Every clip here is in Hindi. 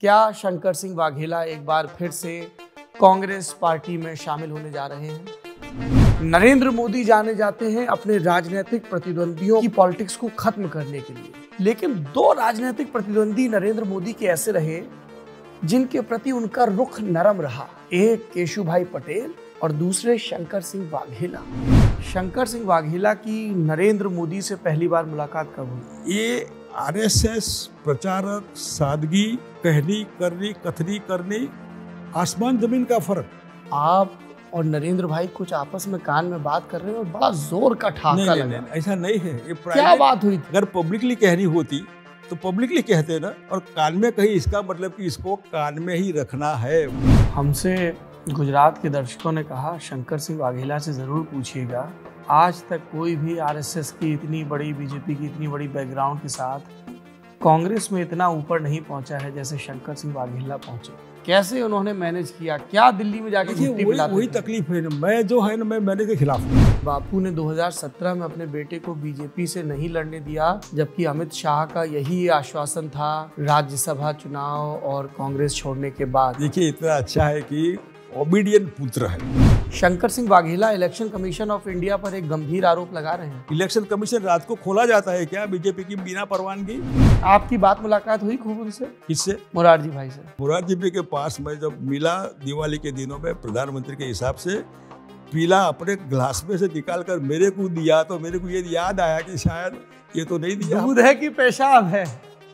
क्या शंकर सिंह वाघेला एक बार फिर से कांग्रेस पार्टी में शामिल होने जा रहे हैं नरेंद्र मोदी जाने जाते हैं अपने राजनीतिक प्रतिद्वंदियों की पॉलिटिक्स को खत्म करने के लिए लेकिन दो राजनीतिक प्रतिद्वंदी नरेंद्र मोदी के ऐसे रहे जिनके प्रति उनका रुख नरम रहा एक केशु भाई पटेल और दूसरे शंकर सिंह वाघेला शंकर सिंह वाघेला की नरेंद्र मोदी से पहली बार मुलाकात कब हुई ये आरएसएस प्रचारक सादगी कहनी करनी कथनी करनी आसमान जमीन का फर्क आप और नरेंद्र भाई कुछ आपस में कान में बात कर रहे हैं और बड़ा जोर का ठहाका नहीं, नहीं, नहीं, ऐसा नहीं है ये क्या बात हुई अगर पब्लिकली कहनी होती तो पब्लिकली कहते ना और कान में कहीं इसका मतलब कि इसको कान में ही रखना है हमसे गुजरात के दर्शकों ने कहा शंकर सिंह वाघेला से ज़रूर पूछिएगा आज तक कोई भी आरएसएस की इतनी बड़ी बीजेपी की इतनी बड़ी बैकग्राउंड के साथ कांग्रेस में इतना ऊपर नहीं पहुंचा है जैसे शंकर सिंह वाघेला पहुंचे कैसे उन्होंने मैनेज किया क्या दिल्ली में जाके वही, तकलीफ है ना मैं जो है ना मैं मैंने के खिलाफ बापू ने 2017 में अपने बेटे को बीजेपी से नहीं लड़ने दिया जबकि अमित शाह का यही आश्वासन था राज्यसभा चुनाव और कांग्रेस छोड़ने के बाद देखिए इतना अच्छा है की ओबीडियंट पुत्र है शंकर सिंह बाघेला इलेक्शन कमीशन ऑफ इंडिया पर एक गंभीर आरोप लगा रहे हैं इलेक्शन कमीशन रात को खोला जाता है क्या बीजेपी की बिना परवानगी आपकी बात मुलाकात हुई खूब उनसे किससे मुरारजी भाई से मुरारजी भाई के पास मैं जब मिला दिवाली के दिनों में प्रधानमंत्री के हिसाब से पीला अपने ग्लास में से निकाल कर मेरे को दिया तो मेरे को ये याद आया कि शायद ये तो नहीं दिया दूध है कि पेशाब है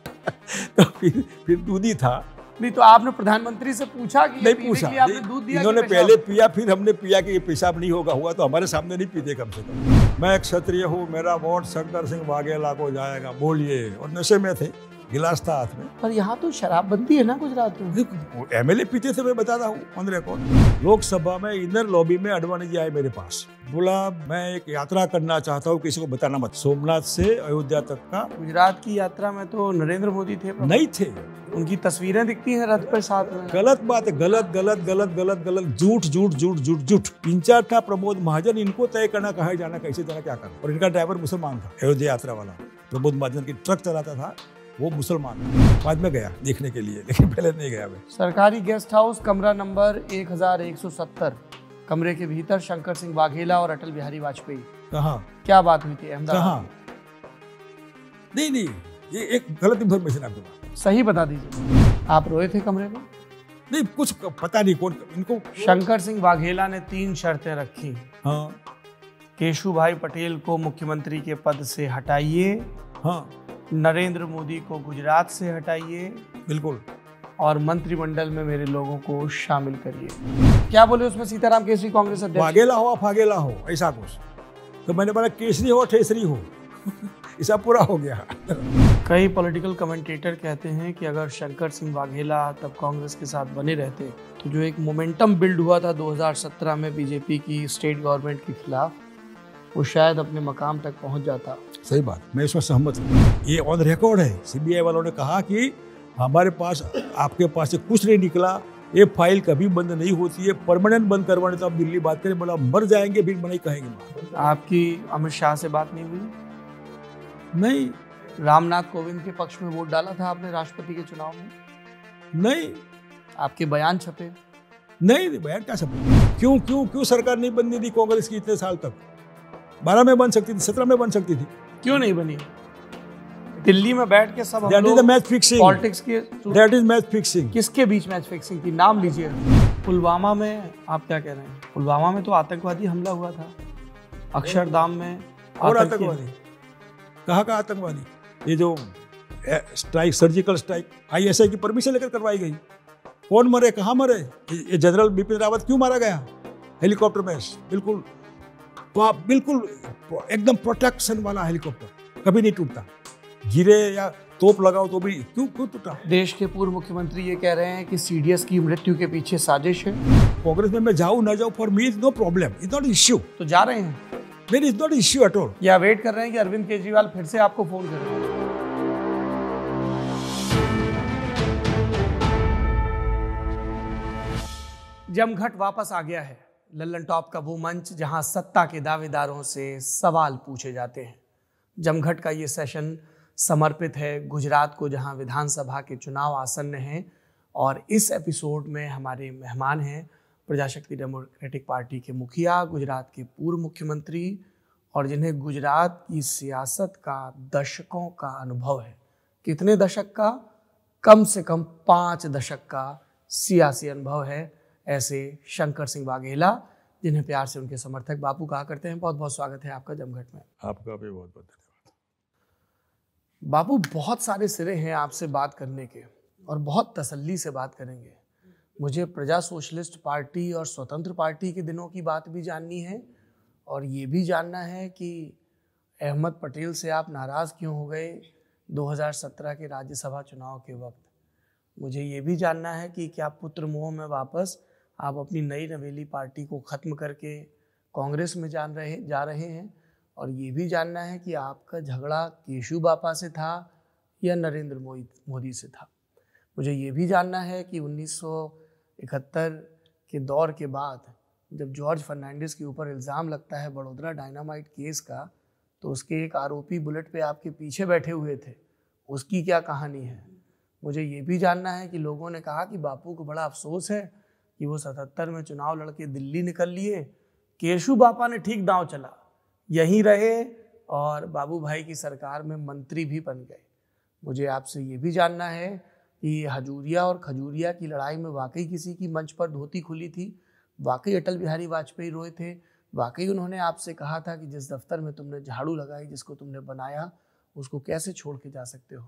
तो फिर फिर दूध ही था नहीं तो आपने प्रधानमंत्री से पूछा कि नहीं पूछा कि आपने दूध दिया इन्होंने पहले पिया फिर हमने पिया कि ये पेशाब नहीं होगा हुआ तो हमारे सामने नहीं पीते कम से कम मैं एक क्षत्रिय हूँ मेरा वोट शंकर सिंह वाघेला को जाएगा बोलिए और नशे में थे गिलास था हाथ में पर यहाँ तो शराबबंदी है ना गुजरात में एम एमएलए पीते थे मैं बता रहा हूँ ऑन को लोकसभा में इनर लॉबी में अडवाणी जी आए मेरे पास बोला मैं एक यात्रा करना चाहता हूँ किसी को बताना मत सोमनाथ से अयोध्या तक का गुजरात की यात्रा में तो नरेंद्र मोदी थे नहीं थे उनकी तस्वीरें दिखती हैं रथ पर साथ में गलत बात है गलत गलत गलत गलत गलत झूठ झूठ झूठ झूठ झूठ तीन चार था प्रमोद महाजन इनको तय करना कहा जाना कैसे जाना क्या करना और इनका ड्राइवर मुसलमान था अयोध्या यात्रा वाला प्रमोद महाजन की ट्रक चलाता था वो मुसलमान बाद में गया देखने के लिए लेकिन पहले नहीं गया मैं सरकारी गेस्ट हाउस कमरा नंबर 1170 कमरे के भीतर शंकर सिंह वाघेला और अटल बिहारी वाजपेयी कहा क्या बात हुई थी अहमदाबाद नहीं नहीं ये एक गलत इन्फॉर्मेशन आपके पास सही बता दीजिए आप रोए थे कमरे में नहीं कुछ पता नहीं कौन इनको शंकर सिंह वाघेला ने तीन शर्तें रखी हाँ केशु भाई पटेल को मुख्यमंत्री के पद से हटाइए हाँ नरेंद्र मोदी को गुजरात से हटाइए बिल्कुल और मंत्रिमंडल में मेरे लोगों को शामिल करिए क्या बोले उसमें सीताराम केसरी कांग्रेस अध्यक्ष भागेला हो फागेला हो ऐसा कुछ तो मैंने बोला केसरी हो ठेसरी हो ऐसा पूरा हो गया कई पॉलिटिकल कमेंटेटर कहते हैं कि अगर शंकर सिंह वाघेला तब कांग्रेस के साथ बने रहते तो जो एक मोमेंटम बिल्ड हुआ था 2017 में बीजेपी की स्टेट गवर्नमेंट के खिलाफ वो शायद अपने मकाम तक पहुंच जाता सही बात मैं इसमें सहमत हूँ ये ऑन रिकॉर्ड है सीबीआई वालों ने कहा कि हमारे पास आपके पास से कुछ नहीं निकला ये फाइल कभी बंद नहीं होती है परमानेंट बंद करवाने तो आप दिल्ली बात करें बोला मर जाएंगे फिर मना कहेंगे आपकी अमित शाह से बात नहीं हुई नहीं रामनाथ कोविंद के पक्ष में वोट डाला था आपने राष्ट्रपति के चुनाव में नहीं आपके बयान छपे नहीं बयान क्या छपे क्यों क्यों क्यों सरकार नहीं बंदी थी कांग्रेस की इतने साल तक बारह में बन सकती थी सत्रह में बन सकती थी क्यों नहीं बनी दिल्ली में बैठ के सब that is match fixing politics के दैट इज मैच फिक्सिंग किसके बीच मैच फिक्सिंग थी नाम लीजिए पुलवामा में आप क्या कह रहे हैं पुलवामा में तो आतंकवादी हमला हुआ था अक्षरधाम में और आतंकवादी कहाँ का आतंकवादी ये जो स्ट्राइक सर्जिकल स्ट्राइक आईएसआई की परमिशन लेकर करवाई गई कौन मरे कहाँ मरे ये जनरल बिपिन रावत क्यों मारा गया हेलीकॉप्टर में बिल्कुल बिल्कुल एकदम प्रोटेक्शन वाला हेलीकॉप्टर कभी नहीं टूटता गिरे या तोप लगाओ तो भी क्यों क्यों टूटा देश के पूर्व मुख्यमंत्री ये कह रहे हैं कि सीडीएस की मृत्यु के पीछे साजिश है कांग्रेस में मैं जाऊँ ना जाऊँ for me is no problem is not issue तो जा रहे हैं मेरी is not issue at all या वेट कर रहे हैं कि अरविंद केजरीवाल फिर से आपको फोन करें जमघट वापस आ गया है लल्लन टॉप का वो मंच जहां सत्ता के दावेदारों से सवाल पूछे जाते हैं जमघट का ये सेशन समर्पित है गुजरात को जहां विधानसभा के चुनाव आसन्न हैं और इस एपिसोड में हमारे मेहमान हैं प्रजाशक्ति डेमोक्रेटिक पार्टी के मुखिया गुजरात के पूर्व मुख्यमंत्री और जिन्हें गुजरात की सियासत का दशकों का अनुभव है कितने दशक का कम से कम पाँच दशक का सियासी अनुभव है ऐसे शंकर सिंह वाघेला जिन्हें प्यार से उनके समर्थक बापू कहा करते हैं बहुत बहुत स्वागत है आपका जमघट में आपका भी बहुत बहुत धन्यवाद बापू बहुत सारे सिरे हैं आपसे बात करने के और बहुत तसल्ली से बात करेंगे मुझे प्रजा सोशलिस्ट पार्टी और स्वतंत्र पार्टी के दिनों की बात भी जाननी है और ये भी जानना है कि अहमद पटेल से आप नाराज़ क्यों हो गए 2017 के राज्यसभा चुनाव के वक्त मुझे ये भी जानना है कि क्या पुत्र मोह में वापस आप अपनी नई नवेली पार्टी को ख़त्म करके कांग्रेस में जान रहे जा रहे हैं और ये भी जानना है कि आपका झगड़ा केशु बापा से था या नरेंद्र मोदी से था मुझे ये भी जानना है कि 1971 के दौर के बाद जब जॉर्ज फर्नांडिस के ऊपर इल्ज़ाम लगता है बड़ोदरा डायनामाइट केस का तो उसके एक आरोपी बुलेट पे आपके पीछे बैठे हुए थे उसकी क्या कहानी है मुझे ये भी जानना है कि लोगों ने कहा कि बापू को बड़ा अफसोस है कि वो सतहत्तर में चुनाव लड़के दिल्ली निकल लिए केशु बापा ने ठीक दांव चला यहीं रहे और बाबू भाई की सरकार में मंत्री भी बन गए मुझे आपसे ये भी जानना है कि हजूरिया और खजूरिया की लड़ाई में वाकई किसी की मंच पर धोती खुली थी वाकई अटल बिहारी वाजपेयी रोए थे वाकई उन्होंने आपसे कहा था कि जिस दफ्तर में तुमने झाड़ू लगाई जिसको तुमने बनाया उसको कैसे छोड़ के जा सकते हो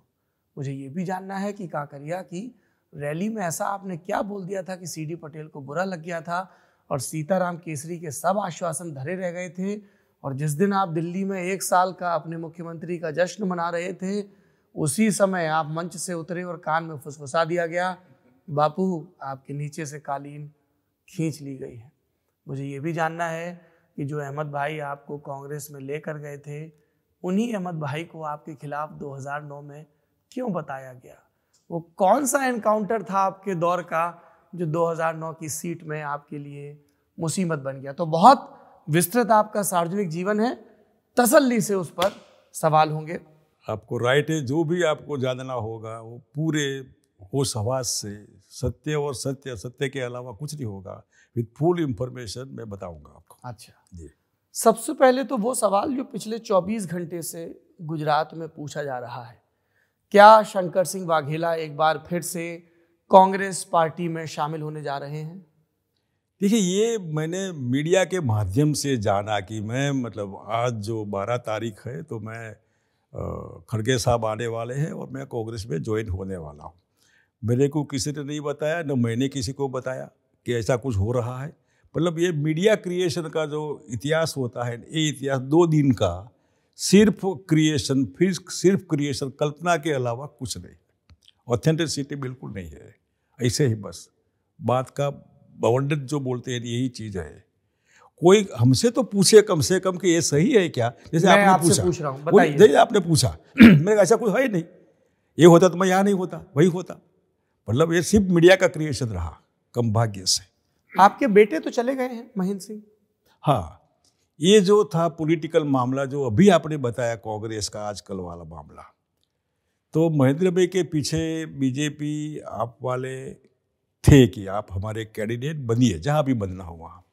मुझे ये भी जानना है कि काकरिया की रैली में ऐसा आपने क्या बोल दिया था कि सीडी पटेल को बुरा लग गया था और सीताराम केसरी के सब आश्वासन धरे रह गए थे और जिस दिन आप दिल्ली में एक साल का अपने मुख्यमंत्री का जश्न मना रहे थे उसी समय आप मंच से उतरे और कान में फुसफुसा दिया गया बापू आपके नीचे से कालीन खींच ली गई है मुझे ये भी जानना है कि जो अहमद भाई आपको कांग्रेस में लेकर गए थे उन्हीं अहमद भाई को आपके खिलाफ 2009 में क्यों बताया गया वो कौन सा एनकाउंटर था आपके दौर का जो 2009 की सीट में आपके लिए मुसीबत बन गया तो बहुत विस्तृत आपका सार्वजनिक जीवन है तसल्ली से उस पर सवाल होंगे आपको राइट है जो भी आपको जानना होगा वो पूरे होश से सत्य और सत्य सत्य के अलावा कुछ नहीं होगा विद फुल इंफॉर्मेशन मैं बताऊंगा आपको अच्छा जी सबसे पहले तो वो सवाल जो पिछले 24 घंटे से गुजरात में पूछा जा रहा है क्या शंकर सिंह वाघेला एक बार फिर से कांग्रेस पार्टी में शामिल होने जा रहे हैं देखिए ये मैंने मीडिया के माध्यम से जाना कि मैं मतलब आज जो 12 तारीख है तो मैं खड़गे साहब आने वाले हैं और मैं कांग्रेस में ज्वाइन होने वाला हूँ मेरे को किसी ने नहीं बताया न मैंने किसी को बताया कि ऐसा कुछ हो रहा है मतलब ये मीडिया क्रिएशन का जो इतिहास होता है ये इतिहास दो दिन का सिर्फ क्रिएशन फिर सिर्फ क्रिएशन कल्पना के अलावा कुछ नहीं ऑथेंटिसिटी बिल्कुल नहीं है ऐसे ही बस बात का बाउंडेड जो बोलते हैं यही चीज़ है कोई हमसे तो पूछे कम से कम कि ये सही है क्या जैसे आपने आप पूछा पूछ रहा हूं, बताइए आपने पूछा मेरे ऐसा कुछ है ही नहीं ये होता तो मैं यहाँ नहीं होता वही होता मतलब ये सिर्फ मीडिया का क्रिएशन रहा कम भाग्य से आपके बेटे तो चले गए हैं महेंद्र सिंह हाँ ये जो था पॉलिटिकल मामला जो अभी आपने बताया कांग्रेस का आजकल वाला मामला तो महेंद्र भाई के पीछे बीजेपी आप वाले थे कि आप हमारे कैंडिडेट बनिए जहाँ भी बनना हो वहाँ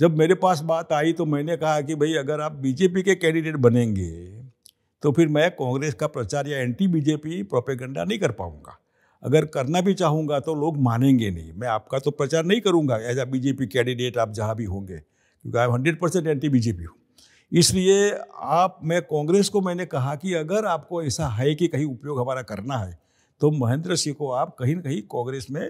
जब मेरे पास बात आई तो मैंने कहा कि भाई अगर आप बीजेपी के कैंडिडेट बनेंगे तो फिर मैं कांग्रेस का प्रचार या एंटी बीजेपी प्रोपेगेंडा नहीं कर पाऊंगा अगर करना भी चाहूँगा तो लोग मानेंगे नहीं मैं आपका तो प्रचार नहीं करूँगा एज आ बीजेपी कैंडिडेट आप जहाँ भी होंगे क्योंकि I am hundred percent anti BJP हूँ इसलिए आप मैं कांग्रेस को मैंने कहा कि अगर आपको ऐसा है कि कहीं उपयोग हमारा करना है तो महेंद्र सिंह को आप कहीं ना कहीं कांग्रेस में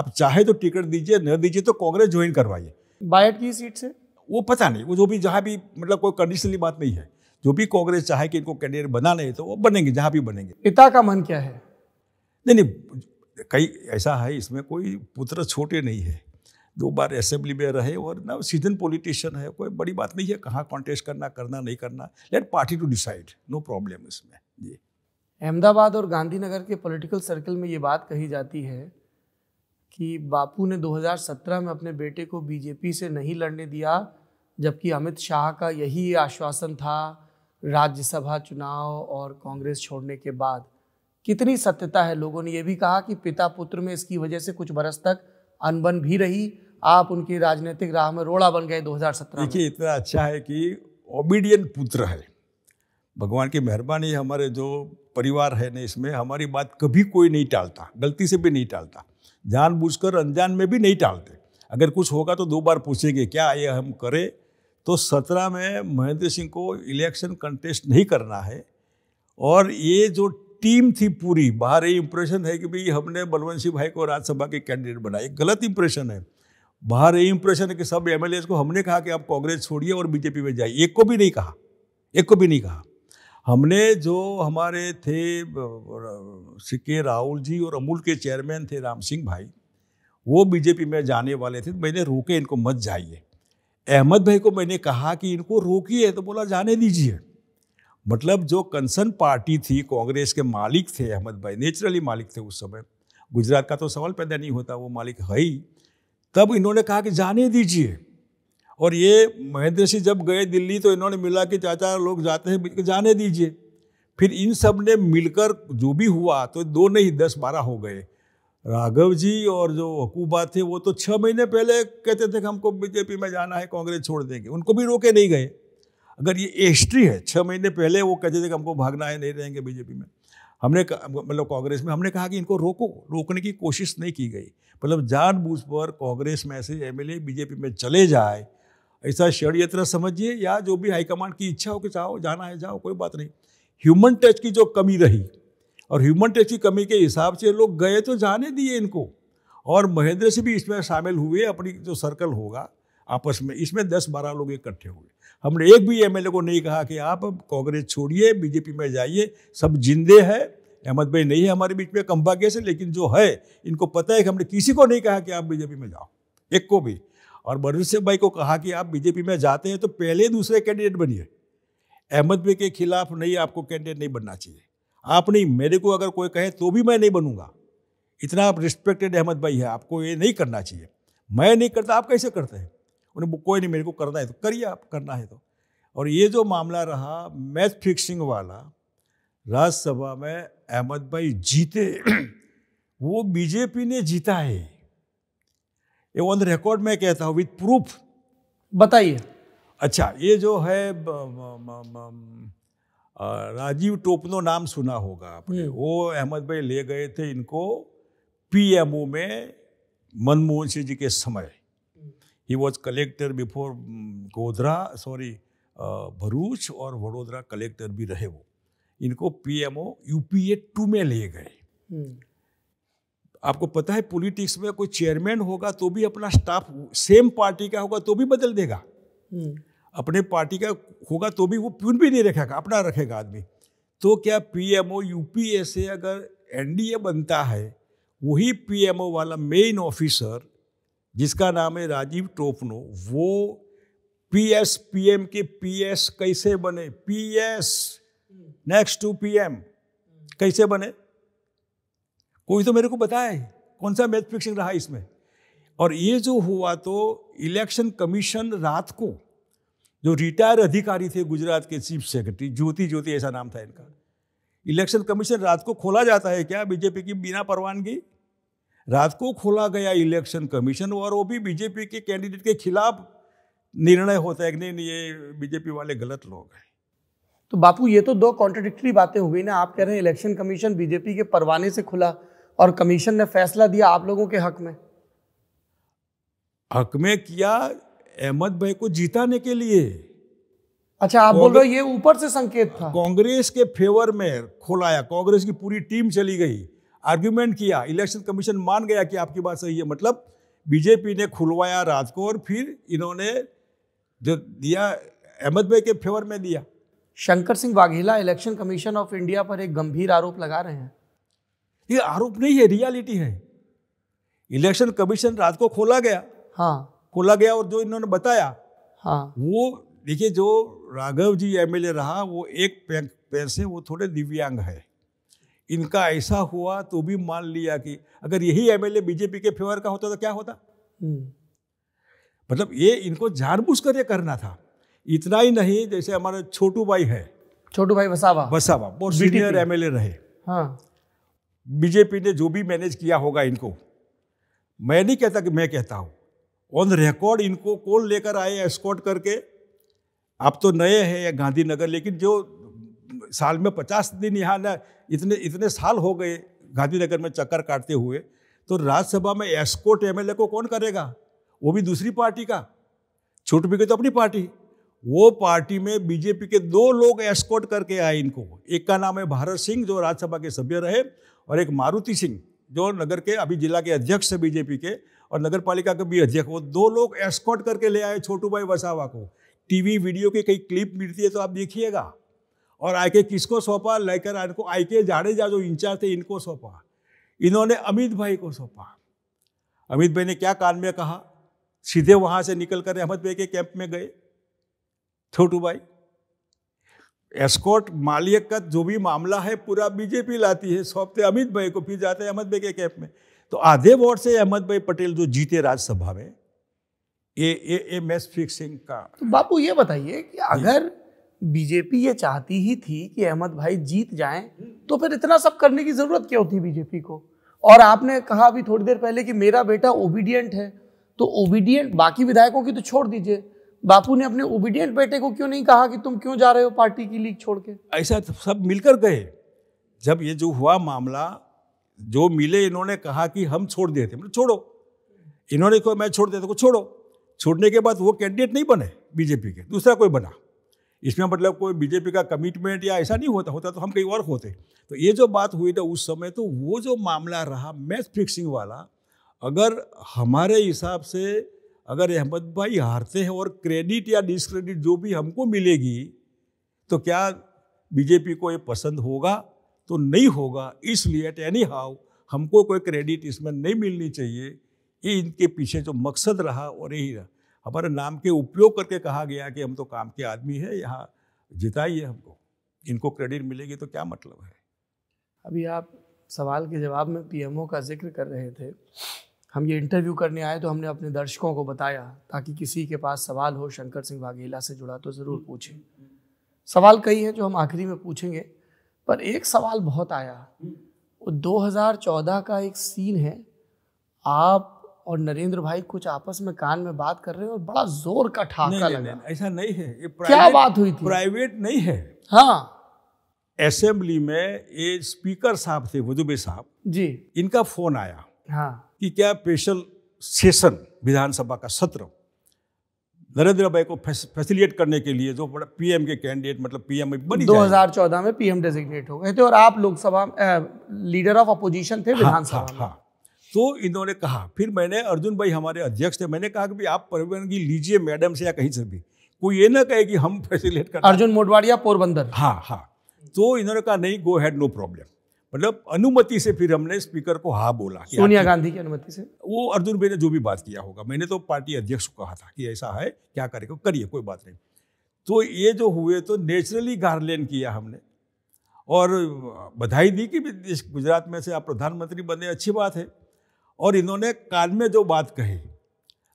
आप चाहे तो टिकट दीजिए न दीजिए तो कांग्रेस ज्वाइन करवाइए बायट की सीट से वो पता नहीं वो जो भी जहाँ भी मतलब कोई कंडीशनली बात नहीं है जो भी कांग्रेस चाहे कि इनको कैंडिडेट बनाना है तो वो बनेंगे जहाँ भी बनेंगे पिता का मन क्या है नहीं नहीं कई ऐसा है इसमें कोई पुत्र छोटे नहीं है दो बार असेंबली में रहे और ना सीजन पॉलिटिशियन है कोई बड़ी बात नहीं है कहाँ कॉन्टेस्ट करना करना नहीं करना let party to decide no problem इसमें जी अहमदाबाद और गांधीनगर के पॉलिटिकल सर्कल में ये बात कही जाती है कि बापू ने 2017 में अपने बेटे को बीजेपी से नहीं लड़ने दिया जबकि अमित शाह का यही आश्वासन था राज्यसभा चुनाव और कांग्रेस छोड़ने के बाद कितनी सत्यता है लोगों ने यह भी कहा कि पिता पुत्र में इसकी वजह से कुछ बरस तक अनबन भी रही आप उनकी राजनीतिक राह में रोड़ा बन गए 2017 देखिए इतना अच्छा है कि ओबीडियन पुत्र है भगवान की मेहरबानी हमारे जो परिवार है ना इसमें हमारी बात कभी कोई नहीं टालता गलती से भी नहीं टालता जानबूझकर अनजान में भी नहीं टालते अगर कुछ होगा तो दो बार पूछेंगे क्या ये हम करें तो सत्रह में महेंद्र सिंह को इलेक्शन कंटेस्ट नहीं करना है और ये जो टीम थी पूरी बाहर ये इम्प्रेशन है कि भाई हमने बलवंत सिंह भाई को राज्यसभा के कैंडिडेट बनाया गलत इम्प्रेशन है बाहर ये इंप्रेशन है कि सब एम को हमने कहा कि आप कांग्रेस छोड़िए और बीजेपी में जाइए एक को भी नहीं कहा एक को भी नहीं कहा हमने जो हमारे थे सिक्के राहुल जी और अमूल के चेयरमैन थे राम सिंह भाई वो बीजेपी में जाने वाले थे तो मैंने रोके इनको मत जाइए अहमद भाई को मैंने कहा कि इनको रोकिए तो बोला जाने दीजिए मतलब जो कंसर्न पार्टी थी कांग्रेस के मालिक थे अहमद भाई नेचुरली मालिक थे उस समय गुजरात का तो सवाल पैदा नहीं होता वो मालिक है ही तब इन्होंने कहा कि जाने दीजिए और ये महेंद्र सिंह जब गए दिल्ली तो इन्होंने मिला कि चाचा लोग जाते हैं जाने दीजिए फिर इन सब ने मिलकर जो भी हुआ तो दो नहीं दस बारह हो गए राघव जी और जो हकूबा थे वो तो छः महीने पहले कहते थे कि हमको बीजेपी में जाना है कांग्रेस छोड़ देंगे उनको भी रोके नहीं गए अगर ये हिस्ट्री है छः महीने पहले वो कहते थे कि हमको भागना है नहीं रहेंगे बीजेपी में हमने मतलब कांग्रेस में हमने कहा कि इनको रोको रोकने की कोशिश नहीं की गई मतलब जानबूझ पर कांग्रेस में ऐसे एम बीजेपी में चले जाए ऐसा षडयंत्र समझिए या जो भी हाईकमांड की इच्छा हो कि चाहो जाना है जाओ कोई बात नहीं ह्यूमन टच की जो कमी रही और ह्यूमन टच की कमी के हिसाब से लोग गए तो जाने दिए इनको और महेंद्र से भी इसमें शामिल हुए अपनी जो सर्कल होगा आपस में इसमें दस बारह लोग इकट्ठे हुए हमने एक भी एमएलए को नहीं कहा कि आप कांग्रेस छोड़िए बीजेपी में जाइए सब जिंदे हैं अहमद भाई नहीं है हमारे बीच में कम भाग्य से लेकिन जो है इनको पता है कि हमने किसी को नहीं कहा कि आप बीजेपी में जाओ एक को भी और मनोज भाई को कहा कि आप बीजेपी में जाते हैं तो पहले दूसरे कैंडिडेट बनिए अहमद भाई के खिलाफ नहीं आपको कैंडिडेट नहीं बनना चाहिए आप नहीं मेरे को अगर कोई कहे तो भी मैं नहीं बनूंगा इतना आप रिस्पेक्टेड अहमद भाई है आपको ये नहीं करना चाहिए मैं नहीं करता आप कैसे करते हैं उन्हें कोई नहीं मेरे को करना है तो करिए आप करना है तो और ये जो मामला रहा मैच फिक्सिंग वाला राज्यसभा में अहमद भाई जीते वो बीजेपी ने जीता है ये ऑन रिकॉर्ड मैं कहता हूँ विथ प्रूफ बताइए अच्छा ये जो है ब, राजीव टोपनो नाम सुना होगा आपने हम्म। वो अहमद भाई ले गए थे इनको पीएमओ में मनमोहन सिंह जी के समय ही was collector before Godhra sorry Bharuch और वडोदरा कलेक्टर भी रहे वो इनको पीएमओ यूपीए टू में ले गए हम्म। आपको पता है पॉलिटिक्स में कोई चेयरमैन होगा तो भी अपना स्टाफ सेम पार्टी का होगा तो भी बदल देगा हम्म। अपने पार्टी का होगा तो भी वो प्यून भी नहीं रखेगा अपना रखेगा आदमी तो क्या पीएमओ यूपीए से अगर एनडीए बनता है वही पीएमओ वाला मेन ऑफिसर जिसका नाम है राजीव टोपनो वो पीएस पीएम के पीएस कैसे बने PS next to P M कैसे बने कोई तो मेरे को बताए कौन सा मैच फिक्सिंग रहा इसमें और ये जो हुआ तो इलेक्शन कमीशन रात को जो रिटायर अधिकारी थे गुजरात के चीफ सेक्रेटरी ज्योति ज्योति ऐसा नाम था इनका इलेक्शन कमीशन रात को खोला जाता है क्या बीजेपी की बिना परवानगी रात को खोला गया इलेक्शन कमीशन और वो भी बीजेपी के कैंडिडेट के खिलाफ निर्णय होता है कि नहीं ये बीजेपी वाले गलत लोग हैं तो बापू ये तो दो कॉन्ट्रडिक्टरी बातें हो गई ना आप कह रहे हैं इलेक्शन कमीशन बीजेपी के परवाने से खुला और कमीशन ने फैसला दिया आप लोगों के हक में हक में किया अहमद भाई को जिताने के लिए अच्छा आप बोल रहे हो ये ऊपर से संकेत था कांग्रेस के फेवर में खोलाया कांग्रेस की पूरी टीम चली गई आर्ग्यूमेंट किया इलेक्शन कमीशन मान गया कि आपकी बात सही है मतलब बीजेपी ने खुलवाया रात को और फिर इन्होंने जो दिया अहमद भाई के फेवर में दिया Shankar Singh Vaghela election commission of India पर एक गंभीर आरोप लगा रहे हैं ये आरोप नहीं है रियलिटी है इलेक्शन कमीशन रात को खोला गया हाँ खोला गया और जो इन्होंने बताया हाँ वो देखिए जो राघव जी एमएलए रहा वो एक पैर से वो थोड़े दिव्यांग है इनका ऐसा हुआ तो भी मान लिया कि अगर यही एमएलए बीजेपी के फेवर का होता तो क्या होता हम्म। मतलब ये इनको जानबूझ कर ये करना था इतना ही नहीं जैसे हमारे छोटू भाई है छोटू भाई वसावा वसावा बहुत सीनियर एमएलए रहे हाँ बीजेपी ने जो भी मैनेज किया होगा इनको मैं नहीं कहता कि मैं कहता हूँ ऑन रिकॉर्ड इनको कौन लेकर आए एस्कॉट करके आप तो नए हैं या गांधीनगर लेकिन जो साल में पचास दिन यहाँ ना इतने इतने साल हो गए गांधीनगर में चक्कर काटते हुए तो राज्यसभा में एस्कोट एमएलए को कौन करेगा वो भी दूसरी पार्टी का छूट भी गई तो अपनी पार्टी वो पार्टी में बीजेपी के दो लोग एस्कॉट करके आए इनको एक का नाम है भारत सिंह जो राज्यसभा के सभ्य रहे और एक मारुति सिंह जो नगर के अभी जिला के अध्यक्ष है बीजेपी के और नगर पालिका के भी अध्यक्ष वो दो लोग एस्कॉट करके ले आए छोटू भाई वसावा को टीवी वीडियो की कई क्लिप मिलती है तो आप देखिएगा और आई के किसको सौंपा लेकर इनको आई के जाडेजा जो इंचार्ज थे इनको सौंपा इन्होंने अमित भाई को सौंपा अमित भाई ने क्या कान में कहा सीधे वहाँ से निकल कर अहमद भाई के कैंप में गए छोटू भाई एस्कॉट मालिक का जो भी मामला है पूरा बीजेपी लाती है सौंपते अमित भाई को फिर जाते हैं अहमद भाई के कैप में तो आधे वोट से अहमद भाई पटेल जो जीते राज्यसभा में ये ये ये मैच फिक्सिंग का तो बापू ये बताइए कि अगर बीजेपी ये चाहती ही थी कि अहमद भाई जीत जाए तो फिर इतना सब करने की जरूरत क्या होती बीजेपी को और आपने कहा अभी थोड़ी देर पहले कि मेरा बेटा ओबीडियंट है तो ओबीडियंट बाकी विधायकों की तो छोड़ दीजिए बापू ने अपने ओबीडियंट बेटे को क्यों नहीं कहा कि तुम क्यों जा रहे हो पार्टी की लीग छोड़ के ऐसा सब मिलकर गए जब ये जो हुआ मामला जो मिले इन्होंने कहा कि हम छोड़ दिए थे मतलब छोड़ो इन्होंने कहा मैं छोड़ देता को तो छोड़ो छोड़ने के बाद वो कैंडिडेट नहीं बने बीजेपी के दूसरा कोई बना इसमें मतलब कोई बीजेपी का कमिटमेंट या ऐसा नहीं होता होता तो हम कहीं और होते तो ये जो बात हुई थी उस समय तो वो जो मामला रहा मैच फिक्सिंग वाला अगर हमारे हिसाब से अगर अहमद भाई हारते हैं और क्रेडिट या डिसक्रेडिट जो भी हमको मिलेगी तो क्या बीजेपी को ये पसंद होगा तो नहीं होगा इसलिए एट एनी हाउ हमको कोई क्रेडिट इसमें नहीं मिलनी चाहिए ये इनके पीछे जो मकसद रहा और यही रहा हमारे नाम के उपयोग करके कहा गया कि हम तो काम के आदमी है यहाँ जिताइए हमको इनको क्रेडिट मिलेगी तो क्या मतलब है अभी आप सवाल के जवाब में पीएमओ का जिक्र कर रहे थे हम ये इंटरव्यू करने आए तो हमने अपने दर्शकों को बताया ताकि किसी के पास सवाल हो शंकर सिंह वाघेला से जुड़ा तो ज़रूर हम्म। पूछें सवाल कई हैं जो हम आखिरी में पूछेंगे पर एक सवाल बहुत आया हम्म। वो 2014 का एक सीन है आप और नरेंद्र भाई कुछ आपस में कान में बात कर रहे हैं और बड़ा जोर का ठहाका लगा ऐसा नहीं है ये क्या बात हुई थी प्राइवेट नहीं है हाँ असेंबली में ये स्पीकर साहब थे वजुबे साहब जी इनका फोन आया हाँ कि क्या स्पेशल सेशन विधानसभा का सत्र नरेंद्र भाई को फैसिलिटेट करने के लिए जो बड़ा पीएम के कैंडिडेट मतलब पीएम दो बनी चौदह में पीएम डेजिग्नेट हो गए थे और आप लोकसभा लीडर ऑफ अपोजिशन थे हाँ, विधानसभा हाँ, हाँ, हाँ। तो इन्होंने कहा फिर मैंने अर्जुन भाई हमारे अध्यक्ष थे मैंने कहा कि आप परवानगी लीजिए मैडम से या कहीं से भी कोई ये ना कहे कि हम फैसिलिटेट कर अर्जुन मोटवाड़िया पोरबंदर हाँ हाँ तो इन्होंने कहा नहीं गो हैड नो प्रॉब्लम मतलब अनुमति से फिर हमने स्पीकर को हाँ बोला सोनिया गांधी की अनुमति से वो अर्जुन भाई ने जो भी बात किया होगा मैंने तो पार्टी अध्यक्ष को कहा था कि ऐसा है क्या करेगा करिए कोई बात नहीं तो ये जो हुए तो नेचुरली गार्लैंड किया हमने और बधाई दी कि इस गुजरात में से आप प्रधानमंत्री बने अच्छी बात है और इन्होंने कान में जो बात कही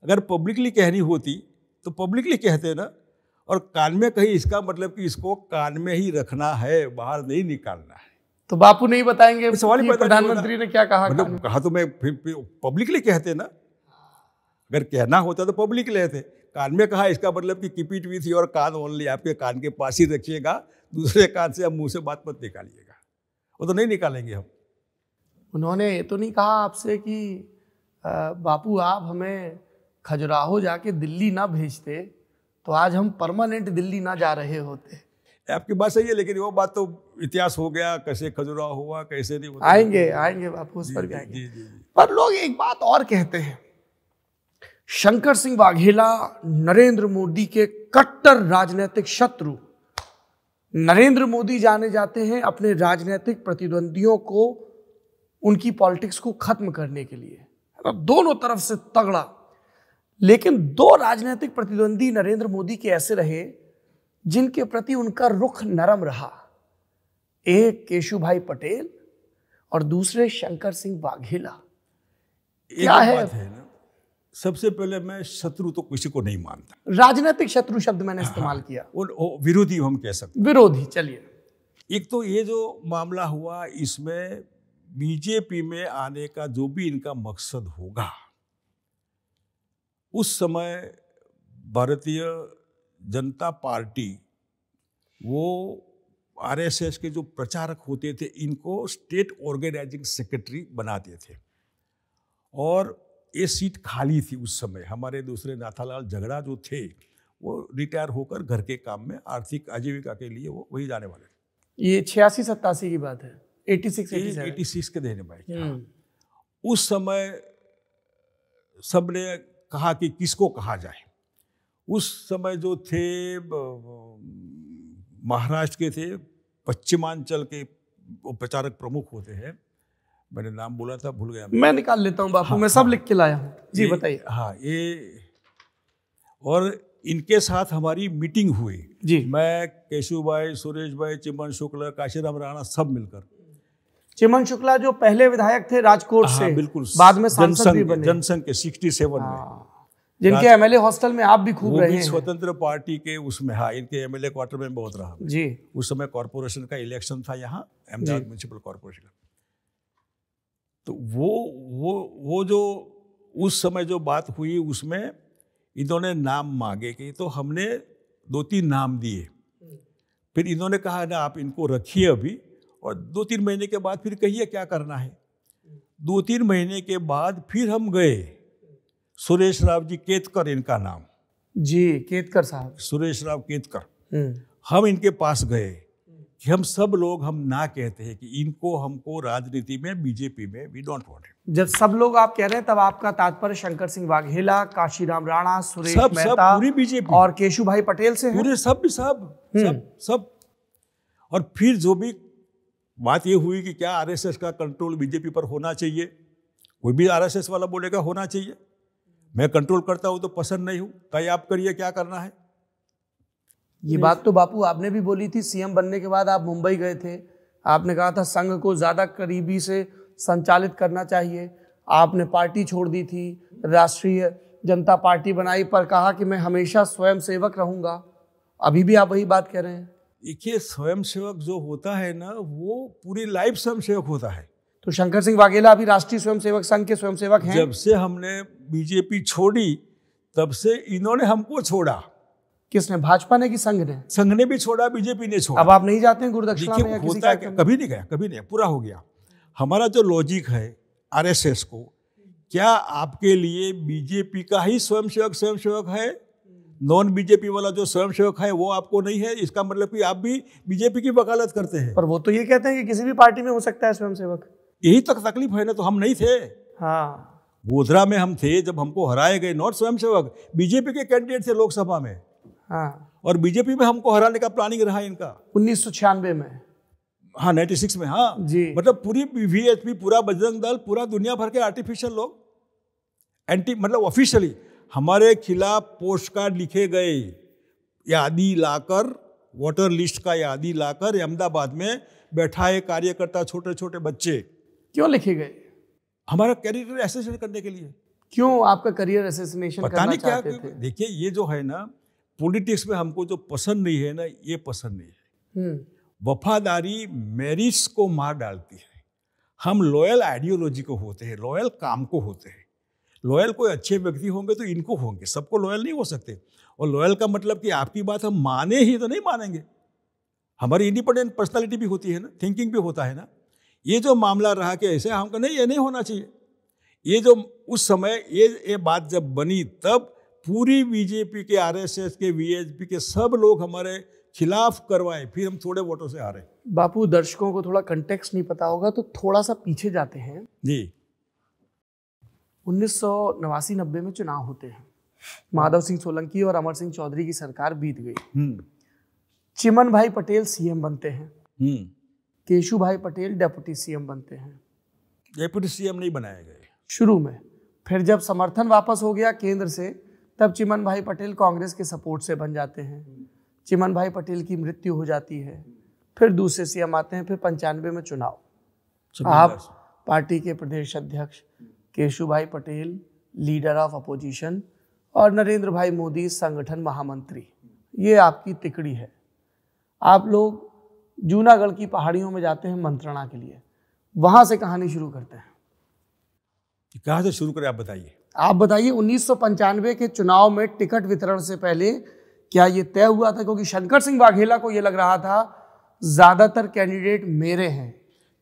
अगर पब्लिकली कहनी होती तो पब्लिकली कहते ना और कान में कही इसका मतलब कि इसको कान में ही रखना है बाहर नहीं निकालना है तो बापू नहीं बताएंगे सवाल ही प्रधानमंत्री ने क्या कहा मतलब कहा तो मैं फिर पब्लिकली कहते ना अगर कहना होता तो पब्लिक लेते कान में कहा इसका मतलब कि कीप इट विथ योर कान ओनली आपके कान के पास ही रखिएगा दूसरे कान से आप मुंह से बात मत निकालिएगा वो तो नहीं निकालेंगे हम उन्होंने ये तो नहीं कहा आपसे कि बापू आप हमें खजुराहो जाके दिल्ली ना भेजते तो आज हम परमानेंट दिल्ली ना जा रहे होते आपकी बात सही है लेकिन वो बात तो इतिहास हो गया कैसे खजुरा हुआ कैसे नहीं हुआ आएंगे आएंगे बापू उस पर भी आएंगे पर लोग एक बात और कहते हैं शंकर सिंह वाघेला नरेंद्र मोदी के कट्टर राजनीतिक शत्रु नरेंद्र मोदी जाने जाते हैं अपने राजनीतिक प्रतिद्वंदियों को उनकी पॉलिटिक्स को खत्म करने के लिए दोनों तरफ से तगड़ा लेकिन दो राजनीतिक प्रतिद्वंदी नरेंद्र मोदी के ऐसे रहे जिनके प्रति उनका रुख नरम रहा एक केशु भाई पटेल और दूसरे शंकर सिंह वाघेला क्या है, है ना सबसे पहले मैं शत्रु तो किसी को नहीं मानता राजनीतिक शत्रु शब्द मैंने हाँ, इस्तेमाल हाँ। किया वो विरोधी हम कह सकते विरोधी चलिए एक तो ये जो मामला हुआ इसमें बीजेपी में आने का जो भी इनका मकसद होगा उस समय भारतीय जनता पार्टी वो आरएसएस के जो प्रचारक होते थे इनको स्टेट ऑर्गेनाइजिंग सेक्रेटरी बनाते थे और ये सीट खाली थी उस समय हमारे दूसरे नाथालाल झगड़ा जो थे वो रिटायर होकर घर के काम में आर्थिक आजीविका के लिए वो वही जाने वाले थे ये छियासी सत्तासी की बात है एटी सिक्स एटी सिक्स के देने भाई हम्म। उस समय सबने कहा कि किसको कहा जाए उस समय जो थे महाराष्ट्र के थे पश्चिमांचल के प्रचारक प्रमुख होते हैं मैंने नाम बोला था भूल गया मैं निकाल लेता हूं बापू हाँ, मैं सब हाँ, लिख के लाया जी बताइए हाँ ये और इनके साथ हमारी मीटिंग हुई जी मैं केशु भाई सुरेश भाई चिमन शुक्ला काशीराम राणा सब मिलकर चिमन शुक्ला जो पहले विधायक थे राजकोट हाँ, से बिल्कुल बाद में जनसंघ जनसंघ के सिक्सटी हाँ। में जिनके एमएलए हॉस्टल में आप भी खूब रहे हैं स्वतंत्र पार्टी के उसमें हाँ इनके एमएलए क्वार्टर में बहुत रहा जी उस समय कॉरपोरेशन का इलेक्शन था यहाँ अहमदाबाद म्यूनसिपल कॉरपोरेशन का तो वो वो वो जो उस समय जो बात हुई उसमें इन्होंने नाम मांगे कि तो हमने दो तीन नाम दिए फिर इन्होंने कहा ना आप इनको रखिए अभी और दो तीन महीने के बाद फिर कहिए क्या करना है दो तीन महीने के बाद फिर हम गए सुरेश राव जी केतकर इनका नाम जी केतकर साहब सुरेश राव केतकर हम्म। हम इनके पास गए कि हम सब लोग हम ना कहते हैं कि इनको हमको राजनीति में बीजेपी में वी डोंट वांट जब सब लोग आप कह रहे हैं तब आपका तात्पर्य शंकर सिंह वाघेला काशीराम राणा सुरेश सब, मेहता पूरी बीजेपी और केशु भाई पटेल से पूरे सब सब हम्म। सब सब और फिर जो भी बात ये हुई कि क्या आरएसएस का कंट्रोल बीजेपी पर होना चाहिए कोई भी आरएसएस वाला बोलेगा होना चाहिए मैं कंट्रोल करता हूँ तो पसंद नहीं हूँ कहीं आप करिए क्या करना है ये बात तो बापू आपने भी बोली थी सीएम बनने के बाद आप मुंबई गए थे आपने कहा था संघ को ज़्यादा करीबी से संचालित करना चाहिए आपने पार्टी छोड़ दी थी राष्ट्रीय जनता पार्टी बनाई पर कहा कि मैं हमेशा स्वयं सेवक रहूंगा अभी भी आप वही बात कह रहे हैं देखिए स्वयं सेवक जो होता है ना वो पूरी लाइफ स्वयं सेवक होता है तो शंकर सिंह वाघेला अभी राष्ट्रीय स्वयंसेवक संघ के स्वयंसेवक हैं जब से हमने बीजेपी छोड़ी तब से इन्होंने हमको छोड़ा किसने भाजपा ने कि संघ ने संघ ने भी छोड़ा बीजेपी ने छोड़ा अब आप नहीं जाते हैं गुरुदक्षिणा में होता है कभी नहीं गया कभी नहीं पूरा हो गया हमारा जो लॉजिक है आरएसएस को क्या आपके लिए बीजेपी का ही स्वयंसेवक स्वयंसेवक है नॉन बीजेपी वाला जो स्वयंसेवक है वो आपको नहीं है इसका मतलब कि आप भी बीजेपी की वकालत करते हैं पर वो तो ये कहते हैं कि किसी भी पार्टी में हो सकता है स्वयंसेवक यही तक तकलीफ है ना तो हम नहीं थे हाँ गोधरा में हम थे जब हमको हराए गए नॉट सेवक बीजेपी के कैंडिडेट थे लोकसभा में हाँ और बीजेपी में हमको हराने का प्लानिंग रहा इनका उन्नीस सौ छियानवे में हाँ नाइन्टी सिक्स में हाँ जी मतलब पूरी पी पूरा बजरंग दल पूरा दुनिया भर के आर्टिफिशियल लोग एंटी मतलब ऑफिशियली हमारे खिलाफ पोस्ट कार्ड लिखे गए यादी लाकर वोटर लिस्ट का यादी लाकर अहमदाबाद में बैठाए कार्यकर्ता छोटे छोटे बच्चे क्यों लिखे गए हमारा कैरियर एसेसमेंट करने के लिए क्यों आपका करियर एसेसिनेशन पता नहीं क्या देखिए ये जो है ना पॉलिटिक्स में हमको जो पसंद नहीं है ना ये पसंद नहीं है हम्म। वफादारी मेरिट्स को मार डालती है हम लॉयल आइडियोलॉजी को होते हैं लॉयल काम को होते हैं लॉयल कोई अच्छे व्यक्ति होंगे तो इनको होंगे सबको लॉयल नहीं हो सकते और लॉयल का मतलब कि आपकी बात हम माने ही तो नहीं मानेंगे हमारी इंडिपेंडेंट पर्सनालिटी भी होती है ना थिंकिंग भी होता है ना ये जो मामला रहा कि ऐसे हमको नहीं ये नहीं होना चाहिए ये जो उस समय ये ये बात जब बनी तब पूरी बीजेपी के आरएसएस के वीएचपी के सब लोग हमारे खिलाफ करवाए फिर हम थोड़े वोटों से हारे बापू दर्शकों को थोड़ा कंटेक्स्ट नहीं पता होगा तो थोड़ा सा पीछे जाते हैं जी उन्नीस सौ नवासी नब्बे में चुनाव होते हैं माधव सिंह सोलंकी और अमर सिंह चौधरी की सरकार बीत गई हम्म। चिमन भाई पटेल सीएम बनते हैं हम्म। केशु भाई पटेल डेप्यूटी सीएम बनते हैं डेप्यूटी सीएम नहीं बनाए गए शुरू में फिर जब समर्थन वापस हो गया केंद्र से तब चिमन भाई पटेल कांग्रेस के सपोर्ट से बन जाते हैं चिमन भाई पटेल की मृत्यु हो जाती है फिर दूसरे सीएम आते हैं फिर पंचानवे में चुनाव आप पार्टी के प्रदेश अध्यक्ष केशु भाई पटेल लीडर ऑफ अपोजिशन और नरेंद्र भाई मोदी संगठन महामंत्री ये आपकी तिकड़ी है आप लोग जूनागढ़ की पहाड़ियों में जाते हैं मंत्रणा के लिए वहां से कहानी शुरू करते हैं कहाँ से शुरू करें आप बताइए आप बताइए उन्नीस के चुनाव में टिकट वितरण से पहले क्या ये तय हुआ था क्योंकि शंकर सिंह वाघेला को ये लग रहा था ज्यादातर कैंडिडेट मेरे हैं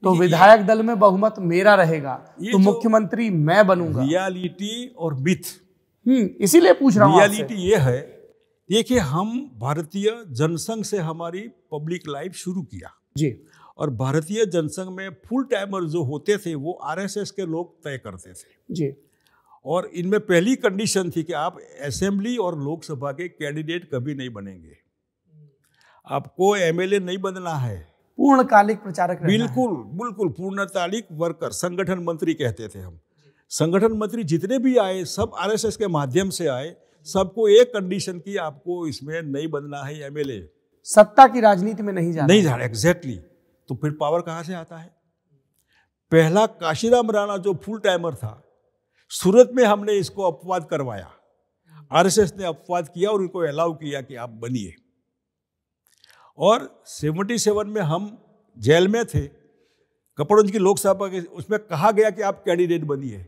तो विधायक दल में बहुमत मेरा रहेगा तो मुख्यमंत्री मैं बनूंगा रियलिटी और मिथ हम्म इसीलिए पूछ रहा हूँ रियलिटी ये है देखिए हम भारतीय जनसंघ से हमारी पब्लिक लाइफ शुरू किया जी और भारतीय जनसंघ में फुल टाइमर जो होते थे वो आरएसएस के लोग तय करते थे जी और इनमें पहली कंडीशन थी कि आप असेंबली और लोकसभा के कैंडिडेट कभी नहीं बनेंगे आपको एमएलए नहीं बनना है पूर्णकालिक प्रचारक बिल्कुल बिल्कुल पूर्णकालिक वर्कर संगठन मंत्री कहते थे हम संगठन मंत्री जितने भी आए सब आरएसएस के माध्यम से आए सबको एक कंडीशन की आपको इसमें नहीं बनना है एमएलए सत्ता की राजनीति में नहीं जाना नहीं जाना एग्जैक्टली तो फिर पावर कहाँ से आता है पहला काशीराम राणा जो फुल टाइमर था सूरत में हमने इसको अपवाद करवाया आरएसएस ने अपवाद किया और इनको अलाउ किया कि आप बनिए और 77 में हम जेल में थे कपड़ोंज की लोकसभा के उसमें कहा गया कि आप कैंडिडेट बनिए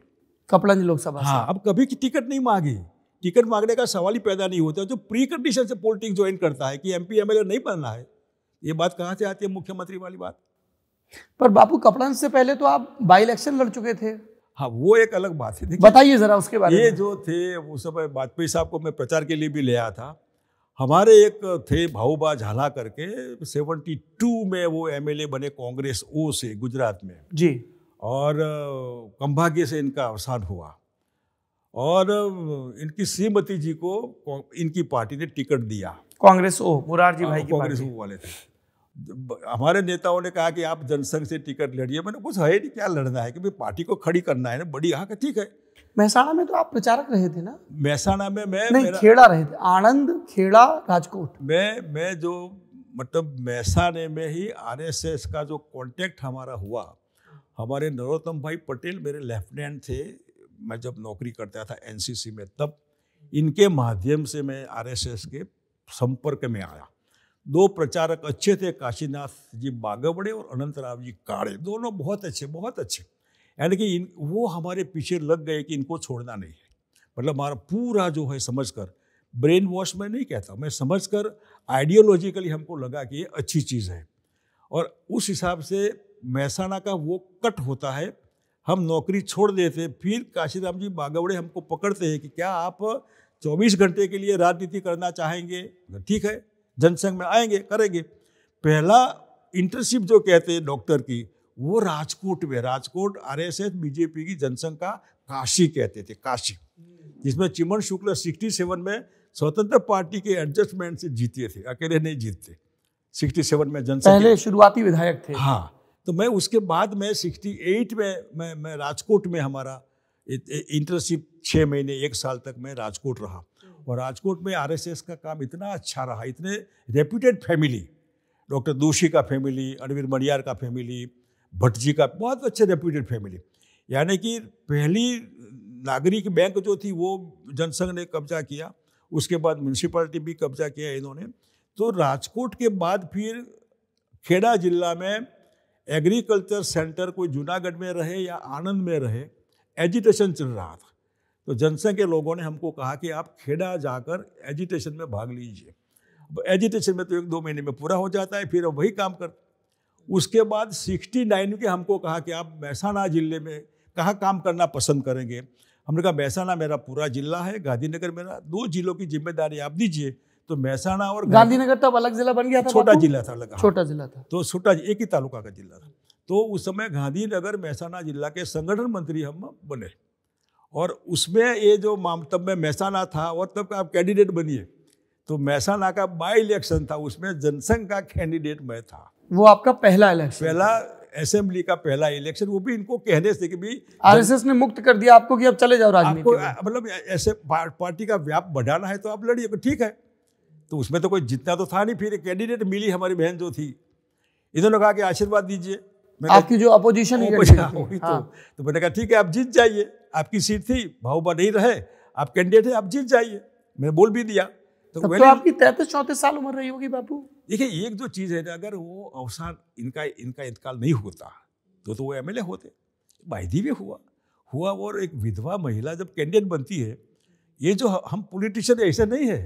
कपड़ोंज लोकसभा हाँ अब कभी की टिकट नहीं मांगी टिकट मांगने का सवाल ही पैदा नहीं होता जो प्री कंडीशन से पॉलिटिक्स ज्वाइन करता है कि एम पी नहीं बनना है ये बात कहाँ से आती है मुख्यमंत्री वाली बात पर बापू कपड़न से पहले तो आप बाई इलेक्शन लड़ चुके थे हाँ वो एक अलग बात है बताइए जरा उसके बारे में ये जो थे वो समय वाजपेयी साहब को मैं प्रचार के लिए भी ले आया था हमारे एक थे भाऊबा झाला करके सेवेंटी टू में वो एमएलए बने कांग्रेस ओ से गुजरात में जी और कंभाग्य से इनका अवसान हुआ और इनकी श्रीमती जी को इनकी पार्टी ने टिकट दिया कांग्रेस ओ मुरारजी हाँ, भाई कांग्रेस ओ वाले थे हमारे नेताओं ने कहा कि आप जनसंघ से टिकट लड़िए मैंने कुछ है नहीं क्या लड़ना है कि पार्टी को खड़ी करना है ना बड़ी यहाँ ठीक है मेहसाणा में तो आप प्रचारक रहे थे ना मेहसाणा में मैं नहीं खेड़ा रहे थे आनंद खेड़ा राजकोट मैं मैं जो मतलब महसाने में ही आर का जो कॉन्टेक्ट हमारा हुआ हमारे नरोत्तम भाई पटेल मेरे लेफ्टिनेंट थे मैं जब नौकरी करता था एनसीसी में तब इनके माध्यम से मैं आरएसएस के संपर्क में आया दो प्रचारक अच्छे थे काशीनाथ जी बागवड़े और अनंतराव जी काड़े दोनों बहुत अच्छे बहुत अच्छे यानी कि इन वो हमारे पीछे लग गए कि इनको छोड़ना नहीं है मतलब हमारा पूरा जो है समझ कर ब्रेन वॉश मैं नहीं कहता मैं समझ कर आइडियोलॉजिकली हमको लगा कि ये अच्छी चीज़ है और उस हिसाब से मैसाना का वो कट होता है हम नौकरी छोड़ देते फिर काशीराम जी बागवड़े हमको पकड़ते हैं कि क्या आप 24 घंटे के लिए राजनीति करना चाहेंगे ठीक है जनसंघ में आएंगे करेंगे पहला इंटर्नशिप जो कहते हैं डॉक्टर की वो राजकोट में राजकोट एस बीजेपी की जनसंघ का काशी कहते थे काशी जिसमें चिमन शुक्ल सेवन में स्वतंत्र पार्टी के एडजस्टमेंट से जीते थे अकेले नहीं जीतते 67 में जनसंघ पहले शुरुआती विधायक थे हाँ तो मैं उसके बाद मैं सिक्सटी एट में मैं मैं राजकोट में हमारा इंटर्नशिप छः महीने एक साल तक मैं राजकोट रहा हम्म। और राजकोट में आरएसएस का काम इतना अच्छा रहा इतने रेप्यूटेड फैमिली डॉक्टर दोषी का फैमिली अरविंद मणियार का फैमिली भट्ट जी का बहुत अच्छे रेप्यूटेड फैमिली यानी कि पहली नागरिक बैंक जो थी वो जनसंघ ने कब्जा किया उसके बाद म्यूनसिपालिटी भी कब्जा किया इन्होंने तो राजकोट के बाद फिर खेड़ा जिला में एग्रीकल्चर सेंटर कोई जूनागढ़ में रहे या आनंद में रहे एजिटेशन चल रहा था तो जनसंघ के लोगों ने हमको कहा कि आप खेड़ा जाकर एजिटेशन में भाग लीजिए एजिटेशन में तो एक दो महीने में पूरा हो जाता है फिर वही काम कर उसके बाद 69 के हमको कहा कि आप मैसाना जिले में कहाँ काम करना पसंद करेंगे हमने कहा मैसाना मेरा पूरा जिला है गांधीनगर मेरा दो जिलों की जिम्मेदारी आप दीजिए तो महसाणा और गांधीनगर तब तो अलग जिला बन गया था छोटा जिला था अलग हाँ। छोटा जिला था तो छोटा एक ही तालुका का जिला था तो उस समय गांधीनगर महसाणा जिला के संगठन मंत्री हम बने और उसमें ये जो माम तब में महसाना था और तब आप कैंडिडेट बनिए तो महसाना का बाई इलेक्शन था उसमें जनसंघ का कैंडिडेट मैं था वो आपका पहला इलेक्शन पहला असेंबली का पहला इलेक्शन वो भी इनको कहने से कि भी आरएसएस ने मुक्त कर दिया आपको कि अब चले जाओ राजनीति मतलब ऐसे पार्टी का व्याप बढ़ाना है तो आप लड़िए ठीक है तो उसमें तो कोई जितना तो था नहीं फिर एक कैंडिडेट मिली हमारी बहन जो थी इन्होंने कहा कि आशीर्वाद दीजिए आपकी जो अपोजिशन तो हाँ। तो मैंने कहा ठीक है आप जीत जाइए आपकी सीट थी भाऊबा नहीं रहे आप कैंडिडेट है आप जीत जाइए मैंने बोल भी दिया तो, तो आपकी तैतीस चौंतीस साल उम्र रही होगी बापू देखिए एक जो चीज़ है अगर वो अवसर इनका इनका इंतकाल नहीं होता तो तो वो ए होते भी हुआ हुआ और एक विधवा महिला जब कैंडिडेट बनती है ये जो हम पॉलिटिशियन ऐसे नहीं है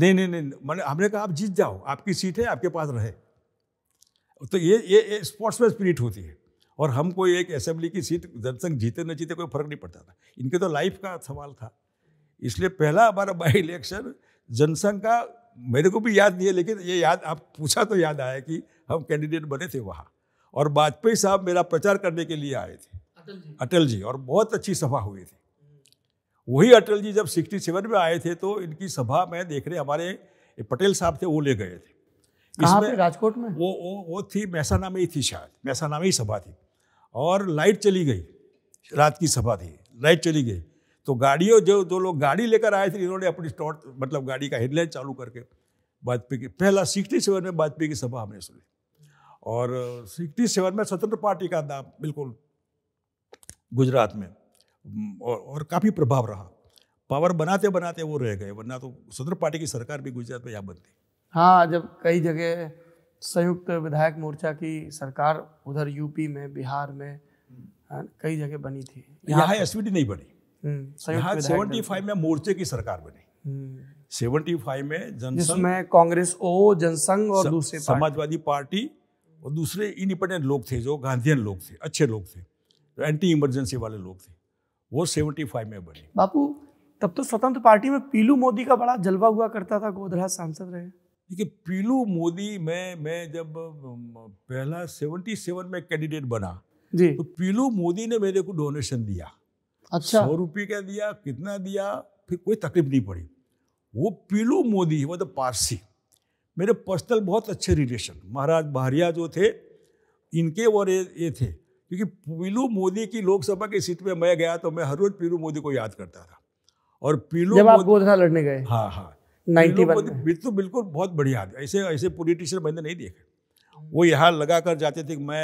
नहीं नहीं नहीं मैंने हमने कहा आप जीत जाओ आपकी सीट है आपके पास रहे तो ये ये, ये स्पोर्ट्स में स्पिरिट होती है और हमको एक असेंबली की सीट जनसंघ जीते न जीते कोई फर्क नहीं पड़ता था इनके तो लाइफ का सवाल था इसलिए पहला हमारा बाई इलेक्शन जनसंघ का मेरे को भी याद नहीं है लेकिन ये याद आप पूछा तो याद आया कि हम कैंडिडेट बने थे वहाँ और वाजपेयी साहब मेरा प्रचार करने के लिए आए थे अटल जी अटल जी और बहुत अच्छी सभा हुई थी वही अटल जी जब 67 में आए थे तो इनकी सभा में देख रहे हमारे पटेल साहब थे वो ले गए थे इसमें राजकोट में वो वो वो थी महसाना में ही थी शायद महसाना में ही सभा थी और लाइट चली गई रात की सभा थी लाइट चली गई तो गाड़ियों जो दो लोग गाड़ी लेकर आए थे इन्होंने अपनी स्टॉट मतलब गाड़ी का हेडलाइट चालू करके वाजपेयी की पहला सिक्सटी सेवन में वाजपेयी की सभा हमने सुनी और सिक्सटी सेवन में स्वतंत्र पार्टी का नाम बिल्कुल गुजरात में और, और काफ़ी प्रभाव रहा पावर बनाते बनाते वो रह गए वरना तो स्वतंत्र पार्टी की सरकार भी गुजरात में यहाँ बनती हाँ जब कई जगह संयुक्त विधायक मोर्चा की सरकार उधर यूपी में बिहार में हम्म। हाँ, कई जगह बनी थी यहाँ एस नहीं बनी हम्म, यहाँ सेवेंटी फाइव में मोर्चे की सरकार बनी हम्म। सेवेंटी फाइव में जनसंघ कांग्रेस ओ जनसंघ और दूसरे समाजवादी पार्टी और दूसरे इंडिपेंडेंट लोग थे जो गांधीयन लोग थे अच्छे लोग थे एंटी इमरजेंसी वाले लोग थे वो सेवेंटी फाइव में बनी बापू तब तो स्वतंत्र पार्टी में पीलू मोदी का बड़ा जलवा हुआ करता था गोधरा सांसद रहे देखिए पीलू मोदी में मैं जब पहला सेवेंटी सेवन में कैंडिडेट बना जी तो पीलू मोदी ने मेरे को डोनेशन दिया अच्छा सौ रुपये का दिया कितना दिया फिर कोई तकलीफ नहीं पड़ी वो पीलू मोदी वो तो पारसी मेरे पर्सनल बहुत अच्छे रिलेशन महाराज बहरिया जो थे इनके और ये थे क्योंकि पीलू मोदी की लोकसभा की सीट पे मैं गया तो मैं हर रोज पीलू मोदी को याद करता था और पीलू जब आप गोधरा लड़ने गए हाँ हाँ नाइन्टी बिल्कुल बिल्कुल बहुत बढ़िया ऐसे ऐसे पोलिटिशियन मैंने नहीं देखे वो यहाँ लगा कर जाते थे कि मैं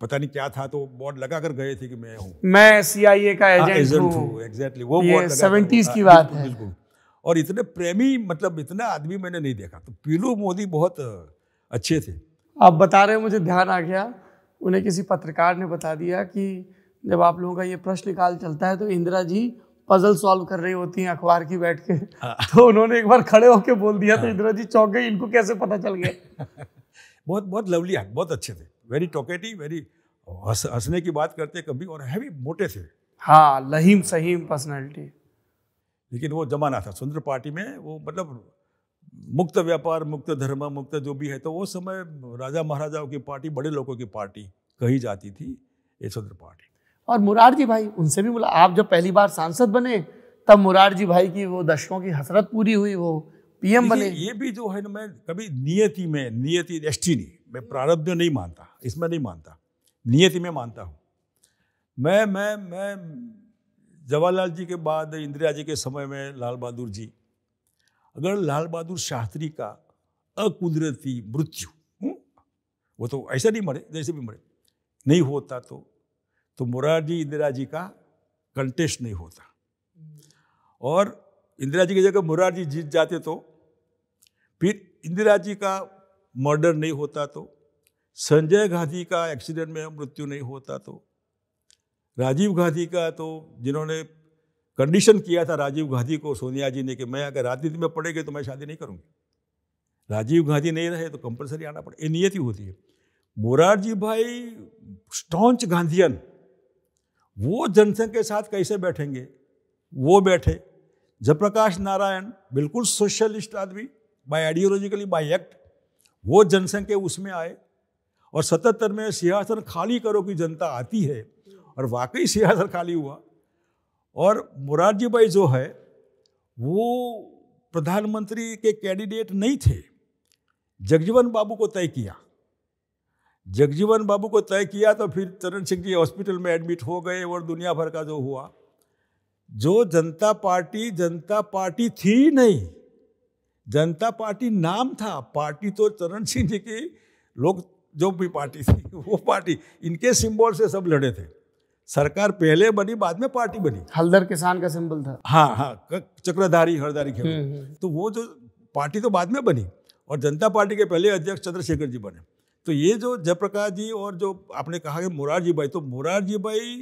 पता नहीं क्या था तो बोर्ड लगा कर गए थे कि मैं हूँ मैं सीआईए का एजेंट हाँ, हूँ एग्जैक्टली वो सेवेंटीज हाँ, की बात है बिल्कुल और इतने प्रेमी मतलब इतना आदमी मैंने नहीं देखा तो पीलू मोदी बहुत अच्छे थे आप बता रहे मुझे ध्यान आ गया उन्हें किसी पत्रकार ने बता दिया कि जब आप लोगों का ये प्रश्न काल चलता है तो इंदिरा जी पजल सॉल्व कर रही होती हैं अखबार की बैठ के हाँ। तो उन्होंने एक बार खड़े होकर बोल दिया तो हाँ। इंदिरा जी चौंक गई इनको कैसे पता चल गया बहुत बहुत लवली एक्ट बहुत अच्छे थे वेरी टोकेटी वेरी हंसने की बात करते कभी और हैवी मोटे थे हाँ लहीम सहीम पर्सनैलिटी लेकिन वो जमाना था सुंदर पार्टी में वो मतलब मुक्त व्यापार मुक्त धर्म मुक्त जो भी है तो वो समय राजा महाराजाओं की पार्टी बड़े लोगों की पार्टी कही जाती थी यशोधर पार्टी और मुरारजी भाई उनसे भी बोला आप जब पहली बार सांसद बने तब मुरारजी भाई की वो दशकों की हसरत पूरी हुई वो पीएम बने ये भी जो है ना मैं कभी नियति में नियति नहीं मैं प्रारब्ध नहीं मानता इसमें नहीं मानता नियति में मानता हूँ मैं मैं मैं जवाहरलाल जी के बाद इंदिरा जी के समय में लाल बहादुर जी अगर लाल बहादुर शास्त्री का अकुदरती मृत्यु हम्म, वो तो ऐसा नहीं मरे जैसे भी मरे नहीं होता तो तो मोरारजी इंदिरा जी का कंटेस्ट नहीं होता और इंदिरा जी की जगह मोरारजी जीत जाते तो फिर इंदिरा जी का मर्डर नहीं होता तो संजय गांधी का एक्सीडेंट में मृत्यु नहीं होता तो राजीव गांधी का तो जिन्होंने कंडीशन किया था राजीव गांधी को सोनिया जी ने कि मैं अगर राजनीति में पड़ेगी तो मैं शादी नहीं करूँगी राजीव गांधी नहीं रहे तो कंपलसरी आना पड़े ये नियति होती है मोरारजी भाई स्टॉन्च गांधीयन वो जनसंघ के साथ कैसे बैठेंगे वो बैठे जयप्रकाश नारायण बिल्कुल सोशलिस्ट आदमी बाय आइडियोलॉजिकली बाय एक्ट वो जनसंघ के उसमें आए और सतहत्तर में सिंहासन खाली करो की जनता आती है और वाकई सिंहासन खाली हुआ और मुरारजी भाई जो है वो प्रधानमंत्री के कैंडिडेट नहीं थे जगजीवन बाबू को तय किया जगजीवन बाबू को तय किया तो फिर चरण सिंह जी हॉस्पिटल में एडमिट हो गए और दुनिया भर का जो हुआ जो जनता पार्टी जनता पार्टी थी नहीं जनता पार्टी नाम था पार्टी तो चरण सिंह जी की लोग जो भी पार्टी थी वो पार्टी इनके सिंबल से सब लड़े थे सरकार पहले बनी बाद में पार्टी बनी हलदर किसान का सिंबल था हाँ हाँ चक्रधारी हरदारी खेल हम्म, हम्म, हम्म। तो वो जो पार्टी तो बाद में बनी और जनता पार्टी के पहले अध्यक्ष चंद्रशेखर जी बने तो ये जो जयप्रकाश जी और जो आपने कहा कि मोरारजी भाई तो मुरारजी भाई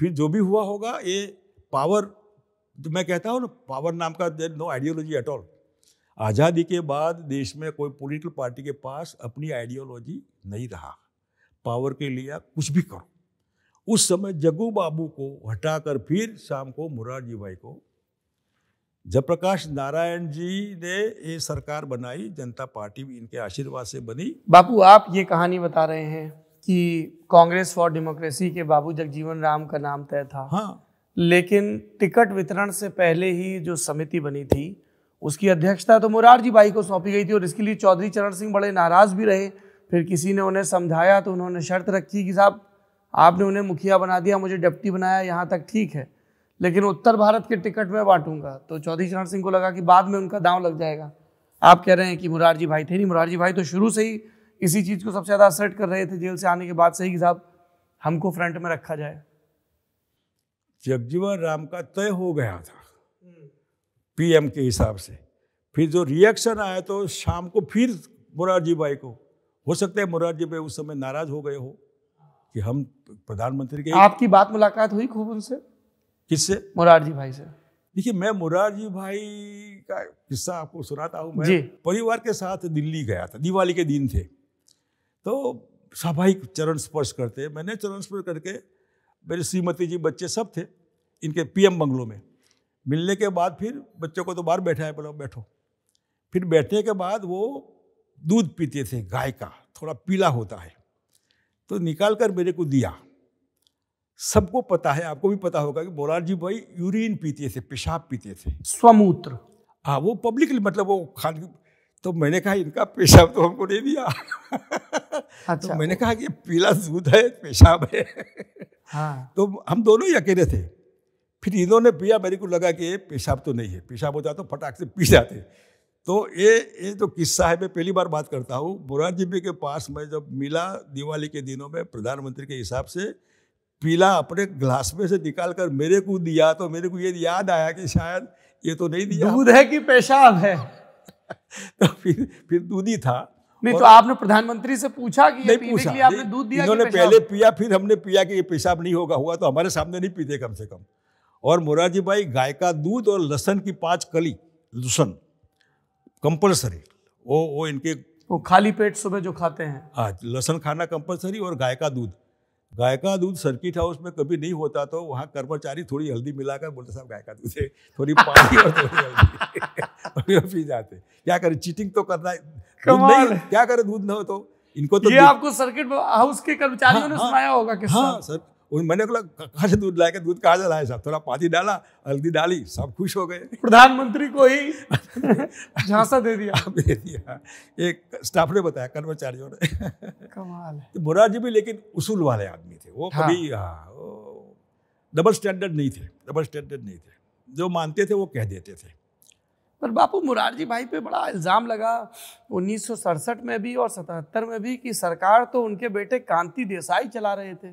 फिर जो भी हुआ होगा ये पावर जो तो मैं कहता हूँ ना पावर नाम का there no ideology at all आज़ादी के बाद देश में कोई पॉलिटिकल पार्टी के पास अपनी आइडियोलॉजी नहीं रहा पावर के लिए कुछ भी करो उस समय जगू बाबू को हटाकर फिर शाम को मुरारजी भाई को जयप्रकाश नारायण जी ने ये सरकार बनाई जनता पार्टी भी इनके आशीर्वाद से बनी बापू आप ये कहानी बता रहे हैं कि कांग्रेस फॉर डेमोक्रेसी के बाबू जगजीवन राम का नाम तय था हाँ लेकिन टिकट वितरण से पहले ही जो समिति बनी थी उसकी अध्यक्षता तो मुरारजी बाई को सौंपी गई थी और इसके लिए चौधरी चरण सिंह बड़े नाराज भी रहे फिर किसी ने उन्हें समझाया तो उन्होंने शर्त रखी कि साहब आपने उन्हें मुखिया बना दिया मुझे डिप्टी बनाया यहाँ तक ठीक है लेकिन उत्तर भारत के टिकट में बांटूंगा तो चौधरी चरण सिंह को लगा कि बाद में उनका दांव लग जाएगा आप कह रहे हैं कि मुरारजी भाई थे नहीं मुरारजी भाई तो शुरू से ही इसी चीज़ को सबसे ज़्यादा असर्ट कर रहे थे जेल से आने के बाद से ही साहब हमको फ्रंट में रखा जाए जगजीवन राम का तय हो गया था पीएम के हिसाब से फिर जो रिएक्शन आया तो शाम को फिर मुरारजी भाई को हो सकता है मुरारजी भाई उस समय नाराज हो गए हो कि हम प्रधानमंत्री के आपकी बात मुलाकात हुई खूब उनसे किससे मुरारजी भाई से देखिए मैं मुरारजी भाई का किस्सा आपको सुनाता हूँ मैं परिवार के साथ दिल्ली गया था दिवाली के दिन थे तो स्वाभाविक चरण स्पर्श करते मैंने चरण स्पर्श करके मेरे श्रीमती जी बच्चे सब थे इनके पीएम बंगलों में मिलने के बाद फिर बच्चों को तो बाहर बैठा है बोला बैठो फिर बैठने के बाद वो दूध पीते थे गाय का थोड़ा पीला होता है तो निकाल कर मेरे को दिया सबको पता है आपको भी पता होगा कि जी भाई यूरिन पीते थे पेशाब पीते थे स्वमूत्र हाँ वो पब्लिकली मतलब वो खान तो मैंने कहा इनका पेशाब तो हमको दे दिया तो अच्छा, तो मैंने कहा कि पीला दूध है पेशाब है हाँ। तो हम दोनों ही अकेले थे फिर इन्होंने पिया मेरे को लगा कि पेशाब तो नहीं है पेशाब होता तो फटाक से पी जाते तो ये ये जो किस्सा है मैं पहली बार बात करता हूँ मोरारजी भी के पास मैं जब मिला दिवाली के दिनों में प्रधानमंत्री के हिसाब से पीला अपने ग्लास में से निकाल कर मेरे को दिया तो मेरे को ये याद आया कि शायद ये तो नहीं दिया दूध है कि पेशाब है तो फिर फिर दूध ही था नहीं तो आपने प्रधानमंत्री से पूछा कि नहीं पूछा आपने दूध दिया इन्होंने पहले पिया फिर हमने पिया कि ये पेशाब नहीं होगा हुआ तो हमारे सामने नहीं पीते कम से कम और मोरारजी भाई गाय का दूध और लसन की पाँच कली लसन कंपलसरी वो वो इनके वो खाली पेट सुबह जो खाते हैं हाँ लहसन खाना कंपलसरी और गाय का दूध गाय का दूध सर्किट हाउस में कभी नहीं होता तो वहाँ कर्मचारी थोड़ी हल्दी मिलाकर बोलते साहब गाय का दूध है थोड़ी पानी और थोड़ी हल्दी पी जाते क्या करें चीटिंग तो करना नहीं क्या करें दूध न हो तो इनको तो ये आपको सर्किट हाउस के कर्मचारियों हाँ, ने हाँ, सुनाया होगा कि हाँ सर मैंने बोला कहाँ से दूध लाया दूध कहाँ से लाया साहब थोड़ा पानी डाला हल्दी डाली सब खुश हो गए प्रधानमंत्री को ही झांसा दे दिया हाँ, दे दिया एक स्टाफ ने बताया कर्मचारियों ने कमाल है तो मुरारजी भी लेकिन उसूल वाले आदमी थे वो हाँ। कभी हाँ, हाँ डबल स्टैंडर्ड नहीं थे डबल स्टैंडर्ड नहीं थे जो मानते थे वो कह देते थे पर बापू मुरारजी भाई पे बड़ा इल्ज़ाम लगा उन्नीस में भी और 77 में भी कि सरकार तो उनके बेटे कांति देसाई चला रहे थे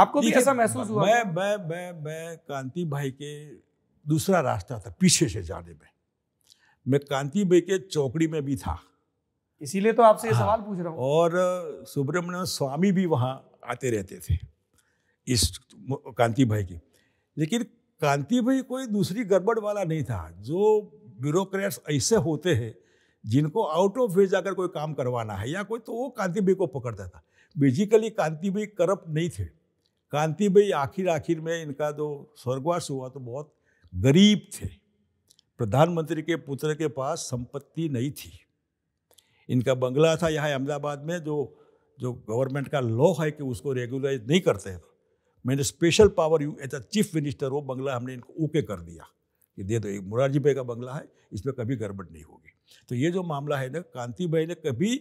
आपको भी ऐसा महसूस हुआ मैं मैं मैं मैं कांति भाई के दूसरा रास्ता था पीछे से जाने में मैं कांति भाई के चौकड़ी में भी था इसीलिए तो आपसे हाँ, सवाल पूछ रहा हूँ और सुब्रमण्य स्वामी भी वहाँ आते रहते थे इस कांति भाई की लेकिन कांति भाई कोई दूसरी गड़बड़ वाला नहीं था जो ब्यूरोक्रेट्स ऐसे होते हैं जिनको आउट ऑफ वे जाकर कोई काम करवाना है या कोई तो वो कांति भाई को पकड़ता था बेसिकली कांति भाई करप्ट नहीं थे कांति भाई आखिर आखिर में इनका जो स्वर्गवास हुआ तो बहुत गरीब थे प्रधानमंत्री के पुत्र के पास संपत्ति नहीं थी इनका बंगला था यहाँ अहमदाबाद में जो जो गवर्नमेंट का लॉ है कि उसको रेगुलराइज नहीं करते हैं मैंने special power you as a chief minister वो बंगला हमने इनको ओके कर दिया कि दे दो मुरारजी भाई का बंगला है इसमें कभी गड़बड़ नहीं होगी तो ये जो मामला है ना कांति भाई ने कभी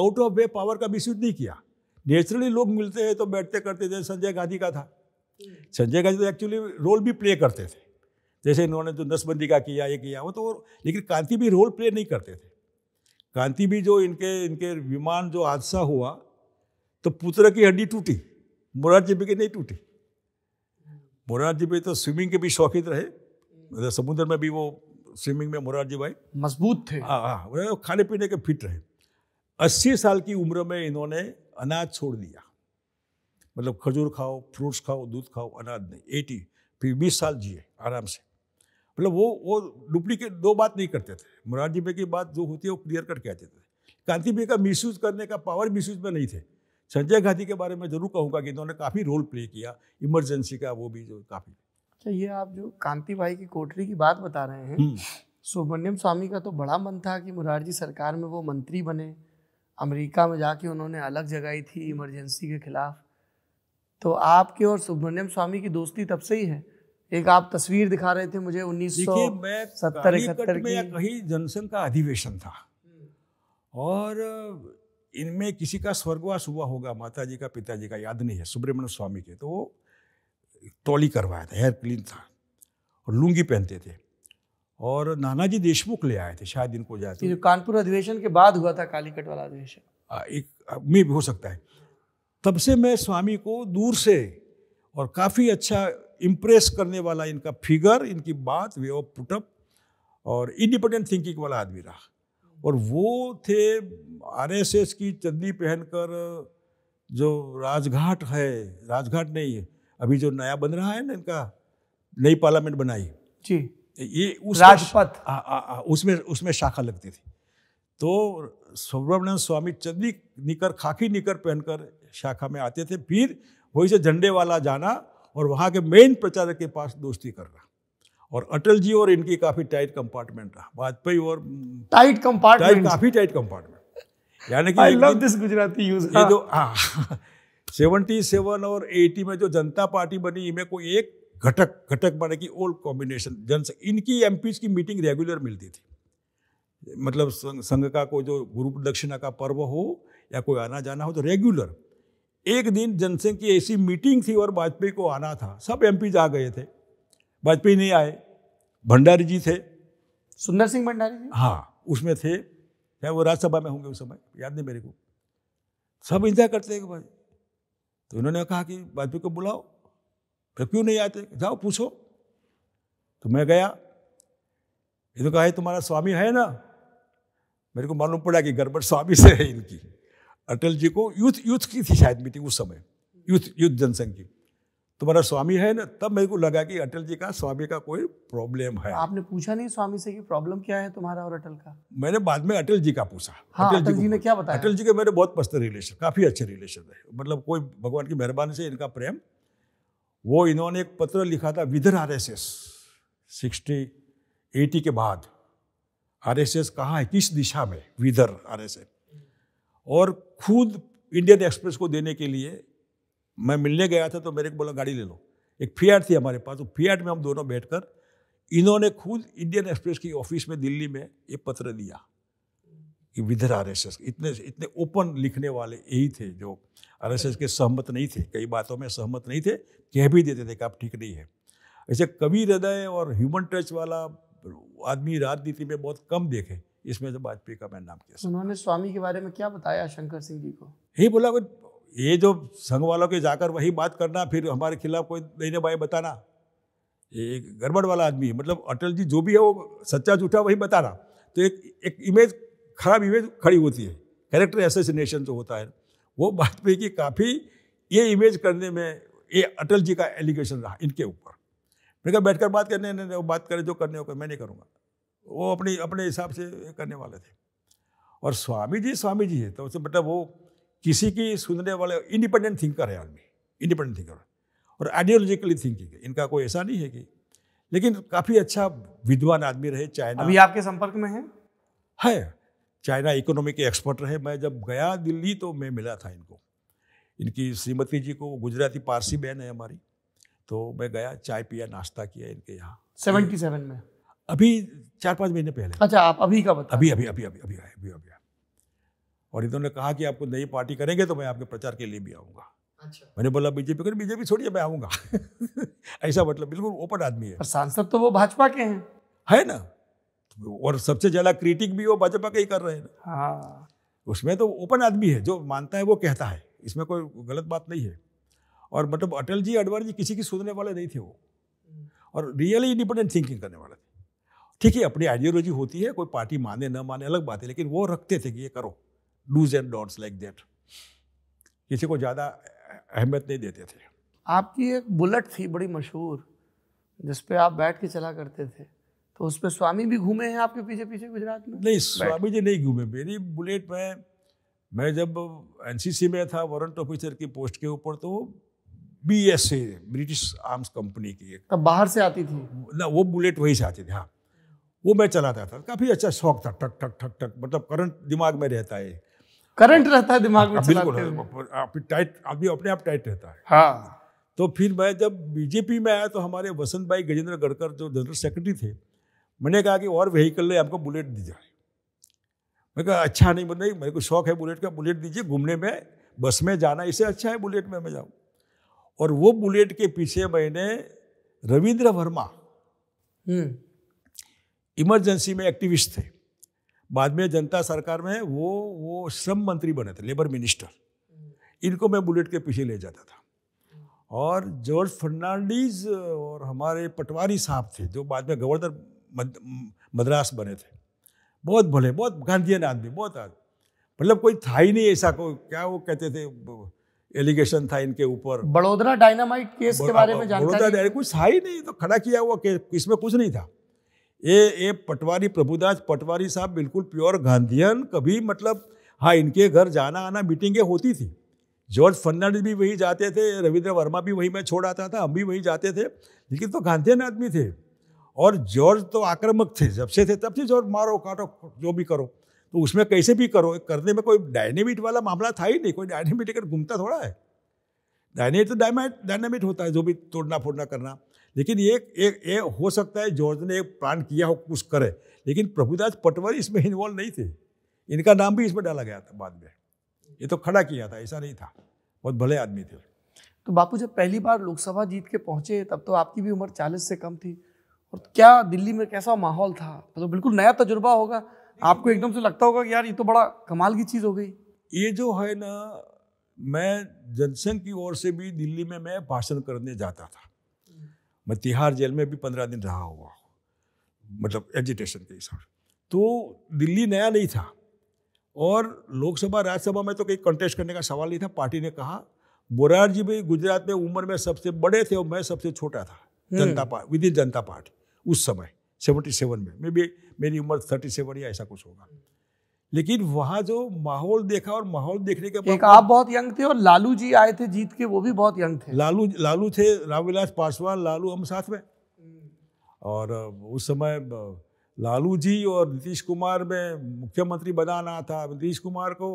आउट ऑफ वे पावर का मिस नहीं किया नेचुरली लोग मिलते हैं तो बैठते करते थे संजय गांधी का था हम्म। संजय गांधी तो एक्चुअली रोल भी प्ले करते थे जैसे इन्होंने जो तो नसबंदी का किया ये किया वो तो लेकिन कांति भी रोल प्ले नहीं करते थे कांति भी जो इनके इनके विमान जो हादसा हुआ तो पुत्र की हड्डी टूटी मोरारजी भी की नहीं टूटी मोरारजी भाई तो स्विमिंग के भी शौकीन रहे मतलब समुद्र में भी वो स्विमिंग में मोरारजी भाई मजबूत थे हाँ हाँ खाने पीने के फिट रहे अस्सी साल की उम्र में इन्होंने अनाज छोड़ दिया मतलब खजूर खाओ फ्रूट्स खाओ दूध खाओ अनाज नहीं एटी फिर बीस साल जिए आराम से मतलब वो वो डुप्लीकेट दो बात नहीं करते थे मुरारजी भाई की बात जो होती है वो क्लियर कट कहते थे कांति भाई का मिस करने का पावर मिस में नहीं थे संजय गांधी के बारे में जरूर कहूँगा कि इन्होंने काफ़ी रोल प्ले किया इमरजेंसी का वो भी जो काफ़ी अच्छा ये आप जो कांति भाई की कोठरी की बात बता रहे हैं हम्म। सुब्रमण्यम स्वामी का तो बड़ा मन था कि मुरारजी सरकार में वो मंत्री बने अमेरिका में जाके उन्होंने अलग जगाई थी इमरजेंसी के खिलाफ तो आपके और सुब्रमण्यम स्वामी की दोस्ती तब से ही है एक आप तस्वीर दिखा रहे थे मुझे उन्नीस सौ सत्तर इकहत्तर में कहीं जनसंघ का अधिवेशन था और इनमें किसी का स्वर्गवास हुआ होगा माता जी का पिताजी का याद नहीं है सुब्रमण्य स्वामी के तो वो तौली करवाया था हेयर क्लीन था और लुंगी पहनते थे और नानाजी देशमुख ले आए थे शायद इनको जाते जो कानपुर अधिवेशन के बाद हुआ था कालीकट वाला अधिवेशन एक भी हो सकता है तब से मैं स्वामी को दूर से और काफ़ी अच्छा इम्प्रेस करने वाला इनका फिगर इनकी बात वे ऑफ पुटअप और इंडिपेंडेंट थिंकिंग वाला आदमी रहा और वो थे आरएसएस की चंदी पहनकर जो राजघाट है राजघाट नहीं है अभी जो नया बन रहा है ना इनका नई पार्लियामेंट बनाई जी ये उस राजपथ उसमें उसमें शाखा लगती थी तो सुब्रमण्यम स्वामी चंदी निकर खाकी निकर पहनकर शाखा में आते थे फिर वहीं से झंडे वाला जाना और वहाँ के मेन प्रचारक के पास दोस्ती करना और अटल जी और इनकी काफ़ी टाइट कंपार्टमेंट रहा वाजपेयी और टाइट कंपार्टमेंट काफ़ी टाइट कंपार्टमेंट यानी कि I love this Gujarati use ये हाँ। जो हाँ सेवेंटी सेवन और एटी में जो जनता पार्टी बनी इनमें कोई एक घटक घटक माने कि ओल्ड कॉम्बिनेशन जन इनकी एम की मीटिंग रेगुलर मिलती थी मतलब संघ का कोई जो गुरु प्रदक्षिणा का पर्व हो या कोई आना जाना हो तो रेगुलर एक दिन जनसंघ की ऐसी मीटिंग थी और वाजपेयी को आना था सब एम आ गए थे वाजपेयी नहीं आए भंडारी जी थे सुंदर सिंह भंडारी जी हाँ उसमें थे क्या वो राज्यसभा में होंगे उस समय याद नहीं मेरे को सब इंतजार करते हैं भाई तो उन्होंने कहा कि वाजपेयी को बुलाओ फिर क्यों नहीं आते जाओ पूछो तो मैं गया ये तो कहा तुम्हारा स्वामी है ना मेरे को मालूम पड़ा कि गड़बड़ स्वामी से है इनकी अटल जी को यूथ यूथ की थी शायद मीटिंग उस समय यूथ यूथ जनसंघ की तुम्हारा स्वामी है ना तब मेरे को लगा कि अटल जी का स्वामी का कोई प्रॉब्लम है आपने पूछा नहीं स्वामी से कि प्रॉब्लम क्या है तुम्हारा और अटल का मैंने बाद में अटल जी का पूछा हाँ, अटल, अटल जी, जी ने क्या बताया अटल जी के मेरे बहुत पस्त रिलेशन काफी अच्छे रिलेशन है मतलब कोई भगवान की मेहरबानी से इनका प्रेम वो इन्होंने एक पत्र लिखा था whether R S S sixty eighty के बाद आर एस एस कहाँ है किस दिशा में विदर आर एस एस और खुद इंडियन एक्सप्रेस को देने के लिए मैं मिलने गया था तो मेरे को बोला गाड़ी ले लो एक फीएड थी हमारे पास तो फीएड में हम दोनों बैठकर इन्होंने खुद इंडियन एक्सप्रेस की ऑफिस में दिल्ली में ये पत्र दिया कि विधर आर एस इतने इतने ओपन लिखने वाले यही थे जो आर के सहमत नहीं थे कई बातों में सहमत नहीं थे कह भी देते थे कि आप ठीक नहीं है ऐसे कवि हृदय और ह्यूमन टच वाला आदमी राजनीति में बहुत कम देखे इसमें से वाजपेयी का मैं नाम किया उन्होंने स्वामी के बारे में क्या बताया शंकर सिंह जी को यही बोला ये जो संघ वालों के जाकर वही बात करना फिर हमारे खिलाफ कोई नहीं भाई बताना ये गड़बड़ वाला आदमी मतलब अटल जी जो भी है वो सच्चा झूठा वही बताना तो एक एक इमेज खराब इमेज खड़ी होती है कैरेक्टर एसोसिनेशन जो होता है वो बात पे कि काफ़ी ये इमेज करने में ये अटल जी का एलिगेशन रहा इनके ऊपर मैंने कहा बैठकर बात करने नहीं वो बात करें जो करने हो कर मैं नहीं करूँगा वो अपनी अपने हिसाब से करने वाले थे और स्वामी जी स्वामी जी है तो उससे मतलब वो किसी की सुनने वाले इंडिपेंडेंट थिंकर है आदमी इंडिपेंडेंट थिंकर और आइडियोलॉजिकली थिंकिंग है इनका कोई ऐसा नहीं है कि लेकिन काफ़ी अच्छा विद्वान आदमी रहे चाइना अभी आपके संपर्क में है है चाइना इकोनॉमी के एक्सपर्ट रहे मैं जब गया दिल्ली तो मैं मिला था इनको इनकी श्रीमती जी को गुजराती पारसी बहन है हमारी तो मैं गया चाय पिया नाश्ता किया इनके यहाँ सेवेंटी सेवन में अभी चार पाँच महीने पहले अच्छा आप अभी का बता अभी अभी अभी अभी अभी अभी अभी और इन्होंने कहा कि आपको नई पार्टी करेंगे तो मैं आपके प्रचार के लिए भी आऊँगा अच्छा। मैंने बोला बीजेपी कर बीजेपी छोड़िए मैं आऊँगा ऐसा मतलब बिल्कुल ओपन आदमी है सांसद तो वो भाजपा के हैं है ना और सबसे ज़्यादा क्रिटिक भी वो भाजपा का ही कर रहे हैं हाँ। उसमें तो ओपन आदमी है जो मानता है वो कहता है इसमें कोई गलत बात नहीं है और मतलब अटल जी अडवाणी जी किसी की सुनने वाले नहीं थे वो और रियली इंडिपेंडेंट थिंकिंग करने वाले थे ठीक है अपनी आइडियोलॉजी होती है कोई पार्टी माने ना माने अलग बात है लेकिन वो रखते थे कि ये करो dos and don'ts like that किसी को ज़्यादा अहमियत नहीं देते थे आपकी एक बुलेट थी बड़ी मशहूर जिस आप बैठ के चला करते थे तो पर स्वामी भी घूमे हैं आपके पीछे पीछे गुजरात में नहीं स्वामी जी नहीं घूमे मेरी बुलेट में मैं जब एनसीसी में था वारंट ऑफिसर की पोस्ट के ऊपर तो B S A British arms company की तब बाहर से आती थी ना वो बुलेट वहीं से आती थी हाँ वो मैं चलाता था काफ़ी अच्छा शौक था टक टक टक टक मतलब करंट दिमाग में रहता है करंट रहता है दिमाग में हाँ, बिल्कुल आप टाइट अभी अपने आप टाइट रहता है हाँ तो फिर मैं जब बीजेपी में आया तो हमारे वसंत भाई गजेंद्र गढ़कर जो जनरल सेक्रेटरी थे मैंने कहा कि और व्हीकल ले आपको बुलेट दी जाए मैं कहा अच्छा नहीं नहीं मेरे को शौक है बुलेट का बुलेट दीजिए घूमने में बस में जाना इसे अच्छा है बुलेट में मैं जाऊँ और वो बुलेट के पीछे मैंने रविंद्र वर्मा इमरजेंसी हम्म। में एक्टिविस्ट थे बाद में जनता सरकार में वो वो श्रम मंत्री बने थे लेबर मिनिस्टर इनको मैं बुलेट के पीछे ले जाता था और जॉर्ज फर्नांडीज और हमारे पटवारी साहब थे जो बाद में गवर्नर मद्रास बने थे बहुत भले बहुत गांधीन आदमी बहुत आदमी मतलब कोई था ही नहीं ऐसा को क्या वो कहते थे एलिगेशन था इनके ऊपर बड़ोदरा डायनामाइट केस के बारे में बड़ोदरा कुछ था ही नहीं तो खड़ा किया हुआ इसमें कुछ नहीं था ये ये पटवारी प्रभुदास पटवारी साहब बिल्कुल प्योर गांधीयन कभी मतलब हाँ इनके घर जाना आना मीटिंगें होती थी जॉर्ज फर्नांडिस भी वहीं जाते थे रविंद्र वर्मा भी वहीं में छोड़ आता था हम भी वहीं जाते थे लेकिन तो गांधीयन आदमी थे और जॉर्ज तो आक्रामक थे जब से थे तब से जॉर्ज मारो काटो जो भी करो तो उसमें कैसे भी करो करने में कोई डायनेमिट वाला मामला था ही नहीं कोई डायनेमिट लेकर घूमता थोड़ा है डायनेमिट तो डायनामिट डायनेमिट होता है जो भी तोड़ना फोड़ना करना लेकिन ये एक ये हो सकता है जॉर्ज ने एक प्लान किया हो कुछ करे लेकिन प्रभुदास पटवारी इसमें इन्वॉल्व नहीं थे इनका नाम भी इसमें डाला गया था बाद में ये तो खड़ा किया था ऐसा नहीं था बहुत भले आदमी थे तो बापू जब पहली बार लोकसभा जीत के पहुंचे तब तो आपकी भी उम्र चालीस से कम थी और क्या दिल्ली में कैसा माहौल था मतलब तो बिल्कुल नया तजुर्बा होगा आपको एकदम से लगता होगा कि यार ये तो बड़ा कमाल की चीज़ हो गई ये जो है ना मैं जनसंघ की ओर से भी दिल्ली में मैं भाषण करने जाता था मैं तिहाड़ जेल में भी पंद्रह दिन रहा हुआ मतलब एजिटेशन के हिसाब तो दिल्ली नया नहीं था और लोकसभा राज्यसभा में तो कहीं कंटेस्ट करने का सवाल नहीं था पार्टी ने कहा मोरारजी भाई गुजरात में उम्र में सबसे बड़े थे और मैं सबसे छोटा था जनता पार्टी विद इन जनता पार्टी उस समय सेवेंटी सेवन में मे बी मेरी उम्र थर्टी सेवन या ऐसा कुछ होगा लेकिन वहाँ जो माहौल देखा और माहौल देखने के बाद आप बहुत यंग थे और लालू जी आए थे जीत के वो भी बहुत यंग थे लालू लालू थे रामविलास पासवान लालू हम साथ में और उस समय लालू जी और नीतीश कुमार में मुख्यमंत्री बनाना था नीतीश कुमार को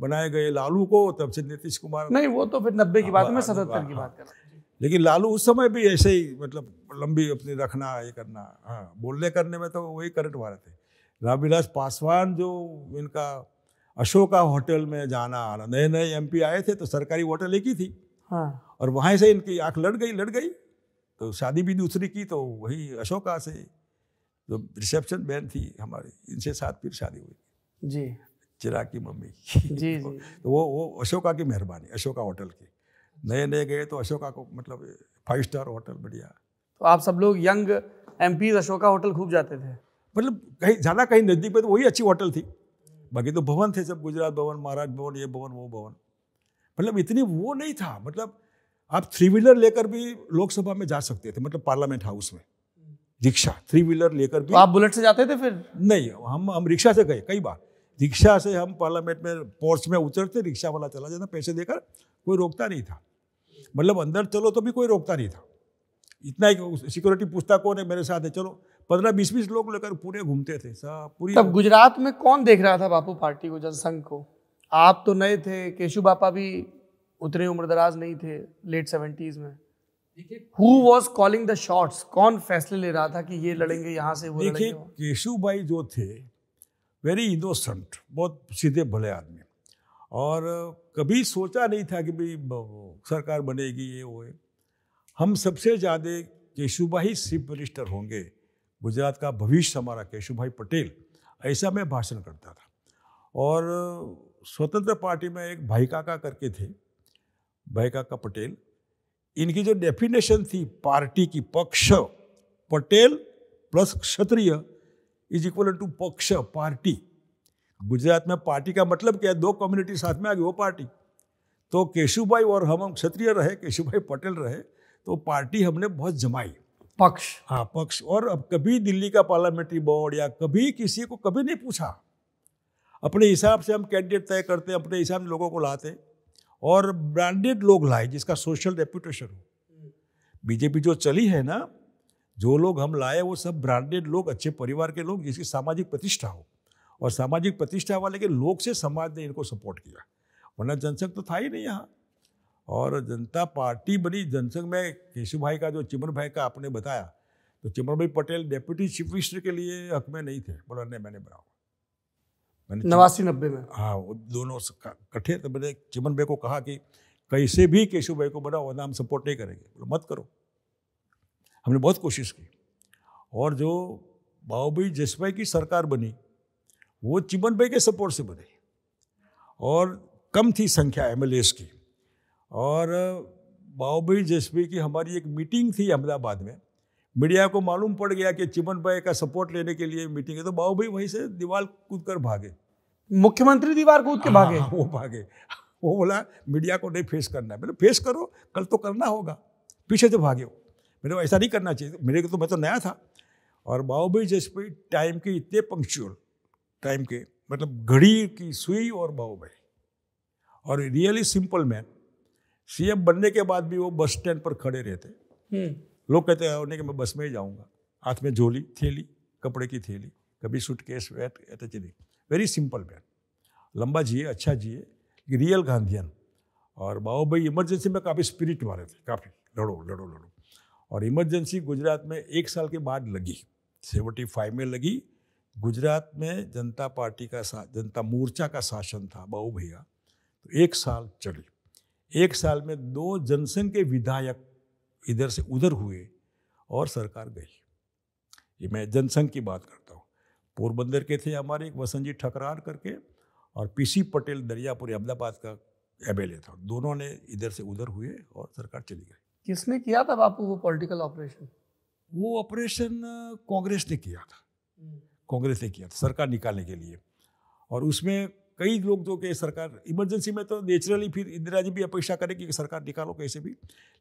बनाए गए लालू को तब से नीतीश कुमार नहीं वो तो फिर नब्बे की बात में सतहत्तर की बात कर लेकिन लालू उस समय भी ऐसे ही मतलब लंबी अपनी रखना ये करना हाँ बोलने करने में तो वही करंट वाले थे रामविलास पासवान जो इनका अशोका होटल में जाना आना नए नए एम आए थे तो सरकारी होटल एक ही थी हाँ। और वहाँ से इनकी आँख लड़ गई लड़ गई तो शादी भी दूसरी की तो वही अशोका से जो रिसेप्शन बहन थी हमारी इनसे साथ फिर शादी हुई जी चिराग की मम्मी की जी, तो, जी। तो वो वो अशोका की मेहरबानी अशोका होटल की नए नए गए तो अशोका को मतलब फाइव स्टार होटल बढ़िया तो आप सब लोग young M P Ashoka hotel खूब जाते थे मतलब कहीं ज्यादा कहीं नज़दीक में तो वही अच्छी होटल थी बाकी तो भवन थे सब गुजरात भवन महाराज भवन ये भवन वो भवन मतलब इतनी वो नहीं था मतलब आप थ्री व्हीलर लेकर भी लोकसभा में जा सकते थे मतलब पार्लियामेंट हाउस में रिक्शा थ्री व्हीलर लेकर भी तो आप बुलेट से जाते थे फिर नहीं हम हम रिक्शा से गए कई बार रिक्शा से हम पार्लियामेंट में पोर्च में उतरते रिक्शा वाला चला जाता पैसे देकर कोई रोकता नहीं था मतलब अंदर चलो तो भी कोई रोकता नहीं था इतना ही सिक्योरिटी पूछता कौन है मेरे साथ है चलो पंद्रह बीस बीस लोग लेकर पूरे घूमते थे सब पूरी तब गुजरात में कौन देख रहा था बापू पार्टी को जनसंघ को आप तो नए थे केशु बापा भी उतने उम्र दराज नहीं थे लेट सेवेंटीज में who was calling the shots कौन फैसले ले रहा था कि ये लड़ेंगे यहाँ से वो देखिए केशु भाई जो थे वेरी इनोसेंट बहुत सीधे भले आदमी और कभी सोचा नहीं था कि भाई सरकार बनेगी ये वो है हम सबसे ज़्यादा केशुभाई चीफ मिनिस्टर होंगे गुजरात का भविष्य हमारा केशुभाई पटेल ऐसा मैं भाषण करता था और स्वतंत्र पार्टी में एक भाई काका करके थे भाई काका पटेल इनकी जो डेफिनेशन थी पार्टी की पक्ष Patel plus Kshatriya is equal to पक्ष पार्टी गुजरात में पार्टी का मतलब क्या है दो कम्युनिटी साथ में आ गई वो पार्टी तो केशुभाई और हम हम क्षत्रिय रहे केशुभाई पटेल रहे तो पार्टी हमने बहुत जमाई पक्ष हाँ पक्ष और अब कभी दिल्ली का पार्लियामेंट्री बोर्ड या कभी किसी को कभी नहीं पूछा अपने हिसाब से हम कैंडिडेट तय करते अपने हिसाब से लोगों को लाते और ब्रांडेड लोग लाए जिसका सोशल रेपुटेशन हो बीजेपी जो चली है ना जो लोग हम लाए वो सब ब्रांडेड लोग अच्छे परिवार के लोग जिसकी सामाजिक प्रतिष्ठा हो और सामाजिक प्रतिष्ठा वाले के लोग से समाज ने इनको सपोर्ट किया वरना जनसंघ तो था ही नहीं यहाँ और जनता पार्टी बनी जनसंघ में केशव भाई का जो चिमन भाई का आपने बताया तो चिमन भाई पटेल डेप्यूटी चीफ मिनिस्टर के लिए हक में नहीं थे बोला नहीं मैंने बनाओ मैंने नवासी नब्बे में हाँ वो दोनों कठे तो मैंने चिमन भाई को कहा कि कैसे भी केशव भाई को बनाओ वरना हम सपोर्ट नहीं करेंगे बोला मत करो हमने बहुत कोशिश की और जो बाबूभाई जसभाई की सरकार बनी वो चिमन भाई के सपोर्ट से बने और कम थी संख्या एम की और बाबूभाई जसवी की हमारी एक मीटिंग थी अहमदाबाद में मीडिया को मालूम पड़ गया कि चिमन भाई का सपोर्ट लेने के लिए मीटिंग है तो भाई वहीं से दीवार कूद कर भागे मुख्यमंत्री दीवार कूद के भागे हाँ, वो भागे वो बोला मीडिया को नहीं फेस करना है मैंने फेस करो कल तो करना होगा पीछे से भागे हो मैंने ऐसा नहीं करना चाहिए तो मेरे को तो मैं तो नया था और बाहुबली जैसे टाइम के इतने पंक्चुअल टाइम के मतलब घड़ी की सुई और बाहुबली और रियली सिंपल मैन सीएम बनने के बाद भी वो बस स्टैंड पर खड़े रहते हम्म। लोग कहते हैं उन्हें कि मैं बस में ही जाऊँगा हाथ में झोली थैली कपड़े की थैली कभी सूट केस वेट ऐसे चले वेरी सिंपल मैन लंबा जिए अच्छा जिए रियल गांधीन और बाबू भाई इमरजेंसी में काफ़ी स्पिरिट मारे थे काफ़ी लड़ो लड़ो लड़ो और इमरजेंसी गुजरात में एक साल के बाद लगी सेवेंटी फाइव में लगी गुजरात में जनता पार्टी का जनता मोर्चा का शासन था बाहू भैया तो एक साल चली एक साल में दो जनसंघ के विधायक इधर से उधर हुए और सरकार गई ये मैं जनसंघ की बात करता हूँ पोरबंदर के थे हमारे एक वसंत जी ठकरार करके और पीसी पटेल दरियापुर अहमदाबाद का एम एल था दोनों ने इधर से उधर हुए और सरकार चली गई किसने किया था बापू वो पॉलिटिकल ऑपरेशन वो ऑपरेशन कांग्रेस ने किया था हम्म। कांग्रेस ने किया था सरकार निकालने के लिए और उसमें कई लोग जो कि सरकार इमरजेंसी में तो नेचुरली फिर इंदिरा जी भी अपेक्षा करें कि सरकार निकालो कैसे भी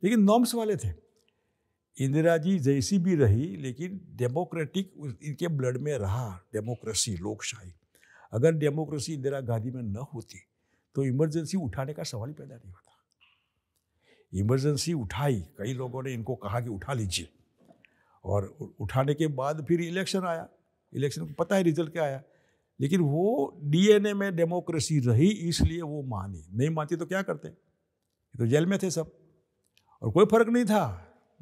लेकिन नॉर्म्स वाले थे इंदिरा जी जैसी भी रही लेकिन डेमोक्रेटिक इनके ब्लड में रहा डेमोक्रेसी लोकशाही अगर डेमोक्रेसी इंदिरा गांधी में न होती तो इमरजेंसी उठाने का सवाल ही पैदा नहीं होता इमरजेंसी उठाई कई लोगों ने इनको कहा कि उठा लीजिए और उठाने के बाद फिर इलेक्शन आया इलेक्शन को पता है रिजल्ट क्या आया लेकिन वो डीएनए में डेमोक्रेसी रही इसलिए वो मानी नहीं मानती तो क्या करते तो जेल में थे सब और कोई फर्क नहीं था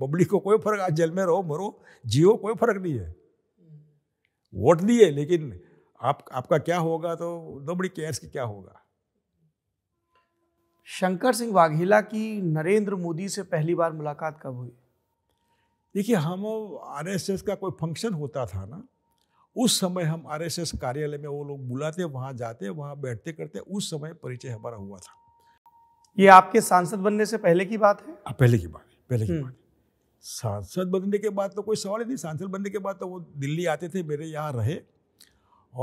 पब्लिक को कोई फर्क आज जेल में रहो मरो जियो कोई फर्क नहीं है वोट दिए लेकिन आप आपका क्या होगा तो दो बड़ी केयर्स की क्या होगा शंकर सिंह वाघेला की नरेंद्र मोदी से पहली बार मुलाकात कब हुई देखिए हम आरएसएस का कोई फंक्शन होता था ना उस समय हम आरएसएस कार्यालय में वो लोग बुलाते वहाँ जाते वहाँ बैठते करते उस समय परिचय हमारा हुआ था ये आपके सांसद बनने से पहले की बात है आ, हाँ, पहले की बात है पहले की हम्म। बात है सांसद बनने के बाद तो कोई सवाल ही नहीं सांसद बनने के बाद तो वो दिल्ली आते थे मेरे यहाँ रहे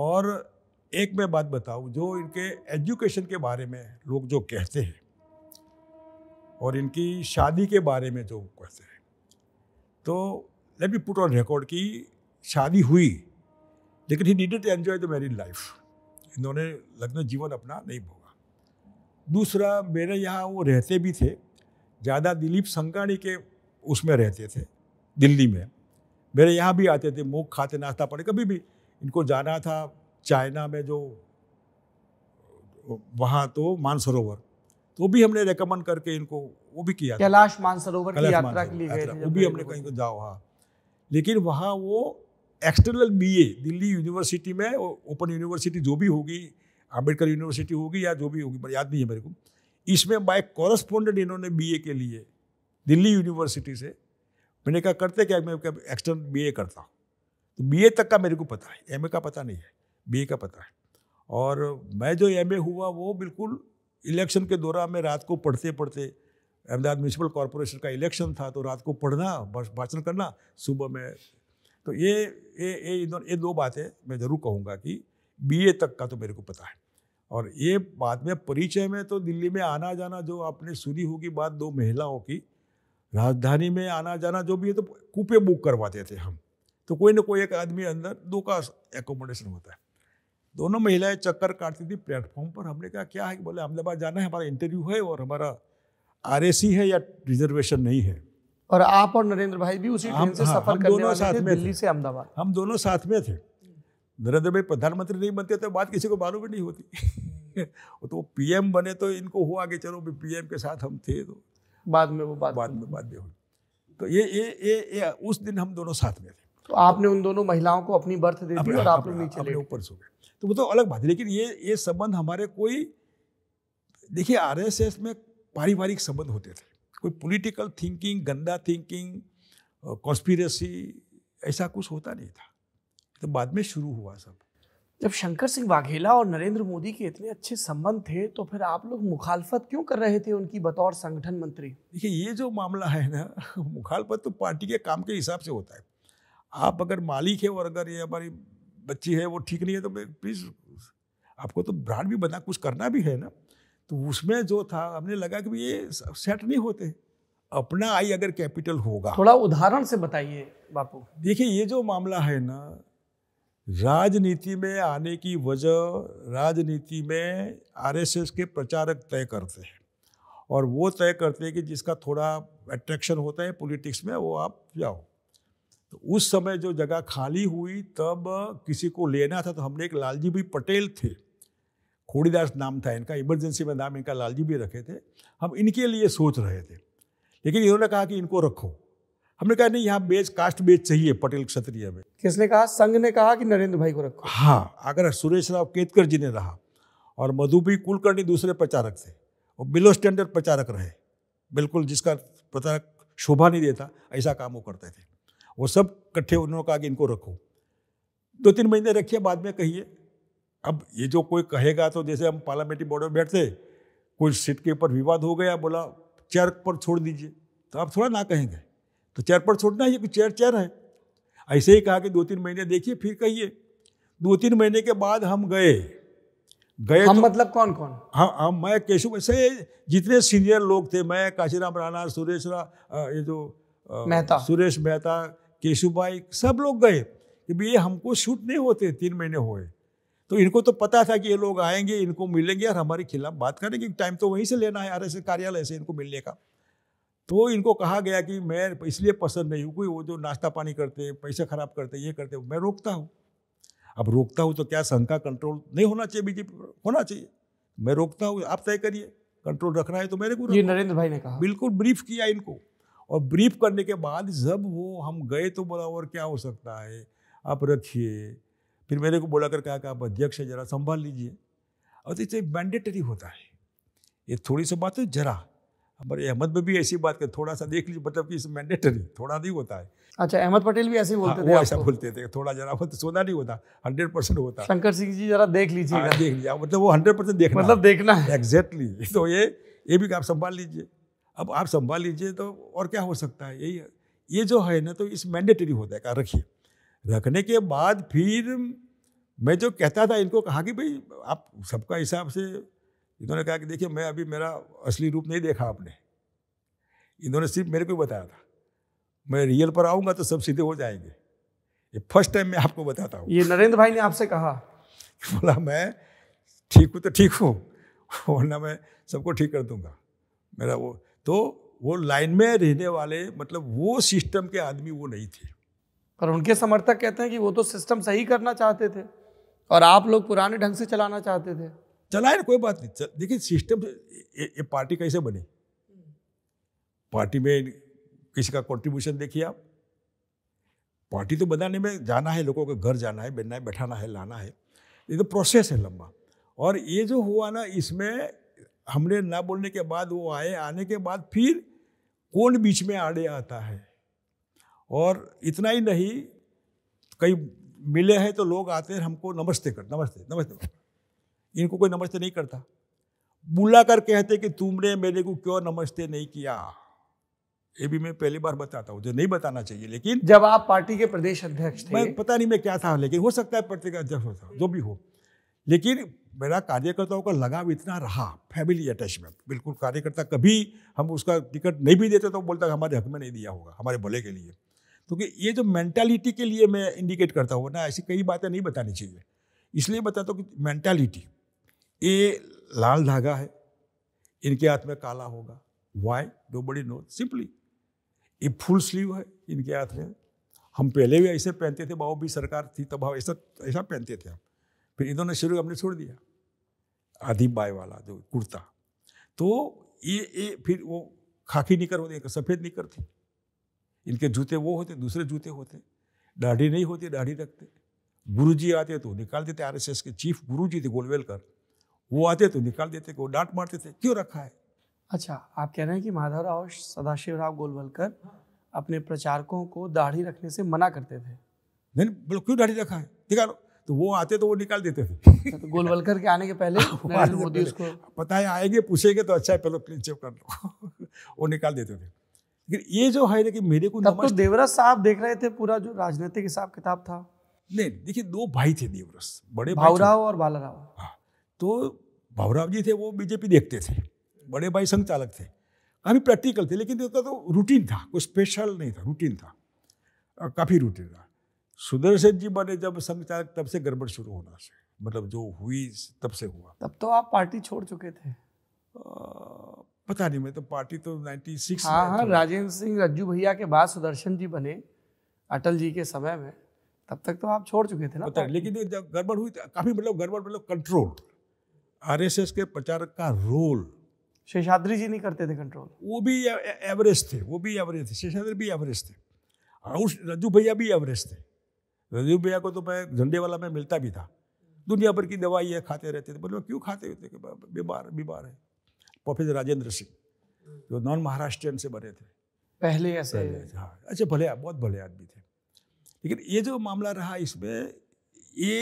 और एक मैं बात बताऊँ जो इनके एजुकेशन के बारे में लोग जो कहते हैं और इनकी शादी के बारे में जो कहते हैं तो let me put on record की शादी हुई लेकिन he needed to enjoy the married life इन्होंने लग्न जीवन अपना नहीं भोगा दूसरा मेरे यहाँ वो रहते भी थे ज़्यादा दिलीप संगाणी के उसमें रहते थे दिल्ली में मेरे यहाँ भी आते थे मुख खाते नाश्ता पड़े कभी भी इनको जाना था चाइना में जो वहाँ तो मानसरोवर तो भी हमने रेकमेंड करके इनको वो भी किया कैलाश मानसरोवर की यात्रा के लिए गए थे वो भी हमने कहीं को जाओ हाँ लेकिन वहाँ वो एक्सटर्नल बीए दिल्ली यूनिवर्सिटी में ओपन यूनिवर्सिटी जो भी होगी अम्बेडकर यूनिवर्सिटी होगी या जो भी होगी पर याद नहीं है मेरे को इसमें बाय कॉरस्पॉन्डेंट इन्होंने बीए के लिए दिल्ली यूनिवर्सिटी से मैंने कहा करते क्या मैं एक्सटर्नल बीए करता हूँ तो बी तक का मेरे को पता है एम का पता नहीं है बी का पता है और मैं जो एम हुआ वो बिल्कुल इलेक्शन के दौरान मैं रात को पढ़ते पढ़ते अहमदाबाद म्यूनसिपल कॉरपोरेशन का इलेक्शन था तो रात को पढ़ना भाषण करना सुबह में तो ये ये ये ये दो बातें मैं ज़रूर कहूँगा कि बीए तक का तो मेरे को पता है और ये बात में परिचय में तो दिल्ली में आना जाना जो आपने सुनी होगी बात दो महिलाओं की राजधानी में आना जाना जो भी है तो कूपे बुक करवाते थे हम तो कोई ना कोई एक आदमी अंदर दो का एकोमोडेशन होता है दोनों महिलाएं चक्कर काटती थी प्लेटफॉर्म पर हमने कहा क्या है कि बोले अहमदाबाद जाना है हमारा इंटरव्यू है और हमारा आर है या रिजर्वेशन नहीं है और आप और नरेंद्र भाई भी उसी ट्रेन से हाँ, सफर करने दोनों साथ थे, में दिल्ली से अहमदाबाद हम दोनों साथ में थे नरेंद्र भाई प्रधानमंत्री नहीं बनते तो बात किसी को मालूम भी नहीं होती तो पीएम बने तो इनको हुआ कि चलो पीएम के साथ हम थे तो बाद में वो बात बाद में बात भी हुई तो ये ये ये उस दिन हम दोनों साथ में थे तो आपने उन दोनों महिलाओं को अपनी बर्थ दे दी और आपने नीचे नीचे ऊपर सो गए तो वो तो अलग बात है लेकिन ये ये संबंध हमारे कोई देखिए आरएसएस में पारिवारिक संबंध होते थे कोई पॉलिटिकल थिंकिंग गंदा थिंकिंग कॉन्स्पिरसी ऐसा कुछ होता नहीं था तो बाद में शुरू हुआ सब जब शंकर सिंह वाघेला और नरेंद्र मोदी के इतने अच्छे संबंध थे तो फिर आप लोग मुखालफत क्यों कर रहे थे उनकी बतौर संगठन मंत्री देखिए ये जो मामला है ना मुखालफत तो पार्टी के काम के हिसाब से होता है आप अगर मालिक है और अगर ये हमारी बच्ची है वो ठीक नहीं है तो प्लीज़ आपको तो ब्रांड भी बना कुछ करना भी है ना तो उसमें जो था हमने लगा कि ये सेट नहीं होते अपना आई अगर कैपिटल होगा थोड़ा उदाहरण से बताइए बापू देखिए ये जो मामला है ना राजनीति में आने की वजह राजनीति में आरएसएस के प्रचारक तय करते हैं और वो तय करते हैं कि जिसका थोड़ा अट्रैक्शन होता है पॉलिटिक्स में वो आप जाओ तो उस समय जो जगह खाली हुई तब किसी को लेना था तो हमने एक लालजी भाई पटेल थे खोड़ीदास नाम था इनका इमरजेंसी में नाम इनका लालजी भी रखे थे हम इनके लिए सोच रहे थे लेकिन इन्होंने कहा कि इनको रखो हमने कहा नहीं यहाँ बेच कास्ट बेच चाहिए पटेल क्षत्रिय में किसने कहा संघ ने कहा कि नरेंद्र भाई को रखो हाँ अगर सुरेश राव केतकर जी ने रहा और मधुबी कुलकर्णी दूसरे प्रचारक थे वो बिलो स्टैंडर्ड प्रचारक रहे बिल्कुल जिसका प्रचारक शोभा नहीं देता ऐसा काम वो करते थे वो सब इकट्ठे उन्होंने कहा कि इनको रखो दो तीन महीने रखिए बाद में कहिए अब ये जो कोई कहेगा तो जैसे हम पार्लियामेंट्री बोर्ड में बैठते कोई सीट के ऊपर विवाद हो गया बोला चेयर पर छोड़ दीजिए तो आप थोड़ा ना कहेंगे तो चेयर पर छोड़ना है कि चेयर चेयर है ऐसे ही कहा कि दो तीन महीने देखिए फिर कहिए दो तीन महीने के बाद हम गए गए हम तो, मतलब कौन कौन हाँ हम हाँ, मैं केशु ऐसे जितने सीनियर लोग थे मैं काशीराम राणा सुरेश रा, ये जो मेहता सुरेश मेहता केशु भाई सब लोग गए कि ये हमको शूट नहीं होते तीन महीने हुए तो इनको तो पता था कि ये लोग आएंगे इनको मिलेंगे और हमारे खिलाफ बात करेंगे टाइम तो वहीं से लेना है आर एस कार्यालय से इनको मिलने का तो इनको कहा गया कि मैं इसलिए पसंद नहीं हूँ कोई वो जो नाश्ता पानी करते पैसा खराब करते ये करते मैं रोकता हूँ अब रोकता हूँ तो क्या शंका कंट्रोल नहीं होना चाहिए बीजेपी होना चाहिए मैं रोकता हूँ आप तय करिए कंट्रोल रखना है तो मेरे को ये नरेंद्र भाई ने कहा बिल्कुल ब्रीफ किया इनको और ब्रीफ करने के बाद जब वो हम गए तो बोला और क्या हो सकता है आप रखिए फिर मेरे को बोला कर कहा कि आप अध्यक्ष है जरा संभाल लीजिए और तो मैंडेटरी होता है ये थोड़ी सी बात है जरा हमारे अहमद में भी ऐसी बात कर थोड़ा सा देख लीजिए मतलब कि इस मैंडेटरी थोड़ा नहीं होता है अच्छा अहमद पटेल भी ऐसे बोलते हाँ, थे वो ऐसा बोलते थे थोड़ा जरा वो तो सोना नहीं होता हंड्रेड परसेंट होता शंकर सिंह जी जरा देख लीजिए हाँ, देख लीजिए मतलब वो हंड्रेड परसेंट देखना मतलब देखना है एग्जैक्टली exactly. तो ये ये भी आप संभाल लीजिए अब आप संभाल लीजिए तो और क्या हो सकता है यही ये जो है ना तो इस मैंडेटरी होता है कहा रखिए रखने के बाद फिर मैं जो कहता था इनको कहा कि भाई आप सबका हिसाब से इन्होंने कहा कि देखिए मैं अभी मेरा असली रूप नहीं देखा आपने इन्होंने सिर्फ मेरे को ही बताया था मैं रियल पर आऊँगा तो सब सीधे हो जाएंगे ये फर्स्ट टाइम मैं आपको बताता हूँ ये नरेंद्र भाई ने आपसे कहा बोला मैं ठीक हूँ तो ठीक हूँ वरना मैं सबको ठीक कर दूंगा मेरा वो तो वो लाइन में रहने वाले मतलब वो सिस्टम के आदमी वो नहीं थे पर उनके समर्थक कहते हैं कि वो तो सिस्टम सही करना चाहते थे और आप लोग पुराने ढंग से चलाना चाहते थे चलाए ना कोई बात नहीं देखिए सिस्टम ये, पार्टी कैसे बनी पार्टी में किसी का कॉन्ट्रीब्यूशन देखिए आप पार्टी तो बनाने में जाना है लोगों के घर जाना है बनना है बैठाना है लाना है ये तो प्रोसेस है लंबा और ये जो हुआ ना इसमें हमने ना बोलने के बाद वो आए आने के बाद फिर कौन बीच में आड़े आता है और इतना ही नहीं कई मिले हैं तो लोग आते हैं हमको नमस्ते कर नमस्ते नमस्ते इनको कोई नमस्ते नहीं करता बुला कर कहते कि तुमने मेरे को क्यों नमस्ते नहीं किया ये भी मैं पहली बार बताता हूँ जो नहीं बताना चाहिए लेकिन जब आप पार्टी के प्रदेश अध्यक्ष थे मैं पता नहीं मैं क्या था लेकिन हो सकता है पार्टी का अध्यक्ष होता जो भी हो लेकिन मेरा कार्यकर्ताओं का लगाव इतना रहा फैमिली अटैचमेंट बिल्कुल कार्यकर्ता कभी हम उसका टिकट नहीं भी देते तो बोलता हमारे हक में नहीं दिया होगा हमारे भले के लिए क्योंकि ये जो मैंटेलिटी के लिए मैं इंडिकेट करता हूँ ना ऐसी कई बातें नहीं बतानी चाहिए इसलिए बताता हूँ कि मैंटेलिटी ये लाल धागा है इनके हाथ में काला होगा वाई डो बड़ी नो सिंपली ये फुल स्लीव है इनके हाथ में हम पहले भी ऐसे पहनते थे बाबू भी सरकार थी तब भाव ऐसा ऐसा पहनते थे हम फिर इन्होंने शुरू हमने छोड़ दिया आधी बाय वाला जो कुर्ता तो ये ये फिर वो खाकी निकर होती सफ़ेद निकर थी इनके जूते वो होते दूसरे जूते होते दाढ़ी नहीं होती दाढ़ी रखते गुरुजी आते तो निकाल देते आर के चीफ गुरु थे गोलवेलकर वो आते तो निकाल देते वो डांट मारते थे क्यों रखा है अच्छा आप कह रहे हैं कि माधवराव सदाशिवराव गोलवलकर अपने प्रचारकों को दाढ़ी रखने से मना करते थे नहीं बोलो क्यों दाढ़ी रखा है निकालो तो वो आते तो वो निकाल देते थे अच्छा, तो गोलवलकर के आने के पहले मोदी उसको पता है आएंगे पूछेंगे तो अच्छा है पहले क्लीन चेप कर लो वो निकाल देते थे लेकिन ये जो है ना कि मेरे को तब तो देवरस साहब देख रहे थे पूरा जो राजनीतिक हिसाब किताब था नहीं देखिए दो भाई थे देवरस बड़े भावराव और बालाराव हाँ तो भावराव जी थे वो बीजेपी देखते थे बड़े भाई संघ चालक थे काफ़ी प्रैक्टिकल थे लेकिन उसका तो रूटीन था कोई स्पेशल नहीं था रूटीन था काफ़ी रूटीन था सुदर्शन जी बने जब संघ चालक तब से गड़बड़ शुरू होना से मतलब जो हुई तब से हुआ तब तो आप पार्टी छोड़ चुके थे पता नहीं मैं तो पार्टी तो 96 हाँ तो हाँ राजेंद्र सिंह रज्जू भैया के बाद सुदर्शन जी बने अटल जी के समय में तब तक तो आप छोड़ चुके थे ना पता लेकिन जब गड़बड़ हुई तो काफी मतलब गड़बड़ मतलब कंट्रोल आरएसएस के प्रचारक का रोल शेषाद्री जी नहीं करते थे कंट्रोल वो भी एवरेज थे वो भी एवरेज थे शेषाद्री भी एवरेज थे और रज्जू भैया भी एवरेज थे रज्जू भैया को तो मैं झंडे वाला में मिलता भी था दुनिया भर की दवाइयाँ खाते रहते थे बोले क्यों खाते होते बीमार बीमार है प्रोफेसर राजेंद्र सिंह जो नॉन महाराष्ट्रियन से बने थे पहले ऐसे हाँ अच्छा भले बहुत भले आदमी थे लेकिन ये जो मामला रहा इसमें ये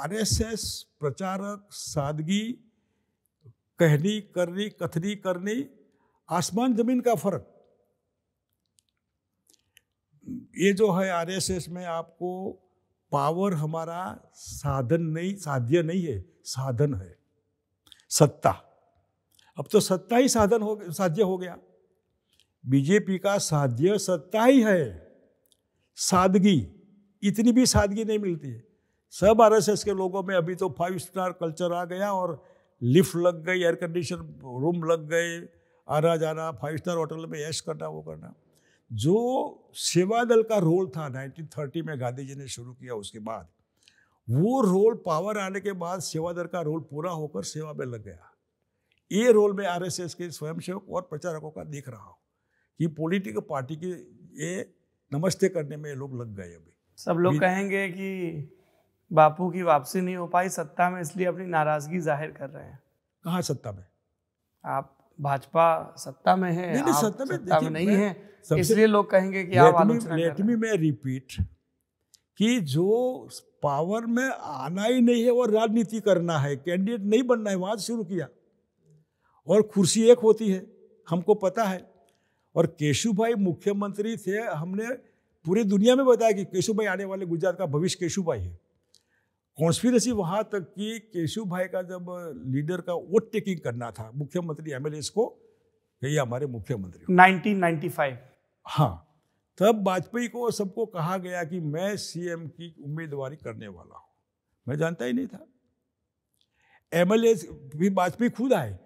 आरएसएस प्रचारक सादगी कहनी करनी कथनी करनी आसमान जमीन का फर्क ये जो है आरएसएस में आपको पावर हमारा साधन नहीं साध्य नहीं है साधन है सत्ता अब तो सत्ता ही साधन हो साध्य हो गया बीजेपी का साध्य सत्ता ही है सादगी इतनी भी सादगी नहीं मिलती है सब आर के लोगों में अभी तो फाइव स्टार कल्चर आ गया और लिफ्ट लग गई एयर कंडीशन रूम लग गए आना जाना फाइव स्टार होटल में ऐश करना वो करना जो सेवा दल का रोल था 1930 में गांधी जी ने शुरू किया उसके बाद वो रोल पावर आने के बाद सेवा दल का रोल पूरा होकर सेवा में लग गया ये रोल में आरएसएस के स्वयंसेवक और प्रचारकों का देख रहा हूँ कि पॉलिटिकल पार्टी के ये नमस्ते करने में लोग लग गए अभी सब लोग कहेंगे कि बापू की वापसी नहीं हो पाई सत्ता में इसलिए अपनी नाराजगी जाहिर कर रहे हैं कहाँ सत्ता में आप भाजपा सत्ता में है नहीं, नहीं, सत्ता में, सत्ता में नहीं है इसलिए लोग कहेंगे कि आप मैं रिपीट कि जो पावर में आना ही नहीं है वो राजनीति करना है कैंडिडेट नहीं बनना है वहां शुरू किया और कुर्सी एक होती है हमको पता है और केशु भाई मुख्यमंत्री थे हमने पूरी दुनिया में बताया कि केशु भाई आने वाले गुजरात का भविष्य केशु भाई है कॉन्स्पिरसी वहाँ तक कि केशु भाई का जब लीडर का वोट टेकिंग करना था मुख्यमंत्री एम को ये हमारे मुख्यमंत्री 1995 हाँ तब वाजपेयी को सबको कहा गया कि मैं सीएम की उम्मीदवारी करने वाला हूँ मैं जानता ही नहीं था एम भी वाजपेयी खुद आए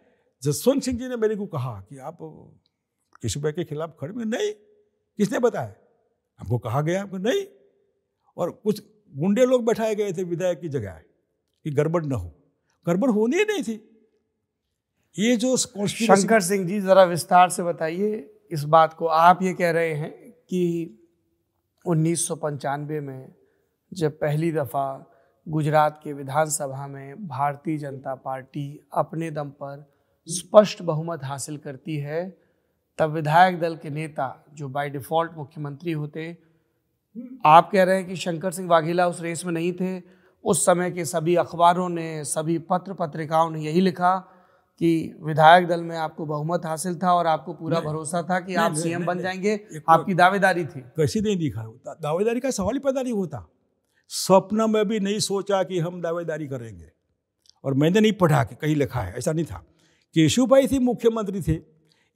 जसवंत सिंह जी ने मेरे को कहा कि आप भाई के खिलाफ खड़े में नहीं किसने बताया हमको कहा गया आपको नहीं और कुछ गुंडे लोग बैठाए गए थे विधायक की जगह कि गड़बड़ न हो गड़बड़ होनी ही नहीं थी ये जो शंकर सिंह जी जरा विस्तार से बताइए इस बात को आप ये कह रहे हैं कि उन्नीस में जब पहली दफ़ा गुजरात के विधानसभा में भारतीय जनता पार्टी अपने दम पर हम्म। स्पष्ट बहुमत हासिल करती है तब विधायक दल के नेता जो बाय डिफॉल्ट मुख्यमंत्री होते हम्म। आप कह रहे हैं कि शंकर सिंह वाघेला उस रेस में नहीं थे उस समय के सभी अखबारों ने सभी पत्र पत्रिकाओं ने यही लिखा कि विधायक दल में आपको बहुमत हासिल था और आपको पूरा भरोसा था कि आप सीएम बन जाएंगे आपकी दावेदारी थी कैसे नहीं दिखा होता दावेदारी का सवाल ही पैदा नहीं होता स्वप्न में भी नहीं सोचा कि हम दावेदारी करेंगे और मैंने नहीं पढ़ा कि कहीं लिखा है ऐसा नहीं था केशुभाई थी मुख्यमंत्री थे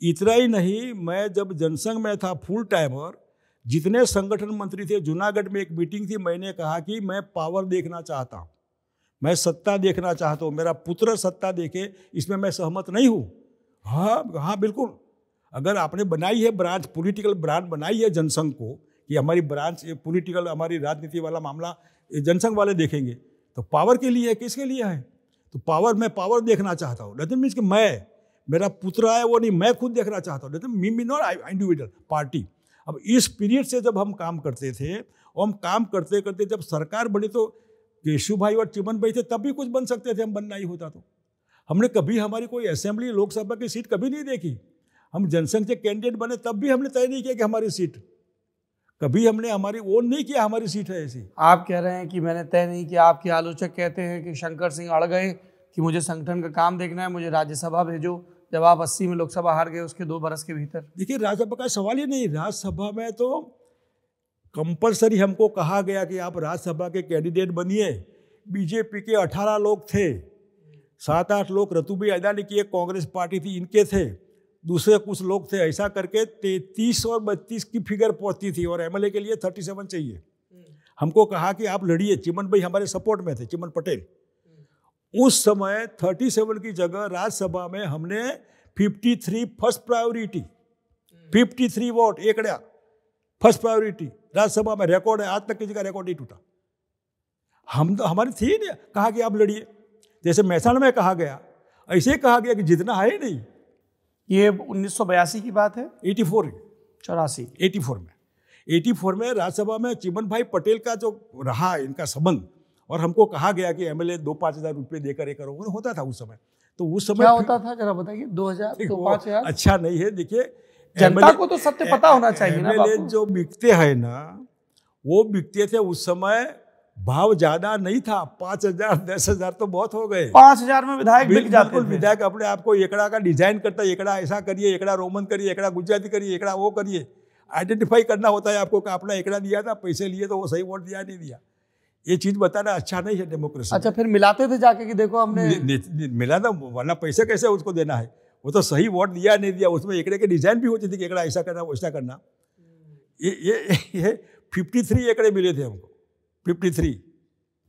इतना ही नहीं मैं जब जनसंघ में था फुल टाइमर जितने संगठन मंत्री थे जूनागढ़ में एक मीटिंग थी मैंने कहा कि मैं पावर देखना चाहता हूँ मैं सत्ता देखना चाहता हूँ मेरा पुत्र सत्ता देखे इसमें मैं सहमत नहीं हूँ हाँ हाँ बिल्कुल अगर आपने बनाई है ब्रांच पॉलिटिकल ब्रांच बनाई है जनसंघ को कि हमारी ब्रांच पॉलिटिकल हमारी राजनीति वाला मामला जनसंघ वाले देखेंगे तो पावर के लिए है किसके लिए है तो पावर मैं पावर देखना चाहता हूँ डजन मीन्स कि मैं मेरा पुत्र है वो नहीं मैं खुद देखना चाहता हूँ me me not individual party अब इस पीरियड से जब हम काम करते थे और हम काम करते करते जब सरकार बनी तो केशु भाई और चिमन भाई थे तब भी कुछ बन सकते थे हम बनना ही होता तो हमने कभी हमारी कोई असेंबली लोकसभा की सीट कभी नहीं देखी हम जनसंघ के कैंडिडेट बने तब भी हमने तय नहीं किया कि हमारी सीट कभी हमने हमारी वो नहीं किया हमारी सीट है ऐसी आप कह रहे हैं कि मैंने तय नहीं किया आपके आलोचक कहते हैं कि शंकर सिंह अड़ गए कि मुझे संगठन का काम देखना है मुझे राज्यसभा भेजो जब आप अस्सी में लोकसभा हार गए उसके दो बरस के भीतर देखिए राज्यसभा का सवाल ही नहीं राज्यसभा में तो कंपलसरी हमको कहा गया कि आप राज्यसभा के कैंडिडेट बनिए बीजेपी के अठारह लोग थे सात आठ लोग रतुबी अदानी की एक कांग्रेस पार्टी थी इनके थे दूसरे कुछ लोग थे ऐसा करके तैतीस और बत्तीस की फिगर पहुंचती थी और एमएलए के लिए थर्टी सेवन चाहिए हम्म। हमको कहा कि आप लड़िए चिमन भाई हमारे सपोर्ट में थे चिमन पटेल हम्म। उस समय थर्टी सेवन की जगह राज्यसभा में हमने fifty three first priority fifty three vote एकड़ा फर्स्ट प्रायोरिटी राज्यसभा में रिकॉर्ड है आज तक किसी का रिकॉर्ड नहीं टूटा हम तो हमारी थी नहीं कहा कि आप लड़िए जैसे मैसाण में कहा गया ऐसे कहा गया कि जितना है ही नहीं ये 1982 की बात है 84 चौरासी 84 में 84 में राज्यसभा में चिमन भाई पटेल का जो रहा इनका संबंध और हमको कहा गया कि एमएलए दो पाँच हज़ार रुपये देकर एक करोड़ होता था उस समय तो उस समय क्या होता था जरा बताइए दो हज़ार तो पाँच हज़ार अच्छा नहीं है देखिए जनता को तो सत्य पता होना चाहिए एमएलए जो बिकते हैं ना वो बिकते थे उस समय भाव ज्यादा नहीं था पांच हजार दस हजार तो बहुत हो गए पांच हजार में विधायक बिक जाते विधायक अपने आपको एकड़ा का डिजाइन करता है एकड़ा ऐसा करिए एकड़ा रोमन करिए एकड़ा गुजराती करिए एकड़ा वो करिए आइडेंटिफाई करना होता है आपको अपना एकड़ा दिया था पैसे लिए तो वो सही वोट दिया नहीं दिया ये चीज बताना अच्छा नहीं है डेमोक्रेसी अच्छा फिर मिलाते थे जाके कि देखो हमने मिला था वरना पैसे कैसे उसको देना है वो तो सही वोट दिया नहीं दिया उसमें एकड़े के डिजाइन भी होती थी कि एकड़ा ऐसा करना वैसा करना ये ये ये फिफ्टी थ्री एकड़े मिले थे हमको फिफ्टी थ्री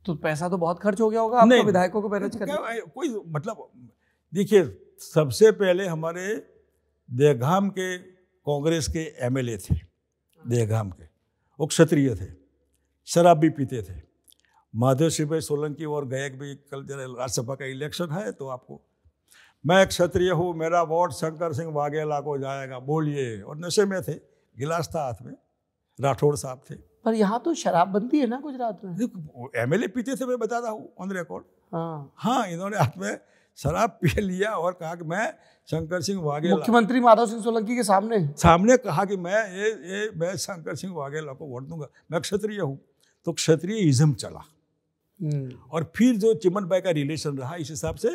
तो पैसा तो बहुत खर्च हो गया होगा आपको विधायकों को मैनेज तो करना कोई मतलब देखिए सबसे पहले हमारे देहगाम के कांग्रेस के एमएलए थे देहगाम के वो क्षत्रिय थे शराब भी पीते थे माधव सिंह भाई सोलंकी और गायक भी कल जरा राज्यसभा का इलेक्शन है तो आपको मैं क्षत्रिय हूँ मेरा वोट शंकर सिंह वाघेला को जाएगा बोलिए और नशे में थे गिलास था हाथ में राठौड़ साहब थे पर यहाँ तो शराबबंदी है ना गुजरात में एम एल ए पीते थे मैं बता रहा हूँ ऑन रिकॉर्ड हाँ हाँ इन्होंने हाथ में शराब पी लिया और कहा कि मैं शंकर सिंह वाघेला मुख्यमंत्री माधव सिंह सोलंकी के सामने सामने कहा कि मैं ये ये मैं शंकर सिंह वाघेला को वोट दूंगा मैं क्षत्रिय हूँ तो क्षत्रिय इज्म चला हम्म। और फिर जो चिमन भाई का रिलेशन रहा इस हिसाब से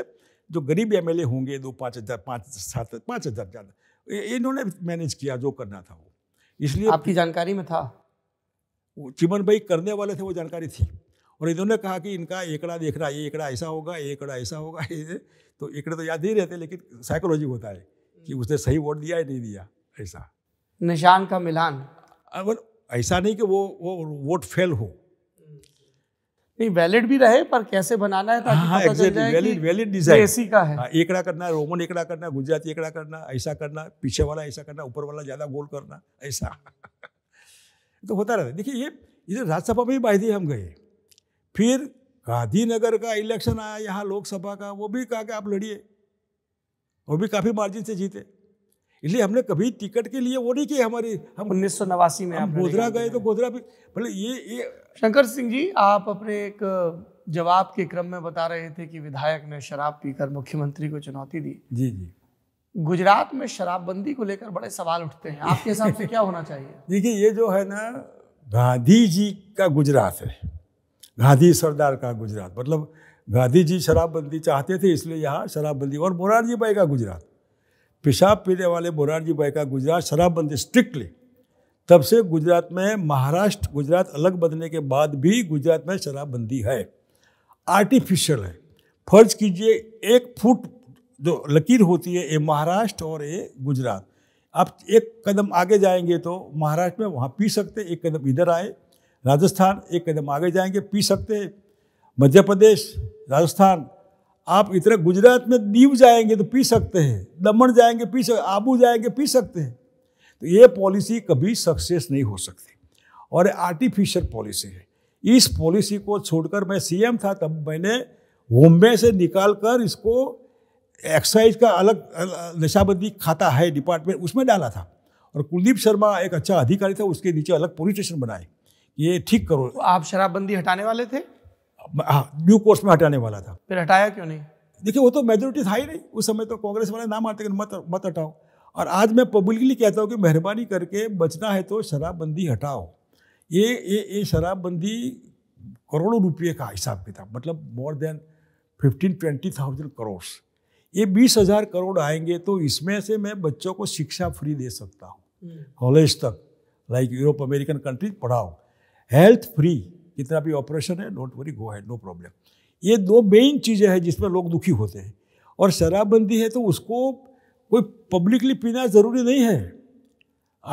जो गरीब एम होंगे दो पाँच हज़ार पाँच सात पाँच हज़ार ज़्यादा इन्होंने मैनेज किया जो करना था वो इसलिए आपकी जानकारी में था चिमन भाई करने वाले थे वो जानकारी थी और इन्होंने कहा कि इनका एकड़ा देख रहा है ये एकड़ा ऐसा होगा ये एकड़ा ऐसा होगा ये तो एकड़े तो याद नहीं रहते लेकिन साइकोलॉजी होता है कि उसने सही वोट दिया या नहीं दिया ऐसा निशान का मिलान अगर ऐसा नहीं कि वो वो वोट फेल हो नहीं वैलिड भी रहे पर कैसे बनाना है ताकि हाँ, पता exactly, valid valid design AC का है हाँ, एकड़ा करना रोमन एकड़ा करना गुजराती एकड़ा करना ऐसा करना पीछे वाला ऐसा करना ऊपर वाला ज़्यादा गोल करना ऐसा तो होता रहता देखिए ये इधर राज्यसभा में बाई हम गए फिर गांधीनगर का इलेक्शन आया यहाँ लोकसभा का वो भी कहा कि आप लड़िए वो भी काफ़ी मार्जिन से जीते इसलिए हमने कभी टिकट के लिए वो नहीं किया हमारी हम उन्नीस सौ नवासी में हम गोधरा गए तो गोधरा भी भले मतलब ये ये शंकर सिंह जी आप अपने एक जवाब के क्रम में बता रहे थे कि विधायक ने शराब पीकर मुख्यमंत्री को चुनौती दी जी जी गुजरात में शराबबंदी को लेकर बड़े सवाल उठते हैं आपके हिसाब से क्या होना चाहिए देखिए ये जो है ना गांधी जी का गुजरात है गांधी सरदार का गुजरात मतलब गांधी जी शराबबंदी चाहते थे इसलिए यहाँ शराबबंदी और मोरारजी भाई का गुजरात पेशाब पीने वाले मोरारजी भाई का गुजरात शराबबंदी स्ट्रिक्टली तब से गुजरात में महाराष्ट्र गुजरात अलग बनने के बाद भी गुजरात में शराबबंदी है आर्टिफिशियल है फर्ज कीजिए एक फुट जो लकीर होती है ये महाराष्ट्र और ये गुजरात आप एक कदम आगे जाएंगे तो महाराष्ट्र में वहाँ पी सकते एक कदम इधर आए राजस्थान एक कदम आगे जाएंगे पी सकते मध्य प्रदेश राजस्थान आप इतना गुजरात में दीव जाएंगे तो पी सकते हैं दमन जाएंगे पी सकते आबू जाएंगे पी सकते हैं तो ये पॉलिसी कभी सक्सेस नहीं हो सकती और आर्टिफिशियल पॉलिसी है इस पॉलिसी को छोड़कर मैं सीएम था तब मैंने मुंबई से निकाल कर इसको एक्साइज का अलग नशाबंदी खाता है डिपार्टमेंट उसमें डाला था और कुलदीप शर्मा एक अच्छा अधिकारी था उसके नीचे अलग पुलिस स्टेशन बनाए ये ठीक करो तो आप शराबबंदी हटाने वाले थे हाँ ड्यू कोर्स में हटाने वाला था फिर हटाया क्यों नहीं देखिए वो तो मेजोरिटी था ही नहीं उस समय तो कांग्रेस वाले ना आते मत मत हटाओ और आज मैं पब्लिकली कहता हूँ कि मेहरबानी करके बचना है तो शराबबंदी हटाओ ये ये ये शराबबंदी करोड़ों रुपये का हिसाब किताब मतलब more than fifteen twenty thousand crore ये बीस हजार करोड़ आएंगे तो इसमें से मैं बच्चों को शिक्षा फ्री दे सकता हूँ हम्म। कॉलेज तक लाइक यूरोप अमेरिकन कंट्रीज पढ़ाओ हेल्थ फ्री कितना भी ऑपरेशन है don't worry go had no problem ये दो मेन चीज़ें हैं जिसमें लोग दुखी होते हैं और शराबबंदी है तो उसको कोई पब्लिकली पीना ज़रूरी नहीं है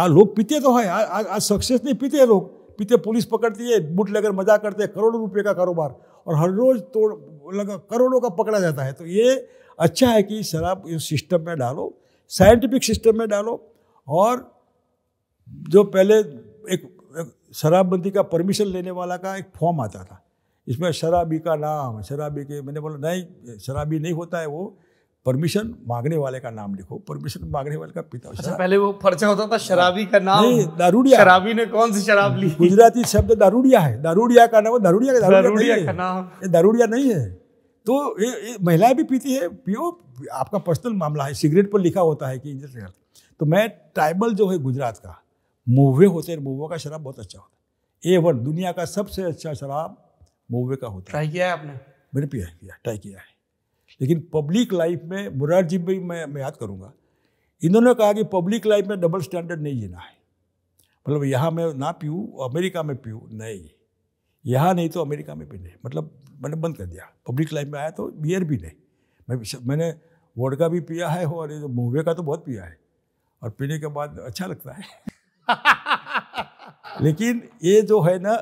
आ लोग पीते तो है आज सक्सेस नहीं पीते लोग पीते पुलिस पकड़ती है बुट लेकर मजा करते हैं करोड़ों रुपये का कारोबार और हर रोज तोड़ लगा करोड़ों का पकड़ा जाता है तो ये अच्छा है कि शराब इस सिस्टम में डालो साइंटिफिक सिस्टम में डालो और जो पहले एक, एक शराबबंदी का परमिशन लेने वाला का एक फॉर्म आता था इसमें शराबी का नाम शराबी के मैंने बोला नहीं शराबी नहीं होता है वो परमिशन मांगने वाले का नाम लिखो परमिशन मांगने वाले का पिता अच्छा पहले वो पर्चा होता था शराबी का नाम नहीं दारूडिया शराबी ने कौन सी शराब ली गुजराती शब्द दारूडिया है दारूडिया का नाम दारूडिया का नाम दारूडिया नहीं है तो महिलाएं भी पीती है पियो आपका पर्सनल मामला है सिगरेट पर लिखा होता है कि तो मैं ट्राइबल जो है गुजरात का मोवे होते हैं मोवे का शराब बहुत अच्छा होता है ए वन दुनिया का सबसे अच्छा शराब मोवे का होता है ट्राई किया है आपने मैंने पिया है किया ट्राई किया है लेकिन पब्लिक लाइफ में मुरार जी भी मैं मैं याद करूँगा इन्होंने कहा कि पब्लिक लाइफ में डबल स्टैंडर्ड नहीं जीना है मतलब यहाँ मैं ना पीऊँ अमेरिका में पीऊँ नहीं यहाँ नहीं तो अमेरिका में भी नहीं मतलब मैंने बंद कर दिया पब्लिक लाइफ में आया तो बियर भी नहीं मैं मैंने का भी पिया है और ये मूवे का तो बहुत पिया है और पीने के बाद अच्छा लगता है लेकिन ये जो है ना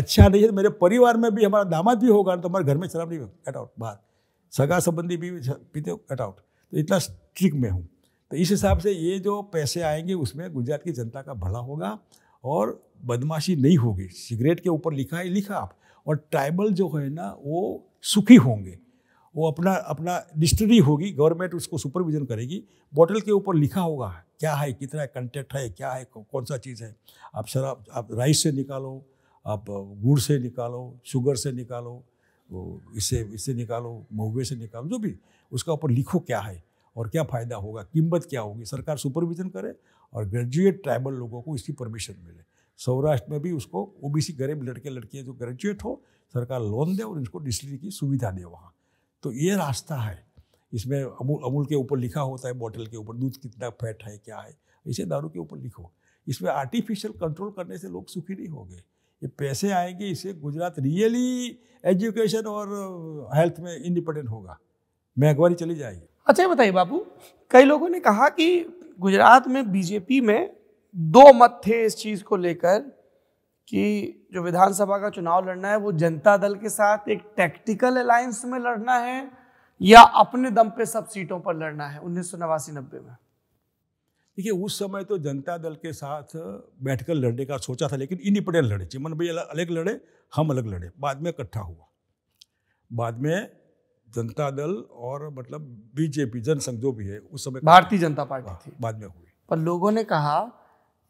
अच्छा नहीं है मेरे परिवार में भी हमारा दामाद भी होगा तो हमारे घर में शराब नहीं कट आउट बाहर सगा संबंधी भी पीते कट आउट तो इतना स्ट्रिक में हूँ तो इस हिसाब से ये जो पैसे आएंगे उसमें गुजरात की जनता का भला होगा और बदमाशी नहीं होगी सिगरेट के ऊपर लिखा है लिखा आप और ट्राइबल जो है ना वो सुखी होंगे वो अपना अपना डिस्टरी होगी गवर्नमेंट उसको सुपरविजन करेगी बोतल के ऊपर लिखा होगा क्या है कितना है कंटेंट है क्या है कौन सा चीज़ है आप शराब आप राइस से निकालो आप गुड़ से निकालो शुगर से निकालो इससे इससे निकालो महुए से निकालो जो भी उसका ऊपर लिखो क्या है और क्या फ़ायदा होगा कीमत क्या होगी सरकार सुपरविजन करे और ग्रेजुएट ट्राइबल लोगों को इसकी परमिशन मिले सौराष्ट्र में भी उसको ओबीसी गरीब लड़के लड़कियाँ जो ग्रेजुएट हो सरकार लोन दे और इनको डिस्ट्री की सुविधा दे वहाँ तो ये रास्ता है इसमें अमूल अमूल के ऊपर लिखा होता है बॉटल के ऊपर दूध कितना फैट है क्या है इसे दारू के ऊपर लिखो इसमें आर्टिफिशियल कंट्रोल करने से लोग सुखी नहीं होंगे ये पैसे आएंगे इससे गुजरात रियली एजुकेशन और हेल्थ में इंडिपेंडेंट होगा महंगवारी चली जाएगी अच्छा बताइए बाबू कई लोगों ने कहा कि गुजरात में बीजेपी में दो मत थे इस चीज़ को लेकर कि जो विधानसभा का चुनाव लड़ना है वो जनता दल के साथ एक टैक्टिकल अलायंस में लड़ना है या अपने दम पे सब सीटों पर लड़ना है उन्नीस सौ नवासी नब्बे में देखिए उस समय तो जनता दल के साथ बैठकर लड़ने का सोचा था लेकिन इंडिपेंडेंट लड़े चिमन भैया अलग लड़े हम अलग लड़े बाद में इकट्ठा हुआ बाद में जनता दल और मतलब बीजेपी जनसंघ जो भी है उस समय भारतीय जनता पार्टी हाँ, थी बाद में हुई पर लोगों ने कहा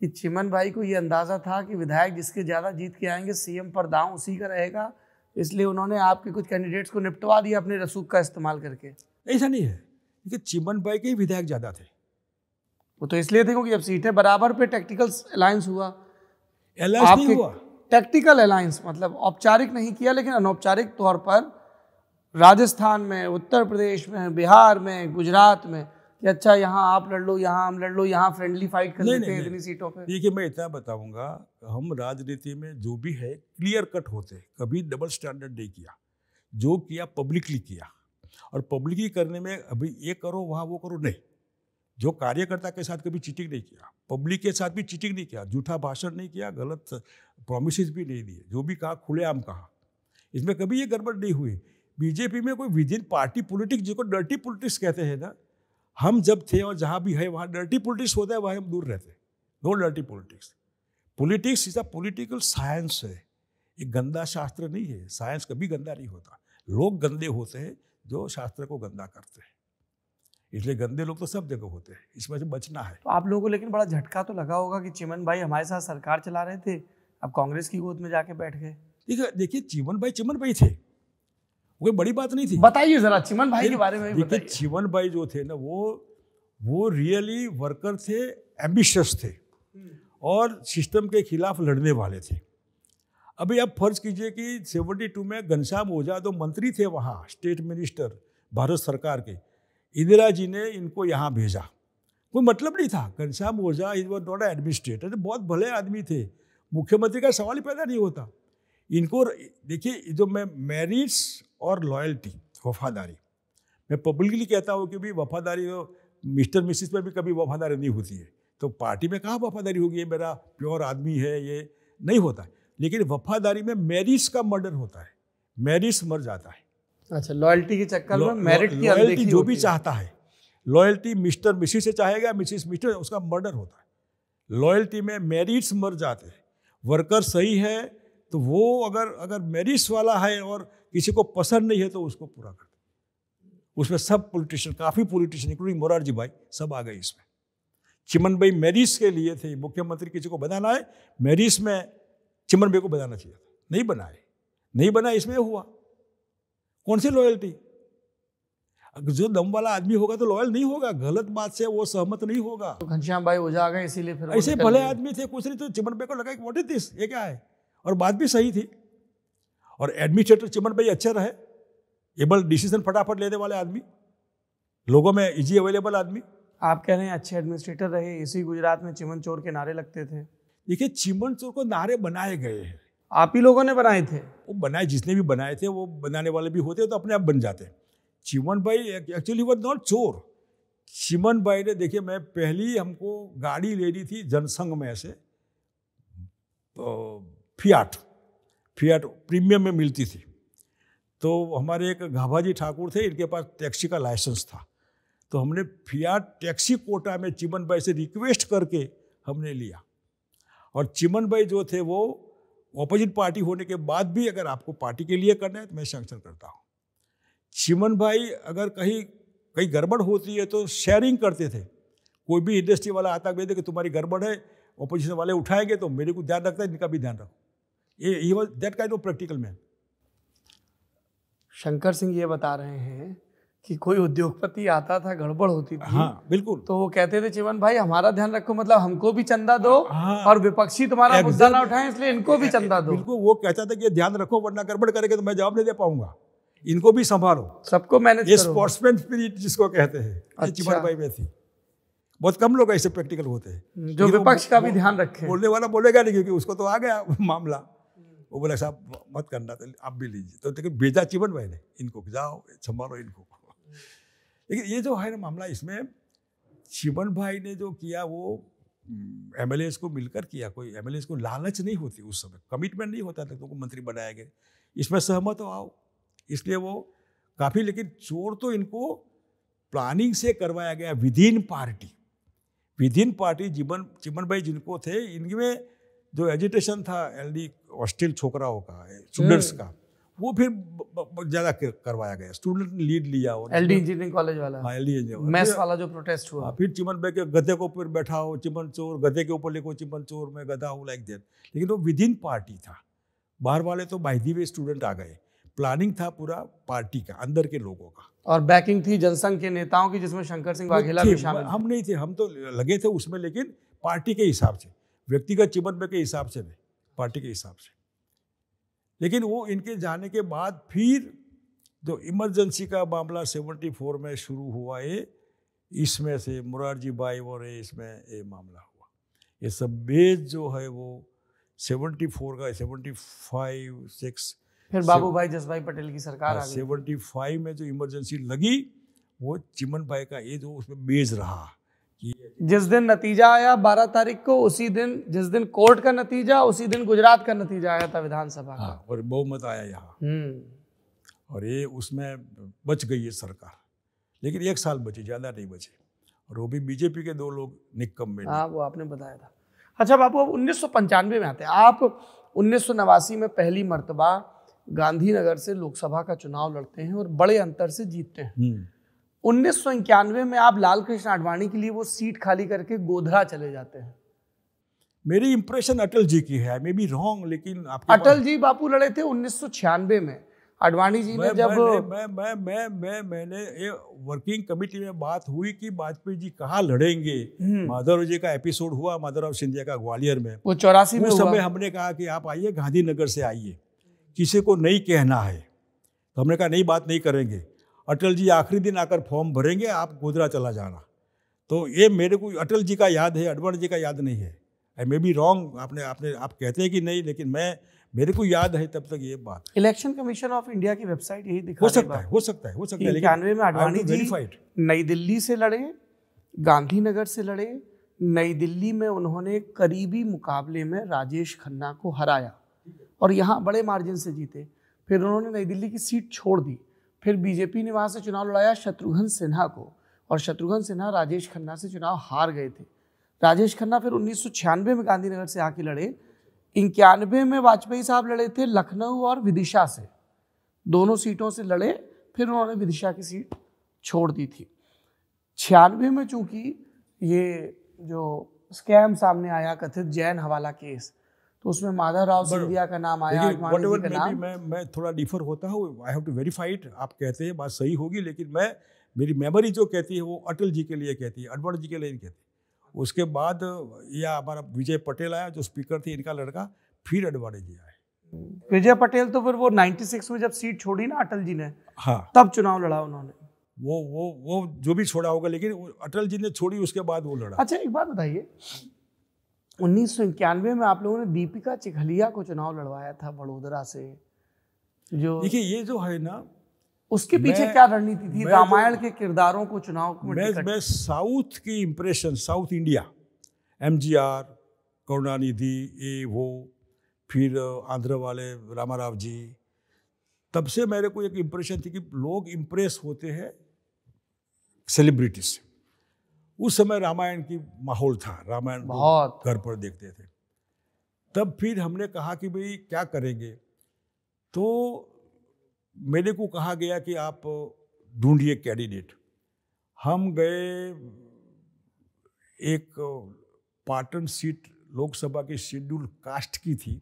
कि चिमन भाई को ये अंदाज़ा था कि विधायक जिसके ज़्यादा जीत के आएंगे सीएम पर दांव उसी का रहेगा इसलिए उन्होंने आपके कुछ कैंडिडेट्स को निपटवा दिया अपने रसूख का इस्तेमाल करके ऐसा नहीं है क्योंकि चिमन भाई के ही विधायक ज़्यादा थे वो तो इसलिए थे क्योंकि अब सीटें बराबर पे टेक्टिकल अलायंस हुआ नहीं हुआ टेक्टिकल अलायंस मतलब औपचारिक नहीं किया लेकिन अनौपचारिक तौर पर राजस्थान में उत्तर प्रदेश में बिहार में गुजरात में कि अच्छा यहाँ आप लड़ लो यहाँ हम लड़ लो यहाँ फ्रेंडली फाइट कर लेते हैं इतनी सीटों पे देखिए मैं इतना बताऊंगा हम राजनीति में जो भी है क्लियर कट होते हैं कभी डबल स्टैंडर्ड नहीं किया जो किया पब्लिकली किया और पब्लिकली करने में अभी ये करो वहाँ वो करो नहीं जो कार्यकर्ता के साथ कभी चीटिंग नहीं किया पब्लिक के साथ भी चीटिंग नहीं किया झूठा भाषण नहीं किया गलत प्रोमिस भी नहीं दिए जो भी कहा खुलेआम कहा इसमें कभी ये गड़बड़ नहीं हुई बीजेपी में कोई विद इन पार्टी पॉलिटिक्स जिसको डर्टी पॉलिटिक्स कहते हैं ना हम जब थे और जहाँ भी है वहाँ डर्टी पॉलिटिक्स होता है वहाँ हम दूर रहते no dirty politics politics is a political science है ये गंदा शास्त्र नहीं है साइंस कभी गंदा नहीं होता लोग गंदे होते हैं जो शास्त्र को गंदा करते हैं इसलिए गंदे लोग तो सब जगह होते हैं इसमें से बचना है तो आप लोगों को लेकिन बड़ा झटका तो लगा होगा कि चिमन भाई हमारे साथ सरकार चला रहे थे अब कांग्रेस की गोद में जाके बैठ गए देखिए देखिए चिमन भाई चिमन भाई थे कोई बड़ी बात नहीं थी बताइए जरा चिमन भाई के बारे में देखिए चिमन भाई जो थे ना वो वो रियली वर्कर थे एम्बिशस थे और सिस्टम के खिलाफ लड़ने वाले थे अभी आप फर्ज कीजिए कि सेवेंटी टू में घनश्याम ओझा तो मंत्री थे वहाँ स्टेट मिनिस्टर भारत सरकार के इंदिरा जी ने इनको यहाँ भेजा कोई मतलब नहीं था Ghanshyam Ojha is was not administrator बहुत भले आदमी थे मुख्यमंत्री का सवाल ही पैदा नहीं होता इनको देखिए जो मैं मेरिट्स और लॉयल्टी वफादारी मैं पब्लिकली कहता हूँ कि भी वफादारी तो मिस्टर मिसिस में भी कभी वफादारी नहीं होती है तो पार्टी में कहाँ वफादारी होगी ये मेरा प्योर आदमी है ये नहीं होता है लेकिन वफादारी में मेरिट्स का मर्डर होता है मैरिज मर जाता है अच्छा लॉयल्टी के चक्कर में मैरिट की लॉयल्टी जो भी चाहता है लॉयल्टी मिस्टर मिसिस से चाहेगा मिसिस मिस्टर उसका मर्डर होता है लॉयल्टी में मेरिट्स मर जाते हैं वर्कर सही है तो वो अगर अगर मेरिट्स वाला है और किसी को पसंद नहीं है तो उसको पूरा कर उसमें सब पॉलिटिशियन काफ़ी पॉलिटिशियन इंक्लूडिंग मोरारजी भाई सब आ गए इसमें चिमन भाई मेरिस के लिए थे मुख्यमंत्री किसी को बनाना है मेरिस में चिमन भाई को बनाना चाहिए था नहीं बनाए नहीं बना इसमें हुआ कौन सी लॉयल्टी जो दम वाला आदमी होगा तो लॉयल नहीं होगा गलत बात से वो सहमत नहीं होगा तो घनश्याम भाई हो आ गए इसीलिए फिर ऐसे भले आदमी थे कुछ नहीं तो चिमन भाई को लगा कि वॉट इज दिस ये क्या है और बात भी सही थी और एडमिनिस्ट्रेटर चिमन भाई अच्छे रहे एबल डिसीजन फटाफट लेने वाले आदमी लोगों में इजी अवेलेबल आदमी आप कह रहे हैं अच्छे एडमिनिस्ट्रेटर रहे इसी गुजरात में चिमन चोर के नारे लगते थे देखिए चिमन चोर को नारे बनाए गए हैं आप ही लोगों ने बनाए थे वो बनाए जिसने भी बनाए थे वो बनाने वाले भी होते तो अपने आप बन जाते चिमन भाई एक्चुअली वॉज नॉट चोर चिमन भाई ने देखिए मैं पहली हमको गाड़ी लेनी थी जनसंघ में से तो फियाट प्रीमियम में मिलती थी तो हमारे एक घाभाजी ठाकुर थे इनके पास टैक्सी का लाइसेंस था तो हमने फियाट टैक्सी कोटा में चिमन भाई से रिक्वेस्ट करके हमने लिया और चिमन भाई जो थे वो ऑपोजिट पार्टी होने के बाद भी अगर आपको पार्टी के लिए करना है तो मैं सेंक्शन करता हूँ चिमन भाई अगर कहीं कहीं गड़बड़ होती है तो शेयरिंग करते थे कोई भी इंडस्ट्री वाला आता दे कि तुम्हारी गड़बड़ है ऑपोजिशन वाले उठाएंगे तो मेरे को ध्यान रखता है इनका भी ध्यान रखो that kind of practical man Shankar Singh ये बता रहे हैं कि कोई उद्योगपति आता था गड़बड़ होती थी हाँ, बिल्कुल तो वो कहते थे चिवन भाई हमारा ध्यान रखो मतलब हमको भी चंदा दो हाँ, और विपक्षी तुम्हारा मुद्दा ना उठाए इसलिए इनको भी चंदा दो बिल्कुल वो कहता था कि ध्यान रखो वरना गड़बड़ करेंगे तो मैं जवाब नहीं दे पाऊंगा इनको भी संभालो सबको मैनेज स्पोर्ट्समैन स्पिरिट जिसको कहते हैं अच्छा। चिमन भाई में थी बहुत कम लोग ऐसे प्रैक्टिकल होते हैं जो विपक्ष का भी ध्यान रखे बोलने वाला बोलेगा नहीं क्योंकि उसको तो आ गया मामला वो बोला साहब मत करना तो आप भी लीजिए तो लेकिन भेजा भाई ने इनको जाओ संभालो इनको लेकिन ये जो है ना मामला इसमें चिमन भाई ने जो किया वो एम को मिलकर किया कोई एम को लालच नहीं होती उस समय कमिटमेंट नहीं होता था तुमको तो मंत्री बनाया गया इसमें सहमत हो आओ इसलिए वो काफ़ी लेकिन चोर तो इनको प्लानिंग से करवाया गया within party within party जीवन चिमन भाई जिनको थे इनमें जो एजिटेशन था एलडी हॉस्टिल छोकराओं का स्टूडेंट्स हम्म। का वो फिर ज्यादा करवाया गया स्टूडेंट ने लीड लिया और एलडी इंजीनियरिंग कॉलेज वाला एलडी हाँ, मैथ्स वाला जो प्रोटेस्ट हुआ हाँ, फिर चिमन बे के गधे को ऊपर बैठा हो चिमन चोर गधे के ऊपर लिखो चिमन चोर में गधा हूँ लाइक दैट लेकिन वो विद इन पार्टी था बाहर वाले तो बाई दी वे स्टूडेंट आ गए प्लानिंग था पूरा पार्टी का अंदर के लोगों का और बैकिंग थी जनसंघ के नेताओं की जिसमें शंकर सिंह वाघेला भी शामिल हम नहीं थे हम तो लगे थे उसमें लेकिन पार्टी के हिसाब से व्यक्तिगत जीवन में के हिसाब से नहीं पार्टी के हिसाब से लेकिन वो इनके जाने के बाद फिर जो इमरजेंसी का मामला फोर में शुरू हुआ ये इसमें से मुरारजी बाई और इसमें ये मामला हुआ ये सब बेस जो है वो फोर का फाइव सिक्स फिर बाबू भाई जस भाई पटेल की सरकार हाँ, सेवेंटी फाइव में जो इमरजेंसी लगी वो चिमन भाई का ये जो उसमें बेज रहा जिस दिन नतीजा आया बारह तारीख को उसी दिन जिस दिन कोर्ट का नतीजा उसी दिन गुजरात का नतीजा आया था विधानसभा का हाँ, और बहुमत आया यहाँ हम्म। और ये उसमें बच गई है सरकार लेकिन एक साल बचे ज़्यादा नहीं बचे और वो भी बीजेपी के दो लोग निकम में हाँ वो आपने बताया था अच्छा बापू अब उन्नीस में आते हैं आप उन्नीस में पहली मरतबा गांधीनगर से लोकसभा का चुनाव लड़ते हैं और बड़े अंतर से जीतते हैं हम्म। उन्नीस में आप लाल कृष्ण आडवाणी के लिए वो सीट खाली करके गोधरा चले जाते हैं मेरी इंप्रेशन अटल जी की है मे बी रॉन्ग लेकिन अटल जी बापू लड़े थे उन्नीस में अडवाणी जी ने जब मैं मैं मैं मैं मैंने ये वर्किंग कमिटी में बात हुई कि वाजपेयी जी कहाँ लड़ेंगे हम्म। माधव जी का एपिसोड हुआ माधवराव सिंधिया का ग्वालियर में वो चौरासी में समय हमने कहा कि आप आइए गांधीनगर से आइए किसी को नहीं कहना है तो हमने कहा नहीं बात नहीं करेंगे अटल जी आखिरी दिन आकर फॉर्म भरेंगे आप गोदरा चला जाना तो ये मेरे को अटल जी का याद है अडवाणी जी का याद नहीं है आई मे बी रॉन्ग आपने आपने आप कहते हैं कि नहीं लेकिन मैं मेरे को याद है तब तक ये बात इलेक्शन कमीशन ऑफ इंडिया की वेबसाइट यही दिखा हो सकता है हो सकता है हो सकता है इक्यानवे में अडवाणी जी नई दिल्ली से लड़े गांधीनगर से लड़े नई दिल्ली में उन्होंने करीबी मुकाबले में राजेश खन्ना को हराया और यहाँ बड़े मार्जिन से जीते फिर उन्होंने नई दिल्ली की सीट छोड़ दी फिर बीजेपी ने वहाँ से चुनाव लड़ाया शत्रुघ्न सिन्हा को और शत्रुघ्न सिन्हा राजेश खन्ना से चुनाव हार गए थे राजेश खन्ना फिर उन्नीस में गांधीनगर से आके लड़े इक्यानवे में वाजपेयी साहब लड़े थे लखनऊ और विदिशा से दोनों सीटों से लड़े फिर उन्होंने विदिशा की सीट छोड़ दी थी छियानवे में चूंकि ये जो स्कैम सामने आया कथित जैन हवाला केस उसमें माधव राव सिंधिया का नाम आया का नाम मैं मैं थोड़ा डिफर होता हूँ I have to verify it आप कहते हैं बात सही होगी लेकिन मैं मेरी मेमोरी जो कहती है वो अटल जी के लिए कहती है अडवर जी के लिए कहती है उसके बाद या हमारा विजय पटेल आया जो स्पीकर थे इनका लड़का फिर अडवाणी जी आए विजय पटेल तो फिर वो 96 में जब सीट छोड़ी ना अटल जी ने हाँ तब चुनाव लड़ा उन्होंने वो वो वो जो भी छोड़ा होगा लेकिन अटल जी ने छोड़ी उसके बाद वो लड़ा अच्छा एक बात बताइए उन्नीस में आप लोगों ने दीपिका चिखलिया को चुनाव लड़वाया था वडोदरा से जो देखिए ये जो है ना उसके पीछे क्या रणनीति थी रामायण तो- के किरदारों को चुनाव मैं मैं साउथ की impression south India MGR Karunanidhi ए वो फिर आंध्र वाले रामाराव जी तब से मेरे को एक इम्प्रेशन थी कि लोग इम्प्रेस होते हैं सेलिब्रिटीज से उस समय रामायण की माहौल था रामायण बहुत घर पर देखते थे तब फिर हमने कहा कि भाई क्या करेंगे तो मेरे को कहा गया कि आप ढूंढिए कैंडिडेट हम गए एक पाटन सीट लोकसभा की शेड्यूल कास्ट की थी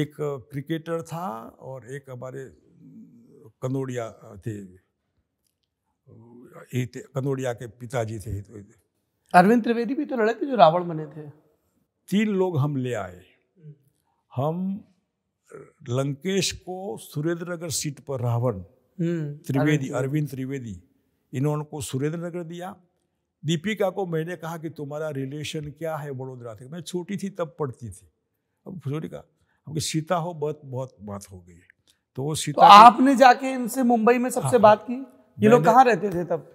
एक क्रिकेटर था और एक हमारे कनोड़िया थे कनोड़िया के पिताजी थे तो अरविंद त्रिवेदी भी तो लड़े थे जो रावण बने थे तीन लोग हम ले आए हम लंकेश को सुरेंद्र नगर सीट पर रावण हम्म, त्रिवेदी अरविंद त्रिवेदी इन्होंने को सुरेंद्र नगर दिया दीपिका को मैंने कहा कि तुम्हारा रिलेशन क्या है वडोदरा से मैं छोटी थी तब पढ़ती थी अब छोटी कहा हमको सीता हो बहुत बहुत बात हो गई तो, तो सीता तो आपने जाके इनसे मुंबई में सबसे हाँ, हाँ। बात की ये लोग कहाँ रहते थे तब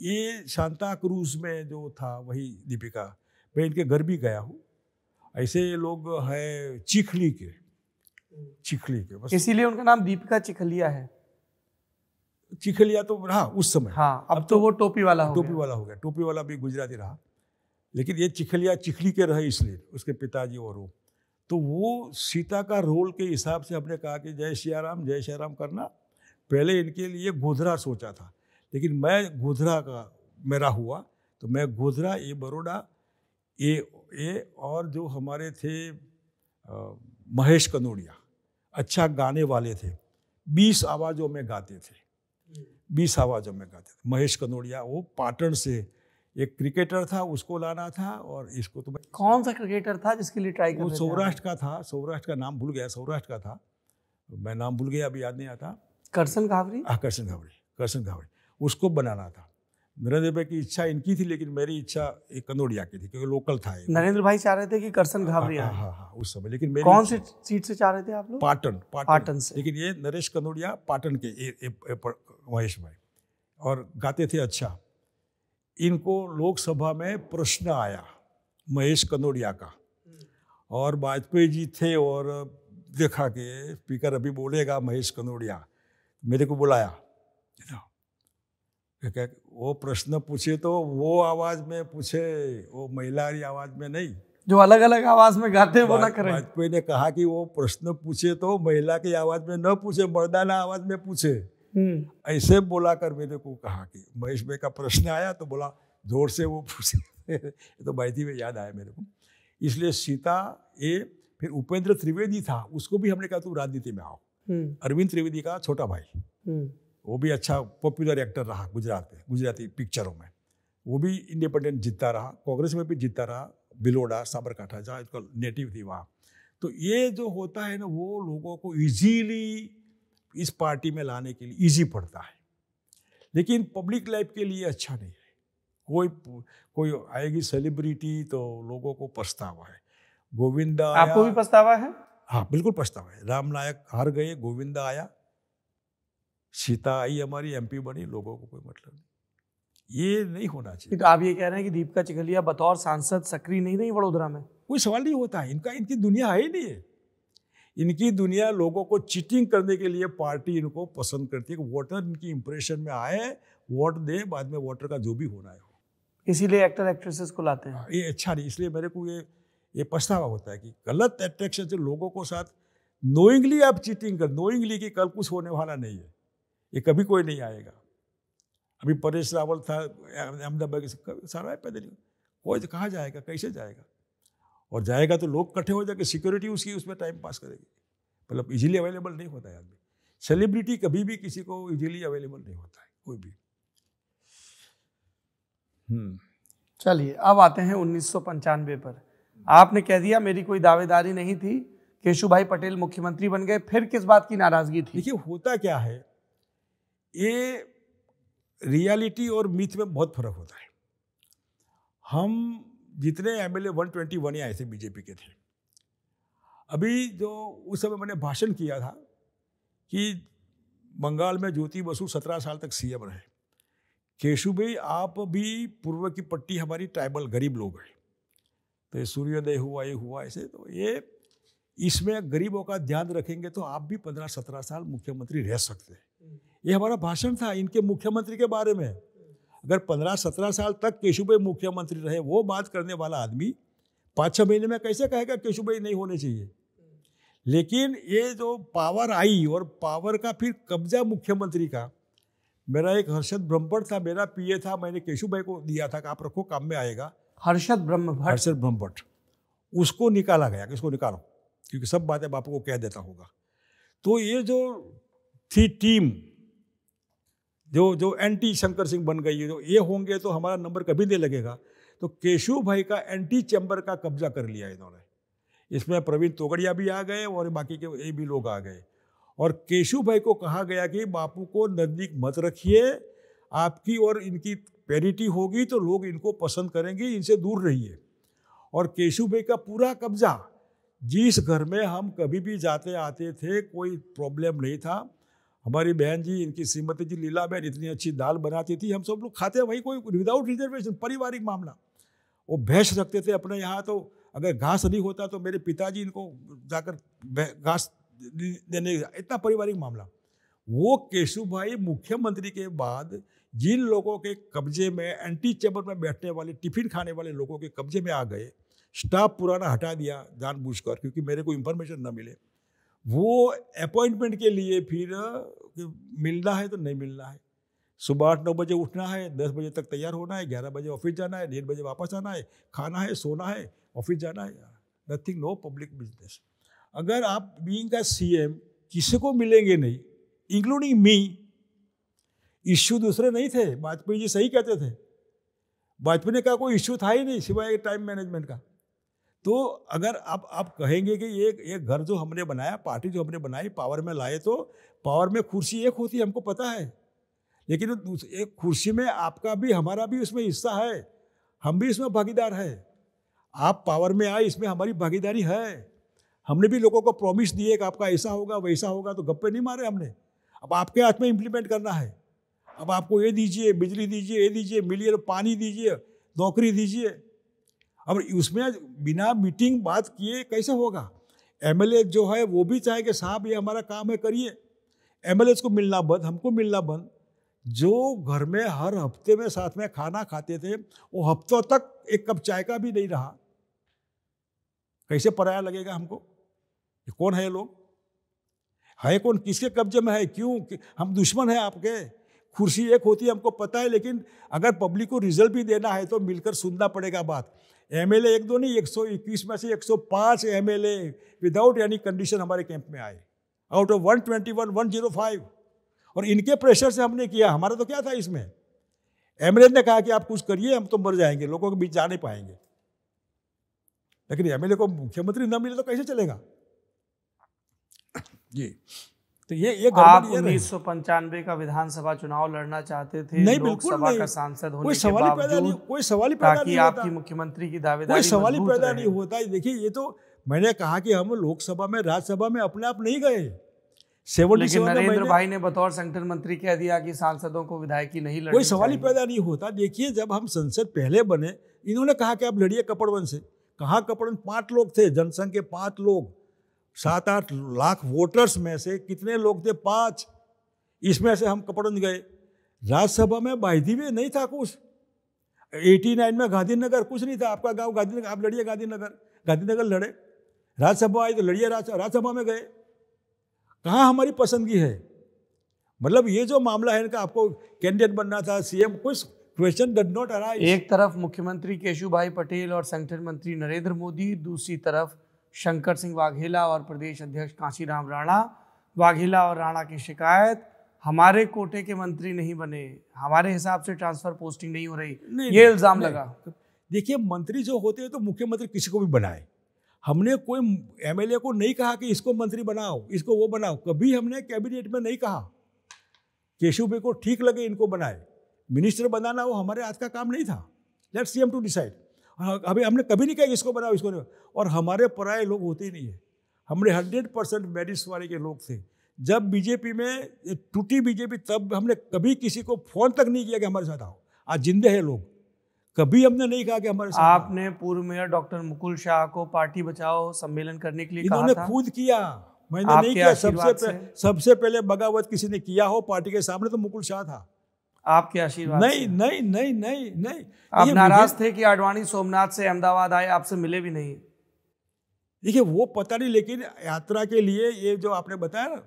ये शांता क्रूज में जो था वही दीपिका मैं इनके घर भी गया हूँ ऐसे ये लोग हैं चिखली के चिखली के बस इसीलिए उनका नाम दीपिका चिखलिया है चिखलिया तो रहा उस समय हाँ अब, अब तो, तो वो टोपी वाला हो टोपी वाला हो गया टोपी वाला भी गुजराती रहा लेकिन ये चिखलिया चिखली के रहे इसलिए उसके पिताजी और वो तो वो सीता का रोल के हिसाब से हमने कहा कि जय श्री राम जय श्री राम करना पहले इनके लिए गोधरा सोचा था लेकिन मैं गोधरा का मेरा हुआ तो मैं गोधरा ए बरोड़ा ए ए और जो हमारे थे आ, महेश कनोड़िया अच्छा गाने वाले थे बीस आवाज़ों में गाते थे बीस आवाज़ों में गाते थे महेश कनोड़िया वो पाटन से एक क्रिकेटर था उसको लाना था और इसको तो कौन सा क्रिकेटर था जिसके लिए ट्राई वो सौराष्ट्र का था सौराष्ट्र का नाम भूल गया सौराष्ट्र का था मैं नाम भूल गया अभी याद नहीं आता करसन घावरी हाँ करसन घावरी करसन घावरी उसको बनाना था नरेंद्र भाई की इच्छा इनकी थी लेकिन मेरी इच्छा एक कंदोड़िया की थी क्योंकि लोकल था नरेंद्र भाई चाह रहे थे कि करसन हाँ, घावरी हाँ हाँ हाँ उस समय लेकिन मेरी कौन से सीट से चाह रहे थे आप लोग पाटन पाटन से लेकिन ये नरेश कंदोड़िया पाटन के महेश भाई और गाते थे अच्छा इनको लोकसभा में प्रश्न आया महेश कंदोड़िया का और वाजपेयी जी थे और देखा कि स्पीकर अभी बोलेगा महेश कंदोड़िया मेरे को बुलाया क्या वो प्रश्न पूछे तो वो आवाज में पूछे वो महिला आवाज में नहीं जो अलग अलग आवाज में गाते हैं वो ना करें वाजपेयी ने कहा कि वो प्रश्न पूछे तो महिला की आवाज में न पूछे मर्दाना आवाज में पूछे हम्म। ऐसे बोला कर मेरे को कहा कि महेश भाई का प्रश्न आया तो बोला जोर से वो पूछे तो बैठी में याद आया मेरे को इसलिए सीता ये फिर उपेंद्र त्रिवेदी था उसको भी हमने कहा तू राजनीति में आओ हम्म। अरविंद त्रिवेदी का छोटा भाई हम्म। वो भी अच्छा पॉपुलर एक्टर रहा गुजरात में गुजराती पिक्चरों में वो भी इंडिपेंडेंट जीतता रहा कांग्रेस में भी जीतता रहा बिलोड़ा साबरकाठा जहाँ इसका नेटिव थी वहाँ तो ये जो होता है ना वो लोगों को इजीली इस पार्टी में लाने के लिए इजी पड़ता है लेकिन पब्लिक लाइफ के लिए अच्छा नहीं है कोई कोई आएगी सेलिब्रिटी तो लोगों को पछतावा है गोविंदा आपको भी पछतावा है हाँ बिल्कुल पछतावा है राम नायक हार गए गोविंद आया सीता आई हमारी एमपी बनी लोगों को कोई मतलब नहीं ये नहीं होना चाहिए तो आप ये कह रहे हैं कि दीपिका चिखलिया बतौर सांसद सक्रिय नहीं रही वडोदरा में कोई सवाल नहीं होता है इनका इनकी दुनिया है ही नहीं है इनकी दुनिया लोगों को चीटिंग करने के लिए पार्टी इनको पसंद करती है कि वोटर इनकी इंप्रेशन में आए वोट दे बाद में वोटर का जो भी होना है इसीलिए एक्टर एक्ट्रेसेस को लाते हैं हाँ, ये अच्छा नहीं इसलिए मेरे को ये ये पछतावा होता है कि गलत अट्रैक्शन से लोगों को साथ नोइंगली आप चीटिंग कर नोइंगली कि कल कुछ होने वाला नहीं है ये कभी कोई नहीं आएगा अभी परेश रावल था अहमदाबाद सारा है पैदल कोई तो कहाँ जाएगा कैसे जाएगा और जाएगा तो लोग इकट्ठे हो जाएंगे सिक्योरिटी उसकी उसमें टाइम पास करेगी मतलब इजीली अवेलेबल नहीं होता है आदमी सेलिब्रिटी कभी भी किसी को इजीली अवेलेबल नहीं होता है कोई भी हम्म। चलिए अब आते हैं उन्नीस पर आपने कह दिया मेरी कोई दावेदारी नहीं थी केशु भाई पटेल मुख्यमंत्री बन गए फिर किस बात की नाराजगी थी देखिए होता क्या है ये रियलिटी और मिथ में बहुत फर्क होता है हम जितने M L A one twenty one आए थे बीजेपी के थे अभी जो उस समय मैंने भाषण किया था कि बंगाल में ज्योति बसु सत्रह साल तक सीएम रहे केशु भाई आप भी पूर्व की पट्टी हमारी ट्राइबल गरीब लोग हैं तो ये सूर्योदय हुआ ये हुआ ऐसे तो ये इसमें गरीबों का ध्यान रखेंगे तो आप भी पंद्रह सत्रह साल मुख्यमंत्री रह सकते हैं ये हमारा भाषण था इनके मुख्यमंत्री के बारे में अगर पंद्रह सत्रह साल तक केशुभाई मुख्यमंत्री रहे वो बात करने वाला आदमी पाँच छः महीने में कैसे कहेगा केशुभाई नहीं होने चाहिए लेकिन ये जो पावर आई और पावर का फिर कब्जा मुख्यमंत्री का मेरा एक हर्षद ब्रह्मण था मेरा पीए था मैंने केशुभाई को दिया था कि आप रखो काम में आएगा हर्षद ब्रह्म भट्ट हर्षद ब्रह्म भट्ट उसको निकाला गया इसको निकालो क्योंकि सब बातें बापू को कह देता होगा तो ये जो थी टीम जो जो एंटी शंकर सिंह बन गई जो ये होंगे तो हमारा नंबर कभी नहीं लगेगा तो केशु भाई का एंटी चैम्बर का कब्जा कर लिया इन्होंने इसमें प्रवीण तोगड़िया भी आ गए और बाकी के ये भी लोग आ गए और केशु भाई को कहा गया कि बापू को नज़दीक मत रखिए आपकी और इनकी पेरिटी होगी तो लोग इनको पसंद करेंगे इनसे दूर रहिए और केशु भाई का पूरा कब्जा जिस घर में हम कभी भी जाते आते थे कोई प्रॉब्लम नहीं था हमारी बहन जी इनकी श्रीमती जी लीला बहन इतनी अच्छी दाल बनाती थी हम सब लोग खाते वही कोई विदाउट रिजर्वेशन पारिवारिक मामला वो भैंस रखते थे अपने यहाँ तो अगर घास नहीं होता तो मेरे पिताजी इनको जाकर घास देने इतना पारिवारिक मामला वो केशु भाई मुख्यमंत्री के बाद जिन लोगों के कब्जे में एंटी चैम्बर में बैठने वाले टिफिन खाने वाले लोगों के कब्जे में आ गए स्टाफ पुराना हटा दिया जानबूझकर क्योंकि मेरे को इन्फॉर्मेशन ना मिले वो अपॉइंटमेंट के लिए फिर मिलना है तो नहीं मिलना है सुबह आठ नौ बजे उठना है दस बजे तक तैयार होना है ग्यारह बजे ऑफिस जाना है डेढ़ बजे वापस आना है खाना है सोना है ऑफिस जाना है नथिंग नो पब्लिक बिजनेस अगर आप बीइंग का सीएम किसी को मिलेंगे नहीं इंक्लूडिंग मी इश्यू दूसरे नहीं थे वाजपेयी जी सही कहते थे वाजपेयी ने कहा कोई इश्यू था ही नहीं सिवाय टाइम मैनेजमेंट का तो अगर आप आप कहेंगे कि ये ये घर जो हमने बनाया पार्टी जो हमने बनाई पावर में लाए तो पावर में कुर्सी एक होती हमको पता है लेकिन एक कुर्सी में आपका भी हमारा भी उसमें हिस्सा है हम भी इसमें भागीदार है आप पावर में आए इसमें हमारी भागीदारी है हमने भी लोगों को प्रॉमिस दिए कि आपका ऐसा होगा वैसा होगा तो गप्पे नहीं मारे हमने अब आपके हाथ में इम्प्लीमेंट करना है अब आपको ये दीजिए बिजली दीजिए ये दीजिए मिलिए पानी दीजिए नौकरी दीजिए अब उसमें बिना मीटिंग बात किए कैसे होगा एम जो है वो भी चाहे कि साहब ये हमारा काम है करिए एम को मिलना बंद हमको मिलना बंद जो घर में हर हफ्ते में साथ में खाना खाते थे वो हफ्तों तक एक कप चाय का भी नहीं रहा कैसे पराया लगेगा हमको कौन है ये लोग है कौन किसके कब्जे में है क्यों हम दुश्मन है आपके कुर्सी एक होती है हमको पता है लेकिन अगर पब्लिक को रिजल्ट भी देना है तो मिलकर सुनना पड़ेगा बात एमएलए एक दो नहीं एक सौ इक्कीस में से एक सौ विदाउट एनी कंडीशन हमारे कैंप में आए out of one twenty one one zero five और इनके प्रेशर से हमने किया हमारा तो क्या था इसमें एमएलए ने कहा कि आप कुछ करिए हम तो मर जाएंगे लोगों के बीच जा नहीं पाएंगे लेकिन एमएलए को मुख्यमंत्री न मिले तो कैसे चलेगा जी तो ये ये आप उन्नीस सौ पंचानवे का विधानसभा चुनाव लड़ना चाहते थे नहीं बिल्कुल नहीं। का सांसद होने कोई सवाल ही पैदा नहीं कोई सवाल ही पैदा नहीं होता आपकी मुख्यमंत्री की दावेदारी कोई सवाल ही पैदा नहीं होता देखिए ये तो मैंने कहा कि हम लोकसभा में राज्यसभा में अपने आप नहीं गए लेकिन नरेंद्र भाई ने बतौर संगठन मंत्री कह दिया कि सांसदों को विधायक विधायकी नहीं लड़नी कोई सवाल ही पैदा नहीं होता देखिए जब हम संसद पहले बने इन्होंने कहा कि आप लड़िए कपड़वन से कहाँ कपड़वन पांच लोग थे जनसंघ के पांच लोग सात आठ लाख वोटर्स में से कितने लोग थे पांच इसमें से हम कपड़न गए राज्यसभा में बाइदी में नहीं था कुछ 89 में गांधीनगर कुछ नहीं था आपका गांव गांधीनगर आप लड़िए गांधीनगर गांधीनगर लड़े राज्यसभा आई तो लड़िए राज्यसभा में गए कहाँ हमारी पसंदगी है मतलब ये जो मामला है इनका आपको कैंडिडेट बनना था सीएम कुछ क्वेश्चन डड नॉट अराइज एक तरफ मुख्यमंत्री केशुभाई पटेल और संगठन मंत्री नरेंद्र मोदी दूसरी तरफ शंकर सिंह वाघेला और प्रदेश अध्यक्ष कांशीराम राणा वाघेला और राणा की शिकायत हमारे कोटे के मंत्री नहीं बने हमारे हिसाब से ट्रांसफर पोस्टिंग नहीं हो रही नहीं, ये इल्ज़ाम लगा तो देखिए मंत्री जो होते हैं तो मुख्यमंत्री किसी को भी बनाए हमने कोई एमएलए को नहीं कहा कि इसको मंत्री बनाओ इसको वो बनाओ कभी हमने कैबिनेट में नहीं कहा भाई को ठीक लगे इनको बनाए मिनिस्टर बनाना वो हमारे हाथ का काम नहीं था let C M to decide हाँ, अभी हमने कभी नहीं कहा इसको बनाओ इसको नहीं और हमारे पराए लोग होते ही नहीं है हमने हंड्रेड परसेंट मेरिट्स वाले के लोग थे जब बीजेपी में टूटी बीजेपी तब हमने कभी किसी को फोन तक नहीं किया कि हमारे साथ आओ आज जिंदे हैं लोग कभी हमने नहीं कहा कि हमारे साथ आपने पूर्व मेयर डॉक्टर मुकुल शाह को पार्टी बचाओ सम्मेलन करने के लिए इन्होंने खुद किया मैंने नहीं किया सबसे सबसे पहले बगावत किसी ने किया हो पार्टी के सामने तो मुकुल शाह था आपके आशीर्वाद नहीं नहीं नहीं नहीं नहीं आप नाराज थे कि आडवाणी सोमनाथ से अहमदाबाद आए आपसे मिले भी नहीं देखिए वो पता नहीं लेकिन यात्रा के लिए ये जो आपने बताया ना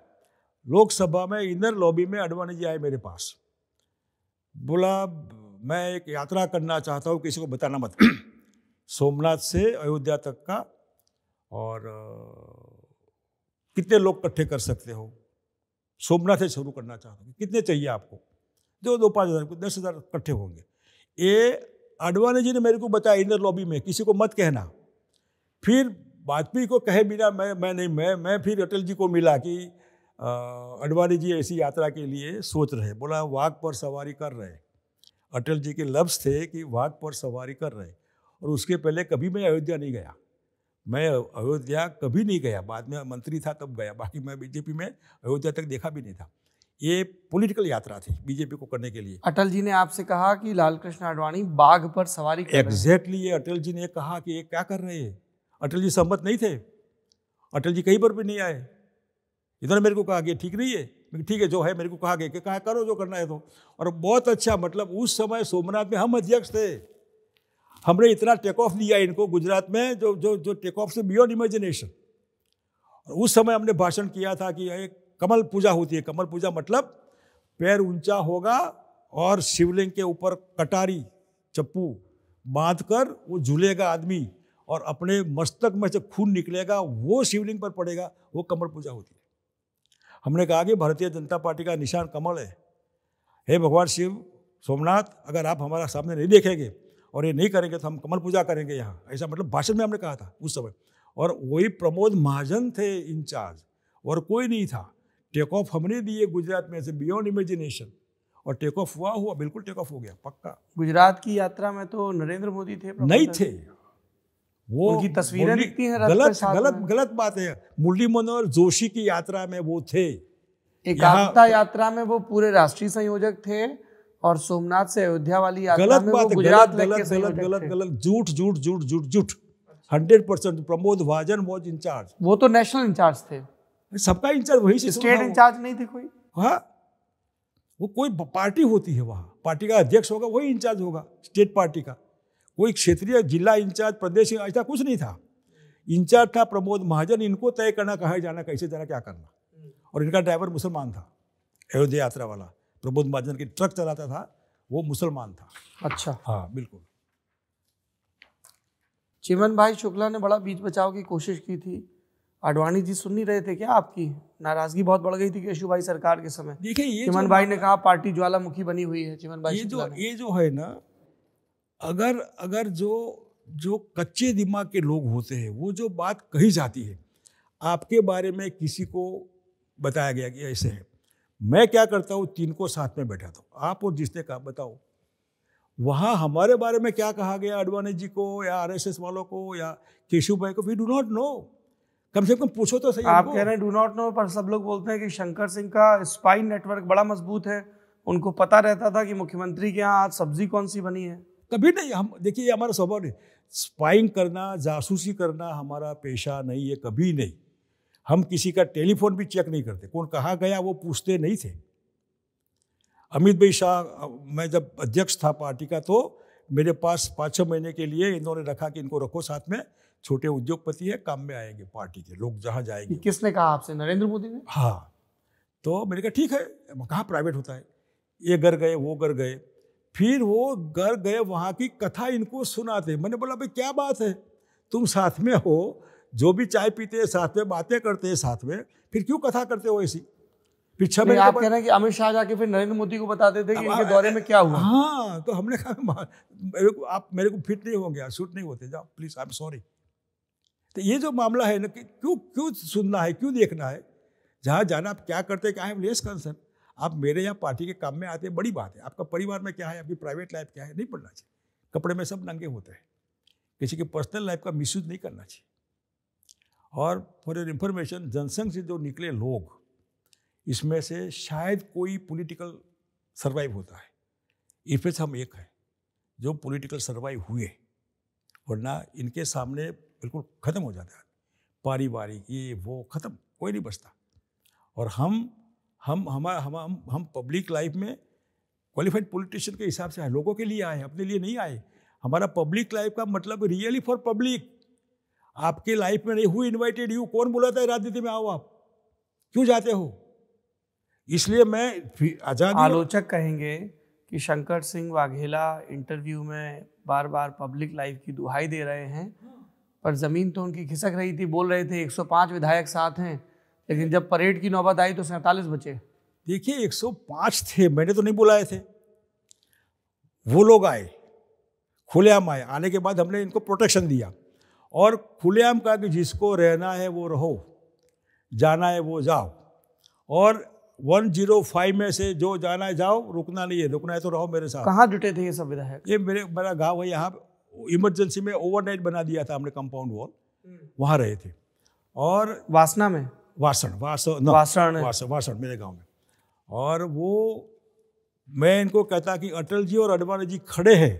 लोकसभा में इनर लॉबी में अडवाणी जी आए मेरे पास बोला मैं एक यात्रा करना चाहता हूँ किसी को बताना मत सोमनाथ से अयोध्या तक का और कितने लोग इकट्ठे कर सकते हो सोमनाथ से शुरू करना चाहता हूँ कितने चाहिए आपको दो दो पाँच हज़ार दस हज़ार इकट्ठे होंगे ये आडवाणी जी ने मेरे को बताया इनर लॉबी में किसी को मत कहना फिर वाजपेयी को कहे बिना मैं मैं नहीं मैं मैं फिर अटल जी को मिला कि अडवाणी जी ऐसी यात्रा के लिए सोच रहे बोला वाघ पर सवारी कर रहे अटल जी के लफ्ज़ थे कि वाघ पर सवारी कर रहे और उसके पहले कभी मैं अयोध्या नहीं गया मैं अयोध्या कभी नहीं गया बाद में मंत्री था तब गया बाकी मैं बीजेपी में अयोध्या तक देखा भी नहीं था ये पॉलिटिकल यात्रा थी बीजेपी को करने के लिए अटल जी ने आपसे कहा कि लाल कृष्ण आडवाणी बाघ पर सवारी एग्जैक्टली ये अटल जी ने कहा कि ये क्या कर रहे हैं अटल जी सहमत नहीं थे अटल जी कहीं पर भी नहीं आए इधर मेरे को कहा कि ठीक नहीं है ठीक है जो है मेरे को कहा गया कि कहा करो जो करना है तो और बहुत अच्छा मतलब उस समय सोमनाथ में हम अध्यक्ष थे हमने इतना टेक ऑफ दिया इनको गुजरात में जो जो जो टेक ऑफ से बियॉन्ड इमेजिनेशन और उस समय हमने भाषण किया था कि एक कमल पूजा होती है कमल पूजा मतलब पैर ऊंचा होगा और शिवलिंग के ऊपर कटारी चप्पू बांध कर वो झूलेगा आदमी और अपने मस्तक में से खून निकलेगा वो शिवलिंग पर पड़ेगा वो कमल पूजा होती है हमने कहा कि भारतीय जनता पार्टी का निशान कमल है हे भगवान शिव सोमनाथ अगर आप हमारा सामने नहीं देखेंगे और ये नहीं करेंगे तो हम कमल पूजा करेंगे यहाँ ऐसा मतलब भाषण में हमने कहा था उस समय और वही प्रमोद महाजन थे इंचार्ज और कोई नहीं था टेक ऑफ हमने दिए गुजरात में से बियॉन्ड इमेजिनेशन और टेक ऑफ हुआ हुआ बिल्कुल टेक ऑफ हो गया पक्का गुजरात की यात्रा में तो नरेंद्र मोदी थे नहीं थे वो उनकी तस्वीरें दिखती हैं गलत गलत गलत बात है मुरली मनोहर जोशी की यात्रा में वो थे एकांता यात्रा में वो पूरे राष्ट्रीय संयोजक थे और सोमनाथ से अयोध्या वाली यात्रा गलत में बात वो गुजरात गलत गलत गलत गलत झूठ झूठ झूठ झूठ झूठ hundred percent Pramod Mahajan was incharge वो तो नेशनल इंचार्ज थे सबका इंचार्ज वही से स्टेट इंचार्ज नहीं थे कोई हाँ वो कोई पार्टी होती है वहाँ पार्टी का अध्यक्ष होगा वही इंचार्ज होगा स्टेट पार्टी का कोई क्षेत्रीय जिला इंचार्ज प्रदेश ऐसा कुछ नहीं था इंचार्ज था प्रमोद महाजन इनको तय करना कहाँ जाना कैसे जाना क्या करना और इनका ड्राइवर मुसलमान था अयोध्या यात्रा वाला प्रबोध महाजन की ट्रक चलाता था वो मुसलमान था अच्छा हाँ बिल्कुल चिमन भाई शुक्ला ने बड़ा बीच बचाव की कोशिश की थी आडवाणी जी सुन नहीं रहे थे क्या आपकी नाराजगी बहुत बढ़ गई थी केशु भाई सरकार के समय देखिए ये चिमन भाई ने कहा पार्टी ज्वालामुखी बनी हुई है चिमन भाई ये जो ये जो है ना अगर अगर जो जो कच्चे दिमाग के लोग होते हैं वो जो बात कही जाती है आपके बारे में किसी को बताया गया कि ऐसे है मैं क्या करता हूँ तीन को साथ में बैठा था आप और जिसने कहा बताओ वहाँ हमारे बारे में क्या कहा गया अडवाणी जी को या आरएसएस वालों को या केशु भाई को वी डू नॉट नो कम से कम पूछो तो सही आप कह रहे हैं डू नॉट नो पर सब लोग बोलते हैं कि शंकर सिंह का स्पाइन नेटवर्क बड़ा मजबूत है उनको पता रहता था कि मुख्यमंत्री के यहाँ आज सब्जी कौन सी बनी है कभी नहीं हम देखिए हमारा स्वभाव नहीं स्पाइंग करना जासूसी करना हमारा पेशा नहीं है कभी नहीं हम किसी का टेलीफोन भी चेक नहीं करते कौन कहाँ गया वो पूछते नहीं थे अमित भाई शाह मैं जब अध्यक्ष था पार्टी का तो मेरे पास पाँच छः महीने के लिए इन्होंने रखा कि इनको रखो साथ में छोटे उद्योगपति है काम में आएंगे पार्टी के लोग जहाँ जाएंगे किसने कहा आपसे नरेंद्र मोदी ने हाँ तो मैंने कहा ठीक है कहाँ प्राइवेट होता है ये घर गए वो घर गए फिर वो घर गए वहाँ की कथा इनको सुनाते मैंने बोला भाई क्या बात है तुम साथ में हो जो भी चाय पीते हैं साथ में बातें करते हैं साथ में फिर क्यों कथा करते हो ऐसी पीछा छह आप कह रहे हैं कि अमित शाह जाके फिर नरेंद्र मोदी को बताते थे कि इनके दौरे में क्या हुआ हाँ तो हमने कहा मेरे को आप मेरे को फिट नहीं होंगे शूट नहीं होते जाओ प्लीज आई एम सॉरी तो ये जो मामला है ना कि क्यों क्यों सुनना है क्यों देखना है जहाँ जाना आप क्या करते हैं क्या है लेस कंसर्न आप मेरे यहाँ पार्टी के काम में आते हैं बड़ी बात है आपका परिवार में क्या है आपकी प्राइवेट लाइफ क्या है नहीं पढ़ना चाहिए कपड़े में सब नंगे होते हैं किसी की पर्सनल लाइफ का मिसयूज नहीं करना चाहिए और फॉर योर इन्फॉर्मेशन जनसंघ से जो निकले लोग इसमें से शायद कोई पॉलिटिकल सर्वाइव होता है इसमें से हम एक हैं जो पॉलिटिकल सर्वाइव हुए वरना इनके सामने बिल्कुल ख़त्म हो जाता है पारिवारिक ये वो ख़त्म कोई नहीं बचता और हम हम हमारा हम हम, हम पब्लिक लाइफ में क्वालिफाइड पॉलिटिशियन के हिसाब से आए लोगों के लिए आए अपने लिए नहीं आए हमारा पब्लिक लाइफ का मतलब रियली फॉर पब्लिक आपके लाइफ में नहीं हुई इन्वाइटेड यू कौन बोला था राजनीति में आओ आप क्यों जाते हो इसलिए मैं आजाद आलोचक कहेंगे कि शंकर सिंह वाघेला इंटरव्यू में बार बार पब्लिक लाइफ की दुहाई दे रहे हैं पर ज़मीन तो उनकी खिसक रही थी बोल रहे थे 105 विधायक साथ हैं लेकिन जब परेड की नौबत आई तो सैंतालीस बचे देखिए 105 थे मैंने तो नहीं बुलाए थे वो लोग आए खुलेआम आए आने के बाद हमने इनको प्रोटेक्शन दिया और खुलेआम कहा कि जिसको रहना है वो रहो जाना है वो जाओ और 105 में से जो जाना है जाओ रुकना नहीं है रुकना है तो रहो मेरे साथ कहाँ जुटे थे ये सब विधायक ये मेरे मेरा गाँव है यहाँ इमरजेंसी में ओवरनाइट बना दिया था हमने कंपाउंड वॉल हम्म। वहाँ रहे थे और वासना में वासन वासन वासन वासन वासन मेरे गांव में और वो मैं इनको कहता कि अटल जी और अडवाणी जी खड़े हैं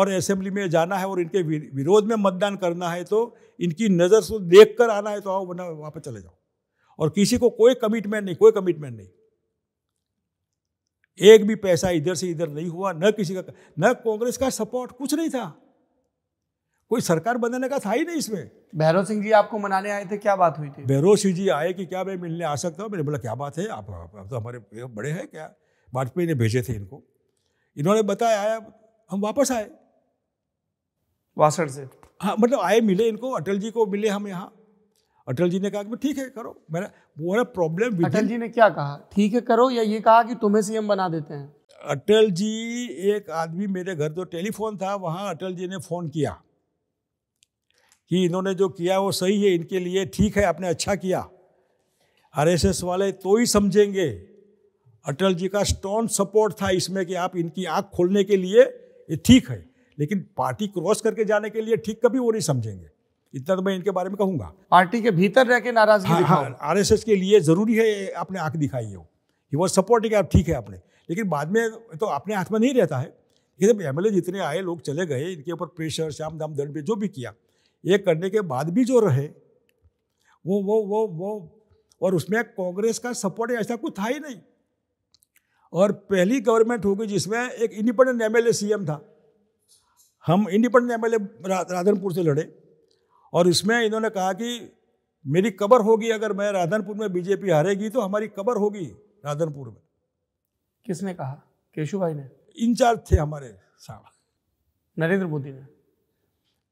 और असेंबली में जाना है और इनके विरोध में मतदान करना है तो इनकी नज़र से देख कर आना है तो आओ वरना वहाँ पर चले जाओ और किसी को कोई कमिटमेंट नहीं कोई कमिटमेंट नहीं एक भी पैसा इधर से इधर नहीं हुआ न किसी का न कांग्रेस का सपोर्ट कुछ नहीं था कोई सरकार बनाने का था ही नहीं इसमें भैरव सिंह जी आपको मनाने आए थे क्या बात हुई थी भैरव सिंह जी आए कि क्या मैं मिलने आ सकता हूँ मैंने बोला क्या बात है आप, आप, तो हमारे बड़े हैं क्या वाजपेयी ने भेजे थे इनको इन्होंने बताया आया हम वापस आए वासड़ से हाँ मतलब आए मिले इनको अटल जी को मिले हम यहाँ अटल जी ने कहा कि ठीक है करो मेरा वो है प्रॉब्लम अटल जी ने क्या कहा ठीक है करो या ये कहा कि तुम्हें सीएम बना देते हैं अटल जी एक आदमी मेरे घर तो टेलीफोन था वहाँ अटल जी ने फ़ोन किया कि इन्होंने जो किया वो सही है इनके लिए ठीक है आपने अच्छा किया आरएसएस वाले तो ही समझेंगे अटल जी का स्ट्रॉन्ग सपोर्ट था इसमें कि आप इनकी आँख खोलने के लिए ये ठीक है लेकिन पार्टी क्रॉस करके जाने के लिए ठीक कभी वो नहीं समझेंगे इतना तो मैं इनके बारे में कहूंगा पार्टी के भीतर रह के नाराज हाँ, हाँ, आर के लिए जरूरी है आपने आंख दिखाई हो कि वो सपोर्टिंग आप ठीक है आपने लेकिन बाद में तो अपने हाथ में नहीं रहता है जब एम जितने आए लोग चले गए इनके ऊपर प्रेशर श्याम दाम दंड जो भी किया ये करने के बाद भी जो रहे वो वो वो वो और उसमें कांग्रेस का सपोर्ट ऐसा कुछ था ही नहीं और पहली गवर्नमेंट होगी जिसमें एक इंडिपेंडेंट एमएलए एल था हम इंडिपेंडेंट एमएलए राधनपुर से लड़े और इसमें इन्होंने कहा कि मेरी कबर होगी अगर मैं राधनपुर में बीजेपी हारेगी तो हमारी कबर होगी राधनपुर में किसने कहा केशु भाई ने इंचार्ज थे हमारे साहब नरेंद्र मोदी ने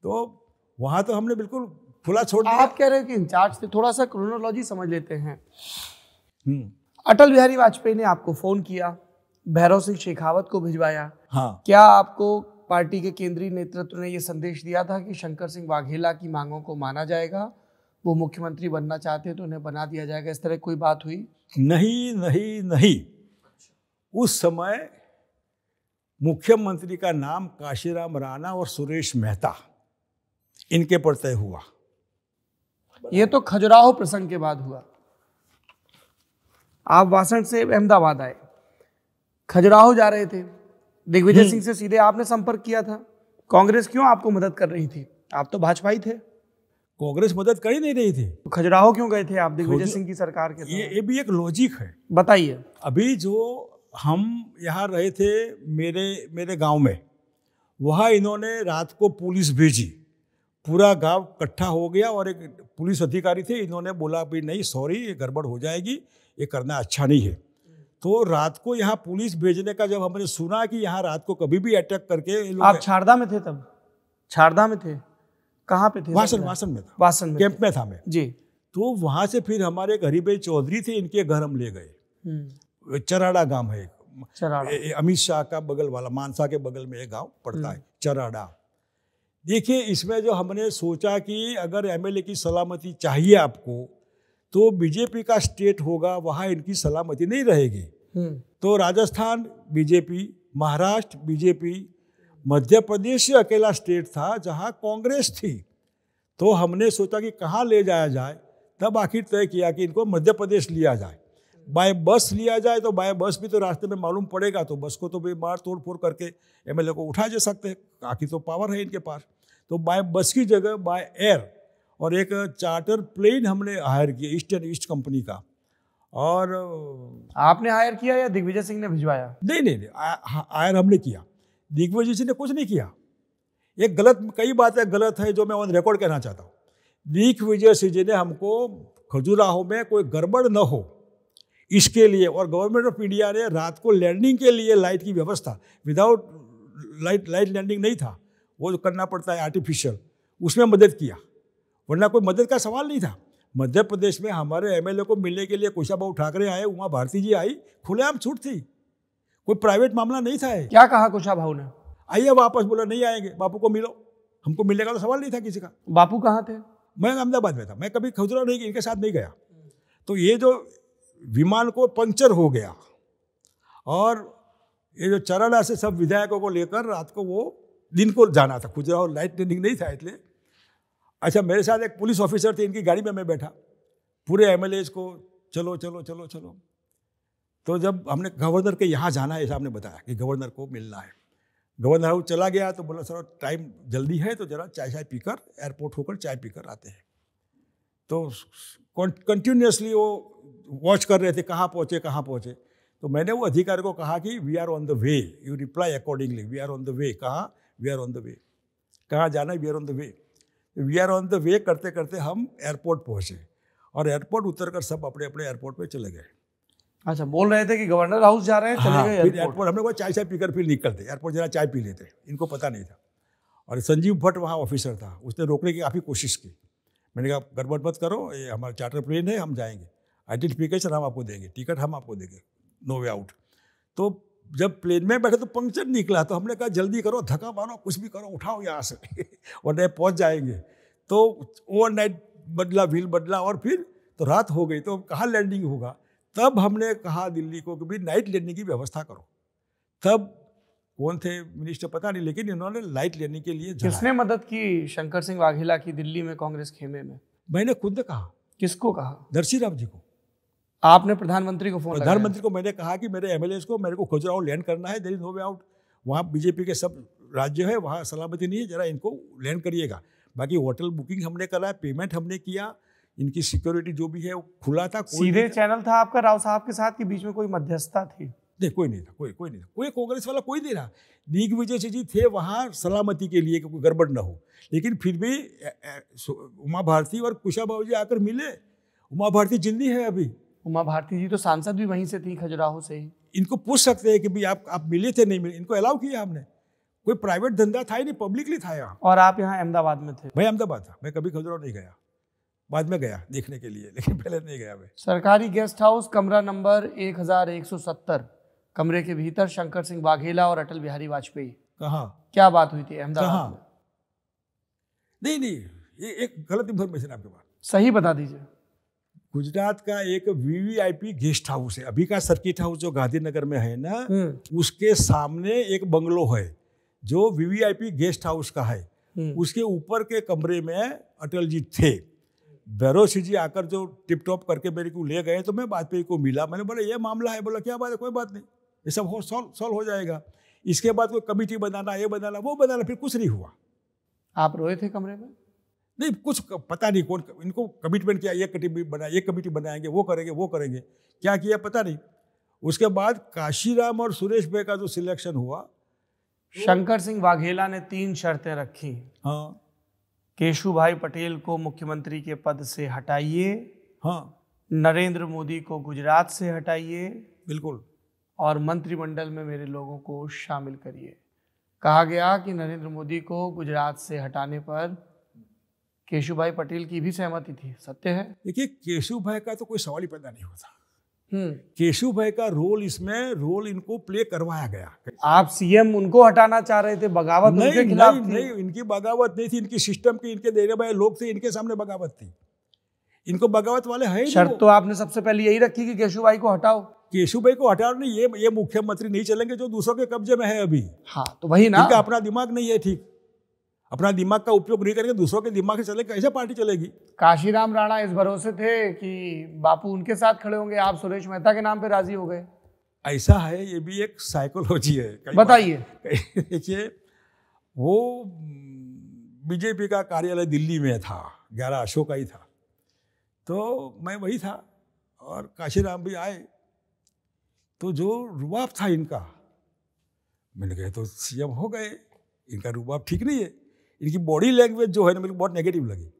तो वहां तो हमने बिल्कुल खुला छोड़ दिया आप कह रहे हैं कि इंचार्ज थे थोड़ा सा क्रोनोलॉजी समझ लेते हैं हम्म। अटल बिहारी वाजपेयी ने आपको फोन किया भैरव सिंह शेखावत को भिजवाया हाँ क्या आपको पार्टी के केंद्रीय नेतृत्व ने यह संदेश दिया था कि शंकर सिंह वाघेला की मांगों को माना जाएगा वो मुख्यमंत्री बनना चाहते तो उन्हें बना दिया जाएगा इस तरह कोई बात हुई नहीं नहीं नहीं उस समय मुख्यमंत्री का नाम काशीराम राणा और सुरेश मेहता इनके पर तय हुआ ये तो खजुराहो प्रसंग के बाद हुआ आप वासन से अहमदाबाद आए खजुराहो जा रहे थे दिग्विजय हम्म। सिंह से सीधे आपने संपर्क किया था कांग्रेस क्यों आपको मदद कर रही थी आप तो भाजपा ही थे कांग्रेस मदद कर ही नहीं रही थी तो खजुराहो क्यों गए थे आप दिग्विजय सिंह की सरकार के ये ये भी एक लॉजिक है बताइए अभी जो हम यहाँ रहे थे मेरे मेरे गांव में वहाँ इन्होंने रात को पुलिस भेजी पूरा गांव इकट्ठा हो गया और एक पुलिस अधिकारी थे इन्होंने बोला भी नहीं सॉरी ये गड़बड़ हो जाएगी ये करना अच्छा नहीं है तो रात को यहाँ पुलिस भेजने का जब हमने सुना कि यहाँ रात को कभी भी अटैक करके आप छारदा में थे तब छारदा में थे कहाँ पे थे वासन वासन में था वासन में कैंप में था मैं जी तो वहाँ से फिर हमारे हरीभाई चौधरी थे इनके घर हम ले गए हम्म। चराड़ा गांव है एक अमित शाह का बगल वाला मानसा के बगल में एक गांव पड़ता हम्म। है चराड़ा देखिए इसमें जो हमने सोचा कि अगर एमएलए की सलामती चाहिए आपको तो बीजेपी का स्टेट होगा वहाँ इनकी सलामती नहीं रहेगी हम्म। तो राजस्थान बीजेपी महाराष्ट्र बीजेपी मध्य प्रदेश अकेला स्टेट था जहाँ कांग्रेस थी तो हमने सोचा कि कहाँ ले जाया जाए तब आखिर तय किया कि इनको मध्य प्रदेश लिया जाए बाय बस लिया जाए तो बाय बस भी तो रास्ते में मालूम पड़ेगा तो बस को तो भी मार तोड़ फोड़ करके एमएलए को उठा जा सकते हैं आखिर तो पावर है इनके पास तो बाय बस की जगह बाय एयर और एक चार्टर प्लेन हमने हायर किया ईस्टर्न ईस्ट कंपनी का और आपने हायर किया या दिग्विजय सिंह ने भिजवाया नहीं नहीं नहीं हायर हमने किया दिग्विजय सिंह ने कुछ नहीं किया ये गलत कई बातें गलत है जो मैं ऑन रिकॉर्ड कहना चाहता हूँ दिग्विजय सिंह जी ने हमको खजुराहो में कोई गड़बड़ न हो इसके लिए और गवर्नमेंट ऑफ इंडिया ने रात को लैंडिंग के लिए लाइट की व्यवस्था विदाउट लाइट लाइट लैंडिंग नहीं था वो जो करना पड़ता है आर्टिफिशियल उसमें मदद किया वरना कोई मदद का सवाल नहीं था मध्य प्रदेश में हमारे एमएलए को मिलने के लिए कुशाबाबू ठाकरे आए उमा भारती जी आई खुलेआम छूट थी कोई प्राइवेट मामला नहीं था क्या कहा भाऊ ने आइए वापस बोला नहीं आएंगे बापू को मिलो हमको मिलने का तो सवाल नहीं था किसी का बापू कहाँ थे मैं अहमदाबाद में था मैं कभी खुजरा नहीं इनके साथ नहीं गया तो ये जो विमान को पंचर हो गया और ये जो चरण से सब विधायकों को लेकर रात को वो दिन को जाना था હતા और लाइट ट्रेनिंग नहीं था इसलिए अच्छा मेरे साथ एक पुलिस ऑफिसर थे इनकी गाड़ी में मैं बैठा पूरे एम को चलो चलो चलो चलो तो जब हमने गवर्नर के यहाँ जाना है ऐसा हमने बताया कि गवर्नर को मिलना है गवर्नर हाउस चला गया तो बोला सर टाइम जल्दी है तो ज़रा चाय चाय पीकर एयरपोर्ट होकर चाय पीकर आते हैं तो कंटिन्यूसली वो वॉच कर रहे थे कहाँ पहुँचे कहाँ पहुँचे तो मैंने वो अधिकारी को कहा कि we are on the way you reply accordingly we are on the way कहाँ we are on the way कहाँ जाना है we are on the way we are on the way करते करते हम एयरपोर्ट पहुँचे और एयरपोर्ट उतर कर सब अपने अपने एयरपोर्ट पर चले गए अच्छा बोल रहे थे कि गवर्नर हाउस जा रहे हैं चले हाँ, गए फिर एयरपोर्ट हमने कहा चाय चाय पीकर फिर निकलते एयरपोर्ट जरा चाय पी लेते इनको पता नहीं था और संजीव भट्ट वहाँ ऑफिसर था उसने रोकने की काफ़ी कोशिश की मैंने कहा गड़बड़ मत करो ये हमारा चार्टर प्लेन है हम जाएंगे आइडेंटिफिकेशन हम आपको देंगे टिकट हम आपको देंगे नो वे आउट तो जब प्लेन में बैठे तो पंक्चर निकला तो हमने कहा जल्दी करो धक्का मारो कुछ भी करो उठाओ यहाँ से नए पहुँच जाएंगे तो ओवर नाइट बदला व्हील बदला और फिर तो रात हो गई तो कहाँ लैंडिंग होगा तब हमने कहा दिल्ली को कि भाई नाइट लैंडिंग की व्यवस्था करो तब कौन थे मिनिस्टर पता नहीं लेकिन इन्होंने लाइट लेने के लिए किसने मदद की शंकर सिंह वाघेला की दिल्ली में कांग्रेस खेमे में मैंने खुद कहा किसको कहा दर्शी राम जी को आपने प्रधानमंत्री को फोन प्रधानमंत्री को मैंने कहा कि मेरे एमएलए को मेरे को खोज रहा हूँ लैंड करना है there is no way out वहाँ बीजेपी के सब राज्य है वहाँ सलामती नहीं है जरा इनको लैंड करिएगा बाकी होटल बुकिंग हमने करा है पेमेंट हमने किया इनकी सिक्योरिटी जो भी है वो खुला था सीधे चैनल था आपका राव साहब के साथ के बीच में कोई मध्यस्थता थी नहीं कोई नहीं था कोई कोई नहीं था कोई कांग्रेस वाला कोई नहीं रहा दिग्विजय सिंह जी थे वहाँ सलामती के लिए कोई गड़बड़ ना हो लेकिन फिर भी उमा भारती और कुशा बाबू जी आकर मिले उमा भारती जिंदी है अभी उमा भारती जी तो सांसद भी वहीं से थी खजुराहो से इनको पूछ सकते हैं कि भाई आप आप मिले थे नहीं मिले इनको अलाउ किया आपने कोई प्राइवेट धंधा था ही नहीं पब्लिकली था यहाँ और आप यहाँ अहमदाबाद में थे मैं अहमदाबाद था मैं कभी खजुराहो नहीं गया बाद में गया देखने के लिए लेकिन पहले नहीं गया मैं सरकारी गेस्ट हाउस कमरा नंबर एक कमरे के भीतर शंकर सिंह बाघेला और अटल बिहारी वाजपेयी कहा क्या बात हुई थी अहमदाबाद नहीं नहीं ये एक गलत इन्फॉर्मेशन आपके पास सही बता दीजिए गुजरात का एक वीवीआईपी गेस्ट हाउस है अभी का सर्किट हाउस जो गांधीनगर में है ना हम्म। उसके सामने एक बंगलो है जो वीवीआईपी गेस्ट हाउस का है हम्म। उसके ऊपर के कमरे में अटल जी थे बैरोसी जी आकर जो टिप टॉप करके मेरे को ले गए तो मैं वाजपेयी को मिला मैंने बोला ये मामला है बोला क्या बात है कोई बात नहीं ये सब हो सॉल्व सॉल्व हो जाएगा इसके बाद कोई कमिटी बनाना ये बनाना वो बनाना फिर कुछ नहीं हुआ आप रोए थे कमरे में नहीं कुछ पता नहीं कौन इनको कमिटमेंट किया एक कमिटी बना एक कमेटी बनाएंगे वो करेंगे वो करेंगे क्या किया पता नहीं उसके बाद काशीराम और सुरेश भाई का जो सिलेक्शन हुआ शंकर सिंह वाघेला ने तीन शर्तें रखी हाँ केशु भाई पटेल को मुख्यमंत्री के पद से हटाइए हाँ नरेंद्र मोदी को गुजरात से हटाइए बिल्कुल और मंत्रिमंडल में मेरे लोगों को शामिल करिए कहा गया कि नरेंद्र मोदी को गुजरात से हटाने पर केशुभाई पटेल की भी सहमति थी सत्य है देखिए केशुभाई का तो कोई सवाल ही पैदा नहीं होता हम्म। केशु भाई का रोल इसमें रोल इनको प्ले करवाया गया आप सीएम उनको हटाना चाह रहे थे बगावत नहीं, उनके खिलाफ नहीं, नहीं इनकी बगावत नहीं थी इनकी सिस्टम की इनके देने भाई लोग थे इनके सामने बगावत थी इनको बगावत वाले है शर्त तो आपने सबसे पहले यही रखी कि केशु भाई को हटाओ केशु भाई को हटाओ नहीं ये ये मुख्यमंत्री नहीं चलेंगे जो दूसरों के कब्जे में है अभी हाँ तो वही ना अपना दिमाग नहीं है ठीक अपना दिमाग का उपयोग नहीं करेंगे दूसरों के दिमाग से चले कैसे पार्टी चलेगी काशीराम राणा इस भरोसे थे कि बापू उनके साथ खड़े होंगे आप सुरेश मेहता के नाम पर राजी हो गए ऐसा है ये भी एक साइकोलॉजी है बताइए देखिए वो बीजेपी का कार्यालय दिल्ली में था ग्यारह अशोक का ही था तो मैं वही था और काशीराम भी आए तो जो रुबाब था इनका मैंने कहा तो सीएम हो गए इनका रुबाब ठीक नहीं है इनकी बॉडी लैंग्वेज जो है ना मेरे को बहुत नेगेटिव लगी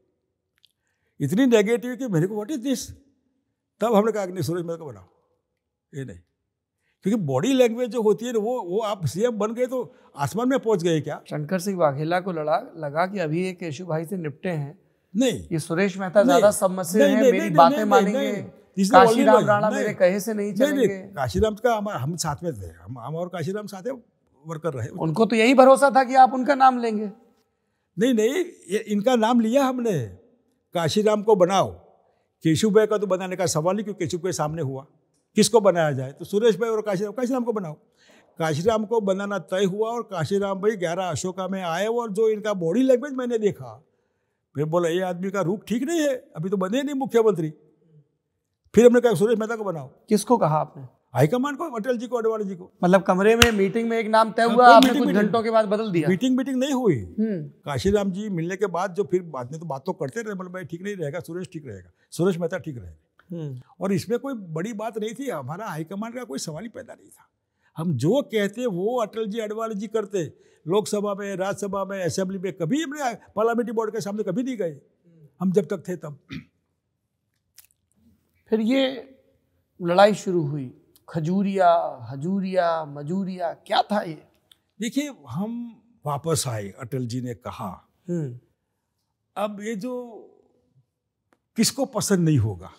इतनी नेगेटिव कि मेरे को व्हाट इज दिस तब हमने कहा अग्नि सूरज मेरे को बनाओ ये नहीं क्योंकि बॉडी लैंग्वेज जो होती है ना वो वो आप सीएम बन गए तो आसमान में पहुंच गए क्या शंकर सिंह वाघेला को लड़ा लगा कि अभी ये केशु भाई से निपटे हैं नहीं ये सुरेश मेहता ज्यादा समस्या है मेरी बातें मानेंगे काशीराम राणा मेरे कहे से नहीं चलेंगे काशीराम का हम हम साथ में थे हम हम और काशीराम साथ वर्कर रहे उनको तो यही भरोसा था कि आप उनका नाम लेंगे नहीं नहीं ये इनका नाम लिया हमने काशीराम को बनाओ केशव भाई का तो बनाने का सवाल ही क्यों केशव के सामने हुआ किसको बनाया जाए तो सुरेश भाई और काशीराम काशीराम को बनाओ काशीराम को बनाना तय हुआ और काशीराम भाई ग्यारह अशोका में आए और जो इनका बॉडी लैंग्वेज मैंने देखा फिर बोला ये आदमी का रूप ठीक नहीं है अभी तो बने नहीं मुख्यमंत्री फिर हमने कहा सुरेश मेहता को बनाओ किसको कहा आपने हाईकमांड को अटल जी को अडवाणी जी को मतलब कमरे में मीटिंग में एक नाम तय हाँ, हुआ आपने कुछ घंटों के बाद बदल दिया मीटिंग मीटिंग नहीं हुई हम्म। काशीराम जी मिलने के बाद जो फिर बाद में तो बात तो करते रहे मतलब भाई ठीक नहीं रहेगा सुरेश ठीक रहेगा सुरेश मेहता ठीक रहेगा हम्म। और इसमें कोई बड़ी बात नहीं थी हमारा हाईकमांड का कोई सवाल ही पैदा नहीं था हम जो कहते वो अटल जी अडवाणी जी करते लोकसभा में राज्यसभा में असेंबली में कभी हमने पार्लियामेंट्री बोर्ड के सामने कभी नहीं गए हम जब तक थे तब फिर ये लड़ाई शुरू हुई खजूरिया हजूरिया मजूरिया क्या था ये देखिए हम वापस आए अटल जी ने कहा हम्म। अब ये जो किसको पसंद नहीं होगा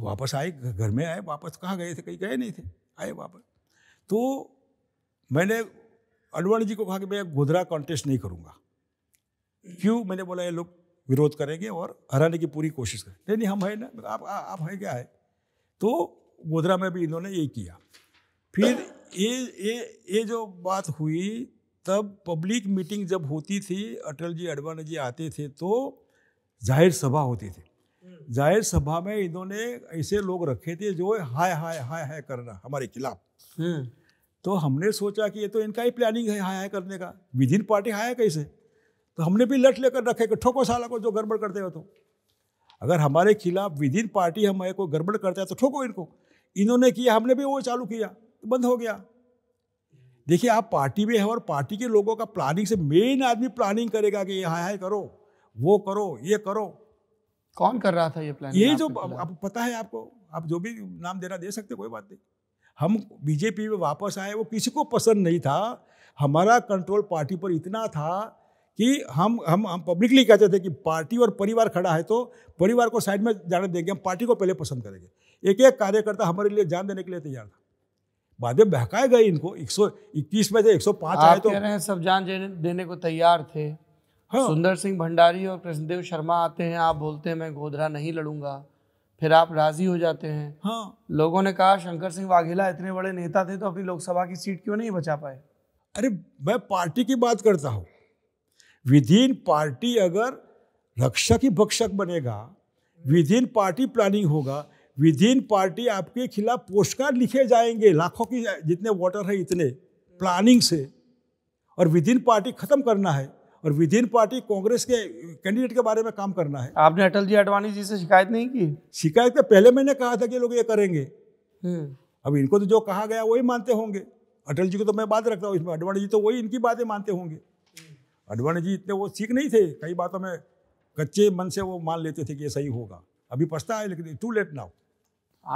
वापस आए घर में आए वापस कहाँ गए थे कहीं गए नहीं थे आए वापस तो मैंने अडवाणी जी को कहा कि मैं गोधरा कॉन्टेस्ट नहीं करूँगा क्यों मैंने बोला ये लोग विरोध करेंगे और हराने की पूरी कोशिश करें नहीं नहीं हम है ना आप आ, आप है क्या है तो गोधरा में भी इन्होंने ये किया फिर ये ये ये जो बात हुई तब पब्लिक मीटिंग जब होती थी अटल जी अडवाणी जी आते थे तो जाहिर सभा होती थी जाहिर सभा में इन्होंने ऐसे लोग रखे थे जो हाय हाय हाय हाय करना हमारे खिलाफ हम्म। तो हमने सोचा कि ये तो इनका ही प्लानिंग है हाय हाय करने का विद इन पार्टी हाय कैसे तो हमने भी लट लेकर रखे कि ठोको साला को जो गड़बड़ करते हो तो अगर हमारे खिलाफ विदिन पार्टी हमारे को गड़बड़ करता है तो ठोको इनको इन्होंने किया हमने भी वो चालू किया तो बंद हो गया देखिए आप पार्टी में हैं और पार्टी के लोगों का प्लानिंग से मेन आदमी प्लानिंग करेगा कि हाय हाय करो वो करो ये करो कौन कर रहा था ये प्लानिंग ये जो आप पता है आपको आप जो भी नाम देना दे सकते कोई बात नहीं हम बीजेपी में वापस आए वो किसी को पसंद नहीं था हमारा कंट्रोल पार्टी पर इतना था कि हम हम हम पब्लिकली कहते थे कि पार्टी और परिवार खड़ा है तो परिवार को साइड में जाने देंगे हम पार्टी को पहले पसंद करेंगे एक एक कार्यकर्ता हमारे लिए जान देने के लिए तैयार था बाद में बहकाए गए इनको इक्कीस में से 105 आए तो कह रहे हैं सब जान देने को तैयार थे हाँ। सुंदर सिंह भंडारी और कृष्णदेव शर्मा आते हैं आप बोलते हैं मैं गोधरा नहीं लड़ूंगा फिर आप राजी हो जाते हैं हाँ लोगों ने कहा शंकर सिंह वाघेला इतने बड़े नेता थे तो अपनी लोकसभा की सीट क्यों नहीं बचा पाए अरे मैं पार्टी की बात करता हूँ विद इन पार्टी अगर रक्षक ही भक्षक बनेगा विद इन पार्टी प्लानिंग होगा विद इन पार्टी आपके खिलाफ पोस्ट कार्ड लिखे जाएंगे लाखों की जितने वोटर है इतने प्लानिंग से और विद इन पार्टी खत्म करना है और विद इन पार्टी कांग्रेस के कैंडिडेट के बारे में काम करना है आपने अटल जी अडवाणी जी से शिकायत नहीं की शिकायत पहले मैंने कहा था कि लोग ये करेंगे हम्म। अब इनको तो जो कहा गया वही मानते होंगे अटल जी को तो मैं बात रखता हूँ इसमें अडवाणी जी तो वही इनकी बातें मानते होंगे अडवाणी जी इतने वो सीख नहीं थे कई बातों में कच्चे मन से वो मान लेते थे कि ये सही होगा अभी पछता है लेकिन too late now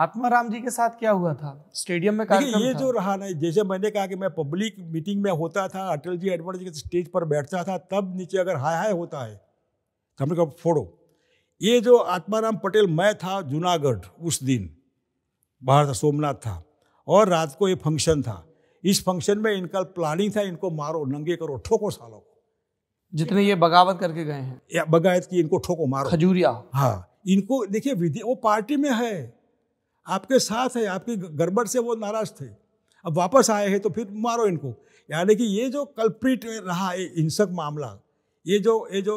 Atmaram ji के साथ क्या हुआ था स्टेडियम में कार्यक्रम ये था? जो रहा ना जैसे मैंने कहा कि मैं पब्लिक मीटिंग में होता था अटल जी अडवाणी जी के स्टेज पर बैठता था तब नीचे अगर हाय हाय होता है तो हमने कहा फोड़ो ये जो आत्माराम पटेल मैं था जूनागढ़ उस दिन बाहर था सोमनाथ था और रात को ये फंक्शन था इस फंक्शन में इनका प्लानिंग था इनको मारो नंगे करो ठोको सालों को जितने ये बगावत करके गए हैं या बगावत की इनको ठोको मारो खजूरिया हाँ इनको देखिए विधि वो पार्टी में है आपके साथ है आपके गड़बड़ से वो नाराज थे अब वापस आए हैं तो फिर मारो इनको यानी कि ये जो कल्प्रिट रहा ये हिंसक मामला ये जो ये जो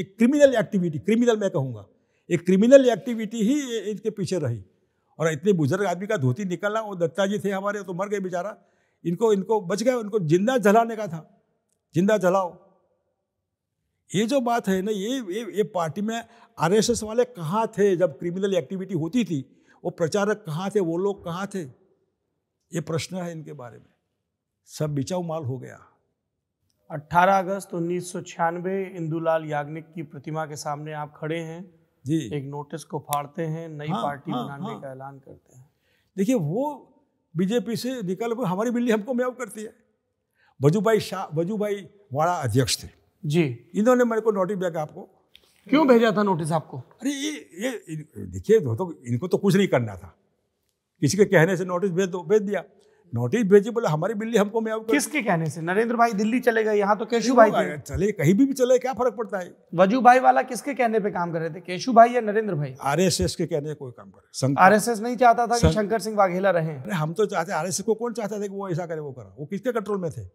एक क्रिमिनल एक्टिविटी क्रिमिनल मैं कहूँगा एक क्रिमिनल एक्टिविटी ही इनके पीछे रही और इतने बुजुर्ग आदमी का धोती निकलना वो दत्ता जी थे हमारे तो मर गए बेचारा इनको इनको बच गए उनको जिंदा जलाने का था जिंदा जलाओ ये जो बात है ना ये ये, ये पार्टी में आरएसएस वाले कहाँ थे जब क्रिमिनल एक्टिविटी होती थी वो प्रचारक कहाँ थे वो लोग कहाँ थे ये प्रश्न है इनके बारे में सब बिचाऊ माल हो गया 18 अगस्त उन्नीस सौ छियानवे इंदुलाल याग्निक की प्रतिमा के सामने आप खड़े हैं जी एक नोटिस को फाड़ते हैं नई हाँ, पार्टी हाँ, बनाने हाँ, का ऐलान करते हैं देखिए वो बीजेपी से निकल हमारी बिल्ली हमको मेव करती है वजू भाई शाह वजू वाड़ा अध्यक्ष थे जी इन्होंने मेरे को नोटिस भेजा आपको क्यों भेजा था नोटिस आपको अरे ये ये देखिए तो इनको तो कुछ नहीं करना था किसी के कहने से नोटिस भेज दो भेज दिया नोटिस भेजी बोले हमारी बिल्ली हमको मैं किसके कहने से नरेंद्र भाई दिल्ली चले गए यहाँ तो केशु भाई थे चले कहीं भी, भी चले क्या फर्क पड़ता है वजू भाई वाला किसके कहने पे काम कर रहे थे केशु भाई या नरेंद्र भाई आरएसएस के कहने कोई काम करे आरएसएस नहीं चाहता था कि शंकर सिंह वाघेला रहे हम तो चाहते आरएसएस को कौन चाहता था कि वो ऐसा करे वो करा वो किसके कंट्रोल में थे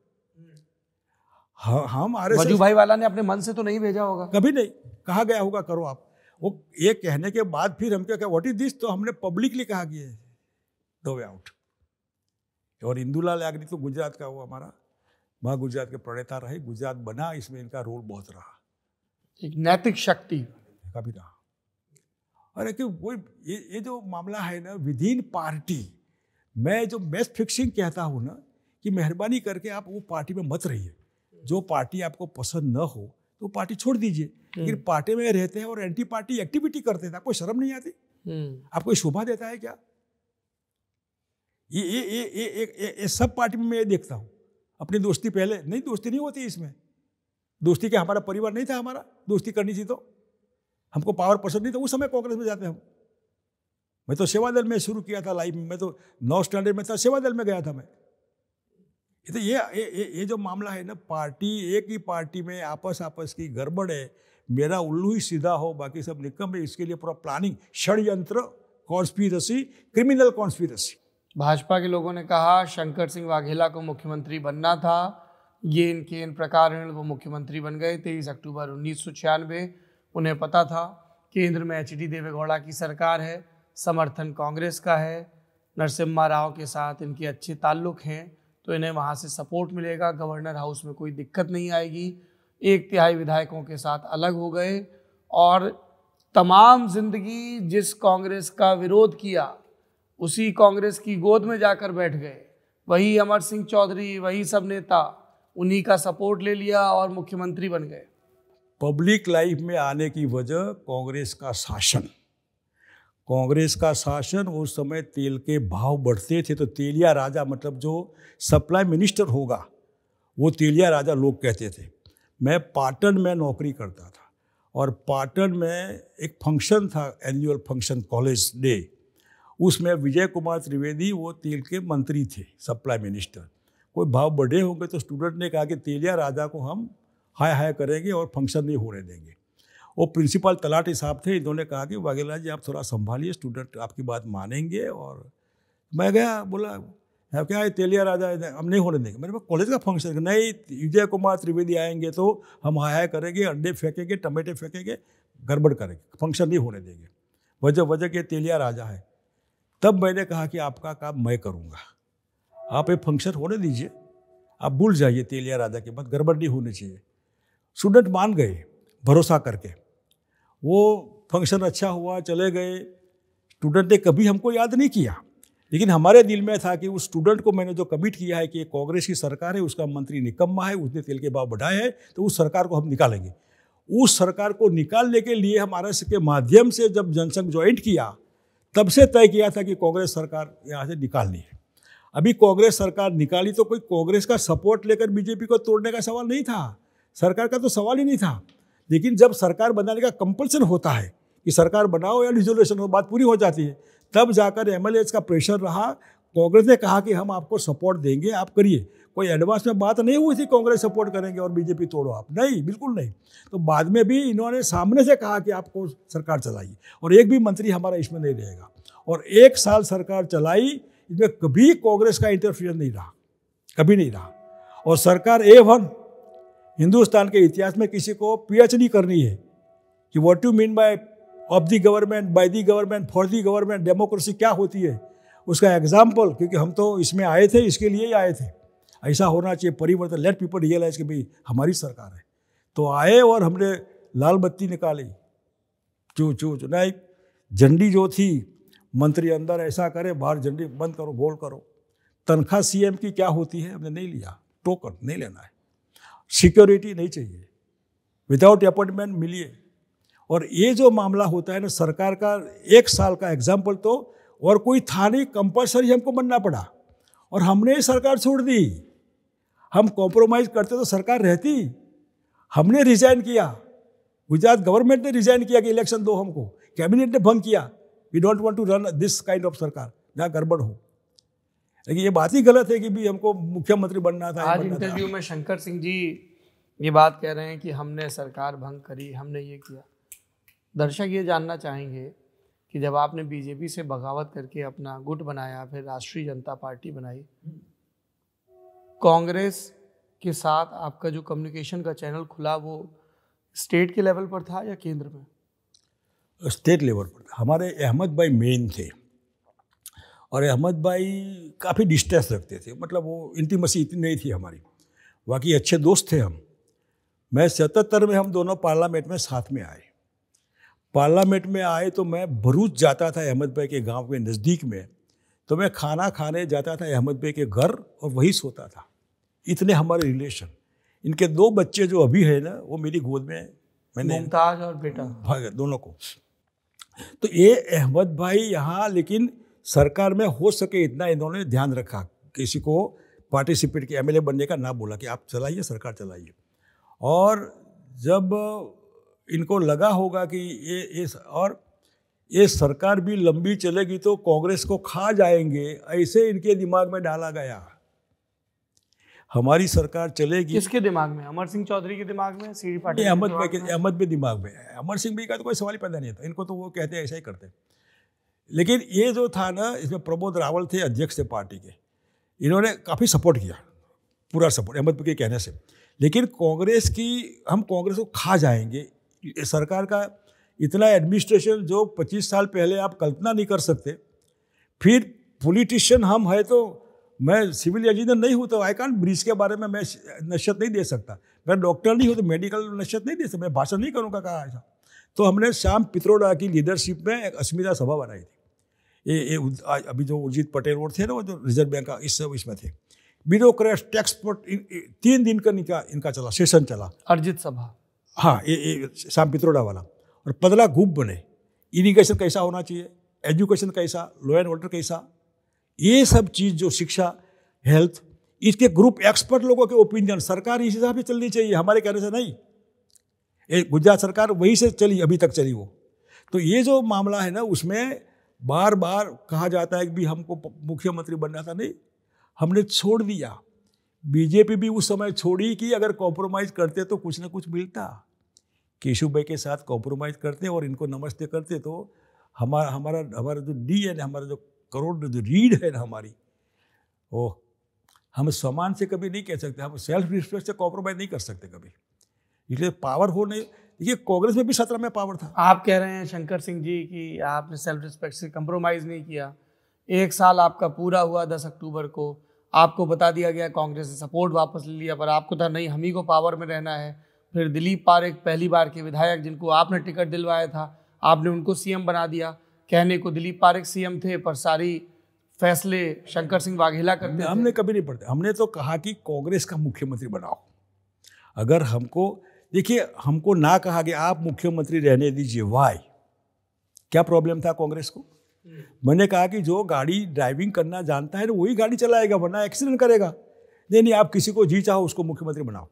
हाँ, हम हाँ, भाई वाला ने अपने मन से तो नहीं भेजा होगा कभी नहीं कहा गया होगा करो आप वो ये कहने के बाद फिर हम क्या व्हाट इज दिस तो हमने पब्लिकली कहा कि दो वे आउट और इंदुलाल याग्निक तो गुजरात का हुआ हमारा वहाँ गुजरात के प्रणेता रहे गुजरात बना इसमें इनका रोल बहुत रहा एक नैतिक शक्ति कभी रहा अरे क्यों कोई ये ये जो मामला है ना विद इन पार्टी मैं जो मैच फिक्सिंग कहता हूँ ना कि मेहरबानी करके आप वो पार्टी में मत रहिए जो पार्टी आपको पसंद न हो तो पार्टी छोड़ दीजिए हम्म। लेकिन पार्टी में रहते हैं और एंटी पार्टी एक्टिविटी करते थे आपको शर्म नहीं आती हम्म। आपको शोभा देता है क्या ये ये ये ये, ये, ये, ये सब पार्टी में मैं देखता हूँ अपनी दोस्ती पहले नहीं दोस्ती नहीं होती इसमें दोस्ती के हमारा परिवार नहीं था हमारा दोस्ती करनी थी तो हमको पावर पसंद नहीं था उस समय कांग्रेस में जाते हम मैं तो सेवा दल में शुरू किया था लाइफ में मैं तो नौ स्टैंडर्ड में था सेवा दल में गया था मैं तो ये तो ये ये ये जो मामला है ना पार्टी एक ही पार्टी में आपस आपस की गड़बड़ है मेरा उल्लू ही सीधा हो बाकी सब निकम है इसके लिए पूरा प्लानिंग षडयंत्र कॉन्स्पिरसी क्रिमिनल कॉन्स्पिरसी भाजपा के लोगों ने कहा शंकर सिंह वाघेला को मुख्यमंत्री बनना था ये इनके इन प्रकार वो मुख्यमंत्री बन गए तेईस अक्टूबर उन्नीस उन्हें पता था केंद्र में एच डी देवेगौड़ा की सरकार है समर्थन कांग्रेस का है नरसिम्हा राव के साथ इनके अच्छे ताल्लुक हैं तो इन्हें वहाँ से सपोर्ट मिलेगा गवर्नर हाउस में कोई दिक्कत नहीं आएगी एक तिहाई विधायकों के साथ अलग हो गए और तमाम जिंदगी जिस कांग्रेस का विरोध किया उसी कांग्रेस की गोद में जाकर बैठ गए वही अमर सिंह चौधरी वही सब नेता उन्हीं का सपोर्ट ले लिया और मुख्यमंत्री बन गए पब्लिक लाइफ में आने की वजह कांग्रेस का शासन कांग्रेस का शासन उस समय तेल के भाव बढ़ते थे तो तेलिया राजा मतलब जो सप्लाई मिनिस्टर होगा वो तेलिया राजा लोग कहते थे मैं पाटन में नौकरी करता था और पाटन में एक फंक्शन था एनुअल फंक्शन कॉलेज डे उसमें विजय कुमार त्रिवेदी वो तेल के मंत्री थे सप्लाई मिनिस्टर कोई भाव बढ़े होंगे तो स्टूडेंट ने कहा कि तेलिया राजा को हम हाय हाय करेंगे और फंक्शन नहीं होने देंगे वो प्रिंसिपल तलाटी साहब थे इन्होंने कहा कि वाघेला जी आप थोड़ा संभालिए स्टूडेंट आपकी बात मानेंगे और मैं गया बोला क्या तेलिया राजा हम नहीं होने देंगे मेरे पास कॉलेज का फंक्शन नहीं विजय कुमार त्रिवेदी आएंगे तो हम हाया हाय करेंगे अंडे फेंकेंगे टमाटे फेंकेंगे गड़बड़ करेंगे फंक्शन नहीं होने देंगे वजह वजह के तेलिया राजा है तब मैंने कहा कि आपका काम मैं करूँगा आप ये फंक्शन होने दीजिए आप भूल जाइए तेलिया राजा के बाद गड़बड़ नहीं होनी चाहिए स्टूडेंट मान गए भरोसा करके वो फंक्शन अच्छा हुआ चले गए स्टूडेंट ने कभी हमको याद नहीं किया लेकिन हमारे दिल में था कि उस स्टूडेंट को मैंने जो कमिट किया है कि कांग्रेस की सरकार है उसका मंत्री निकम्मा है उसने तेल के भाव बढ़ाए हैं तो उस सरकार को हम निकालेंगे उस सरकार को निकालने के लिए हम आर के माध्यम से जब जनसंघ ज्वाइंट किया तब से तय किया था कि कांग्रेस सरकार यहाँ से निकालनी है अभी कांग्रेस सरकार निकाली तो कोई कांग्रेस का सपोर्ट लेकर बीजेपी को तोड़ने का सवाल नहीं था सरकार का तो सवाल ही नहीं था लेकिन जब सरकार बनाने का कंपल्सन होता है कि सरकार बनाओ या रिजोल्यूशन हो बात पूरी हो जाती है तब जाकर एम का प्रेशर रहा कांग्रेस ने कहा कि हम आपको सपोर्ट देंगे आप करिए कोई एडवांस में बात नहीं हुई थी कांग्रेस सपोर्ट करेंगे और बीजेपी तोड़ो आप नहीं बिल्कुल नहीं तो बाद में भी इन्होंने सामने से कहा कि आपको सरकार चलाइए और एक भी मंत्री हमारा इसमें नहीं रहेगा और एक साल सरकार चलाई इसमें कभी कांग्रेस का इंटरफियर नहीं रहा कभी नहीं रहा और सरकार ए वन हिंदुस्तान के इतिहास में किसी को पीएचडी करनी है कि what you mean by of the government by the government for the government democracy क्या होती है उसका एग्जाम्पल क्योंकि हम तो इसमें आए थे इसके लिए ही आए थे ऐसा होना चाहिए परिवर्तन लेट पीपल रियलाइज कि भाई हमारी सरकार है तो आए और हमने लाल बत्ती निकाली चू चू चू नहीं झंडी जो थी मंत्री अंदर ऐसा करे बाहर झंडी बंद करो गोल करो तनख्वाह सीएम की क्या होती है हमने नहीं लिया टोकन नहीं लेना है सिक्योरिटी नहीं चाहिए विदाउट अपॉइंटमेंट मिलिए और ये जो मामला होता है ना सरकार का एक साल का एग्जाम्पल तो और कोई था नहीं कंपल्सरी हमको बनना पड़ा और हमने सरकार छोड़ दी हम कॉम्प्रोमाइज़ करते तो सरकार रहती हमने रिजाइन किया गुजरात गवर्नमेंट ने रिजाइन किया कि इलेक्शन दो हमको कैबिनेट ने भंग किया we don't want to run this kind of सरकार जहाँ गड़बड़ हो लेकिन ये बात ही गलत है कि भी हमको मुख्यमंत्री बनना था आज इंटरव्यू में शंकर सिंह जी ये बात कह रहे हैं कि हमने सरकार भंग करी हमने ये किया दर्शक ये जानना चाहेंगे कि जब आपने बीजेपी से बगावत करके अपना गुट बनाया फिर राष्ट्रीय जनता पार्टी बनाई कांग्रेस के साथ आपका जो कम्युनिकेशन का चैनल खुला वो स्टेट के लेवल पर था या केंद्र में स्टेट लेवल पर था हमारे अहमद भाई मेन थे और अहमद भाई काफ़ी डिस्टेंस रखते थे मतलब वो इंटीमेसी इतनी नहीं थी हमारी बाकी अच्छे दोस्त थे हम मैं सतहत्तर में हम दोनों पार्लियामेंट में साथ में आए पार्लियामेंट में आए तो मैं भरूच जाता था अहमद भाई के गांव के नज़दीक में तो मैं खाना खाने जाता था अहमद भाई के घर और वहीं सोता था इतने हमारे रिलेशन इनके दो बच्चे जो अभी है ना वो मेरी गोद में मैंने मुमताज और बेटा दोनों को तो ये अहमद भाई यहाँ लेकिन सरकार में हो सके इतना इन्होंने ध्यान रखा किसी को पार्टिसिपेट के एमएलए बनने का ना बोला कि आप चलाइए सरकार चलाइए और जब इनको लगा होगा कि ये ये और ये सरकार भी लंबी चलेगी तो कांग्रेस को खा जाएंगे ऐसे इनके दिमाग में डाला गया हमारी सरकार चलेगी किसके दिमाग में अमर सिंह चौधरी के दिमाग में सी पार्टी अहमद भाई अहमद भी दिमाग में अमर सिंह भाई का तो कोई सवाल ही पैदा नहीं था इनको तो वो कहते हैं ऐसा ही करते हैं लेकिन ये जो था ना इसमें प्रमोद रावल थे अध्यक्ष थे पार्टी के इन्होंने काफ़ी सपोर्ट किया पूरा सपोर्ट अहमदपुर के कहने से लेकिन कांग्रेस की हम कांग्रेस को खा जाएंगे सरकार का इतना एडमिनिस्ट्रेशन जो 25 साल पहले आप कल्पना नहीं कर सकते फिर पॉलिटिशियन हम है तो मैं सिविल इंजीनियर नहीं हूँ तो आई कान ब्रिज के बारे में मैं नशत नहीं दे सकता मैं डॉक्टर नहीं हूँ तो मेडिकल नशत नहीं दे सकता मैं भाषण नहीं करूँगा कहा ऐसा तो हमने श्याम पित्रोडा की लीडरशिप में एक अस्मिता सभा बनाई थी ये ये अभी जो उर्जित पटेल और थे ना वो जो रिजर्व बैंक का इस सब इसमें थे ब्यूरोक्रेट टैक्स तीन दिन का इनका इनका चला सेशन चला अर्जित सभा हाँ ये, ये श्याम पित्रोडा वाला और पदला गुप बने इरीगेशन कैसा होना चाहिए एजुकेशन कैसा लॉ एंड ऑर्डर कैसा ये सब चीज़ जो शिक्षा हेल्थ इसके ग्रुप एक्सपर्ट लोगों के ओपिनियन सरकार इस हिसाब से चलनी चाहिए हमारे कहने से नहीं एक गुजरात सरकार वहीं से चली अभी तक चली वो तो ये जो मामला है ना उसमें बार बार कहा जाता है कि भी हमको मुख्यमंत्री बनना था नहीं हमने छोड़ दिया बीजेपी भी उस समय छोड़ी कि अगर कॉम्प्रोमाइज़ करते तो कुछ ना कुछ मिलता केशु भाई के साथ कॉम्प्रोमाइज़ करते और इनको नमस्ते करते तो हमारा हमारा हमारा जो डी है ना हमारा जो करोड़ जो रीढ़ है ना हमारी वो हम समान से कभी नहीं कह सकते हम सेल्फ रिस्पेक्ट से कॉम्प्रोमाइज़ नहीं कर सकते कभी इसलिए पावर होने देखिए कांग्रेस में भी सत्रह में पावर था आप कह रहे हैं शंकर सिंह जी कि आपने सेल्फ रिस्पेक्ट से कंप्रोमाइज़ नहीं किया एक साल आपका पूरा हुआ दस अक्टूबर को आपको बता दिया गया कांग्रेस ने सपोर्ट वापस ले लिया पर आपको था नहीं हम ही को पावर में रहना है फिर दिलीप पारेख पहली बार के विधायक जिनको आपने टिकट दिलवाया था आपने उनको सीएम बना दिया कहने को दिलीप पारेख सीएम थे पर सारी फैसले शंकर सिंह वाघेला करते हमने कभी नहीं पढ़ते हमने तो कहा कि कांग्रेस का मुख्यमंत्री बनाओ अगर हमको देखिए हमको ना कहा गया आप मुख्यमंत्री रहने दीजिए वाई क्या प्रॉब्लम था कांग्रेस को मैंने कहा कि जो गाड़ी ड्राइविंग करना जानता है तो वही गाड़ी चलाएगा वरना एक्सीडेंट करेगा नहीं नहीं आप किसी को जी चाहो उसको मुख्यमंत्री बनाओ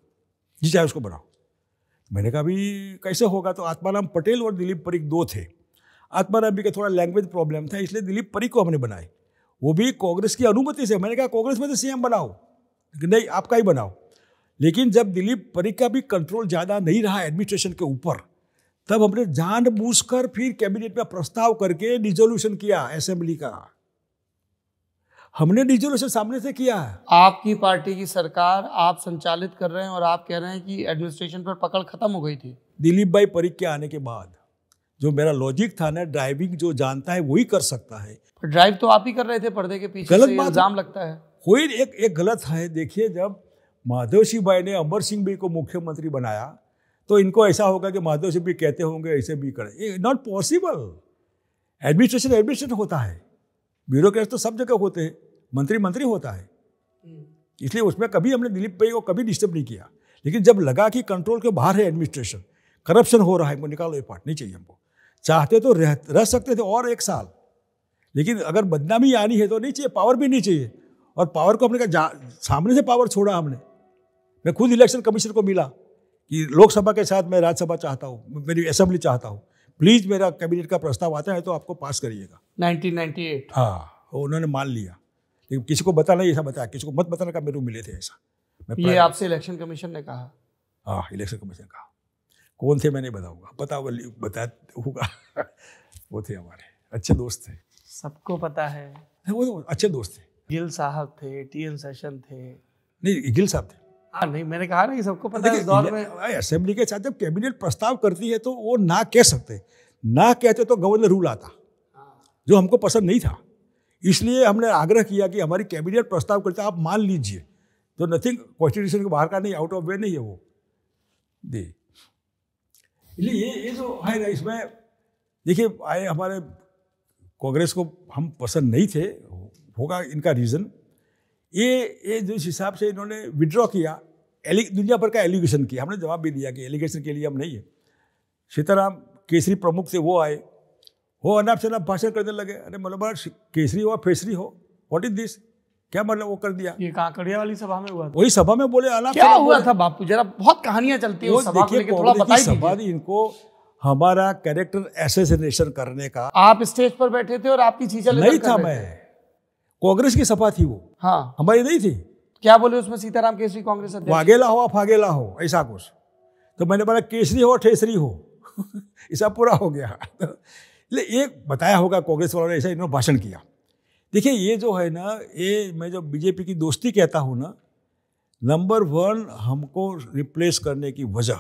जी चाहे उसको बनाओ मैंने कहा भी कैसे होगा तो आत्माराम पटेल और दिलीप परिक दो थे आत्माराम भी का थोड़ा लैंग्वेज प्रॉब्लम था इसलिए दिलीप परिक को हमने बनाए वो भी कांग्रेस की अनुमति से मैंने कहा कांग्रेस में तो सीएम बनाओ नहीं आपका ही बनाओ लेकिन जब दिलीप परी का भी कंट्रोल ज़्यादा नहीं रहा एडमिनिस्ट्रेशन के ऊपर तब हमने जानबूझकर फिर कैबिनेट में प्रस्ताव करके डिजोल्यूशन किया असेंबली का हमने डिजोल्यूशन सामने से किया है आपकी पार्टी की सरकार आप संचालित कर रहे हैं और आप कह रहे हैं कि एडमिनिस्ट्रेशन पर पकड़ खत्म हो गई थी दिलीप भाई परीख के आने के बाद जो मेरा लॉजिक था ना ड्राइविंग जो जानता है वही कर सकता है ड्राइव तो आप ही कर रहे थे पर्दे के पीछे गलत से बात लगता है कोई एक एक गलत है देखिए जब माधव सिंह भाई ने अमर सिंह भाई को मुख्यमंत्री बनाया तो इनको ऐसा होगा कि माधव सिंह भी कहते होंगे ऐसे भी करें नॉट पॉसिबल एडमिनिस्ट्रेशन एडमिनिस्ट्रेशन होता है ब्यूरोक्रेट तो सब जगह होते हैं मंत्री मंत्री होता है हम्म। इसलिए उसमें कभी हमने दिलीप भाई को कभी डिस्टर्ब नहीं किया लेकिन जब लगा कि कंट्रोल के बाहर है एडमिनिस्ट्रेशन करप्शन हो रहा है हमको निकालो ये पार्ट नहीं चाहिए हमको चाहते तो रह रह सकते थे और एक साल लेकिन अगर बदनामी आनी है तो नहीं चाहिए पावर भी नहीं चाहिए और पावर को हमने कहा सामने से पावर छोड़ा हमने मैं खुद इलेक्शन कमीशन को मिला कि लोकसभा के साथ मैं राज्यसभा चाहता हूँ मेरी असेंबली चाहता हूँ प्लीज़ मेरा कैबिनेट का प्रस्ताव आता है तो आपको पास करिएगा 1998 हाँ उन्होंने मान लिया लेकिन किसी को बताना ऐसा बताया किसी को मत बताना का मेरे मिले थे ऐसा ये आपसे इलेक्शन कमीशन ने कहा हाँ इलेक्शन कमीशन कहा कौन थे मैंने बताऊंगा बताऊँगा पता बता होगा तो वो थे हमारे अच्छे दोस्त थे सबको पता है वो तो अच्छे दोस्त थे गिल साहब थे टी एन सेशन थे नहीं गिल साहब थे हाँ नहीं मैंने कहा ना कि सबको पता है दौर में असेंबली के साथ जब कैबिनेट प्रस्ताव करती है तो वो ना कह सकते ना कहते तो गवर्नर रूल आता जो हमको पसंद नहीं था इसलिए हमने आग्रह किया कि हमारी कैबिनेट प्रस्ताव करते आप मान लीजिए तो नथिंग कॉन्स्टिट्यूशन के बाहर का नहीं आउट ऑफ वे नहीं है वो जी इसलिए ये ये जो है ना इसमें देखिए आए हमारे कांग्रेस को हम पसंद नहीं थे होगा इनका रीज़न ये ये जिस हिसाब से इन्होंने विड्रॉ किया दुनिया भर का एलिगेशन किया हमने जवाब भी दिया कि एलिगेशन के लिए हम नहीं है सीताराम केसरी प्रमुख से वो आए वो अनाप शनाप भाषण करने लगे अरे मतलब केसरी हो फेसरी हो वॉट इज दिस क्या मतलब वो कर दिया ये कांकड़िया वाली सभा में हुआ वही सभा में बोले अनाप क्या हुआ था बापू जरा बहुत कहानियां चलती है सभा थोड़ा बताइए सभा इनको हमारा कैरेक्टर एसेसिनेशन करने का आप स्टेज पर बैठे थे और आपकी चीजें नहीं था मैं कांग्रेस की सपा थी वो हाँ हमारी नहीं थी क्या बोले उसमें सीताराम केसरी कांग्रेस वागेला हो फागेला हो ऐसा कुछ तो मैंने बोला केसरी हो ठेसरी हो ऐसा पूरा हो गया ले एक बताया होगा कांग्रेस वालों ने ऐसा इन्होंने भाषण किया देखिए ये जो है ना ये मैं जो बीजेपी की दोस्ती कहता हूँ ना नंबर वन हमको रिप्लेस करने की वजह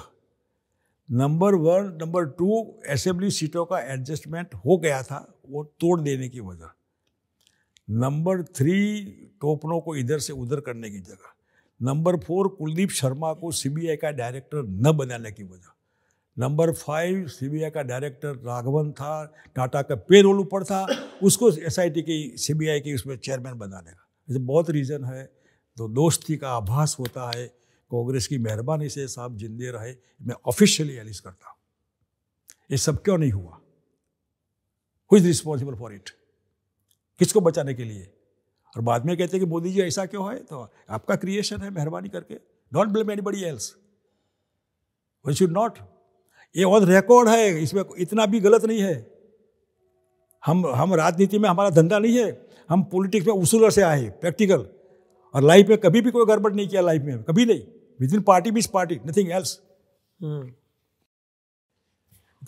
number one number two assembly सीटों का एडजस्टमेंट हो गया था वो तोड़ देने की वजह नंबर थ्री टोपनों को इधर से उधर करने की जगह नंबर फोर कुलदीप शर्मा को सीबीआई का डायरेक्टर न बनाने की वजह नंबर फाइव सीबीआई का डायरेक्टर राघवन था टाटा का पे रोल ऊपर था उसको एसआईटी की सीबीआई की उसमें चेयरमैन बनाने का ऐसे बहुत रीज़न है तो दोस्ती का आभास होता है कांग्रेस की मेहरबानी से साहब जिंदे रहे मैं ऑफिशियली एलिस करता हूँ ये सब क्यों नहीं हुआ who is responsible for it किसको बचाने के लिए और बाद में कहते हैं कि मोदी जी ऐसा क्यों है तो आपका क्रिएशन है मेहरबानी करके don't blame body else one should not ये ऑन रिकॉर्ड है इसमें इतना भी गलत नहीं है हम हम राजनीति में हमारा धंधा नहीं है हम पॉलिटिक्स में उसूल से आए प्रैक्टिकल और लाइफ में कभी भी कोई गड़बड़ नहीं किया लाइफ में कभी नहीं विद इन पार्टी बीज पार्टी नथिंग एल्स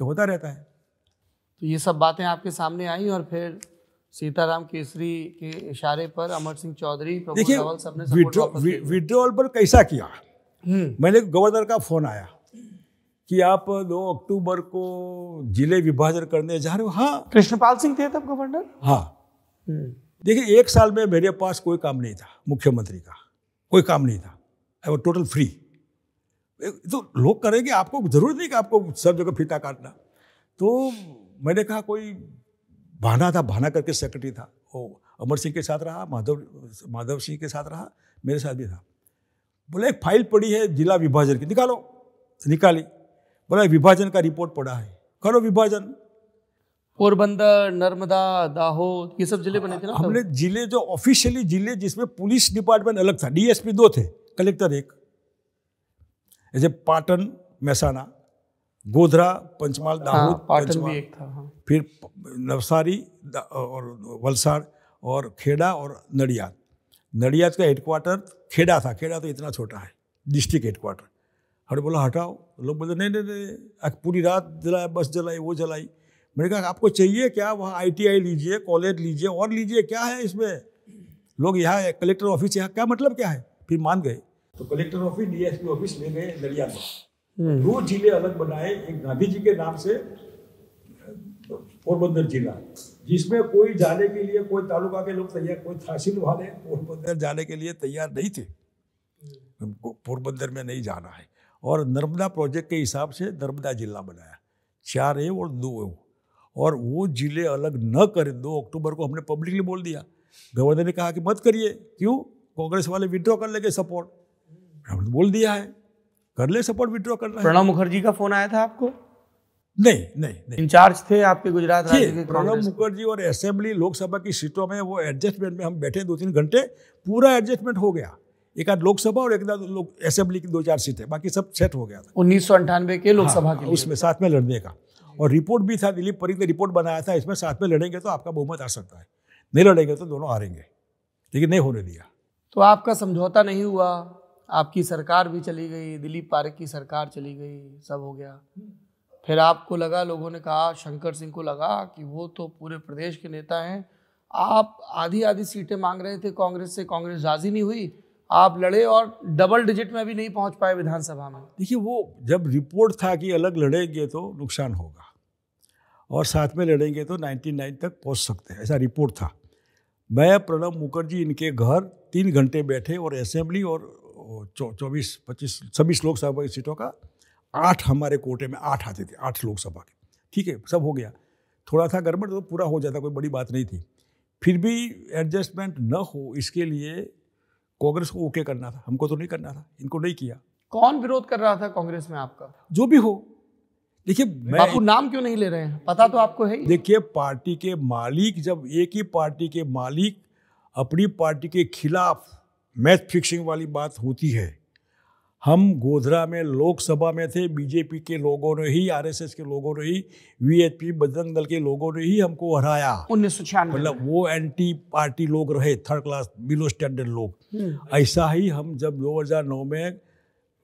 तो होता रहता है तो ये सब बातें आपके सामने आई और फिर सीताराम केसरी के इशारे पर अमर सिंह चौधरी देखिए विड्रॉल पर कैसा किया हम्म। मैंने गवर्नर का फोन आया कि आप 2 अक्टूबर को जिले विभाजन करने जा रहे हो हाँ कृष्णपाल सिंह थे तब गवर्नर हाँ हम्म। देखिए एक साल में मेरे पास कोई काम नहीं था मुख्यमंत्री का कोई काम नहीं था आई वो टोटल फ्री तो लोग करेंगे आपको जरूरत नहीं कि आपको सब जगह फीता काटना तो मैंने कहा कोई भाना था भाना करके सेक्रेटरी था वो अमर सिंह के साथ रहा माधव माधव सिंह के साथ रहा मेरे साथ भी था बोला एक फाइल पड़ी है जिला विभाजन की निकालो निकाली बोला विभाजन का रिपोर्ट पड़ा है करो विभाजन पोरबंदर नर्मदा दाहोद ये सब जिले बने थे ना हमने जिले जो ऑफिशियली जिले जिसमें पुलिस डिपार्टमेंट अलग था डीएसपी दो थे कलेक्टर एक जैसे पाटन मैसाना गोधरा पंचमाल हाँ, दाहोद हाँ, एक था हाँ। फिर नवसारी और वलसाड़ और खेड़ा और नडियाद नडियाद का हेडक्वार्टर खेड़ा था खेड़ा तो इतना छोटा है डिस्ट्रिक्ट हेडक्वार्टर हर बोला हटाओ लोग बोले नहीं नहीं नहीं पूरी रात जलाए बस जलाई वो जलाई मैंने कहा आपको चाहिए क्या वहाँ आईटीआई लीजिए कॉलेज लीजिए और लीजिए क्या है इसमें लोग यहाँ कलेक्टर ऑफिस यहाँ क्या मतलब क्या है फिर मान गए तो कलेक्टर ऑफिस डी ऑफिस ले गए नडियाद में तो हम्म। दो जिले अलग बनाए एक गांधी जी के नाम से पोरबंदर जिला जिसमें कोई जाने के लिए कोई तालुका के लोग तैयार कोई तहसील वाले पोरबंदर जाने के लिए तैयार नहीं थे हम्म। पोरबंदर में नहीं जाना है और नर्मदा प्रोजेक्ट के हिसाब से नर्मदा जिला बनाया चार ए और दो ए और वो जिले अलग न करें दो अक्टूबर को हमने पब्लिकली बोल दिया गवर्नर ने कहा कि मत करिए क्यों कांग्रेस वाले विड्रॉ कर लेंगे सपोर्ट हमने बोल दिया है कर ले सपोर्ट विड्रॉ करना प्रणब मुखर्जी का फोन आया था आपको नहीं नहीं नहीं इंचार्ज थे आपके गुजरात राज्य के प्रणब मुखर्जी और असेंबली लोकसभा की सीटों में वो एडजस्टमेंट में हम बैठे दो तीन घंटे पूरा एडजस्टमेंट हो गया एक आध लोकसभा और एक आध लोक असेंबली की दो चार सीटें बाकी सब सेट हो गया था उन्नीस के लोकसभा हाँ, के हाँ, उसमें साथ में लड़ने का और रिपोर्ट भी था दिलीप परी ने रिपोर्ट बनाया था इसमें साथ में लड़ेंगे तो आपका बहुमत आ सकता है नहीं लड़ेंगे तो दोनों हारेंगे लेकिन नहीं होने दिया तो आपका समझौता नहीं हुआ आपकी सरकार भी चली गई दिलीप पारेख की सरकार चली गई सब हो गया हम्म। फिर आपको लगा लोगों ने कहा शंकर सिंह को लगा कि वो तो पूरे प्रदेश के नेता हैं आप आधी आधी सीटें मांग रहे थे कांग्रेस से कांग्रेस राजी नहीं हुई आप लड़े और डबल डिजिट में भी नहीं पहुंच पाए विधानसभा में देखिए वो जब रिपोर्ट था कि अलग लड़ेंगे तो नुकसान होगा और साथ में लड़ेंगे तो 99 तक पहुंच सकते हैं ऐसा रिपोर्ट था मैं प्रणब मुखर्जी इनके घर तीन घंटे बैठे और असेंबली और चौबीस पच्चीस छब्बीस लोकसभा की सीटों का आठ हमारे कोटे में आठ आते थे आठ लोकसभा के ठीक है सब हो गया थोड़ा था गड़बड़ तो पूरा हो जाता कोई बड़ी बात नहीं थी फिर भी एडजस्टमेंट न हो इसके लिए कांग्रेस को ओके करना था हमको तो नहीं करना था इनको नहीं किया कौन विरोध कर रहा था कांग्रेस में आपका जो भी हो देखिए मैं बापू नाम क्यों नहीं ले रहे हैं पता तो आपको है देखिए पार्टी के मालिक जब एक ही पार्टी के मालिक अपनी पार्टी के खिलाफ मैच फिक्सिंग वाली बात होती है हम गोधरा में लोकसभा में थे बीजेपी के लोगों ने ही आरएसएस के लोगों ने ही वीएचपी बजरंग दल के लोगों ने ही हमको हराया उन्नीस मतलब वो एंटी पार्टी लोग रहे थर्ड क्लास बिलो स्टैंडर्ड लोग हम्म। ऐसा ही हम जब 2009 में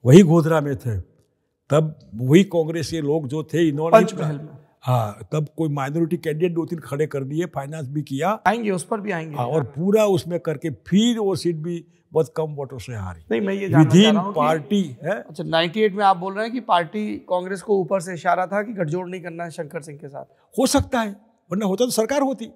वही गोधरा में थे तब वही कांग्रेस के लोग जो थे इन्होंने हाँ तब कोई माइनॉरिटी कैंडिडेट दो तीन खड़े कर दिए फाइनेंस भी किया आएंगे उस पर भी आएंगे हाँ, और पूरा उसमें करके फिर वो सीट भी बहुत कम वोटों से हारी नहीं मैं ये विधीन पार्टी है अच्छा नाइनटी में आप बोल रहे हैं कि पार्टी कांग्रेस को ऊपर से इशारा था कि गठजोड़ नहीं करना है शंकर सिंह के साथ हो सकता है वरना होता तो सरकार होती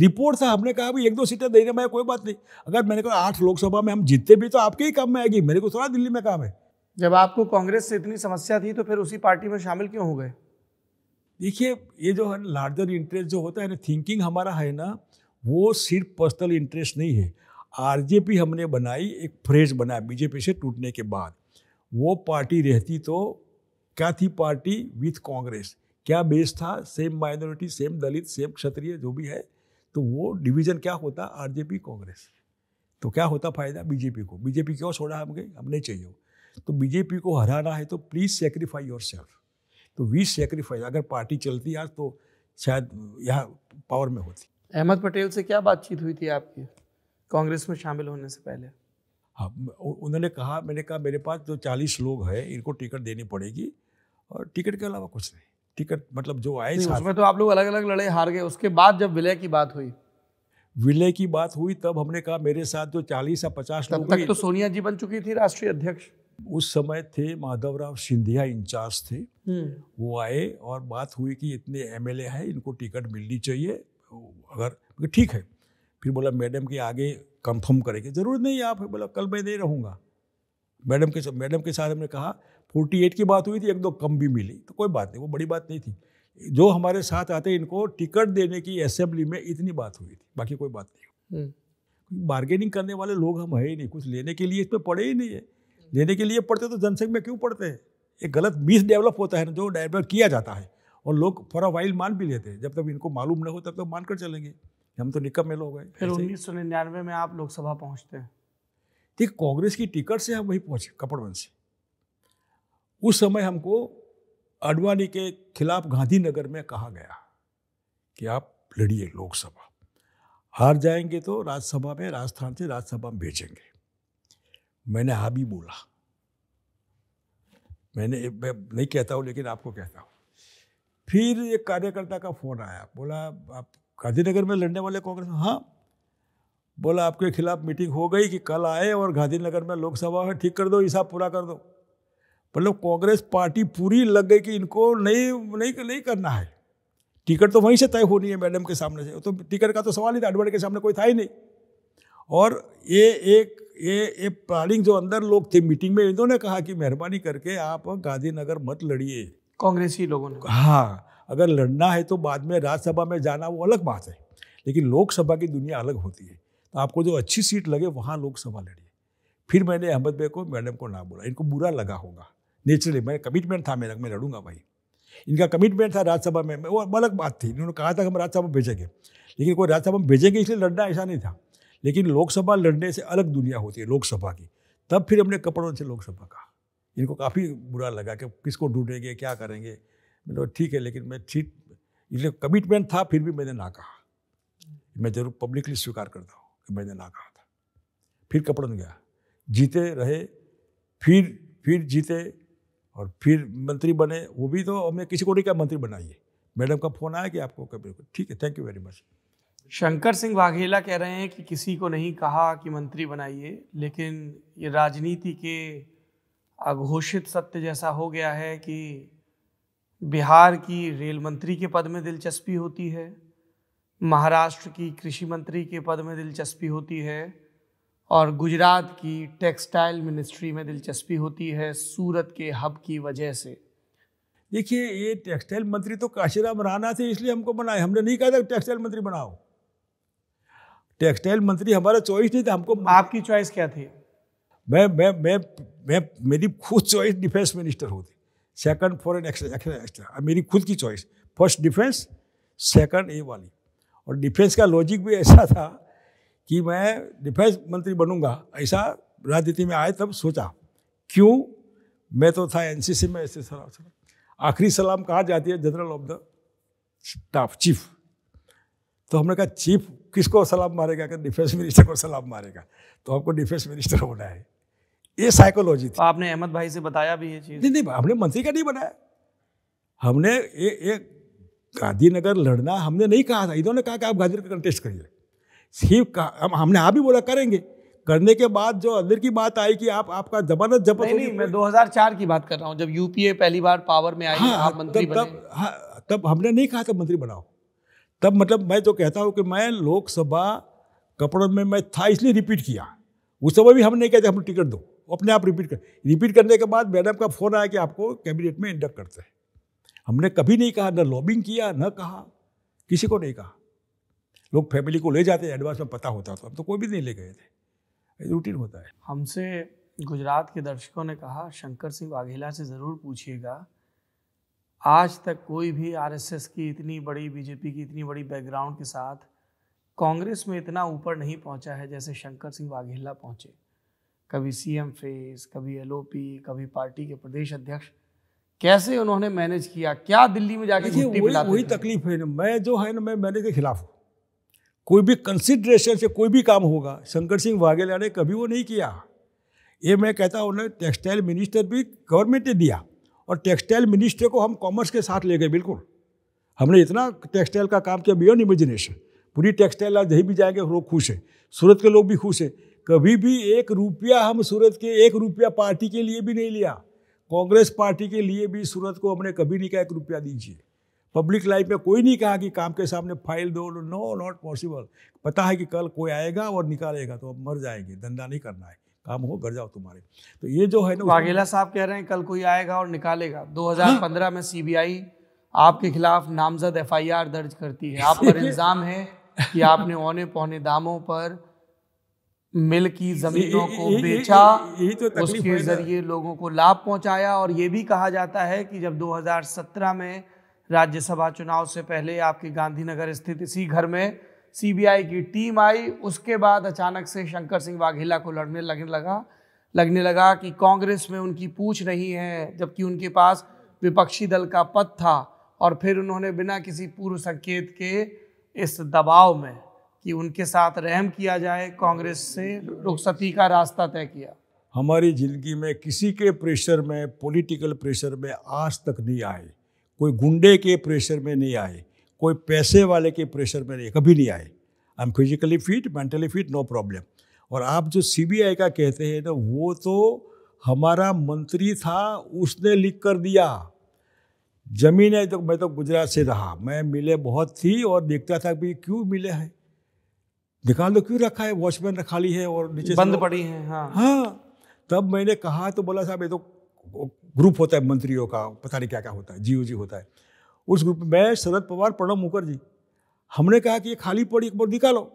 रिपोर्ट था हमने कहा भी एक दो सीटें देने में कोई बात नहीं अगर मैंने कहा आठ लोकसभा में हम जीतते भी तो आपके ही काम में आएगी मेरे को थोड़ा दिल्ली में काम है जब आपको कांग्रेस से इतनी समस्या थी तो फिर उसी पार्टी में शामिल क्यों हो गए देखिए ये जो है लार्जर इंटरेस्ट जो होता है ना थिंकिंग हमारा है ना वो सिर्फ पर्सनल इंटरेस्ट नहीं है आरजेपी हमने बनाई एक फ्रेज बनाया बीजेपी से टूटने के बाद वो पार्टी रहती तो क्या थी पार्टी विथ कांग्रेस क्या बेस था same minority same Dalit same Kshatriya जो भी है तो वो डिवीजन क्या होता आर कांग्रेस तो क्या होता फायदा बीजेपी को बीजेपी क्यों छोड़ा हम गए हम नहीं चाहिए तो बीजेपी को हराना है तो प्लीज़ सेक्रीफाई योर सेल्फ तो वी सेक्रीफाइस अगर पार्टी चलती आज तो शायद यहाँ पावर में होती अहमद पटेल से क्या बातचीत हुई थी आपकी कांग्रेस में शामिल होने से पहले हाँ उन्होंने कहा मैंने कहा मेरे पास जो चालीस लोग हैं इनको टिकट देनी पड़ेगी और टिकट के अलावा कुछ नहीं टिकट मतलब जो आए उसमें तो आप लोग अलग अलग लड़े हार गए उसके बाद जब विलय की बात हुई विलय की बात हुई तब हमने कहा मेरे साथ जो चालीस या पचास लोग तक तो सोनिया जी बन चुकी थी राष्ट्रीय अध्यक्ष उस समय थे माधवराव सिंधिया इंचार्ज थे हम्म। वो आए और बात हुई कि इतने एमएलए हैं इनको टिकट मिलनी चाहिए अगर ठीक है फिर बोला मैडम के आगे कंफर्म करेंगे ज़रूरत नहीं आप बोला कल मैं नहीं रहूँगा मैडम के मैडम के साथ हमने कहा 48 की बात हुई थी एक दो कम भी मिली तो कोई बात नहीं वो बड़ी बात नहीं थी जो हमारे साथ आते इनको टिकट देने की असेंबली में इतनी बात हुई थी बाकी कोई बात नहीं बार्गेनिंग हम्म। करने वाले लोग हम है ही नहीं कुछ लेने के लिए इसमें पड़े ही नहीं है लेने के लिए पढ़ते तो जनसंघ में क्यों पढ़ते हैं एक गलत मिस डेवलप होता है ना जो डेवलप किया जाता है और लोग फॉर अ वाइल मान भी लेते हैं जब तक इनको मालूम ना हो तब तक मान कर चलेंगे हम तो निकम में लोग हैं फिर उन्नीस सौ निन्यानवे में आप लोकसभा पहुंचते हैं ठीक कांग्रेस की टिकट से हम वही पहुंचे कपड़वंश से उस समय हमको आडवाणी के खिलाफ गांधीनगर में कहा गया कि आप लड़िए लोकसभा हार जाएंगे तो राज्यसभा में राजस्थान से राज्यसभा में भेजेंगे मैंने हाँ भी बोला मैंने मैं नहीं कहता हूँ लेकिन आपको कहता हूँ फिर एक कार्यकर्ता का फ़ोन आया बोला आप गांधीनगर में लड़ने वाले कांग्रेस हाँ बोला आपके खिलाफ मीटिंग हो गई कि कल आए और गांधीनगर में लोकसभा में ठीक कर दो हिसाब पूरा कर दो मतलब कांग्रेस पार्टी पूरी लग गई कि इनको नहीं नहीं नहीं करना है टिकट तो वहीं से तय होनी है मैडम के सामने से तो टिकट का तो सवाल ही था अडवाणी के सामने कोई था ही नहीं और ये एक ये ये प्लानिंग जो अंदर लोग थे मीटिंग में इन्होंने कहा कि मेहरबानी करके आप गांधीनगर मत लड़िए कांग्रेसी लोगों ने हाँ अगर लड़ना है तो बाद में राज्यसभा में जाना वो अलग बात है लेकिन लोकसभा की दुनिया अलग होती है तो आपको जो अच्छी सीट लगे वहाँ लोकसभा लड़िए फिर मैंने अहमद बे को मैडम को ना बोला इनको बुरा लगा होगा नेचुरली मेरा कमिटमेंट था मेरा मैं लड़ूंगा भाई इनका कमिटमेंट था राज्यसभा में वो अलग बात थी इन्होंने कहा था कि हम राज्यसभा भेजेंगे लेकिन कोई राज्यसभा में भेजेंगे इसलिए लड़ना ऐसा नहीं था लेकिन लोकसभा लड़ने से अलग दुनिया होती है लोकसभा की तब फिर हमने कपड़ों से लोकसभा कहा इनको काफ़ी बुरा लगा कि किसको ढूंढेंगे क्या करेंगे मतलब ठीक है लेकिन मैं ठीक इसलिए कमिटमेंट था फिर भी मैंने ना कहा मैं जरूर पब्लिकली स्वीकार करता हूँ कि मैंने ना कहा था फिर कपड़न गया जीते रहे फिर फिर जीते और फिर मंत्री बने वो भी तो हमने किसी को नहीं कहा मंत्री बनाइए मैडम का फ़ोन आया कि आपको कभी ठीक है thank you very much Shankar Singh Vaghela कह रहे हैं कि किसी को नहीं कहा कि मंत्री बनाइए लेकिन ये राजनीति के अघोषित सत्य जैसा हो गया है कि बिहार की रेल मंत्री के पद में दिलचस्पी होती है महाराष्ट्र की कृषि मंत्री के पद में दिलचस्पी होती है और गुजरात की टेक्सटाइल मिनिस्ट्री में दिलचस्पी होती है सूरत के हब की वजह से देखिए ये टेक्सटाइल मंत्री तो काशीराम राणा थे इसलिए हमको बनाए हमने नहीं कहा था टेक्सटाइल मंत्री बनाओ टेक्सटाइल मंत्री हमारा चॉइस नहीं था हमको तो आपकी चॉइस क्या थी मैं मैं मैं मैं मेरी खुद चॉइस डिफेंस मिनिस्टर होती सेकंड फॉरेन एक्स्ट्रा मेरी खुद की चॉइस फर्स्ट डिफेंस सेकंड ए वाली और डिफेंस का लॉजिक भी ऐसा था कि मैं डिफेंस मंत्री बनूंगा ऐसा राजनीति में आए तब सोचा क्यों मैं तो था एनसीसी में ऐसे सलाम सलाम आखिरी सलाम कहा जाती है general of the staff chief तो हमने कहा चीफ किसको सलाम मारेगा क्या डिफेंस मिनिस्टर को सलाम मारेगा तो हमको डिफेंस मिनिस्टर होना है ये साइकोलॉजी थी तो आपने अहमद भाई से बताया भी ये चीज़ नहीं नहीं हमने मंत्री का नहीं बनाया हमने ये ये गांधीनगर लड़ना हमने नहीं कहा था इन्होंने कहा कि आप गांधीनगर कंटेस्ट करिए शिव का हम, हमने आप भी बोला करेंगे करने के बाद जो अंदर की बात आई कि आप आपका जबरदस्त जब नहीं, नहीं तो मैं 2004 की बात कर रहा हूँ जब यूपीए पहली बार पावर में आई हाँ, आप हाँ, मंत्री तब, बने तब हाँ, तब हमने नहीं कहा था मंत्री बनाओ तब मतलब मैं तो कहता हूँ कि मैं लोकसभा कपड़ों में मैं था इसलिए रिपीट किया उस समय भी हम नहीं कहते हम टिकट दो अपने आप रिपीट कर रिपीट करने के बाद मैडम का फ़ोन आया कि आपको कैबिनेट में इंडक्ट करते हैं हमने कभी नहीं कहा न लॉबिंग किया न कहा किसी को नहीं कहा लोग फैमिली को ले जाते एडवांस में पता होता था तो। अब तो कोई भी नहीं ले गए थे रूटीन होता है हमसे गुजरात के दर्शकों ने कहा शंकर सिंह वाघेला से ज़रूर पूछिएगा आज तक कोई भी आरएसएस की इतनी बड़ी बीजेपी की इतनी बड़ी बैकग्राउंड के साथ कांग्रेस में इतना ऊपर नहीं पहुंचा है जैसे शंकर सिंह वाघेला पहुंचे कभी सीएम फेस कभी एलओपी कभी पार्टी के प्रदेश अध्यक्ष कैसे उन्होंने मैनेज किया क्या दिल्ली में जाके वही, वही तकलीफ है ना मैं जो है ना मैं मैनेज के खिलाफ हूँ कोई भी कंसिड्रेशन से कोई भी काम होगा शंकर सिंह वाघेला ने कभी वो नहीं किया ये मैं कहता हूँ उन्होंने टेक्सटाइल मिनिस्टर भी गवर्नमेंट ने दिया और टेक्सटाइल मिनिस्टर को हम कॉमर्स के साथ ले गए बिल्कुल हमने इतना टेक्सटाइल का काम किया बियॉन्ड इमेजिनेशन पूरी टेक्सटाइल आज जहीं भी जाएंगे लोग खुश हैं सूरत के लोग भी खुश हैं कभी भी एक रुपया हम सूरत के एक रुपया पार्टी के लिए भी नहीं लिया कांग्रेस पार्टी के लिए भी सूरत को हमने कभी नहीं कहा एक रुपया दीजिए पब्लिक लाइफ में कोई नहीं कहा कि काम के सामने फाइल दो नो नॉट पॉसिबल पता है कि कल कोई आएगा और निकालेगा तो अब मर जाएंगे धंधा नहीं करना है काम हो घर जाओ तुम्हारे तो ये जो है ना वाघेला साहब कह रहे हैं कल कोई आएगा और निकालेगा 2015 हाँ। में सीबीआई आपके खिलाफ नामजद एफआईआर दर्ज करती है आप पर इल्ज़ाम है कि आपने औने पौने दामों पर मिल की जमीनों को बेचा तो उसके जरिए लोगों को लाभ पहुंचाया और ये भी कहा जाता है कि जब 2017 में राज्यसभा चुनाव से पहले आपके गांधीनगर स्थित इसी घर में सीबीआई की टीम आई उसके बाद अचानक से शंकर सिंह वाघेला को लड़ने लगने लगा लगने लगा कि कांग्रेस में उनकी पूछ नहीं है जबकि उनके पास विपक्षी दल का पद था और फिर उन्होंने बिना किसी पूर्व संकेत के इस दबाव में कि उनके साथ रहम किया जाए कांग्रेस से रुखसती का रास्ता तय किया हमारी जिंदगी में किसी के प्रेशर में पॉलिटिकल प्रेशर में आज तक नहीं आए कोई गुंडे के प्रेशर में नहीं आए कोई पैसे वाले के प्रेशर में नहीं कभी नहीं आए I am physically fit mentally fit no problem और आप जो सी का कहते हैं ना वो तो हमारा मंत्री था उसने लिख कर दिया जमीन है तो मैं तो गुजरात से रहा मैं मिले बहुत थी और देखता था कि क्यों मिले हैं निकाल दो क्यों रखा है वॉचमैन रखा ली है और नीचे बंद पड़ी है हाँ हाँ तब मैंने कहा तो बोला साहब ये तो ग्रुप होता है मंत्रियों का पता नहीं क्या क्या होता है जीओ जी होता है उस ग्रुप में शरद पवार प्रणब मुखर्जी हमने कहा कि ये खाली पड़ी एक बार निकालो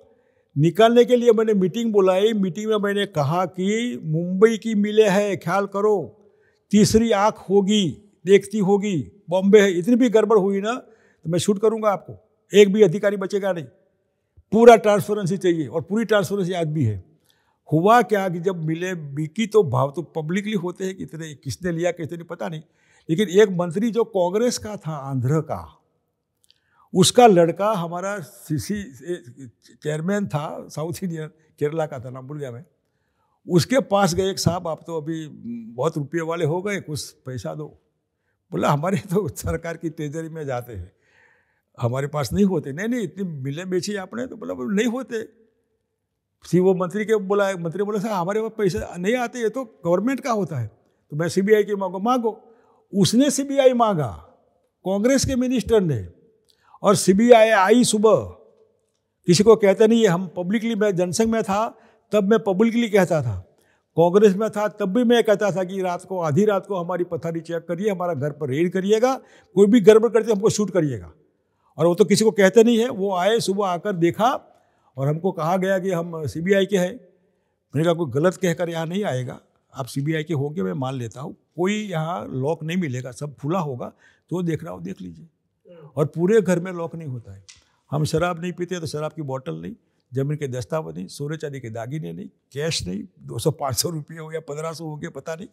निकालने के लिए मैंने मीटिंग बुलाई मीटिंग में मैंने कहा कि मुंबई की मिले है ख्याल करो तीसरी आंख होगी देखती होगी बॉम्बे है इतनी भी गड़बड़ हुई ना तो मैं शूट करूंगा आपको एक भी अधिकारी बचेगा नहीं पूरा ट्रांसपेरेंसी चाहिए और पूरी ट्रांसपेरेंसी आज भी है हुआ क्या कि जब मिले बिकी तो भाव तो पब्लिकली होते हैं कितने किसने लिया कितने नहीं पता नहीं लेकिन एक मंत्री जो कांग्रेस का था आंध्र का उसका लड़का हमारा सीसी चेयरमैन था साउथ इंडियन केरला का था नाम भूल गया मैं उसके पास गए एक साहब आप तो अभी बहुत रुपये वाले हो गए कुछ पैसा दो बोला हमारे तो सरकार की ट्रेजरी में जाते हैं हमारे पास नहीं होते नहीं नहीं इतनी मिले बेची आपने तो बोला नहीं होते सी वो मंत्री के बोला मंत्री बोला सर हमारे पास पैसे नहीं आते ये तो गवर्नमेंट का होता है तो मैं सीबीआई की मांगो मांगो उसने सीबीआई मांगा कांग्रेस के मिनिस्टर ने और सीबीआई आई सुबह किसी को कहते नहीं हम पब्लिकली मैं जनसंघ में था तब मैं पब्लिकली कहता था कांग्रेस में था तब भी मैं कहता था कि रात को आधी रात को हमारी पथारी चेक करिए हमारा घर पर रेड करिएगा कोई भी गड़बड़ करते हमको शूट करिएगा और वो तो किसी को कहते नहीं है वो आए सुबह आकर देखा और हमको कहा गया कि हम सीबीआई के हैं मैंने कहा कोई गलत कहकर यहाँ नहीं आएगा आप सीबीआई के होंगे मैं मान लेता हूँ कोई यहाँ लॉक नहीं मिलेगा सब खुला होगा तो देख रहा हो देख लीजिए हम्म। और पूरे घर में लॉक नहीं होता है हम शराब नहीं पीते तो शराब की बोतल नहीं जमीन के दस्तावेज़ नहीं सोने चांदी के दागिने नहीं कैश नहीं दो सौ पाँच सौ रुपये हो गया पंद्रह सौ हो गया पता नहीं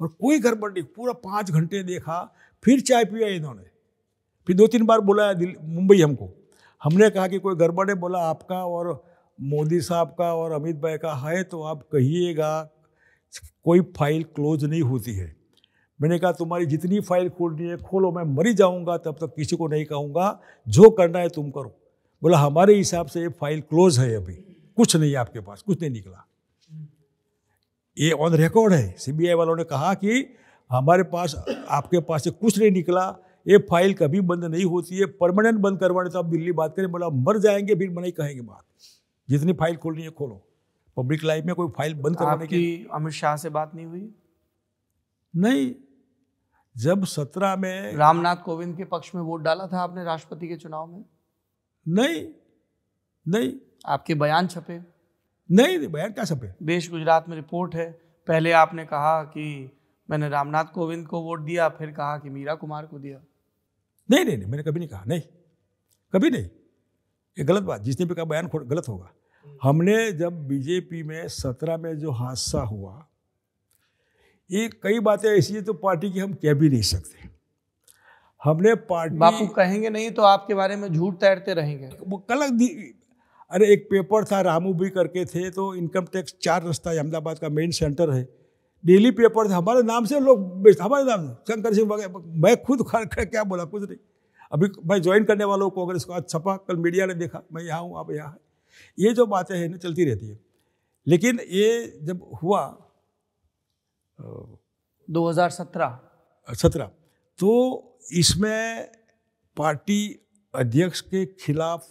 और कोई गड़बड़ नहीं पूरा पाँच घंटे देखा फिर चाय पिया इन्होंने फिर दो तीन बार बुलाया मुंबई हमको हमने कहा कि कोई गड़बड़े बोला आपका और मोदी साहब का और अमित भाई का है तो आप कहिएगा कोई फाइल क्लोज नहीं होती है मैंने कहा तुम्हारी जितनी फाइल खोलनी है खोलो मैं मरी जाऊंगा तब तक किसी को नहीं कहूंगा जो करना है तुम करो बोला हमारे हिसाब से ये फाइल क्लोज है अभी कुछ नहीं आपके पास कुछ नहीं निकला ये ऑन रिकॉर्ड है सीबीआई वालों ने कहा कि हमारे पास आपके पास से कुछ नहीं निकला ये फाइल कभी बंद नहीं होती है परमानेंट बंद करवाने तो आप दिल्ली बात करें बोला मर जाएंगे फिर नहीं कहेंगे बात जितनी फाइल खोलनी है खोलो पब्लिक लाइफ में कोई फाइल बंद करवाने की अमित शाह से बात नहीं हुई नहीं जब सत्रह में रामनाथ कोविंद के पक्ष में वोट डाला था आपने राष्ट्रपति के चुनाव में नहीं नहीं आपके बयान छपे नहीं नहीं बयान क्या छपे देश गुजरात में रिपोर्ट है पहले आपने कहा कि मैंने रामनाथ कोविंद को वोट दिया फिर कहा कि मीरा कुमार को दिया नहीं नहीं नहीं मैंने कभी नहीं कहा नहीं कभी नहीं ये गलत बात जिसने भी कहा बयान गलत होगा हमने जब बीजेपी में सत्रह में जो हादसा हुआ ये कई बातें ऐसी है तो पार्टी की हम कह भी नहीं सकते हमने पार्टी बापू कहेंगे नहीं तो आपके बारे में झूठ तैरते रहेंगे वो कल अरे एक पेपर था रामू भी करके थे तो इनकम टैक्स चार रास्ता अहमदाबाद का मेन सेंटर है डेली पेपर था हमारे नाम से लोग हमारे नाम से शंकर सिंह वगैरह मैं खुद खड़े क्या बोला कुछ नहीं अभी मैं ज्वाइन करने वालों को अगर इसको आज छपा कल मीडिया ने देखा मैं यहाँ हूँ आप यहाँ ये जो बातें हैं ना चलती रहती है लेकिन ये जब हुआ दो सत्रह तो इसमें पार्टी अध्यक्ष के खिलाफ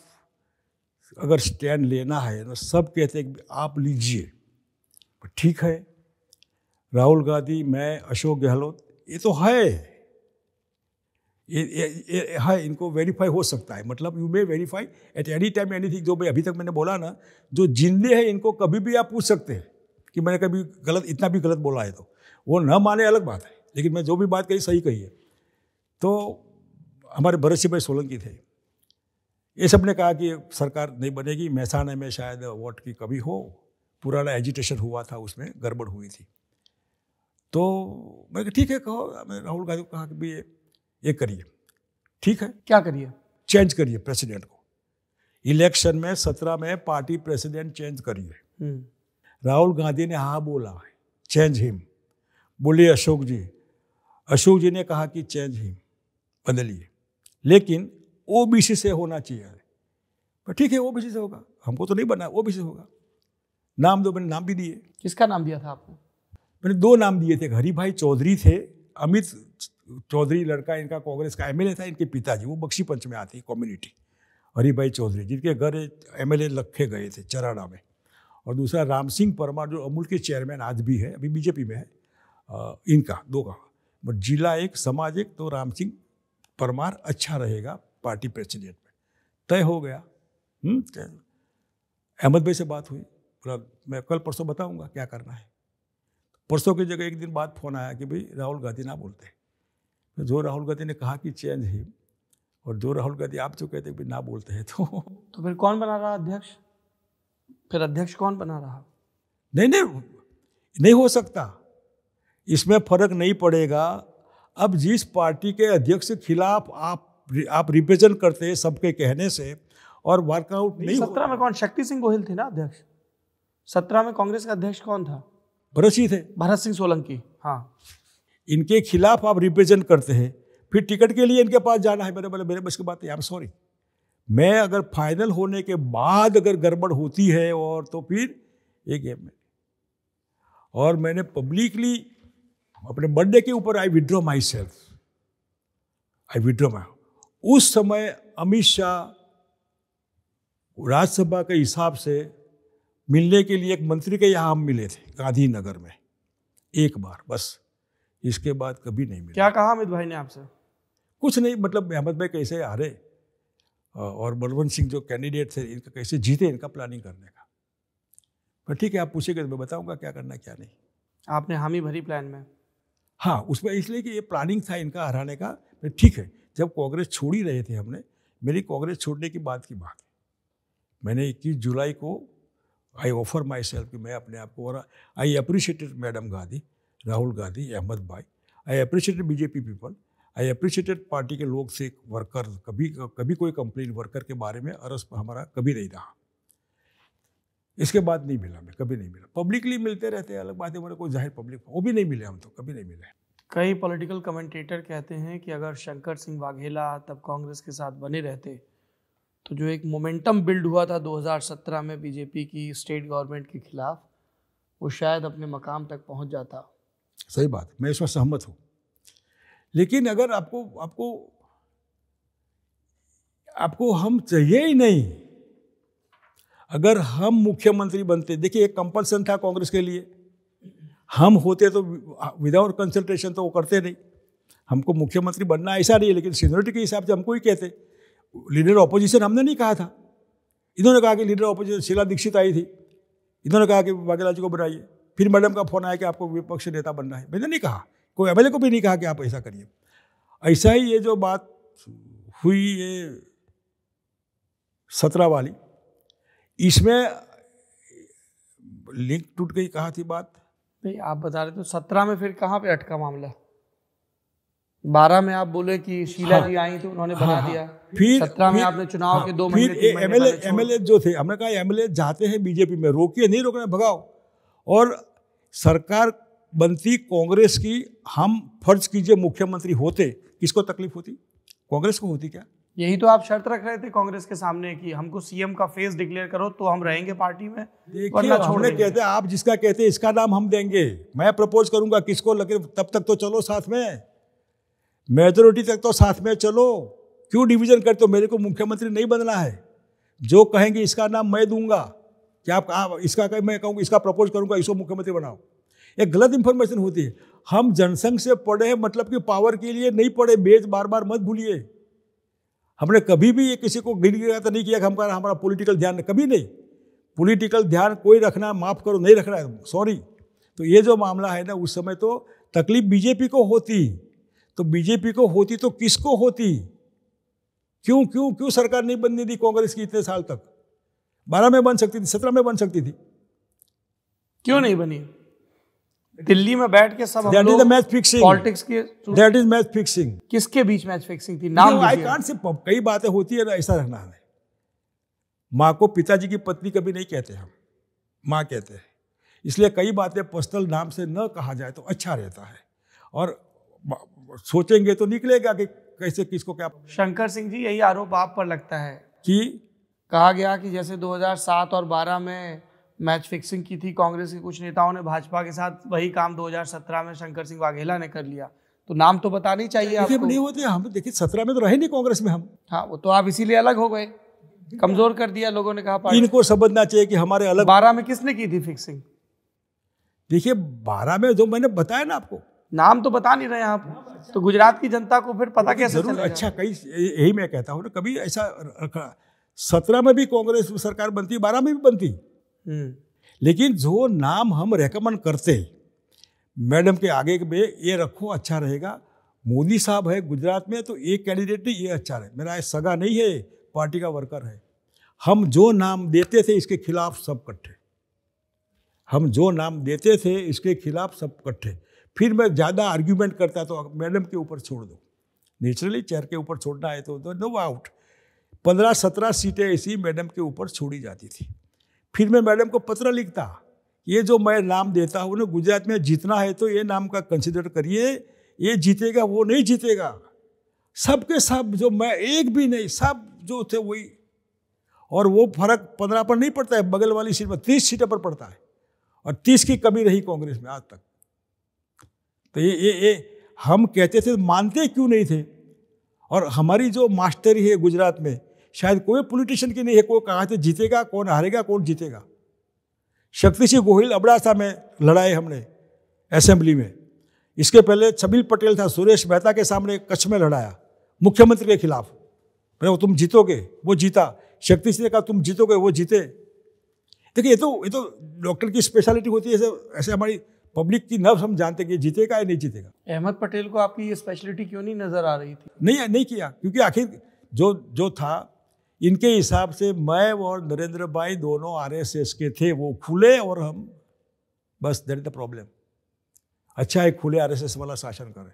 अगर स्टैंड लेना है ना तो सब कहते हैं कि आप लीजिए ठीक है राहुल गांधी मैं अशोक गहलोत ये तो है ये, ये, ये है हाँ, इनको वेरीफाई हो सकता है मतलब you may verify at any time anything जो भाई अभी तक मैंने बोला ना जो जिंदे हैं इनको कभी भी आप पूछ सकते हैं कि मैंने कभी गलत इतना भी गलत बोला है तो वो न माने अलग बात है लेकिन मैं जो भी बात कही सही कही है तो हमारे भरत सिंह भाई सोलंकी थे ये सब ने कहा कि सरकार नहीं बनेगी मैसाने में शायद वोट की कभी हो पुराना एजिटेशन हुआ था उसमें गड़बड़ हुई थी तो मैंने कहा ठीक है कहो मैं राहुल गांधी को कहा कि भी ये करिए ठीक है क्या करिए चेंज करिए प्रेसिडेंट को इलेक्शन में सत्रह में पार्टी प्रेसिडेंट चेंज करिए हम्म। राहुल गांधी ने हाँ बोला चेंज हिम बोलिए अशोक जी अशोक जी ने कहा कि चेंज हिम बदलिए लेकिन ओबीसी से होना चाहिए ठीक है ओबीसी से होगा हमको तो नहीं बना ओबीसी से होगा नाम दो मैंने नाम भी दिए किसका नाम दिया था आपको मैंने दो नाम दिए थे हरी भाई चौधरी थे अमित चौधरी लड़का इनका कांग्रेस का एमएलए था इनके पिताजी वो बख्शी पंच में आते हैं कम्युनिटी हरी भाई चौधरी जिनके घर एम एल रखे गए थे चराड़ा में और दूसरा राम सिंह परमार जो अमूल के चेयरमैन आज भी है अभी बीजेपी में है इनका दो का बट जिला एक समाज एक तो राम सिंह परमार अच्छा रहेगा पार्टी प्रेसिडेंट में तय हो गया हम्म, अहमद भाई से बात हुई मैं कल परसों बताऊंगा क्या करना है परसों की जगह एक दिन बाद फ़ोन आया कि भाई राहुल गांधी ना बोलते तो जो राहुल गांधी ने कहा कि चेंज ही और जो राहुल गांधी आप जो कहते ना बोलते हैं तो तो फिर कौन बना रहा अध्यक्ष फिर अध्यक्ष कौन बना रहा नहीं नहीं नहीं हो सकता इसमें फर्क नहीं पड़ेगा अब जिस पार्टी के अध्यक्ष के खिलाफ आप आप रिप्रेजेंट करते हैं सबके कहने से और वर्कआउट नहीं सत्रह में कौन शक्ति सिंह गोहिल थे ना अध्यक्ष सत्रह में कांग्रेस का अध्यक्ष कौन था भरत सिंह थे भरत सिंह सोलंकी हाँ इनके खिलाफ आप रिप्रेजेंट करते हैं फिर टिकट के लिए इनके पास जाना है मैंने बोले मेरे बस की बात है यार सॉरी मैं अगर फाइनल होने के बाद अगर गड़बड़ होती है और तो फिर ये गेम में और मैंने पब्लिकली अपने बर्थडे के ऊपर I withdraw myself I withdraw my उस समय अमित शाह राज्यसभा के हिसाब से मिलने के लिए एक मंत्री के यहाँ हम मिले थे गांधीनगर में एक बार बस इसके बाद कभी नहीं मिले क्या कहा अमित भाई ने आपसे कुछ नहीं मतलब अहमद भाई कैसे हारे और बलवंत सिंह जो कैंडिडेट थे इनका कैसे जीते इनका प्लानिंग करने का पर ठीक है आप पूछेंगे तो मैं बताऊंगा क्या करना क्या नहीं आपने हामी भरी प्लान में हाँ उसमें इसलिए कि ये प्लानिंग था इनका हराने का ठीक है जब कांग्रेस छोड़ ही रहे थे हमने मेरी कांग्रेस छोड़ने की बात की बात मैंने इक्कीस जुलाई को आई ऑफर माई सेल्फ कि मैं अपने आप को और I appreciated madam Gandhi Rahul Gandhi Ahmed भाई I appreciated BJP people I appreciated party के लोग से वर्कर कभी कभी कोई कंप्लेन वर्कर के बारे में अरस हमारा कभी नहीं रहा इसके बाद नहीं मिला मैं कभी नहीं मिला पब्लिकली मिलते रहते हैं अलग बात है हमारे कोई जाहिर पब्लिक वो भी नहीं मिले हम तो कभी नहीं मिले कई पॉलिटिकल कमेंटेटर कहते हैं कि अगर शंकर सिंह वाघेला तब कांग्रेस के साथ बने रहते तो जो एक मोमेंटम बिल्ड हुआ था 2017 में बीजेपी की स्टेट गवर्नमेंट के खिलाफ वो शायद अपने मकाम तक पहुंच जाता सही बात मैं इसमें सहमत हूँ लेकिन अगर आपको आपको आपको हम चाहिए ही नहीं अगर हम मुख्यमंत्री बनते देखिए एक कंपल्सन था कांग्रेस के लिए हम होते तो विदाउट कंसल्टेशन तो वो करते नहीं हमको मुख्यमंत्री बनना ऐसा नहीं है लेकिन सीनियरिटी के हिसाब से हमको ही कहते लीडर ऑपोजिशन हमने नहीं कहा था इन्होंने कहा कि लीडर ऑपोजिशन शीला दीक्षित आई थी इन्होंने कहा कि बाघेला जी को बनाइए फिर मैडम का फोन आया कि आपको विपक्ष नेता बनना है मैंने नहीं कहा कोई एम को भी नहीं कहा कि आप ऐसा करिए ऐसा ही ये जो बात हुई ये सत्रह वाली इसमें लिंक टूट गई कहा थी बात नहीं आप बता रहे तो सत्रह में फिर कहाँ पे अटका मामला बारह में आप बोले कि शीला हाँ। जी आई तो उन्होंने बना हाँ, हाँ। दिया फिर सत्रह में आपने चुनाव के दो फिर एमएलए एमएलए जो थे हमने कहा एमएलए जाते हैं बीजेपी में रोकिए नहीं रोकना भगाओ और सरकार बनती कांग्रेस की हम फर्ज कीजिए मुख्यमंत्री होते किसको तकलीफ होती कांग्रेस को होती क्या यही तो आप शर्त रख रहे थे कांग्रेस के सामने कि हमको सीएम का फेस डिक्लेयर करो तो हम रहेंगे पार्टी में देखिए छोड़ने कहते आप जिसका कहते इसका नाम हम देंगे मैं प्रपोज करूंगा किसको लगे तब तक तो चलो साथ में मेजोरिटी तो तक तो साथ में चलो क्यों डिवीजन करते हो मेरे को मुख्यमंत्री नहीं बनना है जो कहेंगे इसका नाम मैं दूंगा कि आप इसका कह, मैं कहूँगा इसका प्रपोज करूँगा इसको मुख्यमंत्री बनाओ एक गलत इन्फॉर्मेशन होती है हम जनसंघ से पढ़े हैं मतलब कि पावर के लिए नहीं पढ़े बेज बार बार मत भूलिए हमने कभी भी ये किसी को गिर गिरा नहीं किया कि हमारा हमारा पॉलिटिकल ध्यान कभी नहीं पॉलिटिकल ध्यान कोई रखना माफ़ करो नहीं रखना है सॉरी तो ये जो मामला है ना उस समय तो तकलीफ बीजेपी को होती तो बीजेपी को होती तो किसको होती क्यों क्यों क्यों सरकार नहीं बननी थी कांग्रेस की इतने साल तक बारह में बन सकती थी सत्रह में बन सकती थी क्यों नहीं बनी दिल्ली में बैठ के सब that is match fixing politics के दैट इज मैच फिक्सिंग किसके बीच मैच फिक्सिंग थी नाम आई कांट से कई बातें होती है ना ऐसा रहना है माँ को पिताजी की पत्नी कभी नहीं कहते हम माँ कहते हैं इसलिए कई बातें पर्सनल नाम से न कहा जाए तो अच्छा रहता है और सोचेंगे तो निकलेगा कि कैसे किसको क्या शंकर सिंह जी यही आरोप आप पर लगता है कि कहा गया कि जैसे 2007 और 12 में मैच फिक्सिंग की थी कांग्रेस के कुछ नेताओं ने भाजपा के साथ वही काम 2017 में शंकर सिंह वाघेला ने कर लिया तो नाम तो बताना ही चाहिए आपको नहीं होते हम तो देखिए सत्रह में तो रहे नहीं कांग्रेस में हम हाँ वो तो आप इसीलिए अलग हो गए कमजोर कर दिया लोगों ने कहा इनको समझना चाहिए कि हमारे अलग बारह में किसने की थी फिक्सिंग देखिए बारह में जो मैंने बताया ना आपको नाम तो बता नहीं रहे आप तो गुजरात की जनता को फिर पता कैसे जरूर अच्छा कई यही मैं कहता हूँ ना कभी ऐसा सत्रह में भी कांग्रेस सरकार बनती बारह में भी बनती हम्म। लेकिन जो नाम हम रेकमेंड करते मैडम के आगे में ये रखो अच्छा रहेगा मोदी साहब है गुजरात में तो ये कैंडिडेट नहीं ये अच्छा रहे मेरा सगा नहीं है पार्टी का वर्कर है हम जो नाम देते थे इसके खिलाफ सब कट्ठे हम जो नाम देते थे इसके खिलाफ सब कट्ठे फिर मैं ज़्यादा आर्ग्यूमेंट करता तो मैडम के ऊपर छोड़ दो नेचुरली चेयर के ऊपर छोड़ना है तो नो तो आउट पंद्रह सत्रह सीटें ऐसी मैडम के ऊपर छोड़ी जाती थी फिर मैं मैडम को पत्र लिखता ये जो मैं नाम देता हूँ ना गुजरात में जीतना है तो ये नाम का कंसिडर करिए ये जीतेगा वो नहीं जीतेगा सबके सब जो मैं एक भी नहीं सब जो थे वही और वो फर्क पंद्रह पर नहीं पड़ता है बगल वाली सीट पर तीस सीटों पर पड़ता है और तीस की कमी रही कांग्रेस में आज तक तो ये ये ये हम कहते थे मानते क्यों नहीं थे और हमारी जो मास्टरी है गुजरात में शायद कोई पोलिटिशियन की नहीं है कोई कहा थे जीतेगा कौन हारेगा कौन जीतेगा शक्ति सिंह गोहिल अबड़ासा में लड़ाए हमने असेंबली में इसके पहले छबील पटेल था सुरेश मेहता के सामने कच्छ में लड़ाया मुख्यमंत्री के खिलाफ मैंने वो तुम जीतोगे वो जीता शक्ति सिंह ने कहा तुम जीतोगे वो जीते देखिए ये तो ये तो डॉक्टर की स्पेशलिटी होती है ऐसे ऐसे हमारी पब्लिक की नब्स हम जानते कि जीतेगा या नहीं जीतेगा अहमद पटेल को आपकी ये स्पेशलिटी क्यों नहीं नज़र आ रही थी नहीं नहीं किया क्योंकि आखिर जो जो था इनके हिसाब से मैं और नरेंद्र भाई दोनों आर के थे वो खुले और हम बस देर द प्रॉब्लम अच्छा है खुले आर वाला शासन करे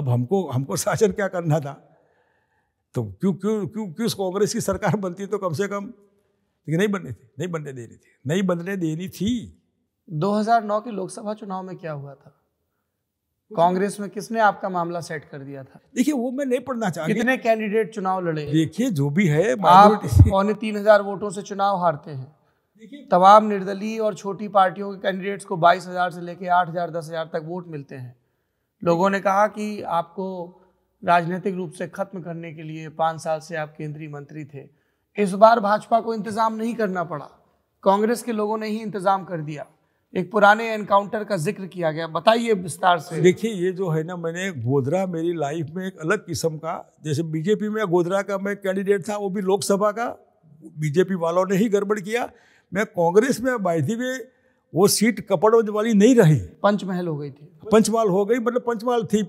अब हमको हमको शासन क्या करना था तो क्यों क्यों क्यों क्यों कांग्रेस की सरकार बनती तो कम से कम लेकिन नहीं बननी थी नहीं बनने देनी थी नहीं बनने देनी थी 2009 के लोकसभा चुनाव में क्या हुआ था कांग्रेस में किसने आपका मामला सेट कर दिया था देखिए वो मैं नहीं पढ़ना चाहता कितने कैंडिडेट चुनाव लड़े देखिए जो भी है आप पौने तीन हजार वोटों से चुनाव हारते हैं तमाम निर्दलीय और छोटी पार्टियों के कैंडिडेट्स को बाईस हजार से लेकर आठ हजार दस हजार तक वोट मिलते हैं लोगों ने कहा कि आपको राजनीतिक रूप से खत्म करने के लिए पांच साल से आप केंद्रीय मंत्री थे इस बार भाजपा को इंतजाम नहीं करना पड़ा कांग्रेस के लोगों ने ही इंतजाम कर दिया एक पुराने एनकाउंटर का जिक्र किया गया बताइए विस्तार से देखिए ये जो है ना मैंने गोधरा मेरी लाइफ में एक अलग किस्म का जैसे बीजेपी में गोधरा का मैं कैंडिडेट था वो भी लोकसभा का बीजेपी वालों ने ही गड़बड़ किया मैं कांग्रेस में बाई थी वे वो सीट कपड़ों वाली नहीं रही पंचमहल हो गई थी पंचमहल हो गई मतलब पंचमहल थी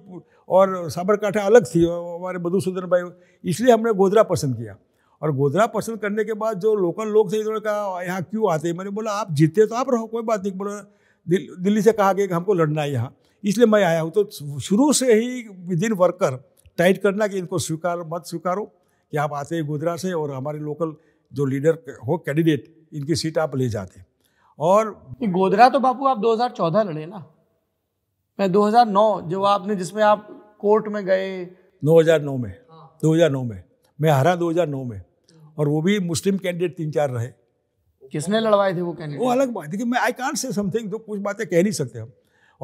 और साबरकाठा अलग थी हमारे मधुसूदन भाई इसलिए हमने गोधरा पसंद किया और गोधरा पसंद करने के बाद जो लोकल लोग थे इन्होंने कहा यहाँ क्यों आते मैंने बोला आप जीते तो आप रहो कोई बात नहीं बोला दिल्ली से कहा गया कि हमको लड़ना है यहाँ इसलिए मैं आया हूँ तो शुरू से ही विद इन वर्कर टाइट करना कि इनको स्वीकार मत स्वीकारो कि आप आते हैं गोधरा से और हमारे लोकल जो लीडर हो कैंडिडेट इनकी सीट आप ले जाते और गोधरा तो बापू आप 2014 लड़े ना मैं 2009 जो आपने जिसमें आप कोर्ट में गए 2009 में 2009 हाँ। में मैं हरा 2009 में और वो भी मुस्लिम कैंडिडेट तीन चार रहे किसने लड़वाए थे वो कैंडिडेट वो अलग बात है कि मैं आई कांट से समथिंग तो कुछ बातें कह नहीं सकते हम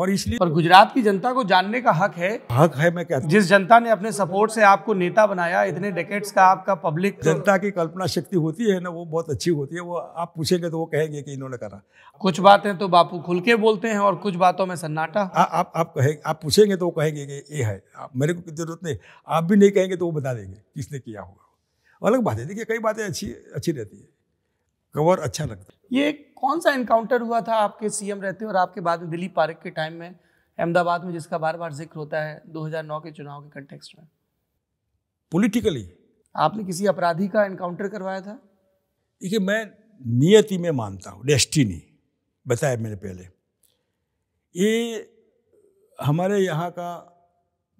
और इसलिए पर गुजरात की जनता को जानने का हक है हक है मैं कहता जिस जनता ने अपने सपोर्ट से आपको नेता बनाया इतने डेकेट्स का आपका पब्लिक जनता की कल्पना शक्ति होती है ना वो बहुत अच्छी होती है वो आप पूछेंगे तो वो कहेंगे कि इन्होंने करा कुछ बातें तो बापू खुल के बोलते हैं और कुछ बातों में सन्नाटा आ, आप आप कहेंगे आप पूछेंगे तो वो कहेंगे कि ये है मेरे को जरूरत नहीं आप भी नहीं कहेंगे तो वो बता देंगे किसने किया होगा अलग बात है देखिए कई बातें अच्छी अच्छी रहती है कवर अच्छा लगता है ये कौन सा इनकाउंटर हुआ था आपके सीएम रहते और आपके बाद में दिलीप पारक के टाइम में अहमदाबाद में जिसका बार बार जिक्र होता है 2009 के चुनाव के कंटेक्स में पॉलिटिकली आपने किसी अपराधी का इनकाउंटर करवाया था देखिए मैं नियति में मानता हूँ डेस्टिनी बताया मैंने पहले ये हमारे यहाँ का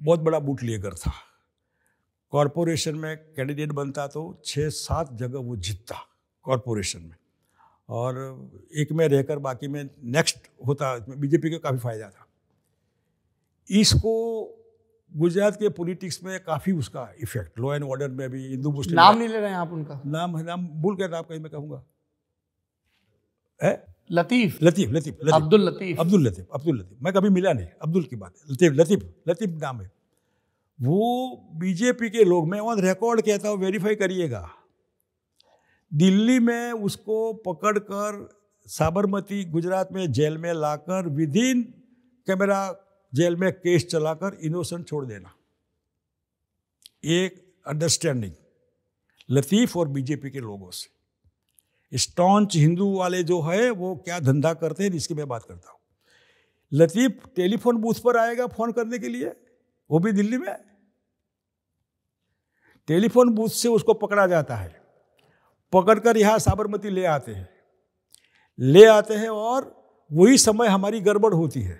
बहुत बड़ा बूट लेकर था कॉरपोरेशन में कैंडिडेट बनता तो छः सात जगह वो जीतता कॉरपोरेशन में और एक में रहकर बाकी में नेक्स्ट होता इसमें बीजेपी का काफ़ी फायदा था इसको गुजरात के पॉलिटिक्स में काफ़ी उसका इफेक्ट लॉ एंड ऑर्डर में भी हिंदू मुस्लिम नाम नहीं ले रहे हैं आप उनका नाम नाम भूल कर कहीं मैं कहूँगा है लतीफ लतीफ लतीफ अब्दुल लतीफ अब्दुल लतीफ अब्दुल लतीफ मैं कभी मिला नहीं अब्दुल की बात लतीफ लतीफ लतीफ नाम है वो बीजेपी के लोग मैं ऑन रिकॉर्ड कहता हूँ वेरीफाई करिएगा दिल्ली में उसको पकड़कर साबरमती गुजरात में जेल में लाकर विद इन कैमरा जेल में केस चलाकर इनोसेंट छोड़ देना एक अंडरस्टैंडिंग लतीफ़ और बीजेपी के लोगों से स्टॉन्च हिंदू वाले जो है वो क्या धंधा करते हैं इसकी मैं बात करता हूँ लतीफ़ टेलीफोन बूथ पर आएगा फ़ोन करने के लिए वो भी दिल्ली में टेलीफोन बूथ से उसको पकड़ा जाता है पकड़कर यहाँ साबरमती ले आते हैं ले आते हैं और वही समय हमारी गड़बड़ होती है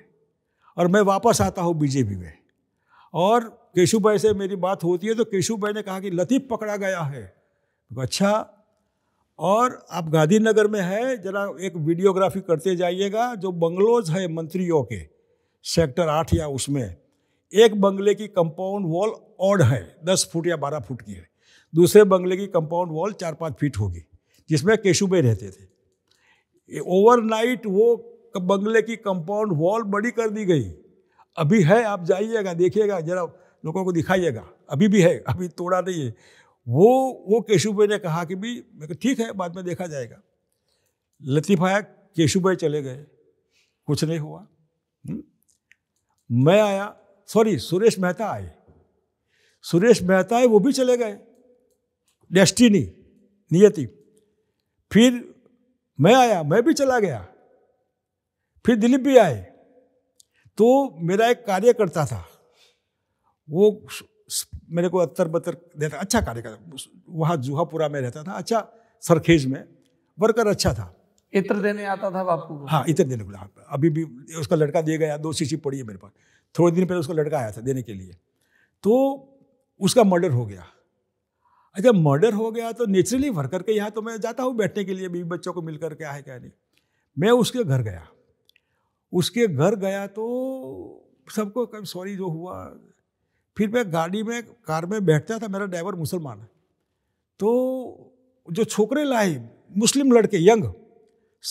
और मैं वापस आता हूँ बीजेपी में और केशु भाई से मेरी बात होती है तो केशु भाई ने कहा कि लतीफ़ पकड़ा गया है तो अच्छा और आप गांधीनगर में है जरा एक वीडियोग्राफी करते जाइएगा जो बंगलोज है मंत्रियों के सेक्टर आठ या उसमें एक बंगले की कंपाउंड वॉल ऑड है दस फुट या बारह फुट की है दूसरे बंगले की कंपाउंड वॉल चार पाँच फीट होगी जिसमें केशुबे रहते थे ओवरनाइट वो बंगले की कंपाउंड वॉल बड़ी कर दी गई अभी है आप जाइएगा देखिएगा जरा लोगों को दिखाइएगा अभी भी है अभी तोड़ा नहीं है वो वो केशुबे ने कहा कि भी ठीक है बाद में देखा जाएगा लतीफ़ाया केशुबे चले गए कुछ नहीं हुआ हुँ? हम्म? मैं आया सॉरी सुरेश मेहता आए सुरेश मेहता आए वो भी चले गए डेस्टिनी नियति फिर मैं आया मैं भी चला गया फिर दिलीप भी आए तो मेरा एक कार्यकर्ता था वो मेरे को अत्तर बत्तर देता अच्छा कार्यकर्ता वहाँ जूहापुरा में रहता था अच्छा सरखेज में वर्कर अच्छा था इत्र देने आता था बापू हाँ इत्र देने को हाँ, अभी भी उसका लड़का दिया गया दो शीशी पड़ी है मेरे पास थोड़े दिन पहले उसको लड़का आया था देने के लिए तो उसका मर्डर हो गया अच्छा मर्डर हो गया तो नेचुरली भर करके यहाँ तो मैं जाता हूँ बैठने के लिए बीवी बच्चों को मिल करके है क्या नहीं मैं उसके घर गया उसके घर गया तो सबको कभी सॉरी जो हुआ फिर मैं गाड़ी में कार में बैठता था मेरा ड्राइवर मुसलमान है तो जो छोकरे लाए मुस्लिम लड़के यंग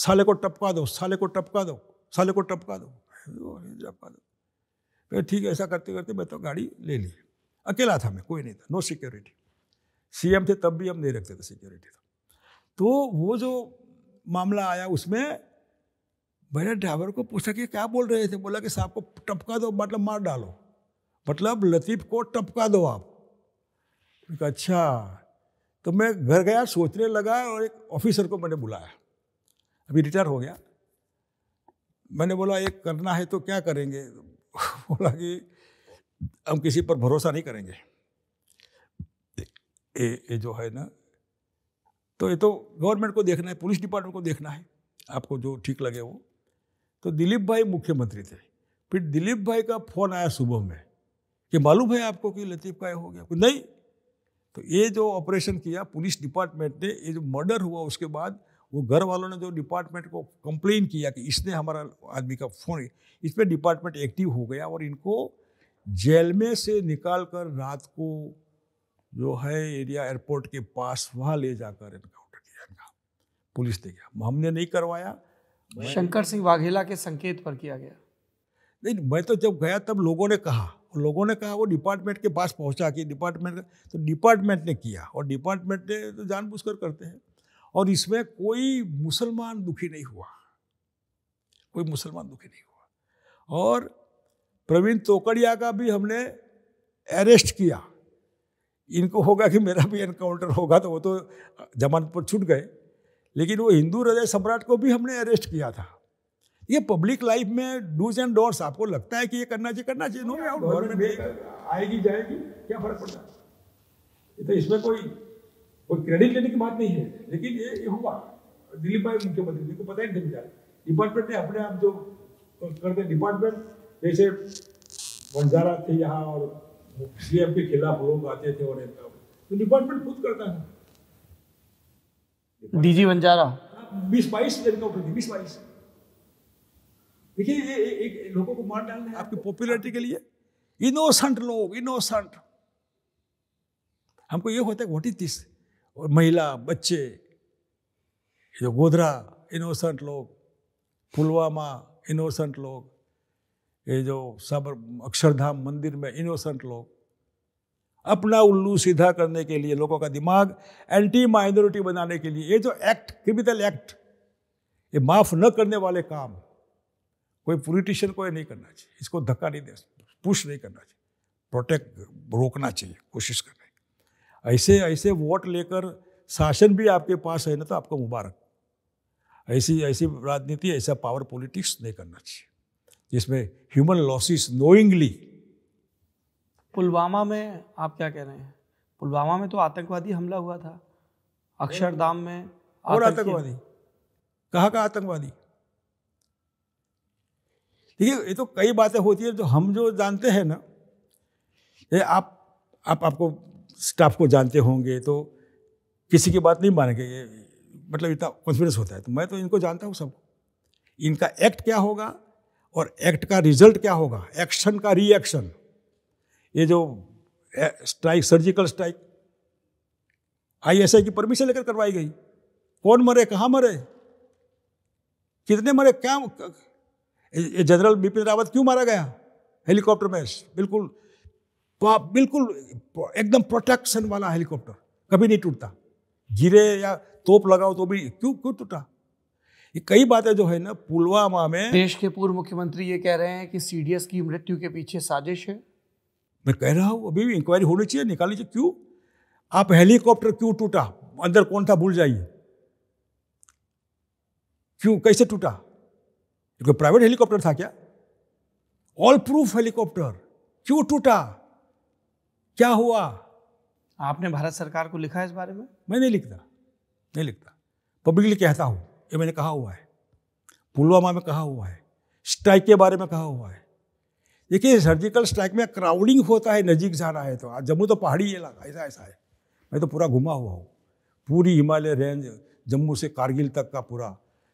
साले को टपका दो साले को टपका दो साले को टपका दो टपका दो ठीक है ऐसा करते करते मैं तो गाड़ी ले ली अकेला था मैं कोई नहीं था नो सिक्योरिटी सीएम थे तब भी हम नहीं रखते थे सिक्योरिटी था तो वो जो मामला आया उसमें मैंने ड्राइवर को पूछा कि क्या बोल रहे थे बोला कि साहब को टपका दो मतलब मार डालो मतलब लतीफ़ को टपका दो आप अच्छा तो मैं घर गया सोचने लगा और एक ऑफिसर को मैंने बुलाया अभी रिटायर हो गया मैंने बोला एक करना है तो क्या करेंगे बोला कि हम किसी पर भरोसा नहीं करेंगे ये ये जो है ना तो ये तो गवर्नमेंट को देखना है पुलिस डिपार्टमेंट को देखना है आपको जो ठीक लगे वो तो दिलीप भाई मुख्यमंत्री थे फिर दिलीप भाई का फोन आया सुबह में कि मालूम है आपको कि लतीफ़ का हो गया नहीं तो ये जो ऑपरेशन किया पुलिस डिपार्टमेंट ने ये जो मर्डर हुआ उसके बाद वो घर वालों ने जो डिपार्टमेंट को कंप्लेन किया कि इसने हमारा आदमी का फ़ोन इस पर डिपार्टमेंट एक्टिव हो गया और इनको जेल में से निकाल कर रात को जो है एरिया एयरपोर्ट के पास वहाँ ले जाकर एनकाउंटर किया इनका पुलिस ने किया हमने नहीं करवाया शंकर सिंह वाघेला के संकेत पर किया गया नहीं मैं तो जब गया तब लोगों ने कहा और लोगों ने कहा वो डिपार्टमेंट के पास पहुंचा कि डिपार्टमेंट तो डिपार्टमेंट ने किया और डिपार्टमेंट ने तो जानबूझकर करते हैं और इसमें कोई मुसलमान दुखी नहीं हुआ कोई मुसलमान दुखी नहीं हुआ और प्रवीण तोकड़िया का भी हमने अरेस्ट किया इनको होगा कि मेरा भी एनकाउंटर होगा तो वो तो जमानत पर छूट गए लेकिन वो हिंदू हृदय सम्राट को भी हमने अरेस्ट किया था ये पब्लिक लाइफ में डूज एंड डोर्स आपको लगता है कि ये करना चाहिए करना चाहिए नो गवर्नमेंट आएगी जाएगी क्या फर्क पड़ता है तो इसमें कोई और क्रेडिट लेने की बात नहीं है लेकिन ये, हुआ दिलीप भाई मुख्यमंत्री जी को पता ही नहीं डिपार्टमेंट ने अपने आप जो करते डिपार्टमेंट जैसे वंजारा थे यहाँ और सीएम के खिलाफ लोग आते थे और तो डिपार्टमेंट खुद करता है डीजी वंजारा हाँ, बीस बाईस लड़का बीस बाईस देखिए ये एक लोगों को मार डालने आपकी पॉपुलरिटी के लिए इनोसेंट लोग इनोसेंट हमको ये होता है व्हाट इज दिस और महिला बच्चे जो गोधरा इनोसेंट लोग पुलवामा इनोसेंट लोग ये जो साबर अक्षरधाम मंदिर में इनोसेंट लोग अपना उल्लू सीधा करने के लिए लोगों का दिमाग एंटी माइनॉरिटी बनाने के लिए ये जो एक्ट क्रिमिनल एक्ट ये माफ न करने वाले काम कोई पोलिटिशियन को ये नहीं करना चाहिए इसको धक्का नहीं दे पुश नहीं करना चाहिए प्रोटेक्ट रोकना चाहिए कोशिश करना ऐसे ऐसे वोट लेकर शासन भी आपके पास है ना तो आपको मुबारक ऐसी ऐसी राजनीति ऐसा पावर पॉलिटिक्स नहीं करना चाहिए जिसमें ह्यूमन लॉसेस नोइंगली पुलवामा में आप क्या कह रहे हैं पुलवामा में तो आतंकवादी हमला हुआ था अक्षरधाम में और आतंकवादी कहाँ का आतंकवादी देखिए ये तो कई बातें होती है जो हम जो जानते हैं ना ये आप आप आपको स्टाफ को जानते होंगे तो किसी की बात नहीं मानेंगे ये मतलब इतना कॉन्फिडेंस होता है तो मैं तो इनको जानता हूँ सबको इनका एक्ट क्या होगा और एक्ट का रिजल्ट क्या होगा एक्शन का रिएक्शन ये जो स्ट्राइक सर्जिकल स्ट्राइक आईएसआई की परमिशन लेकर करवाई गई कौन मरे कहाँ मरे कितने मरे क्या जनरल बिपिन रावत क्यों मारा गया हेलीकॉप्टर में बिल्कुल बिल्कुल एकदम प्रोटेक्शन वाला हेलीकॉप्टर कभी नहीं टूटता गिरे या तोप लगाओ तो भी क्यों क्यों टूटा ये कई बातें जो है ना पुलवामा में देश के पूर्व मुख्यमंत्री ये कह रहे हैं कि सीडीएस की मृत्यु के पीछे साजिश है मैं कह रहा हूँ अभी भी इंक्वायरी होनी चाहिए निकाल लीजिए क्यों आप हेलीकॉप्टर क्यों टूटा अंदर कौन था भूल जाइए क्यों कैसे टूटा प्राइवेट हेलीकॉप्टर था क्या ऑल प्रूफ हेलीकॉप्टर क्यों टूटा क्या हुआ आपने भारत सरकार को लिखा है इस बारे में मैं नहीं लिखता नहीं लिखता पब्लिकली कहता हूँ ये मैंने कहा हुआ है पुलवामा में कहा हुआ है स्ट्राइक के बारे में कहा हुआ है देखिए सर्जिकल स्ट्राइक में क्राउडिंग होता है नज़दीक जाना है तो जम्मू तो पहाड़ी इलाका ऐसा ऐसा है मैं तो पूरा घुमा हुआ हूँ पूरी हिमालय रेंज जम्मू से कारगिल तक का पूरा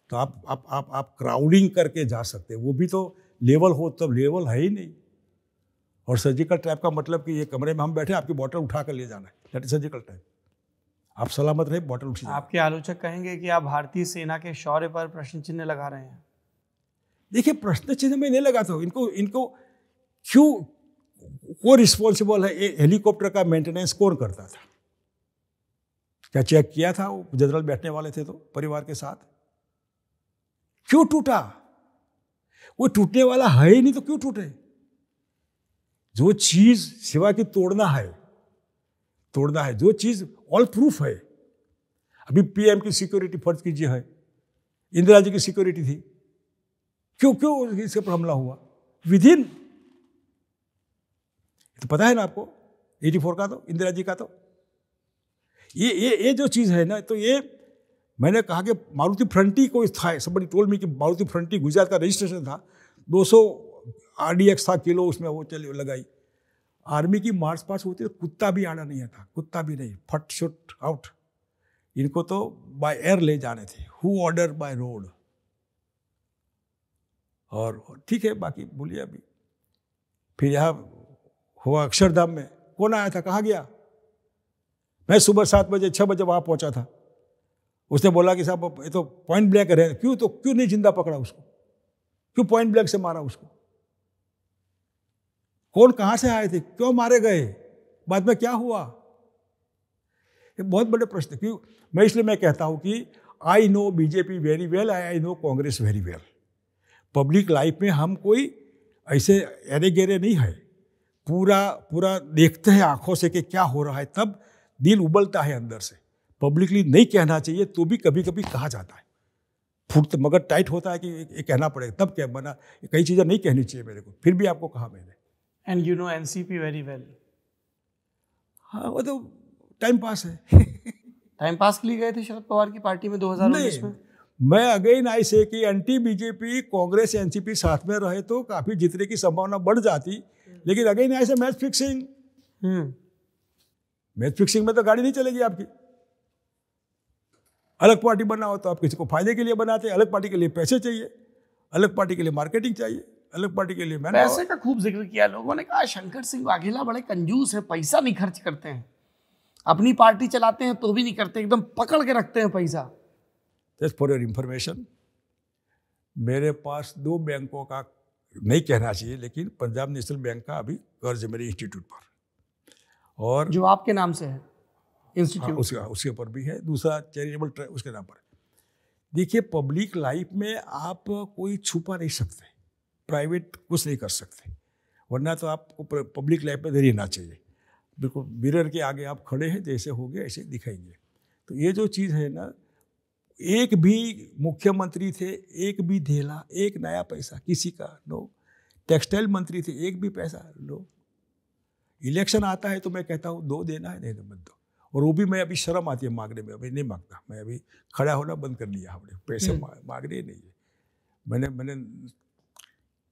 तो आप आप आप आप क्राउडिंग करके जा सकते हैं वो भी तो लेवल हो तब तो लेवल है ही नहीं और सर्जिकल ट्रैप का मतलब कि ये कमरे में हम बैठे आपकी बॉटल उठा कर ले जाना है सर्जिकल ट्रैप आप सलामत रहे बॉटल उठी आपके आलोचक कहेंगे कि आप भारतीय सेना के शौर्य पर प्रश्न चिन्ह लगा रहे हैं देखिए प्रश्न चिन्ह में नहीं लगाता तो हूँ इनको इनको क्यों वो रिस्पॉन्सिबल है हेलीकॉप्टर का मेंटेनेंस कौन करता था क्या चेक किया था वो जनरल बैठने वाले थे तो परिवार के साथ क्यों टूटा वो टूटने वाला है ही नहीं तो क्यों टूटे जो चीज सेवा की तोड़ना है तोड़ना है जो चीज ऑल प्रूफ है अभी पीएम की सिक्योरिटी फर्ज कीजिए है इंदिरा जी की सिक्योरिटी थी क्यों क्यों इसके ऊपर हमला हुआ विद इन तो पता है ना आपको एटी फोर का तो इंदिरा जी का तो ये ये ये जो चीज़ है ना तो ये मैंने कहा कि मारुति फ्रंटी को था बड़ी टोल में कि मारुति फ्रंटी गुजरात का रजिस्ट्रेशन था 200 आर डी एक्स था किलो उसमें वो चली लगाई आर्मी की मार्च पास होती तो कुत्ता भी आना नहीं था कुत्ता भी नहीं फट शुट आउट इनको तो बाय एयर ले जाने थे हु ऑर्डर बाय रोड और ठीक है बाकी बोलिए अभी फिर यहाँ हुआ अक्षरधाम में कौन आया था कहाँ गया मैं सुबह सात बजे छः बजे वहाँ पहुँचा था उसने बोला कि साहब ये तो पॉइंट ब्लैक रहे क्यों तो क्यों नहीं जिंदा पकड़ा उसको क्यों पॉइंट ब्लैक से मारा उसको कौन कहाँ से आए थे क्यों मारे गए बाद में क्या हुआ ये बहुत बड़े प्रश्न क्यों मैं इसलिए मैं कहता हूँ कि I know BJP very well I I know Congress very well public life में हम कोई ऐसे अरे गेरे नहीं है पूरा पूरा देखते हैं आंखों से कि क्या हो रहा है तब दिल उबलता है अंदर से पब्लिकली नहीं कहना चाहिए तो भी कभी कभी कहा जाता है फुट मगर टाइट होता है कि ये कहना पड़ेगा तब क्या बना कई चीज़ें नहीं कहनी चाहिए मेरे को फिर भी आपको कहा मैंने and you know N C P very well हाँ वो तो टाइम पास है टाइम पास के लिए गए थे शरद पवार की पार्टी में 2019 में मैं अगेन आई से कि एंटी बीजेपी कांग्रेस एनसीपी साथ में रहे तो काफी जीतने की संभावना बढ़ जाती लेकिन अगेन आई से मैच फिक्सिंग मैच फिक्सिंग में तो गाड़ी नहीं चलेगी आपकी अलग पार्टी बनाओ तो आप किसी को फायदे के लिए बनाते अलग पार्टी के लिए पैसे चाहिए अलग पार्टी के लिए मार्केटिंग चाहिए अलग पार्टी के लिए मैंने पैसे का खूब जिक्र किया लोगों ने कहा शंकर सिंह वाघेला बड़े कंजूस है पैसा नहीं खर्च करते हैं अपनी पार्टी चलाते हैं तो भी नहीं करते एकदम पकड़ के रखते हैं पैसा जस्ट फॉर योर इंफॉर्मेशन मेरे पास दो बैंकों का नहीं कहना चाहिए लेकिन पंजाब नेशनल बैंक का अभी कर्ज मेरे इंस्टीट्यूट पर और जो आपके नाम से है हाँ, इंस्टीट्यूट हाँ, उसका उसके ऊपर भी है दूसरा चैरिटेबल उसके नाम पर देखिए पब्लिक लाइफ में आप कोई छुपा नहीं सकते प्राइवेट कुछ नहीं कर सकते वरना तो आपको पब्लिक लाइफ में देरी ना चाहिए बिल्कुल मिरर के आगे आप खड़े हैं जैसे हो गए ऐसे दिखाएंगे तो ये जो चीज़ है ना एक भी मुख्यमंत्री थे एक भी धेला एक नया पैसा किसी का नो टेक्सटाइल मंत्री थे एक भी पैसा लो इलेक्शन आता है तो मैं कहता हूँ दो देना है नहीं तो मत दो और वो भी मैं अभी शर्म आती है मांगने में अभी नहीं मांगता मैं अभी खड़ा होना बंद कर लिया हमने पैसे हम्म। मांगने नहीं है मैंने मैंने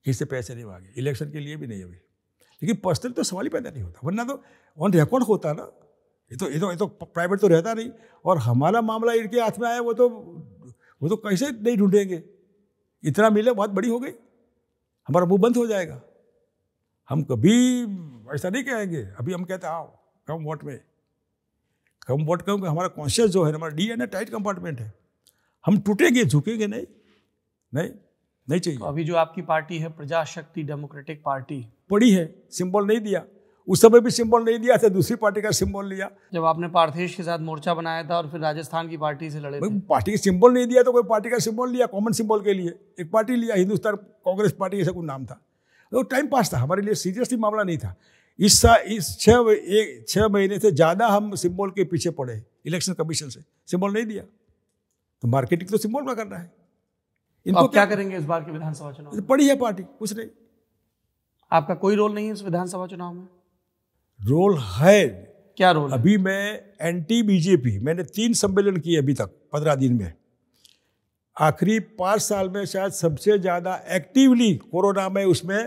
किसी से पैसे नहीं मांगे इलेक्शन के लिए भी नहीं अभी लेकिन पर्सनल तो सवाल ही पैदा नहीं होता वरना तो ऑन रिकॉर्ड होता ना ये तो ये तो ये तो प्राइवेट तो रहता नहीं और हमारा मामला इनके हाथ में आया वो तो वो तो कैसे नहीं ढूंढेंगे इतना मिले बात बड़ी हो गई हमारा मुंह बंद हो जाएगा हम कभी ऐसा नहीं कहेंगे अभी हम कहते आओ कम वोट में कम वोट क्योंकि हमारा कॉन्शियस जो है हमारा डी एन टाइट कंपार्टमेंट है हम टूटेंगे झुकेंगे नहीं नहीं नहीं चाहिए तो अभी जो आपकी पार्टी है प्रजा शक्ति डेमोक्रेटिक पार्टी पड़ी है सिंबल नहीं दिया उस समय भी सिंबल नहीं दिया था दूसरी पार्टी का सिंबल लिया जब आपने पार्थेश के साथ मोर्चा बनाया था और फिर राजस्थान की पार्टी से लड़े पार्टी का सिंबल नहीं दिया तो कोई पार्टी का सिंबल लिया कॉमन सिंबल के लिए एक पार्टी लिया हिंदुस्तान कांग्रेस पार्टी ऐसा कुछ नाम था तो टाइम पास था हमारे लिए सीरियसली मामला नहीं था इस सा इस छः एक छः महीने से ज़्यादा हम सिंबल के पीछे पड़े इलेक्शन कमीशन से सिंबल नहीं दिया तो मार्केटिंग तो सिंबल का करना है इनको क्या करेंगे इस बार के विधानसभा चुनाव पड़ी है पार्टी कुछ नहीं आपका कोई रोल नहीं है इस विधानसभा चुनाव में रोल है क्या रोल अभी है? मैं एंटी बीजेपी मैंने तीन सम्मेलन किए अभी तक पंद्रह दिन में आखिरी पाँच साल में शायद सबसे ज़्यादा एक्टिवली कोरोना में उसमें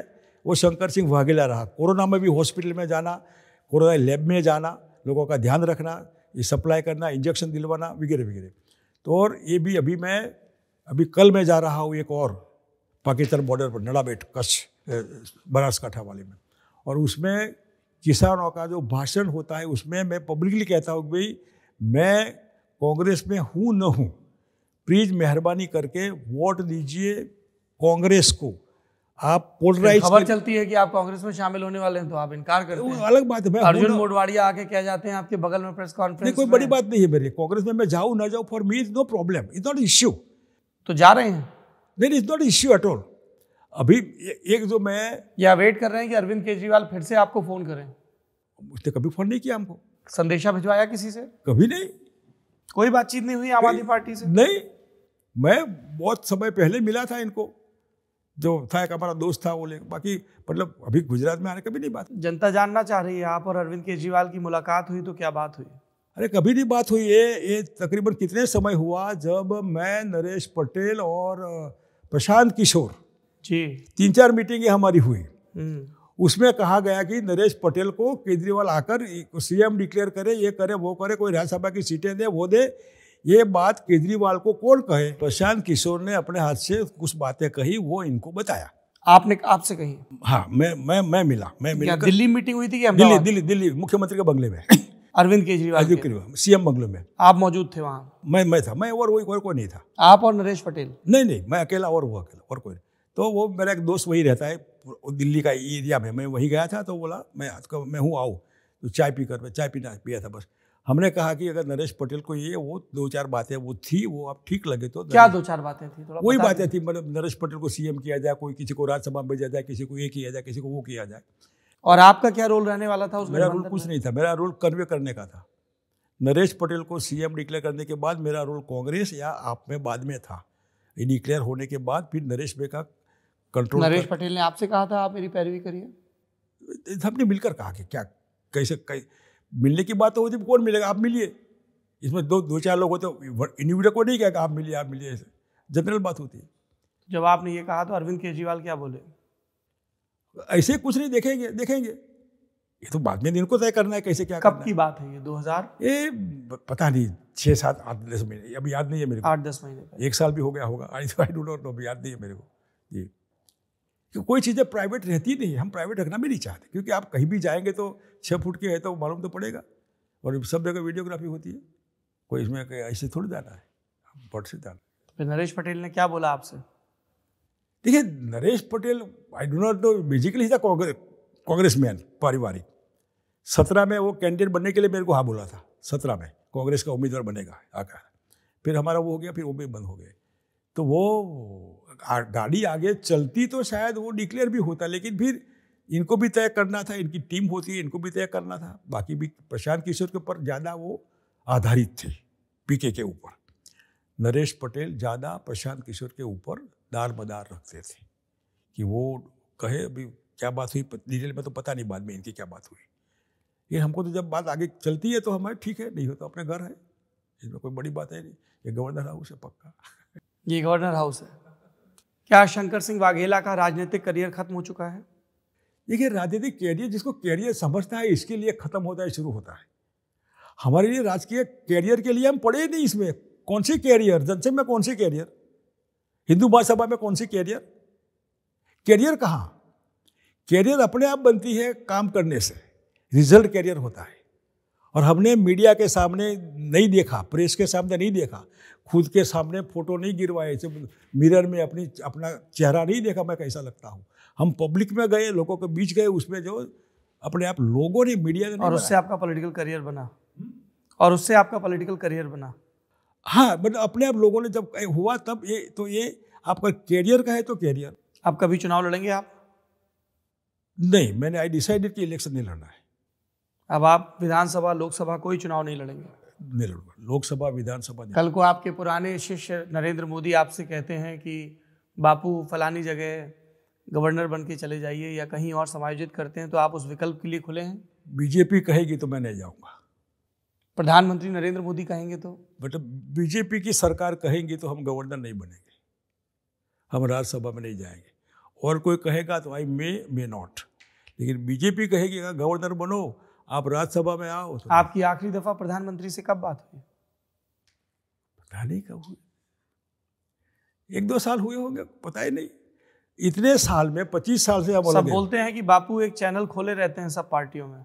वो शंकर सिंह वाघेला रहा कोरोना में भी हॉस्पिटल में जाना कोरोना लैब में जाना लोगों का ध्यान रखना ये सप्लाई करना इंजेक्शन दिलवाना वगैरह वगैरह तो और ये भी अभी मैं अभी कल मैं जा रहा हूँ एक और पाकिस्तान बॉर्डर पर नड़ाबेट कच्छ बनासकाठा वाले में और उसमें किसानों का जो भाषण होता है उसमें मैं पब्लिकली कहता हूँ कि भाई मैं कांग्रेस में हूँ न हूँ प्लीज़ मेहरबानी करके वोट दीजिए कांग्रेस को आप पोलराइज खबर चलती है कि आप कांग्रेस में शामिल होने वाले हैं तो आप इनकार करते हैं अलग बात है अर्जुन मोडवाड़िया आके कह जाते हैं आपके बगल में प्रेस कॉन्फ्रेंस नहीं कोई बड़ी बात नहीं है मेरी कांग्रेस में मैं जाऊँ ना जाऊँ for me is no problem is not issue तो जा रहे हैं there is not issue at all अभी एक जो मैं या वेट कर रहे हैं कि अरविंद केजरीवाल फिर से आपको फोन करें उसने कभी फोन नहीं किया हमको संदेशा भिजवाया किसी से कभी नहीं कोई बातचीत नहीं हुई आम आदमी पार्टी से नहीं मैं बहुत समय पहले मिला था इनको जो था एक हमारा दोस्त था वो ले बाकी मतलब अभी गुजरात में आने का भी नहीं बात जनता जानना चाह रही है आप और अरविंद केजरीवाल की मुलाकात हुई तो क्या बात हुई अरे कभी भी बात हुई है ये तकरीबन कितने समय हुआ जब मैं नरेश पटेल और प्रशांत किशोर जी तीन चार मीटिंग हमारी हुई हम्म। उसमें कहा गया कि नरेश पटेल को केजरीवाल आकर सीएम डिक्लेयर करे ये करे वो करे कोई राज्यसभा की सीटें दे वो दे ये बात केजरीवाल को कौन कहे प्रशांत किशोर ने अपने हाथ से कुछ बातें कही वो इनको बताया आपने आपसे कही हाँ मैं मैं मैं मिला मैं मिला दिल्ली मीटिंग हुई थी कि दिल्ली दिल्ली दिल्ली मुख्यमंत्री के बंगले में अरविंद केजरीवाल अरविंद केजरीवाल सीएम बंगलो में आप मौजूद थे वहाँ मैं मैं था मैं और वही और कोई नहीं था आप और नरेश पटेल नहीं नहीं मैं अकेला और वो अकेला और कोई तो वो मेरा एक दोस्त वही रहता है दिल्ली का एरिया में मैं वहीं गया था तो बोला मैं मैं हूँ आओ तो चाय पी कर मैं चाय पीना पिया था बस हमने कहा कि अगर नरेश पटेल को ये वो दो चार बातें वो थी वो आप ठीक लगे तो क्या दो चार बातें थी थोड़ा वही बातें थी मतलब नरेश पटेल को सीएम किया जाए कोई किसी को राज्यसभा भेजा जाए किसी को ये किया जाए किसी को वो किया जाए और आपका क्या रोल रहने वाला था उस मेरा रोल कुछ नहीं था मेरा रोल कन्वे करने का था नरेश पटेल को सीएम डिक्लेयर करने के बाद मेरा रोल कांग्रेस या आप में बाद में था डिक्लेयर होने के बाद फिर नरेश भाई का कंट्रोल नरेश पटेल ने आपसे कहा था आप मेरी पैरवी करिए सबने मिलकर कहा कि क्या कैसे कई मिलने की बात तो होती कौन मिलेगा आप मिलिए इसमें दो दो चार लोग होते इंडिविजुअल को नहीं कहेगा आप मिलिए आप मिलिए जनरल बात होती जब आपने ये कहा तो अरविंद केजरीवाल क्या बोले ऐसे कुछ नहीं देखेंगे देखेंगे ये तो बाद में इनको तय करना है कैसे क्या कब की बात है ये 2000 ये पता नहीं छः सात आठ दस महीने अब याद नहीं है मेरे को आठ दस महीने एक साल भी हो गया होगा आई तो आई डोंट नो याद नहीं है मेरे को जी कि कोई चीज़ें प्राइवेट रहती नहीं हम प्राइवेट रखना भी नहीं चाहते क्योंकि आप कहीं भी जाएंगे तो छः फुट के है तो मालूम तो पड़ेगा और सब जगह वीडियोग्राफी होती है कोई इसमें ऐसे थोड़ी जाना है हम से जाना तो नरेश पटेल ने क्या बोला आपसे देखिए Naresh Patel I do not know basically था कांग्रेस मैन पारिवारिक सत्रह में वो कैंडिडेट बनने के लिए मेरे को हाँ बोला था सत्रह में कांग्रेस का उम्मीदवार बनेगा आकर फिर हमारा वो हो गया फिर वो भी बंद हो गए तो वो गाड़ी आगे चलती तो शायद वो डिक्लेयर भी होता लेकिन फिर इनको भी तय करना था इनकी टीम होती है इनको भी तय करना था बाकी भी प्रशांत किशोर के ऊपर ज़्यादा वो आधारित थे पीके के ऊपर नरेश पटेल ज़्यादा प्रशांत किशोर के ऊपर दार मदार रखते थे कि वो कहे अभी क्या बात हुई डिटेल में तो पता नहीं बाद में इनकी क्या बात हुई ये हमको तो जब बात आगे चलती है तो हमारे ठीक है नहीं हो तो अपने घर है इसमें कोई बड़ी बात है नहीं ये गवर्नर हाउस है पक्का ये गवर्नर हाउस है क्या शंकर सिंह वाघेला का राजनीतिक करियर खत्म हो चुका है देखिए राजनीतिक कैरियर जिसको कैरियर समझता है इसके लिए खत्म होता है शुरू होता है हमारे लिए राजकीय कैरियर के लिए हम पढ़े नहीं इसमें कौन सी कैरियर जनसंघ में कौन सी कैरियर हिंदू महासभा में कौन सी कैरियर कैरियर कहाँ कैरियर अपने आप बनती है काम करने से रिजल्ट कैरियर होता है और हमने मीडिया के सामने नहीं देखा प्रेस के सामने नहीं देखा खुद के सामने फोटो नहीं गिरवाए मिरर में अपनी अपना चेहरा नहीं देखा मैं कैसा लगता हूँ हम पब्लिक में गए लोगों के बीच गए उसमें जो अपने आप लोगों ने मीडिया ने हम्म? और उससे आपका पॉलिटिकल करियर बना और उससे आपका पॉलिटिकल करियर बना हाँ बट मतलब अपने आप लोगों ने जब हुआ तब ये तो ये आपका कैरियर का है तो कैरियर आप कभी चुनाव लड़ेंगे आप नहीं मैंने आई डिसाइडेड कि इलेक्शन नहीं लड़ना है अब आप विधानसभा लोकसभा कोई चुनाव नहीं लड़ेंगे नहीं लड़ूंगा लोकसभा विधानसभा कल को आपके पुराने शिष्य नरेंद्र मोदी आपसे कहते हैं कि बापू फलानी जगह गवर्नर बन के चले जाइए या कहीं और समायोजित करते हैं तो आप उस विकल्प के लिए खुले हैं बीजेपी कहेगी तो मैं नहीं जाऊँगा प्रधानमंत्री नरेंद्र मोदी कहेंगे तो बट बीजेपी की सरकार कहेंगी तो हम गवर्नर नहीं बनेंगे हम राज्यसभा में नहीं जाएंगे और कोई कहेगा तो आई मे मे नॉट लेकिन बीजेपी कहेगी अगर गवर्नर बनो आप राज्यसभा में आओ तो आपकी आखिरी दफा प्रधानमंत्री से कब बात हुई पता नहीं कब हुई एक दो साल हुए होंगे पता ही नहीं इतने साल में पच्चीस साल से आप सब बोलते हैं कि बापू एक चैनल खोले रहते हैं सब पार्टियों में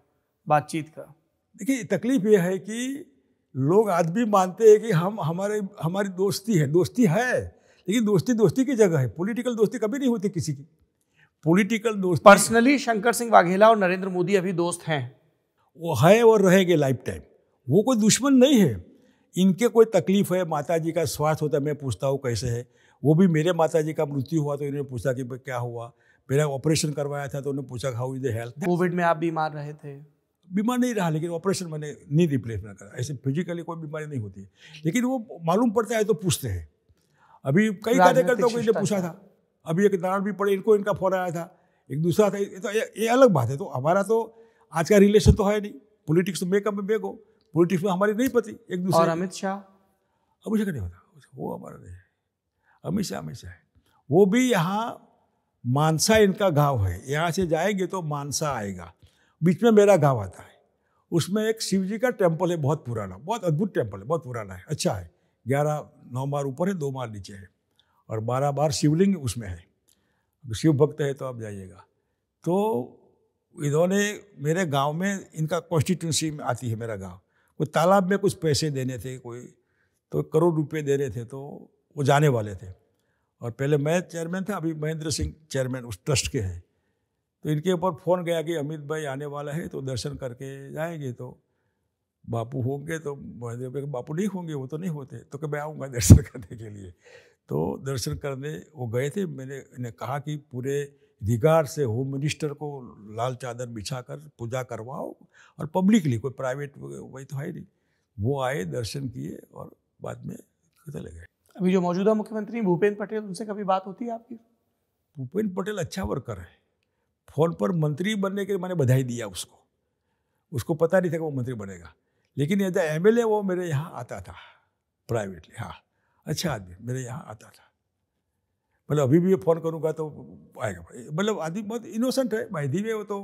बातचीत का देखिए तकलीफ यह है कि लोग आदमी मानते हैं कि हम हमारे हमारी दोस्ती है दोस्ती है लेकिन दोस्ती दोस्ती की जगह है पॉलिटिकल दोस्ती कभी नहीं होती किसी की पॉलिटिकल दोस्ती पर्सनली शंकर सिंह वाघेला और नरेंद्र मोदी अभी दोस्त हैं वो है और रहेंगे लाइफ टाइम वो कोई दुश्मन नहीं है इनके कोई तकलीफ है माता जी का स्वास्थ्य होता है मैं पूछता हूँ कैसे है वो भी मेरे माता जी का मृत्यु हुआ तो इन्होंने पूछा कि क्या हुआ मेरा ऑपरेशन करवाया था तो उन्होंने पूछा how is the health covid में आप बीमार रहे थे बीमार नहीं रहा लेकिन ऑपरेशन मैंने नी रिप्लेसमेंट करा ऐसे फिजिकली कोई बीमारी नहीं होती है लेकिन वो मालूम पड़ता है तो पूछते हैं अभी कई कार्यकर्ताओं को इन्हें पूछा था अभी एक नारायण भी पड़े इनको इनका फोन आया था एक दूसरा था तो ये अलग बात है तो हमारा तो आज का रिलेशन तो है नहीं पॉलिटिक्स तो मेकअप में मेक पॉलिटिक्स में हमारी नहीं पति एक दूसरे और अमित शाह अमित शाह नहीं होता वो हमारा नहीं अमित शाह अमित शाह है वो भी यहाँ मानसा इनका गांव है यहाँ से जाएंगे तो मानसा आएगा बीच में मेरा गांव आता है उसमें एक शिव जी का टेम्पल है बहुत पुराना बहुत अद्भुत टेम्पल है बहुत पुराना है अच्छा है ग्यारह नौ मार ऊपर है दो मार नीचे है और बारह बार शिवलिंग उसमें है शिव भक्त है तो आप जाइएगा तो इन्होंने मेरे गांव में इनका कॉन्स्टिट्यूंसी में आती है मेरा गांव कोई तालाब में कुछ पैसे देने थे कोई तो करोड़ रुपए दे रहे थे तो वो जाने वाले थे और पहले मैं चेयरमैन था अभी महेंद्र सिंह चेयरमैन उस ट्रस्ट के हैं तो इनके ऊपर फ़ोन गया कि अमित भाई आने वाला है तो दर्शन करके जाएंगे तो बापू होंगे तो बापू नहीं होंगे वो तो नहीं होते तो कि मैं आऊँगा दर्शन करने के लिए तो दर्शन करने वो गए थे मैंने इन्हें कहा कि पूरे रिगार से होम मिनिस्टर को लाल चादर बिछा कर पूजा करवाओ और पब्लिकली कोई प्राइवेट वही तो है नहीं वो आए दर्शन किए और बाद में चले गए अभी जो मौजूदा मुख्यमंत्री भूपेंद्र पटेल उनसे कभी बात होती है आपकी भूपेंद्र पटेल अच्छा वर्कर है फोन पर मंत्री बनने के लिए मैंने बधाई दिया उसको उसको पता नहीं था कि वो मंत्री बनेगा लेकिन एज एम एल वो मेरे यहाँ आता था प्राइवेटली हाँ अच्छा आदमी मेरे यहाँ आता था मतलब अभी भी फ़ोन करूँगा तो आएगा मतलब आदमी बहुत इनोसेंट है बाई में वो तो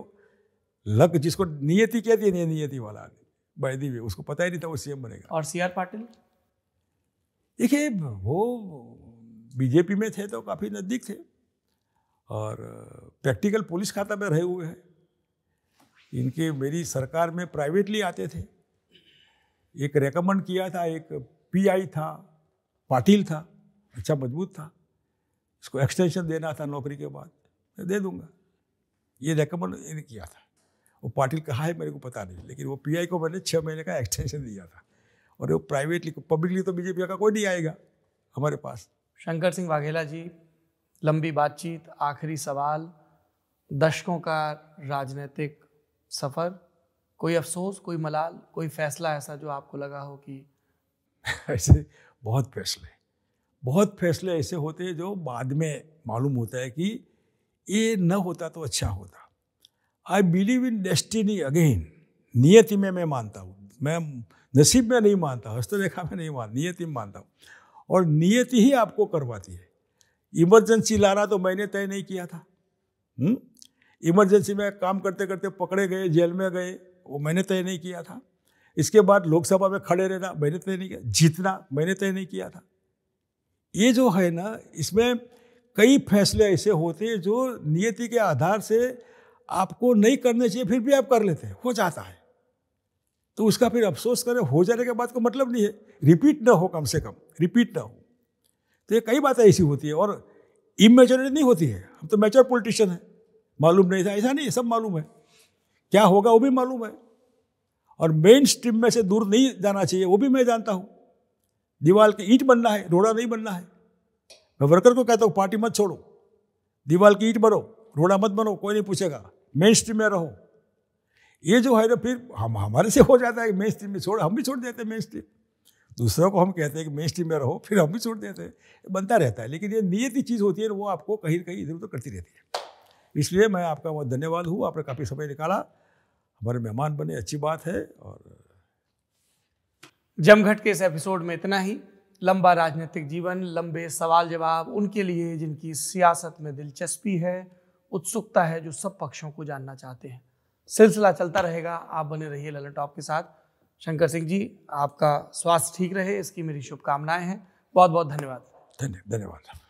लक जिसको नियति कहती है नियति वाला आदमी बाई में उसको पता ही नहीं था वो सीएम बनेगा और सी आर पाटिल देखिए वो बीजेपी में थे तो काफ़ी नज़दीक थे और प्रैक्टिकल पुलिस खाता में रहे हुए हैं इनके मेरी सरकार में प्राइवेटली आते थे एक रेकमेंड किया था एक पीआई था पाटिल था अच्छा मजबूत था इसको एक्सटेंशन देना था नौकरी के बाद मैं दे दूंगा ये रेकमेंड इन्हें किया था वो पाटिल कहाँ है मेरे को पता नहीं लेकिन वो पीआई को मैंने छः महीने का एक्सटेंशन दिया था और वो प्राइवेटली पब्लिकली तो बीजेपी का कोई नहीं आएगा हमारे पास शंकर सिंह वाघेला जी लंबी बातचीत आखिरी सवाल दशकों का राजनीतिक सफ़र कोई अफसोस कोई मलाल कोई फ़ैसला ऐसा जो आपको लगा हो कि ऐसे बहुत फैसले बहुत फैसले ऐसे होते हैं जो बाद में मालूम होता है कि ये न होता तो अच्छा होता I believe in destiny again नियति में मैं मानता हूँ मैं नसीब में नहीं मानता हस्तरेखा में नहीं मान नियति में मानता हूँ और नियति ही आपको करवाती है इमरजेंसी लाना तो मैंने तय नहीं किया था इमरजेंसी में काम करते करते पकड़े गए जेल में गए वो मैंने तय नहीं किया था इसके बाद लोकसभा में खड़े रहना मैंने तय नहीं किया जीतना मैंने तय नहीं किया था ये जो है ना इसमें कई फैसले ऐसे होते हैं जो नियति के आधार से आपको नहीं करने चाहिए फिर भी आप कर लेते हैं हो जाता है तो उसका फिर अफसोस करें हो जाने के बाद को मतलब नहीं है रिपीट ना हो कम से कम रिपीट ना हो तो ये कई बातें ऐसी होती है और इमेच्योरिटी नहीं होती है हम तो मेच्योर पॉलिटिशियन है मालूम नहीं था ऐसा नहीं सब मालूम है क्या होगा वो भी मालूम है और मेन स्ट्रीम में से दूर नहीं जाना चाहिए वो भी मैं जानता हूँ दीवार की ईंट बनना है रोड़ा नहीं बनना है मैं वर्कर को कहता हूँ पार्टी मत छोड़ो दीवाल की ईंट बनो रोड़ा मत बनो कोई नहीं पूछेगा मेन स्ट्रीम में रहो ये जो है ना फिर हम हमारे से हो जाता है मेन स्ट्रीम में छोड़ हम भी छोड़ देते हैं मेन स्ट्रीम दूसरों को हम कहते हैं कि मेन स्ट्रीम में रहो फिर हम भी छोड़ देते हैं बनता रहता है लेकिन ये नियति चीज़ होती है वो आपको कहीं ना कहीं इधर उधर करती रहती है इसलिए मैं आपका बहुत धन्यवाद हूँ आपने काफ़ी समय निकाला हमारे मेहमान बने अच्छी बात है और जमघट के इस एपिसोड में इतना ही लंबा राजनीतिक जीवन लंबे सवाल जवाब उनके लिए जिनकी सियासत में दिलचस्पी है उत्सुकता है जो सब पक्षों को जानना चाहते हैं सिलसिला चलता रहेगा आप बने रहिए ललन टॉप के साथ शंकर सिंह जी आपका स्वास्थ्य ठीक रहे इसकी मेरी शुभकामनाएं हैं बहुत बहुत धन्यवाद धन्यवाद